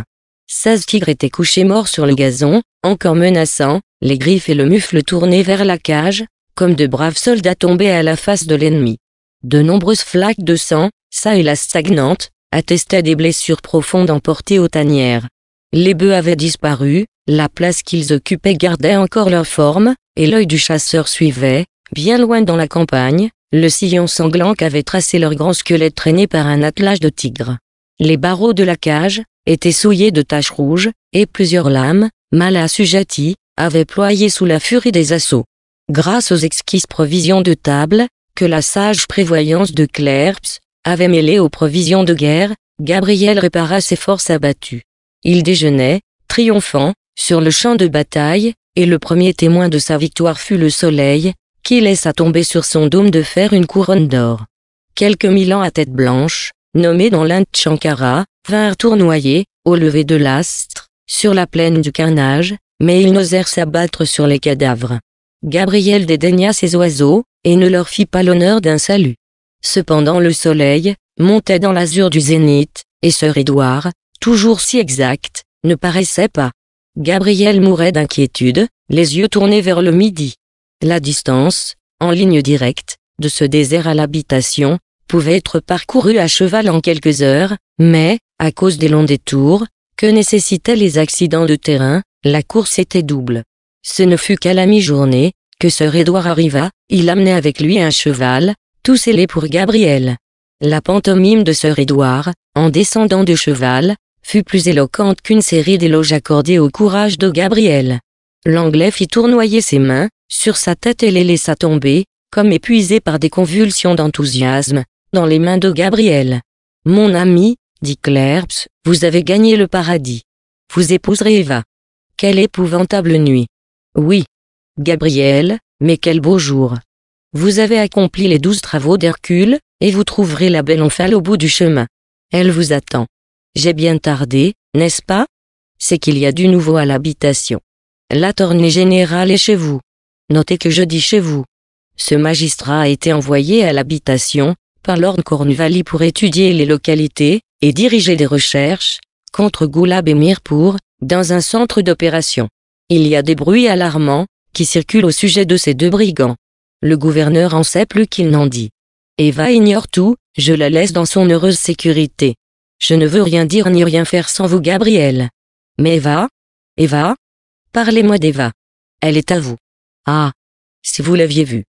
Seize tigres étaient couchés morts sur le gazon, encore menaçants, les griffes et le mufle tournés vers la cage, comme de braves soldats tombés à la face de l'ennemi. De nombreuses flaques de sang, ça et la stagnante, attestaient des blessures profondes emportées aux tanières. Les bœufs avaient disparu, la place qu'ils occupaient gardait encore leur forme, et l'œil du chasseur suivait, bien loin dans la campagne, le sillon sanglant qu'avait tracé leur grand squelette traîné par un attelage de tigres. Les barreaux de la cage, était souillé de taches rouges, et plusieurs lames, mal assujetties, avaient ployé sous la furie des assauts. Grâce aux exquises provisions de table, que la sage prévoyance de Clerps avait mêlées aux provisions de guerre, Gabriel répara ses forces abattues. Il déjeunait, triomphant, sur le champ de bataille, et le premier témoin de sa victoire fut le soleil, qui laissa tomber sur son dôme de fer une couronne d'or. Quelques mille ans à tête blanche, nommé dans l'Inde Shankara, vinrent tournoyer, au lever de l'astre, sur la plaine du carnage, mais ils n'osèrent s'abattre sur les cadavres. Gabriel dédaigna ces oiseaux, et ne leur fit pas l'honneur d'un salut. Cependant le soleil, montait dans l'azur du zénith, et sœur Édouard, toujours si exact, ne paraissait pas. Gabriel mourait d'inquiétude, les yeux tournés vers le midi. La distance, en ligne directe, de ce désert à l'habitation, pouvait être parcouru à cheval en quelques heures, mais, à cause des longs détours, que nécessitaient les accidents de terrain, la course était double. Ce ne fut qu'à la mi-journée, que Sir Edouard arriva, il amenait avec lui un cheval, tout scellé pour Gabriel. La pantomime de Sir Edouard, en descendant de cheval, fut plus éloquente qu'une série d'éloges accordés au courage de Gabriel. L'anglais fit tournoyer ses mains, sur sa tête et les laissa tomber, comme épuisé par des convulsions d'enthousiasme, dans les mains de Gabriel. Mon ami, dit Clerps, vous avez gagné le paradis. Vous épouserez Eva. Quelle épouvantable nuit. Oui. Gabriel, mais quel beau jour. Vous avez accompli les douze travaux d'Hercule, et vous trouverez la belle Onfale au bout du chemin. Elle vous attend. J'ai bien tardé, n'est-ce pas C'est qu'il y a du nouveau à l'habitation. La tournée générale est chez vous. Notez que je dis chez vous. Ce magistrat a été envoyé à l'habitation, par Lord Cornwallis pour étudier les localités et diriger des recherches contre Goulab et Mirpour dans un centre d'opération. Il y a des bruits alarmants qui circulent au sujet de ces deux brigands. Le gouverneur en sait plus qu'il n'en dit. Eva ignore tout, je la laisse dans son heureuse sécurité. Je ne veux rien dire ni rien faire sans vous, Gabriel. Mais Eva Eva Parlez-moi d'Eva. Elle est à vous. Ah Si vous l'aviez vue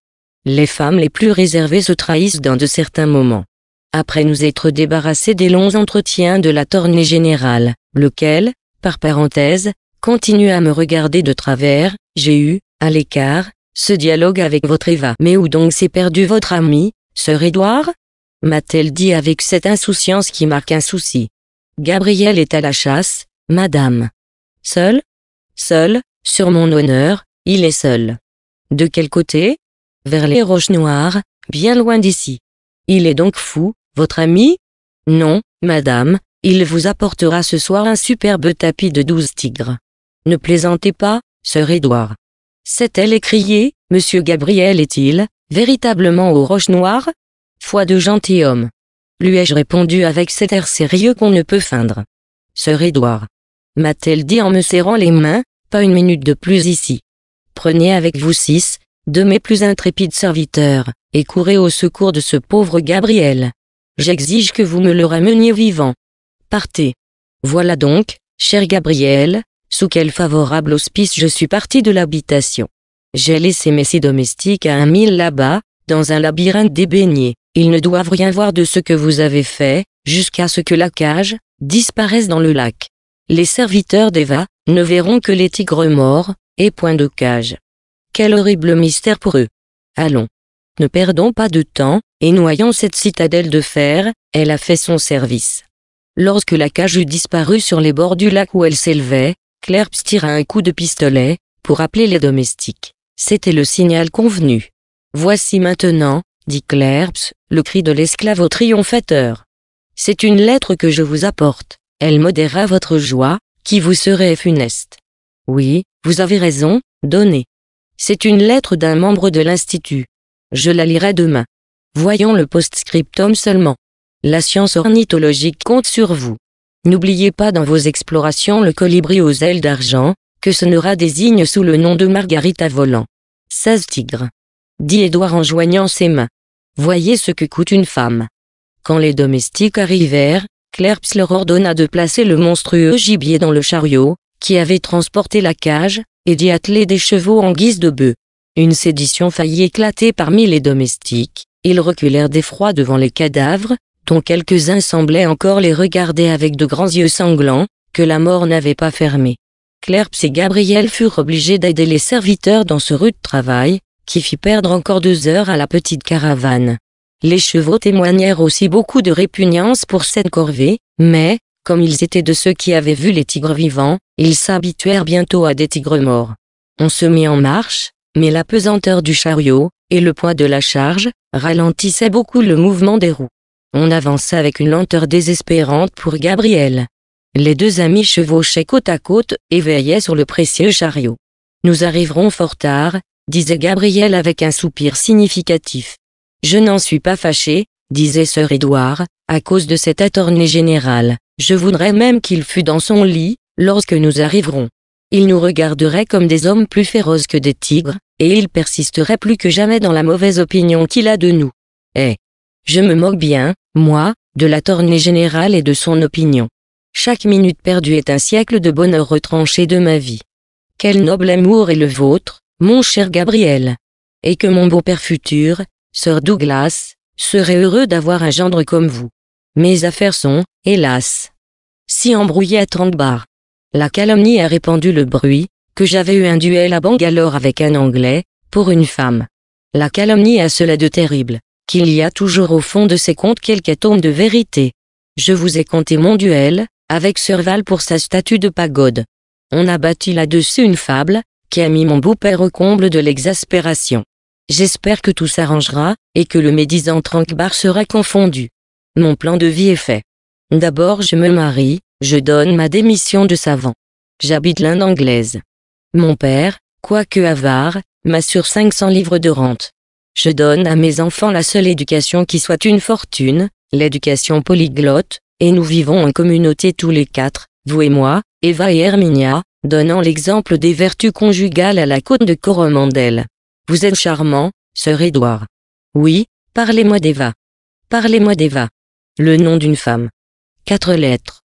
les femmes les plus réservées se trahissent dans de certains moments. Après nous être débarrassés des longs entretiens de la tournée générale, lequel, par parenthèse, continue à me regarder de travers, j'ai eu, à l'écart, ce dialogue avec votre Eva. Mais où donc s'est perdu votre ami, sœur Édouard m'a-t-elle dit avec cette insouciance qui marque un souci. Gabriel est à la chasse, madame. Seul Seul, sur mon honneur, il est seul. De quel côté vers les roches noires, bien loin d'ici. Il est donc fou, votre ami Non, madame, il vous apportera ce soir un superbe tapis de douze tigres. Ne plaisantez pas, sœur Édouard. S'est-elle écriée, monsieur Gabriel est-il, véritablement aux roches noires Foi de gentilhomme. Lui ai-je répondu avec cet air sérieux qu'on ne peut feindre. Sœur Édouard. M'a-t-elle dit en me serrant les mains, pas une minute de plus ici. Prenez avec vous six, de mes plus intrépides serviteurs, et courez au secours de ce pauvre Gabriel. J'exige que vous me le rameniez vivant. Partez. Voilà donc, cher Gabriel, sous quel favorable auspice je suis parti de l'habitation. J'ai laissé mes six domestiques à un mille là-bas, dans un labyrinthe débaigné… Ils ne doivent rien voir de ce que vous avez fait, jusqu'à ce que la cage disparaisse dans le lac. Les serviteurs d'Eva ne verront que les tigres morts, et point de cage. Quel horrible mystère pour eux. Allons. Ne perdons pas de temps, et noyons cette citadelle de fer, elle a fait son service. Lorsque la cage eut disparu sur les bords du lac où elle s'élevait, Clerps tira un coup de pistolet, pour appeler les domestiques. C'était le signal convenu. Voici maintenant, dit Clerps, le cri de l'esclave au triomphateur. C'est une lettre que je vous apporte. Elle modérera votre joie, qui vous serait funeste. Oui, vous avez raison, donnez. C'est une lettre d'un membre de l'Institut. Je la lirai demain. Voyons le post-scriptum seulement. La science ornithologique compte sur vous. N'oubliez pas dans vos explorations le colibri aux ailes d'argent, que ce Sonora désigne sous le nom de Margarita Volant. 16 tigres. Dit Édouard en joignant ses mains. Voyez ce que coûte une femme. Quand les domestiques arrivèrent, Clerps leur ordonna de placer le monstrueux gibier dans le chariot, qui avait transporté la cage, et d'y atteler des chevaux en guise de bœufs. Une sédition faillit éclater parmi les domestiques, ils reculèrent d'effroi devant les cadavres, dont quelques-uns semblaient encore les regarder avec de grands yeux sanglants, que la mort n'avait pas fermés. Clerps et Gabriel furent obligés d'aider les serviteurs dans ce rude travail, qui fit perdre encore deux heures à la petite caravane. Les chevaux témoignèrent aussi beaucoup de répugnance pour cette corvée, mais, comme ils étaient de ceux qui avaient vu les tigres vivants, ils s'habituèrent bientôt à des tigres morts. On se mit en marche, mais la pesanteur du chariot, et le poids de la charge, ralentissaient beaucoup le mouvement des roues. On avança avec une lenteur désespérante pour Gabriel. Les deux amis chevauchaient côte à côte, et veillaient sur le précieux chariot. Nous arriverons fort tard, disait Gabriel avec un soupir significatif. Je n'en suis pas fâché, disait sœur Édouard, à cause de cette attornée générale. Je voudrais même qu'il fût dans son lit, lorsque nous arriverons. Il nous regarderait comme des hommes plus féroces que des tigres, et il persisterait plus que jamais dans la mauvaise opinion qu'il a de nous. Eh Je me moque bien, moi, de la tournée générale et de son opinion. Chaque minute perdue est un siècle de bonheur retranché de ma vie. Quel noble amour est le vôtre, mon cher Gabriel. Et que mon beau-père futur, Sir Douglas, serait heureux d'avoir un gendre comme vous. Mes affaires sont, hélas, si embrouillées à 30 La calomnie a répandu le bruit que j'avais eu un duel à Bangalore avec un Anglais, pour une femme. La calomnie a cela de terrible, qu'il y a toujours au fond de ses contes quelque atome de vérité. Je vous ai conté mon duel, avec Serval pour sa statue de pagode. On a bâti là-dessus une fable, qui a mis mon beau-père au comble de l'exaspération. J'espère que tout s'arrangera, et que le médisant Trankbar sera confondu. Mon plan de vie est fait. D'abord je me marie, je donne ma démission de savant. J'habite l'Inde anglaise. Mon père, quoique avare, m'assure 500 livres de rente. Je donne à mes enfants la seule éducation qui soit une fortune, l'éducation polyglotte, et nous vivons en communauté tous les quatre, vous et moi, Eva et Herminia, donnant l'exemple des vertus conjugales à la côte de Coromandel. Vous êtes charmant, sœur Édouard. Oui, parlez-moi d'Eva. Parlez-moi d'Eva le nom d'une femme. Quatre lettres.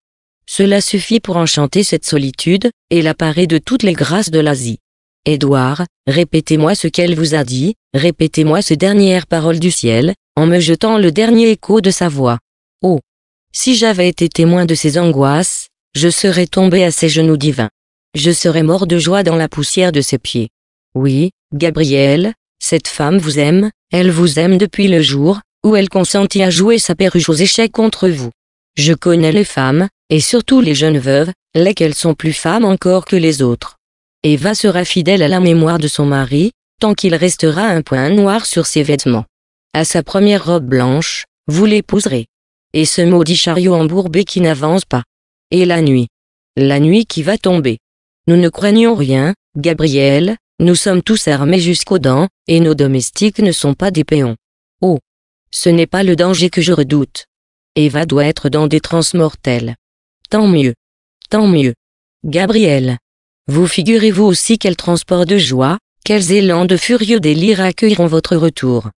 Cela suffit pour enchanter cette solitude, et la parer de toutes les grâces de l'Asie. Édouard, répétez-moi ce qu'elle vous a dit, répétez-moi ces dernières paroles du ciel, en me jetant le dernier écho de sa voix. Oh! Si j'avais été témoin de ses angoisses, je serais tombé à ses genoux divins. Je serais mort de joie dans la poussière de ses pieds. Oui, Gabriel, cette femme vous aime, elle vous aime depuis le jour, où elle consentit à jouer sa perruche aux échecs contre vous. Je connais les femmes, et surtout les jeunes veuves, lesquelles sont plus femmes encore que les autres. Eva sera fidèle à la mémoire de son mari, tant qu'il restera un point noir sur ses vêtements. À sa première robe blanche, vous l'épouserez. Et ce maudit chariot embourbé qui n'avance pas. Et la nuit. La nuit qui va tomber. Nous ne craignons rien, Gabriel, nous sommes tous armés jusqu'aux dents, et nos domestiques ne sont pas des péons. Oh ce n'est pas le danger que je redoute. Eva doit être dans des trans mortelles. Tant mieux. Tant mieux. Gabriel. Vous figurez-vous aussi quels transports de joie, quels élans de furieux délire accueilleront votre retour.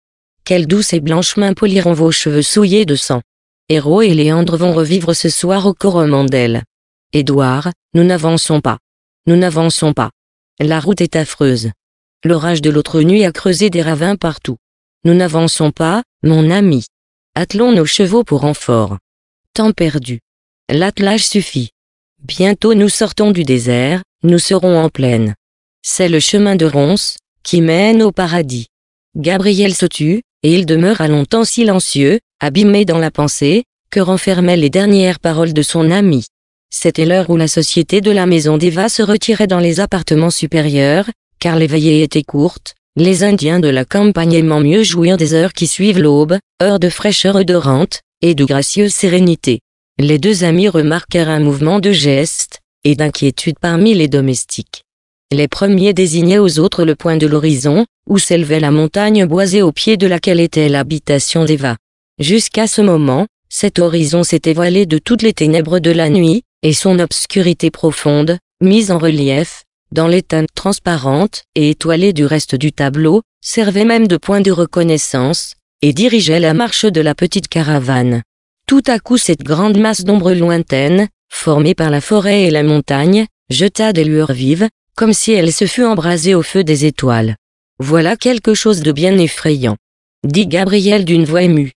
Quelles douces et blanches mains poliront vos cheveux souillés de sang. Héro et Léandre vont revivre ce soir au Coromandel. Édouard, nous n'avançons pas. Nous n'avançons pas. La route est affreuse. L'orage de l'autre nuit a creusé des ravins partout. Nous n'avançons pas, mon ami. Attelons nos chevaux pour renfort. Temps perdu. L'attelage suffit. Bientôt nous sortons du désert, nous serons en plaine. C'est le chemin de Ronce, qui mène au paradis. Gabriel se tut, et il demeura longtemps silencieux, abîmé dans la pensée, que renfermaient les dernières paroles de son ami. C'était l'heure où la société de la maison d'Eva se retirait dans les appartements supérieurs, car les était étaient les Indiens de la campagne aimant mieux jouir des heures qui suivent l'aube, heures de fraîcheur odorante, et de gracieuse sérénité. Les deux amis remarquèrent un mouvement de geste, et d'inquiétude parmi les domestiques. Les premiers désignaient aux autres le point de l'horizon, où s'élevait la montagne boisée au pied de laquelle était l'habitation d'Eva. Jusqu'à ce moment, cet horizon s'était voilé de toutes les ténèbres de la nuit, et son obscurité profonde, mise en relief, dans les teintes et étoilée du reste du tableau, servait même de point de reconnaissance, et dirigeait la marche de la petite caravane. Tout à coup cette grande masse d'ombre lointaine, formée par la forêt et la montagne, jeta des lueurs vives, comme si elle se fût embrasée au feu des étoiles. Voilà quelque chose de bien effrayant. Dit Gabriel d'une voix émue.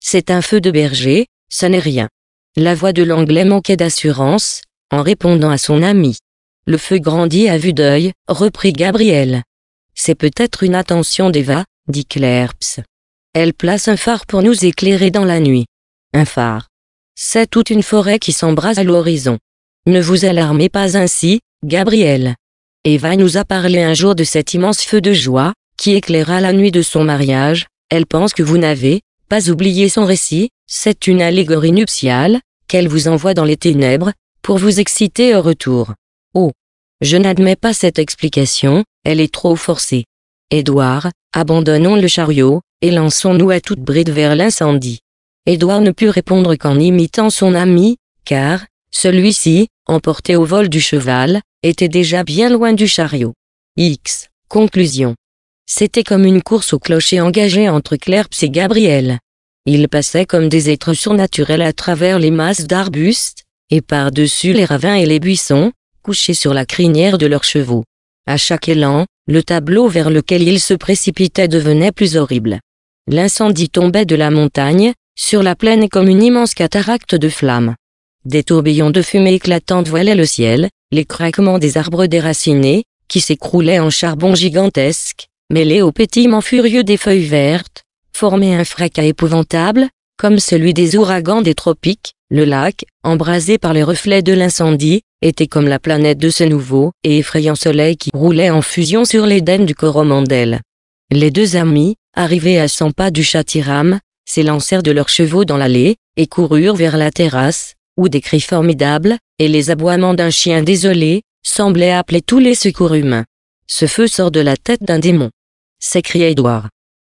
C'est un feu de berger, ça n'est rien. La voix de l'anglais manquait d'assurance, en répondant à son ami. Le feu grandit à vue d'œil, reprit Gabriel. C'est peut-être une attention d'Eva, dit Clerps. Elle place un phare pour nous éclairer dans la nuit. Un phare. C'est toute une forêt qui s'embrase à l'horizon. Ne vous alarmez pas ainsi, Gabriel. Eva nous a parlé un jour de cet immense feu de joie, qui éclaira la nuit de son mariage, elle pense que vous n'avez pas oublié son récit, c'est une allégorie nuptiale, qu'elle vous envoie dans les ténèbres, pour vous exciter au retour. Oh Je n'admets pas cette explication, elle est trop forcée. Édouard, abandonnons le chariot, et lançons-nous à toute bride vers l'incendie. Édouard ne put répondre qu'en imitant son ami, car, celui-ci, emporté au vol du cheval, était déjà bien loin du chariot. X. Conclusion. C'était comme une course au clocher engagée entre Clerps et Gabriel. Ils passaient comme des êtres surnaturels à travers les masses d'arbustes, et par-dessus les ravins et les buissons, sur la crinière de leurs chevaux. À chaque élan, le tableau vers lequel ils se précipitaient devenait plus horrible. L'incendie tombait de la montagne, sur la plaine comme une immense cataracte de flammes. Des tourbillons de fumée éclatante voilaient le ciel, les craquements des arbres déracinés, qui s'écroulaient en charbon gigantesque, mêlés aux pétillements furieux des feuilles vertes, formaient un fracas épouvantable, comme celui des ouragans des tropiques, le lac, embrasé par les reflets de l'incendie, était comme la planète de ce nouveau et effrayant soleil qui roulait en fusion sur l'Éden du Coromandel. Les deux amis, arrivés à cent pas du Chatiram, s'élancèrent de leurs chevaux dans l'allée, et coururent vers la terrasse, où des cris formidables, et les aboiements d'un chien désolé, semblaient appeler tous les secours humains. Ce feu sort de la tête d'un démon. s'écria Édouard.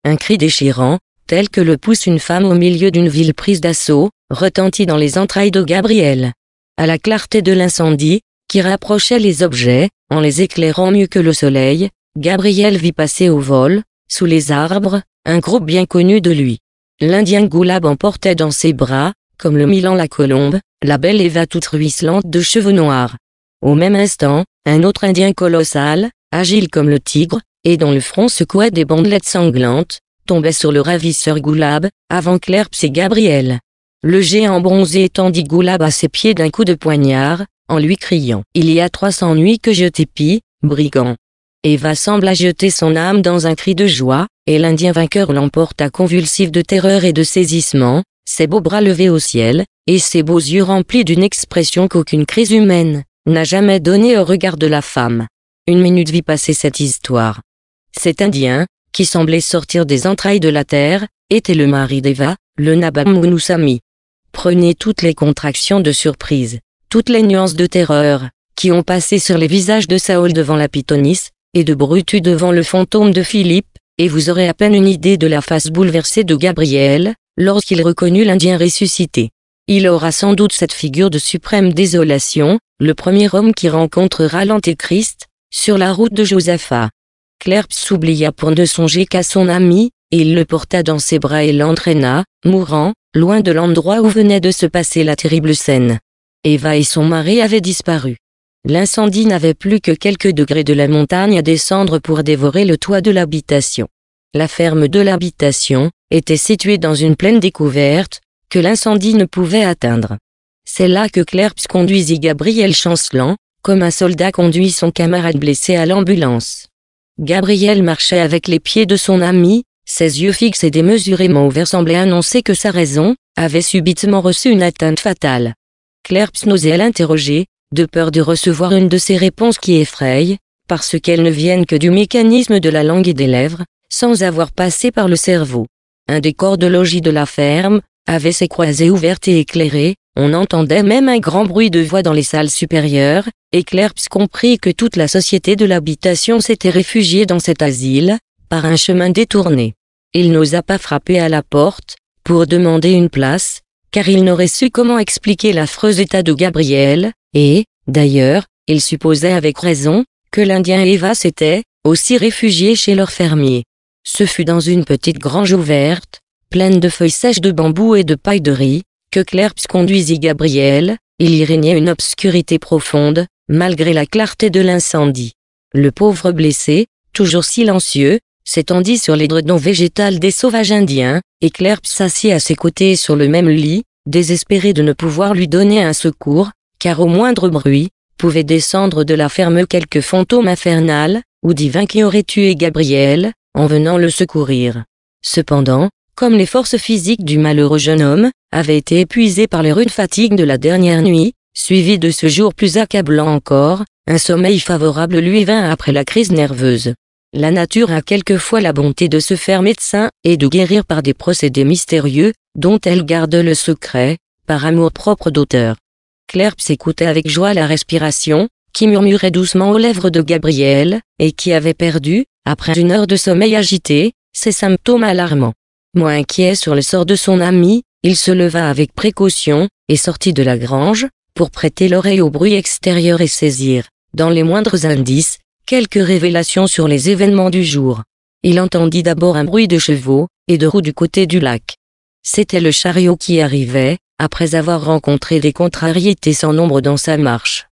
Un cri déchirant, tel que le pousse une femme au milieu d'une ville prise d'assaut, retentit dans les entrailles de Gabriel. À la clarté de l'incendie, qui rapprochait les objets, en les éclairant mieux que le soleil, Gabriel vit passer au vol, sous les arbres, un groupe bien connu de lui. L'Indien Goulab emportait dans ses bras, comme le Milan la colombe, la belle Eva toute ruisselante de cheveux noirs. Au même instant, un autre Indien colossal, agile comme le tigre, et dont le front secouait des bandelettes sanglantes, tombait sur le ravisseur Goulab, avant Clerps et Gabriel. Le géant bronzé étendit Goulab à ses pieds d'un coup de poignard, en lui criant « Il y a trois cents nuits que je t'épie, brigand !» Eva sembla jeter son âme dans un cri de joie, et l'Indien vainqueur l'emporta convulsif de terreur et de saisissement, ses beaux bras levés au ciel, et ses beaux yeux remplis d'une expression qu'aucune crise humaine n'a jamais donnée au regard de la femme. Une minute vit passer cette histoire. Cet Indien, qui semblait sortir des entrailles de la terre, était le mari d'Eva, le Nabamounousami. Prenez toutes les contractions de surprise, toutes les nuances de terreur, qui ont passé sur les visages de Saul devant la Pythonis, et de Brutus devant le fantôme de Philippe, et vous aurez à peine une idée de la face bouleversée de Gabriel, lorsqu'il reconnut l'Indien ressuscité. Il aura sans doute cette figure de suprême désolation, le premier homme qui rencontrera l'Antéchrist, sur la route de Josaphat. Claire s'oublia pour ne songer qu'à son ami, et il le porta dans ses bras et l'entraîna, mourant, loin de l'endroit où venait de se passer la terrible scène. Eva et son mari avaient disparu. L'incendie n'avait plus que quelques degrés de la montagne à descendre pour dévorer le toit de l'habitation. La ferme de l'habitation était située dans une plaine découverte, que l'incendie ne pouvait atteindre. C'est là que Clerps conduisit Gabriel chancelant, comme un soldat conduit son camarade blessé à l'ambulance. Gabriel marchait avec les pieds de son ami, ses yeux fixes et démesurément ouverts semblaient annoncer que sa raison, avait subitement reçu une atteinte fatale. 4Claire n'osait l'interroger, de peur de recevoir une de ces réponses qui effrayent, parce qu'elles ne viennent que du mécanisme de la langue et des lèvres, sans avoir passé par le cerveau. Un des corps de logis de la ferme, avait ses croisées ouvertes et éclairées, on entendait même un grand bruit de voix dans les salles supérieures, et Clerps comprit que toute la société de l'habitation s'était réfugiée dans cet asile, par un chemin détourné. Il n'osa pas frapper à la porte, pour demander une place, car il n'aurait su comment expliquer l'affreux état de Gabriel, et, d'ailleurs, il supposait avec raison, que l'Indien et Eva s'étaient, aussi réfugiés chez leur fermier. Ce fut dans une petite grange ouverte, pleine de feuilles sèches de bambou et de paille de riz, que conduisit Gabriel, il y régnait une obscurité profonde, malgré la clarté de l'incendie. Le pauvre blessé, toujours silencieux, s'étendit sur les dredons végétales des sauvages indiens, et Clerps s'assit à ses côtés sur le même lit, désespéré de ne pouvoir lui donner un secours, car au moindre bruit, pouvait descendre de la ferme quelque fantôme infernal, ou divin qui aurait tué Gabriel, en venant le secourir. Cependant, comme les forces physiques du malheureux jeune homme, avaient été épuisées par les rudes fatigues de la dernière nuit, suivies de ce jour plus accablant encore, un sommeil favorable lui vint après la crise nerveuse. La nature a quelquefois la bonté de se faire médecin et de guérir par des procédés mystérieux, dont elle garde le secret, par amour propre d'auteur. Clerps écoutait avec joie la respiration, qui murmurait doucement aux lèvres de Gabriel, et qui avait perdu, après une heure de sommeil agité, ses symptômes alarmants. Moins inquiet sur le sort de son ami, il se leva avec précaution, et sortit de la grange, pour prêter l'oreille au bruit extérieur et saisir, dans les moindres indices, quelques révélations sur les événements du jour. Il entendit d'abord un bruit de chevaux, et de roues du côté du lac. C'était le chariot qui arrivait, après avoir rencontré des contrariétés sans nombre dans sa marche.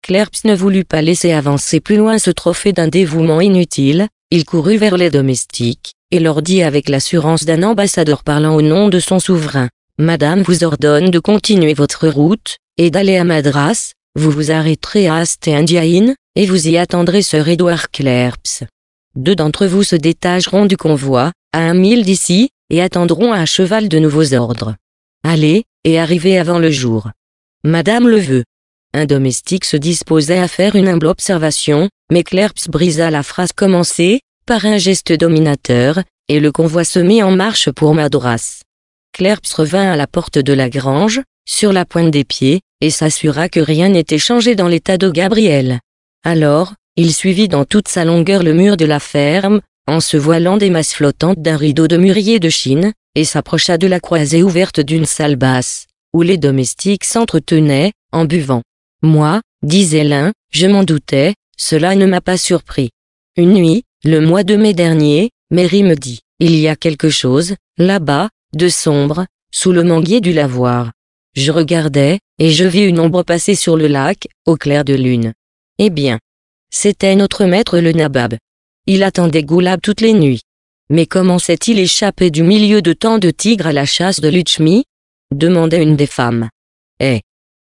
Clerps ne voulut pas laisser avancer plus loin ce trophée d'un dévouement inutile, il courut vers les domestiques, et leur dit avec l'assurance d'un ambassadeur parlant au nom de son souverain, Madame vous ordonne de continuer votre route, et d'aller à Madras, vous vous arrêterez à Astéindiaïn, et vous y attendrez Sir Edward Clerps. Deux d'entre vous se détacheront du convoi, à un mille d'ici, et attendront à cheval de nouveaux ordres. Allez, et arrivez avant le jour. Madame le veut. Un domestique se disposait à faire une humble observation, mais Clerps brisa la phrase commencée, par un geste dominateur, et le convoi se mit en marche pour Madras. Clerps revint à la porte de la grange, sur la pointe des pieds, et s'assura que rien n'était changé dans l'état de Gabriel. Alors, il suivit dans toute sa longueur le mur de la ferme, en se voilant des masses flottantes d'un rideau de mûrier de Chine, et s'approcha de la croisée ouverte d'une salle basse, où les domestiques s'entretenaient, en buvant. Moi, disait l'un, je m'en doutais, cela ne m'a pas surpris. Une nuit, le mois de mai dernier, Mary me dit, il y a quelque chose, là-bas, de sombre, sous le manguier du lavoir. Je regardais, et je vis une ombre passer sur le lac, au clair de lune. Eh bien. C'était notre maître le nabab. Il attendait Goulab toutes les nuits. Mais comment s'est-il échappé du milieu de tant de tigres à la chasse de Luchmi demandait une des femmes. Eh.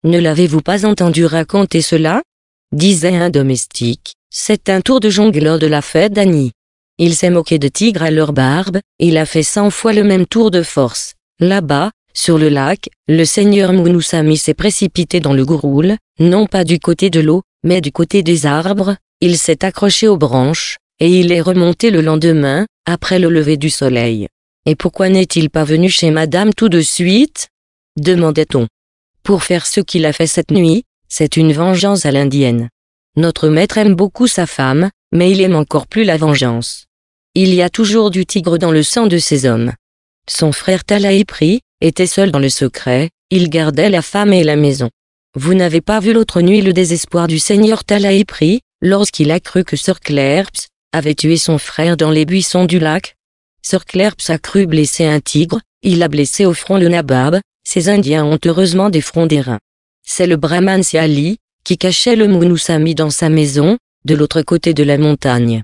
Ne l'avez-vous pas entendu raconter cela disait un domestique. C'est un tour de jongleur de la fête d'Annie. Il s'est moqué de tigres à leur barbe, il a fait cent fois le même tour de force. Là-bas, sur le lac, le seigneur Mounousami s'est précipité dans le gouroule, non pas du côté de l'eau, mais du côté des arbres, il s'est accroché aux branches, et il est remonté le lendemain, après le lever du soleil. Et pourquoi n'est-il pas venu chez madame tout de suite demandait-on. Pour faire ce qu'il a fait cette nuit, c'est une vengeance à l'indienne. Notre maître aime beaucoup sa femme, mais il aime encore plus la vengeance. Il y a toujours du tigre dans le sang de ces hommes. Son frère Talaïpri était seul dans le secret, il gardait la femme et la maison. Vous n'avez pas vu l'autre nuit le désespoir du seigneur Talaïpri, lorsqu'il a cru que Sir Clerps avait tué son frère dans les buissons du lac Sir Clerps a cru blesser un tigre, il a blessé au front le nabab, ces Indiens ont heureusement des fronts d'airain. C'est le brahman Siali, qui cachait le Mounoussami dans sa maison, de l'autre côté de la montagne.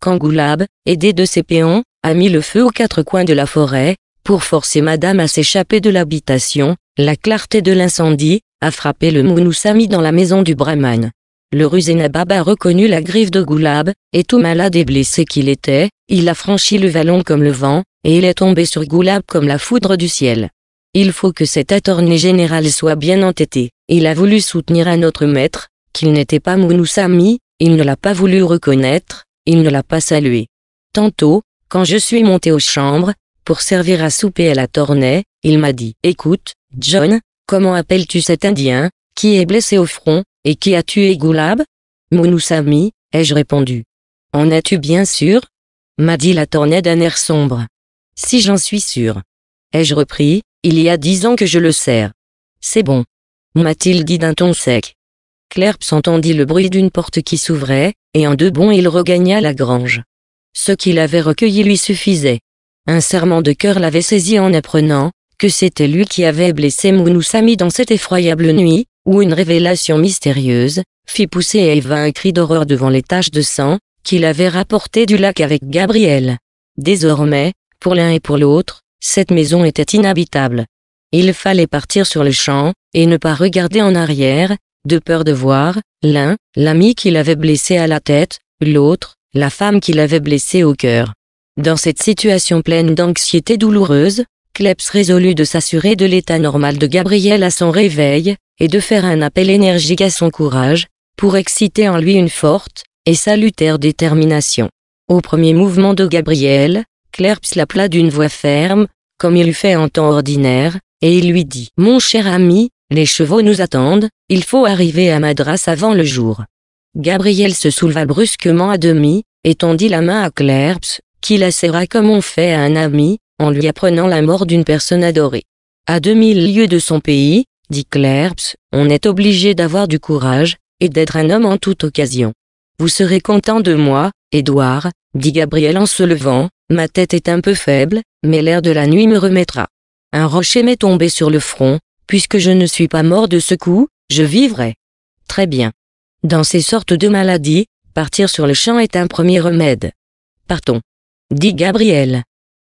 Quand Goulab, aidé de ses péons, a mis le feu aux quatre coins de la forêt, pour forcer madame à s'échapper de l'habitation, la clarté de l'incendie, a frappé le Mounoussami dans la maison du Brahman. Le Ruzénababa a reconnu la griffe de Goulab, et tout malade et blessé qu'il était, il a franchi le vallon comme le vent, et il est tombé sur Goulab comme la foudre du ciel. Il faut que cet attorney général soit bien entêté. Il a voulu soutenir à notre maître, qu'il n'était pas Mounoussami, il ne l'a pas voulu reconnaître, il ne l'a pas salué. Tantôt, quand je suis monté aux chambres, pour servir à souper à la Tornay, il m'a dit « Écoute, John, comment appelles-tu cet Indien, qui est blessé au front, et qui a tué Goulab ?»« Mounoussami, ai-je répondu. En es-tu bien sûr ?» m'a dit la Tornay d'un air sombre. « Si j'en suis sûr. » Ai-je repris, il y a dix ans que je le sers. C'est bon. M'a-t-il dit d'un ton sec. Clerps s'entendit le bruit d'une porte qui s'ouvrait, et en deux bonds il regagna la grange. Ce qu'il avait recueilli lui suffisait. Un serment de cœur l'avait saisi en apprenant que c'était lui qui avait blessé Mounoussami dans cette effroyable nuit, où une révélation mystérieuse fit pousser Eva un cri d'horreur devant les taches de sang qu'il avait rapportées du lac avec Gabriel. Désormais, pour l'un et pour l'autre, cette maison était inhabitable. Il fallait partir sur le champ, et ne pas regarder en arrière, de peur de voir, l'un, l'ami qui l'avait blessé à la tête, l'autre, la femme qui l'avait blessé au cœur. Dans cette situation pleine d'anxiété douloureuse, Kleps résolut de s'assurer de l'état normal de Gabriel à son réveil, et de faire un appel énergique à son courage, pour exciter en lui une forte et salutaire détermination. Au premier mouvement de Gabriel, Kleps l'appela d'une voix ferme, comme il fait en temps ordinaire, et il lui dit « Mon cher ami, les chevaux nous attendent, il faut arriver à Madras avant le jour. » Gabriel se souleva brusquement à demi, et tendit la main à Clerps, qui la serra comme on fait à un ami, en lui apprenant la mort d'une personne adorée. À deux mille lieues de son pays, dit Clerps, on est obligé d'avoir du courage, et d'être un homme en toute occasion. Vous serez content de moi, Édouard, dit Gabriel en se levant, ma tête est un peu faible, mais l'air de la nuit me remettra. Un rocher m'est tombé sur le front, puisque je ne suis pas mort de ce coup, je vivrai. Très bien. Dans ces sortes de maladies, partir sur le champ est un premier remède. Partons. Dit Gabriel.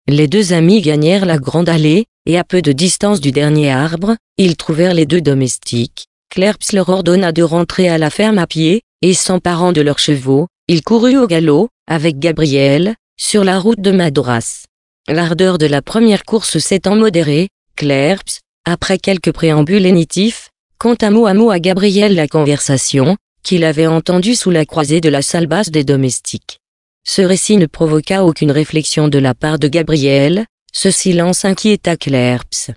Les deux amis gagnèrent la grande allée, et à peu de distance du dernier arbre, ils trouvèrent les deux domestiques. Clerps leur ordonna de rentrer à la ferme à pied, et s'emparant de leurs chevaux, ils coururent au galop, avec Gabriel, sur la route de Madras. L'ardeur de la première course s'étant modérée, Clerps, après quelques préambules énitifs, conta mot à mot à Gabriel la conversation, qu'il avait entendue sous la croisée de la salle basse des domestiques. Ce récit ne provoqua aucune réflexion de la part de Gabriel, ce silence inquiéta Clerps.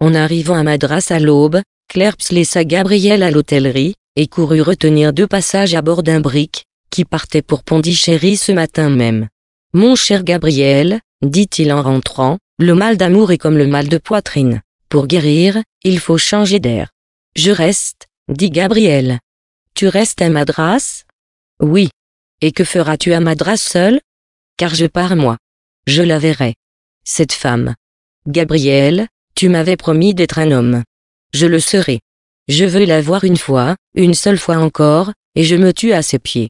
En arrivant à Madras à l'aube, Clerps laissa Gabriel à l'hôtellerie, et courut retenir deux passages à bord d'un brick, qui partait pour Pondichéry ce matin même. Mon cher Gabriel, dit-il en rentrant, le mal d'amour est comme le mal de poitrine. Pour guérir, il faut changer d'air. Je reste, dit Gabriel. Tu restes à Madras Oui. Et que feras-tu à Madras seul Car je pars moi. Je la verrai. Cette femme. Gabriel, tu m'avais promis d'être un homme. Je le serai. Je veux la voir une fois, une seule fois encore, et je me tue à ses pieds.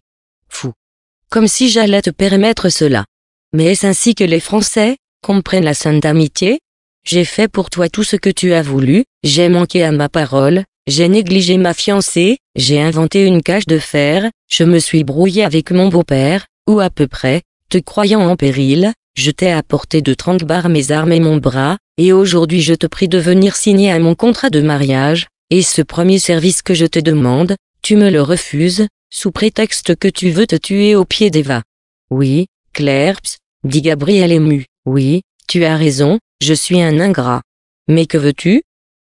Comme si j'allais te permettre cela. Mais est-ce ainsi que les Français comprennent la sainte amitié J'ai fait pour toi tout ce que tu as voulu, j'ai manqué à ma parole, j'ai négligé ma fiancée, j'ai inventé une cage de fer, je me suis brouillé avec mon beau-père, ou à peu près, te croyant en péril, je t'ai apporté de trente barres mes armes et mon bras, et aujourd'hui je te prie de venir signer à mon contrat de mariage, et ce premier service que je te demande, tu me le refuses, sous prétexte que tu veux te tuer au pied d'Eva. Oui, Clerps, dit Gabriel ému. Oui, tu as raison, je suis un ingrat. Mais que veux-tu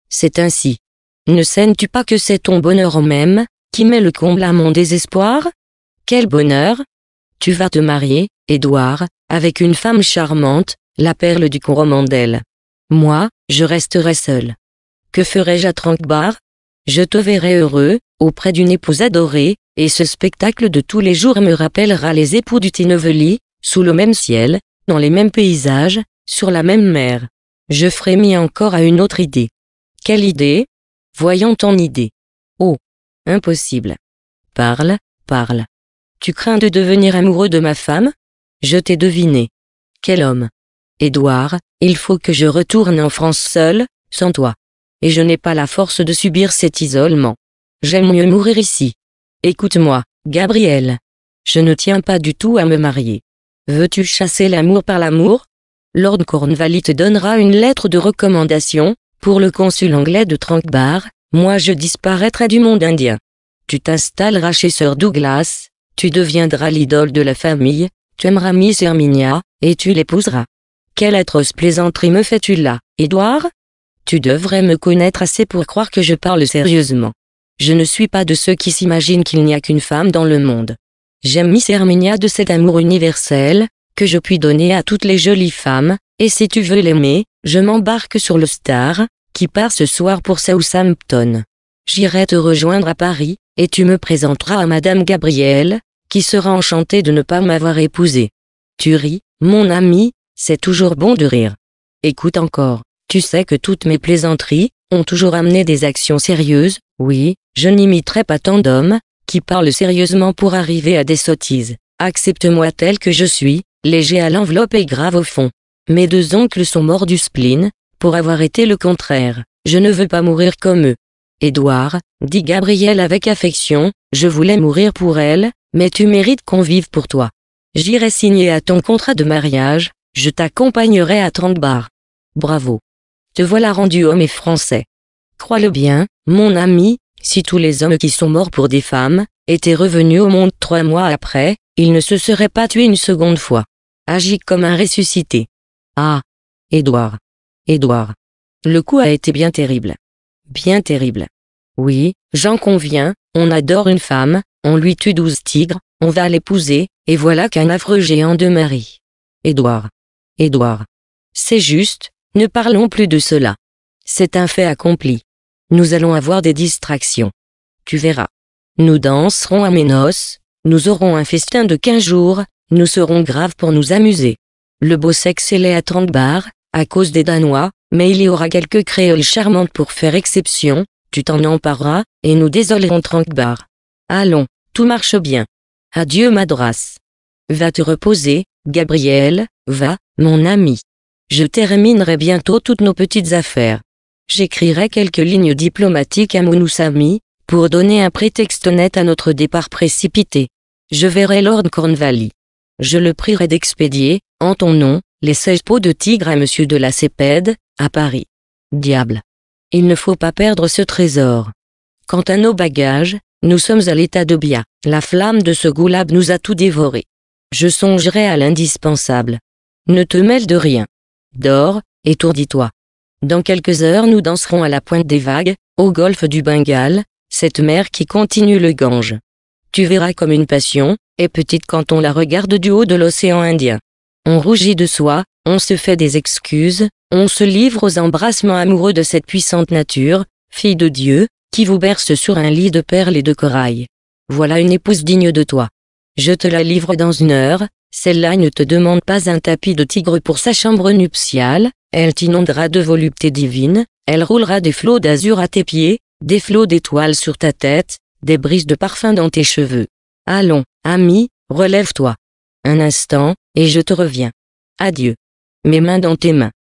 C'est ainsi. Ne saignes tu pas que c'est ton bonheur même, qui met le comble à mon désespoir Quel bonheur Tu vas te marier, Édouard, avec une femme charmante, la perle du Coromandel. Moi, je resterai seul. Que ferai-je à Trankbar Je te verrai heureux, auprès d'une épouse adorée, et ce spectacle de tous les jours me rappellera les époux du Tineveli, sous le même ciel, dans les mêmes paysages, sur la même mer. Je frémis encore à une autre idée. Quelle idée Voyons ton idée. Oh, impossible. Parle, parle. Tu crains de devenir amoureux de ma femme Je t'ai deviné. Quel homme Édouard, il faut que je retourne en France seul, sans toi. Et je n'ai pas la force de subir cet isolement. J'aime mieux mourir ici. Écoute-moi, Gabriel. Je ne tiens pas du tout à me marier. Veux-tu chasser l'amour par l'amour Lord Cornwallis te donnera une lettre de recommandation, pour le consul anglais de Trankbar. moi je disparaîtrai du monde indien. Tu t'installeras chez Sir Douglas, tu deviendras l'idole de la famille, tu aimeras Miss Herminia, et tu l'épouseras. Quelle atroce plaisanterie me fais-tu là, Édouard Tu devrais me connaître assez pour croire que je parle sérieusement. Je ne suis pas de ceux qui s'imaginent qu'il n'y a qu'une femme dans le monde. J'aime Miss Herminia de cet amour universel, que je puis donner à toutes les jolies femmes, et si tu veux l'aimer, je m'embarque sur le Star, qui part ce soir pour Southampton. J'irai te rejoindre à Paris, et tu me présenteras à Madame Gabrielle, qui sera enchantée de ne pas m'avoir épousée. Tu ris, mon ami, c'est toujours bon de rire. Écoute encore, tu sais que toutes mes plaisanteries ont toujours amené des actions sérieuses, oui, je n'imiterai pas tant d'hommes, qui parlent sérieusement pour arriver à des sottises. Accepte-moi tel que je suis, léger à l'enveloppe et grave au fond. Mes deux oncles sont morts du spleen, pour avoir été le contraire. Je ne veux pas mourir comme eux. Édouard, dit Gabriel avec affection, je voulais mourir pour elle, mais tu mérites qu'on vive pour toi. J'irai signer à ton contrat de mariage, je t'accompagnerai à Trente-Bars. bars. Bravo. Te voilà rendu homme et français. Crois-le bien, mon ami, si tous les hommes qui sont morts pour des femmes, étaient revenus au monde trois mois après, ils ne se seraient pas tués une seconde fois. Agis comme un ressuscité. Ah. Édouard. Édouard. Le coup a été bien terrible. Bien terrible. Oui, j'en conviens, on adore une femme, on lui tue douze tigres, on va l'épouser, et voilà qu'un affreux géant de mari. Édouard. Édouard. C'est juste, ne parlons plus de cela. C'est un fait accompli. Nous allons avoir des distractions. Tu verras. Nous danserons à mes noces, nous aurons un festin de 15 jours, nous serons graves pour nous amuser. Le beau sexe est à trente à cause des Danois, mais il y aura quelques créoles charmantes pour faire exception, tu t'en empareras, et nous désolerons trente Allons, tout marche bien. Adieu Madras. Va te reposer, Gabriel, va, mon ami. Je terminerai bientôt toutes nos petites affaires j'écrirai quelques lignes diplomatiques à Mounoussami, pour donner un prétexte net à notre départ précipité. Je verrai Lord Cornvalley. Je le prierai d'expédier, en ton nom, les seize peaux de tigre à Monsieur de la Cépède, à Paris. Diable. Il ne faut pas perdre ce trésor. Quant à nos bagages, nous sommes à l'état de bia. La flamme de ce goulab nous a tout dévoré. Je songerai à l'indispensable. Ne te mêle de rien. Dors, étourdis-toi. Dans quelques heures nous danserons à la pointe des vagues, au golfe du Bengale, cette mer qui continue le Gange. Tu verras comme une passion, est petite quand on la regarde du haut de l'océan Indien. On rougit de soi, on se fait des excuses, on se livre aux embrassements amoureux de cette puissante nature, fille de Dieu, qui vous berce sur un lit de perles et de corail. Voilà une épouse digne de toi. Je te la livre dans une heure, celle-là ne te demande pas un tapis de tigre pour sa chambre nuptiale, elle t'inondera de volupté divine, elle roulera des flots d'azur à tes pieds, des flots d'étoiles sur ta tête, des brises de parfum dans tes cheveux. Allons, ami, relève-toi. Un instant, et je te reviens. Adieu. Mes mains dans tes mains.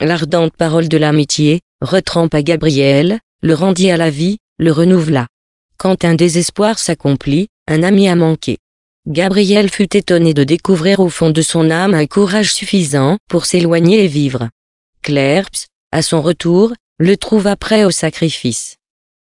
L'ardente parole de l'amitié, à Gabriel, le rendit à la vie, le renouvela. Quand un désespoir s'accomplit, un ami a manqué. Gabriel fut étonné de découvrir au fond de son âme un courage suffisant pour s'éloigner et vivre. Clerps, à son retour, le trouva prêt au sacrifice.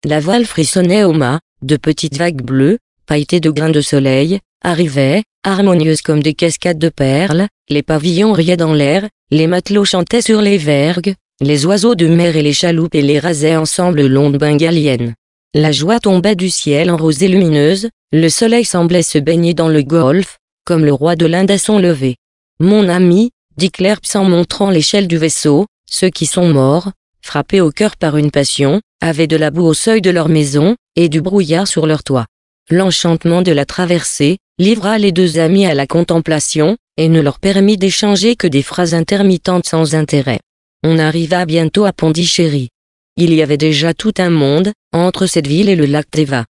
La voile frissonnait au mât, de petites vagues bleues, pailletées de grains de soleil, arrivaient, harmonieuses comme des cascades de perles, les pavillons riaient dans l'air, les matelots chantaient sur les vergues, les oiseaux de mer et les chaloupes et les rasaient ensemble l'onde bengalienne. La joie tombait du ciel en rosée lumineuse, le soleil semblait se baigner dans le golfe, comme le roi de l'Inde à son lever. Mon ami, dit Clerps en montrant l'échelle du vaisseau, ceux qui sont morts, frappés au cœur par une passion, avaient de la boue au seuil de leur maison, et du brouillard sur leur toit. L'enchantement de la traversée, livra les deux amis à la contemplation, et ne leur permit d'échanger que des phrases intermittentes sans intérêt. On arriva bientôt à Pondichéry. Il y avait déjà tout un monde, entre cette ville et le lac d'Eva.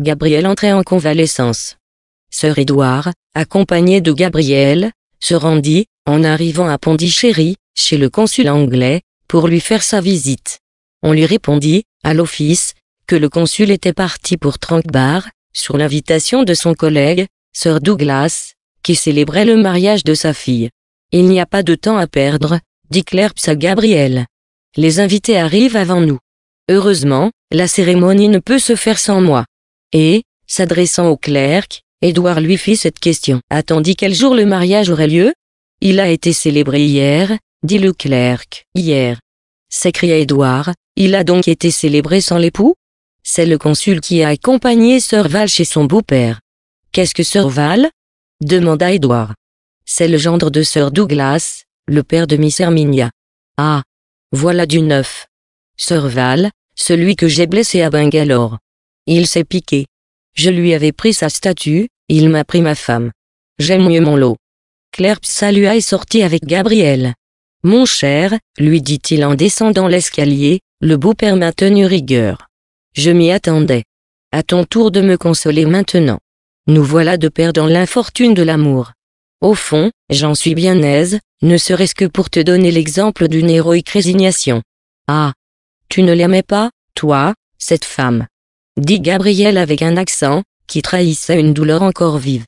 Gabriel entrait en convalescence. Sœur Édouard, accompagné de Gabriel, se rendit, en arrivant à Pondichéry, chez le consul anglais, pour lui faire sa visite. On lui répondit, à l'office, que le consul était parti pour Tranquebar, sur l'invitation de son collègue, Sir Douglas, qui célébrait le mariage de sa fille. Il n'y a pas de temps à perdre, dit Clerps à Gabriel. Les invités arrivent avant nous. Heureusement, la cérémonie ne peut se faire sans moi. Et, s'adressant au clerc, Édouard lui fit cette question. Attendit quel jour le mariage aurait lieu Il a été célébré hier, dit le clerc. Hier. S'écria Édouard, il a donc été célébré sans l'époux C'est le consul qui a accompagné Sir Val chez son beau-père. Qu'est-ce que Sir Val demanda Édouard. C'est le gendre de Sir Douglas, le père de Miss Herminia. Ah, voilà du neuf. Sir Val, celui que j'ai blessé à Bangalore. Il s'est piqué. Je lui avais pris sa statue, il m'a pris ma femme. J'aime mieux mon lot. Claire salua et sortit avec Gabriel. Mon cher, lui dit-il en descendant l'escalier, le beau-père m'a tenu rigueur. Je m'y attendais. À ton tour de me consoler maintenant. Nous voilà de père dans l'infortune de l'amour. Au fond, j'en suis bien aise, ne serait-ce que pour te donner l'exemple d'une héroïque résignation. Ah. Tu ne l'aimais pas, toi, cette femme dit Gabriel avec un accent, qui trahissait une douleur encore vive.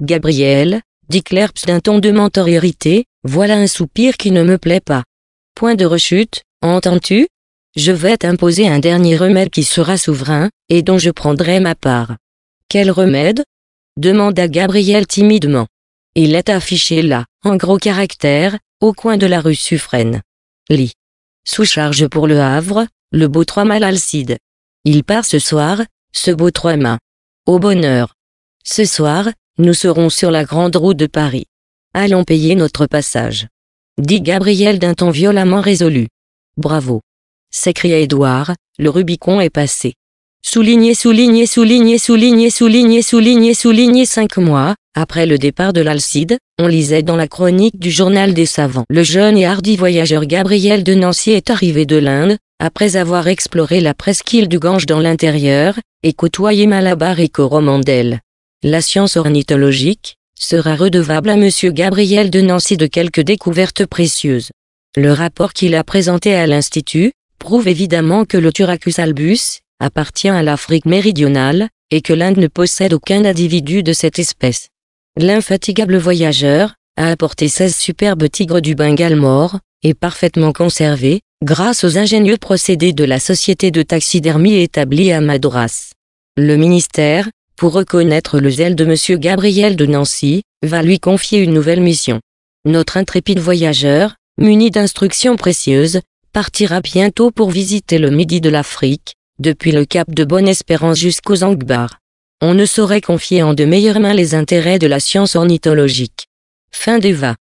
Gabriel, dit Clerps d'un ton de mentor irrité, voilà un soupir qui ne me plaît pas. Point de rechute, entends-tu Je vais t'imposer un dernier remède qui sera souverain, et dont je prendrai ma part. Quel remède demanda Gabriel timidement. Il est affiché là, en gros caractères, au coin de la rue Suffren. Lit. Sous charge pour le Havre, le beau trois mal il part ce soir, ce beau trois mains. Au bonheur. Ce soir, nous serons sur la grande route de Paris. Allons payer notre passage. Dit Gabriel d'un ton violemment résolu. Bravo. S'écria Édouard, le Rubicon est passé. Souligné, souligné, souligné, souligné, souligné, souligné, souligné cinq mois, après le départ de l'Alcide, on lisait dans la chronique du journal des savants. Le jeune et hardi voyageur Gabriel de Nancy est arrivé de l'Inde, après avoir exploré la presqu'île du Gange dans l'intérieur, et côtoyé Malabar et Coromandel, la science ornithologique sera redevable à M. Gabriel de Nancy de quelques découvertes précieuses. Le rapport qu'il a présenté à l'Institut prouve évidemment que le Turacus albus appartient à l'Afrique méridionale, et que l'Inde ne possède aucun individu de cette espèce. L'infatigable voyageur a apporté 16 superbes tigres du Bengale morts, et parfaitement conservés, grâce aux ingénieux procédés de la société de taxidermie établie à Madras. Le ministère, pour reconnaître le zèle de M. Gabriel de Nancy, va lui confier une nouvelle mission. Notre intrépide voyageur, muni d'instructions précieuses, partira bientôt pour visiter le midi de l'Afrique, depuis le Cap de Bonne-Espérance jusqu'aux Angbar. On ne saurait confier en de meilleures mains les intérêts de la science ornithologique. Fin du va.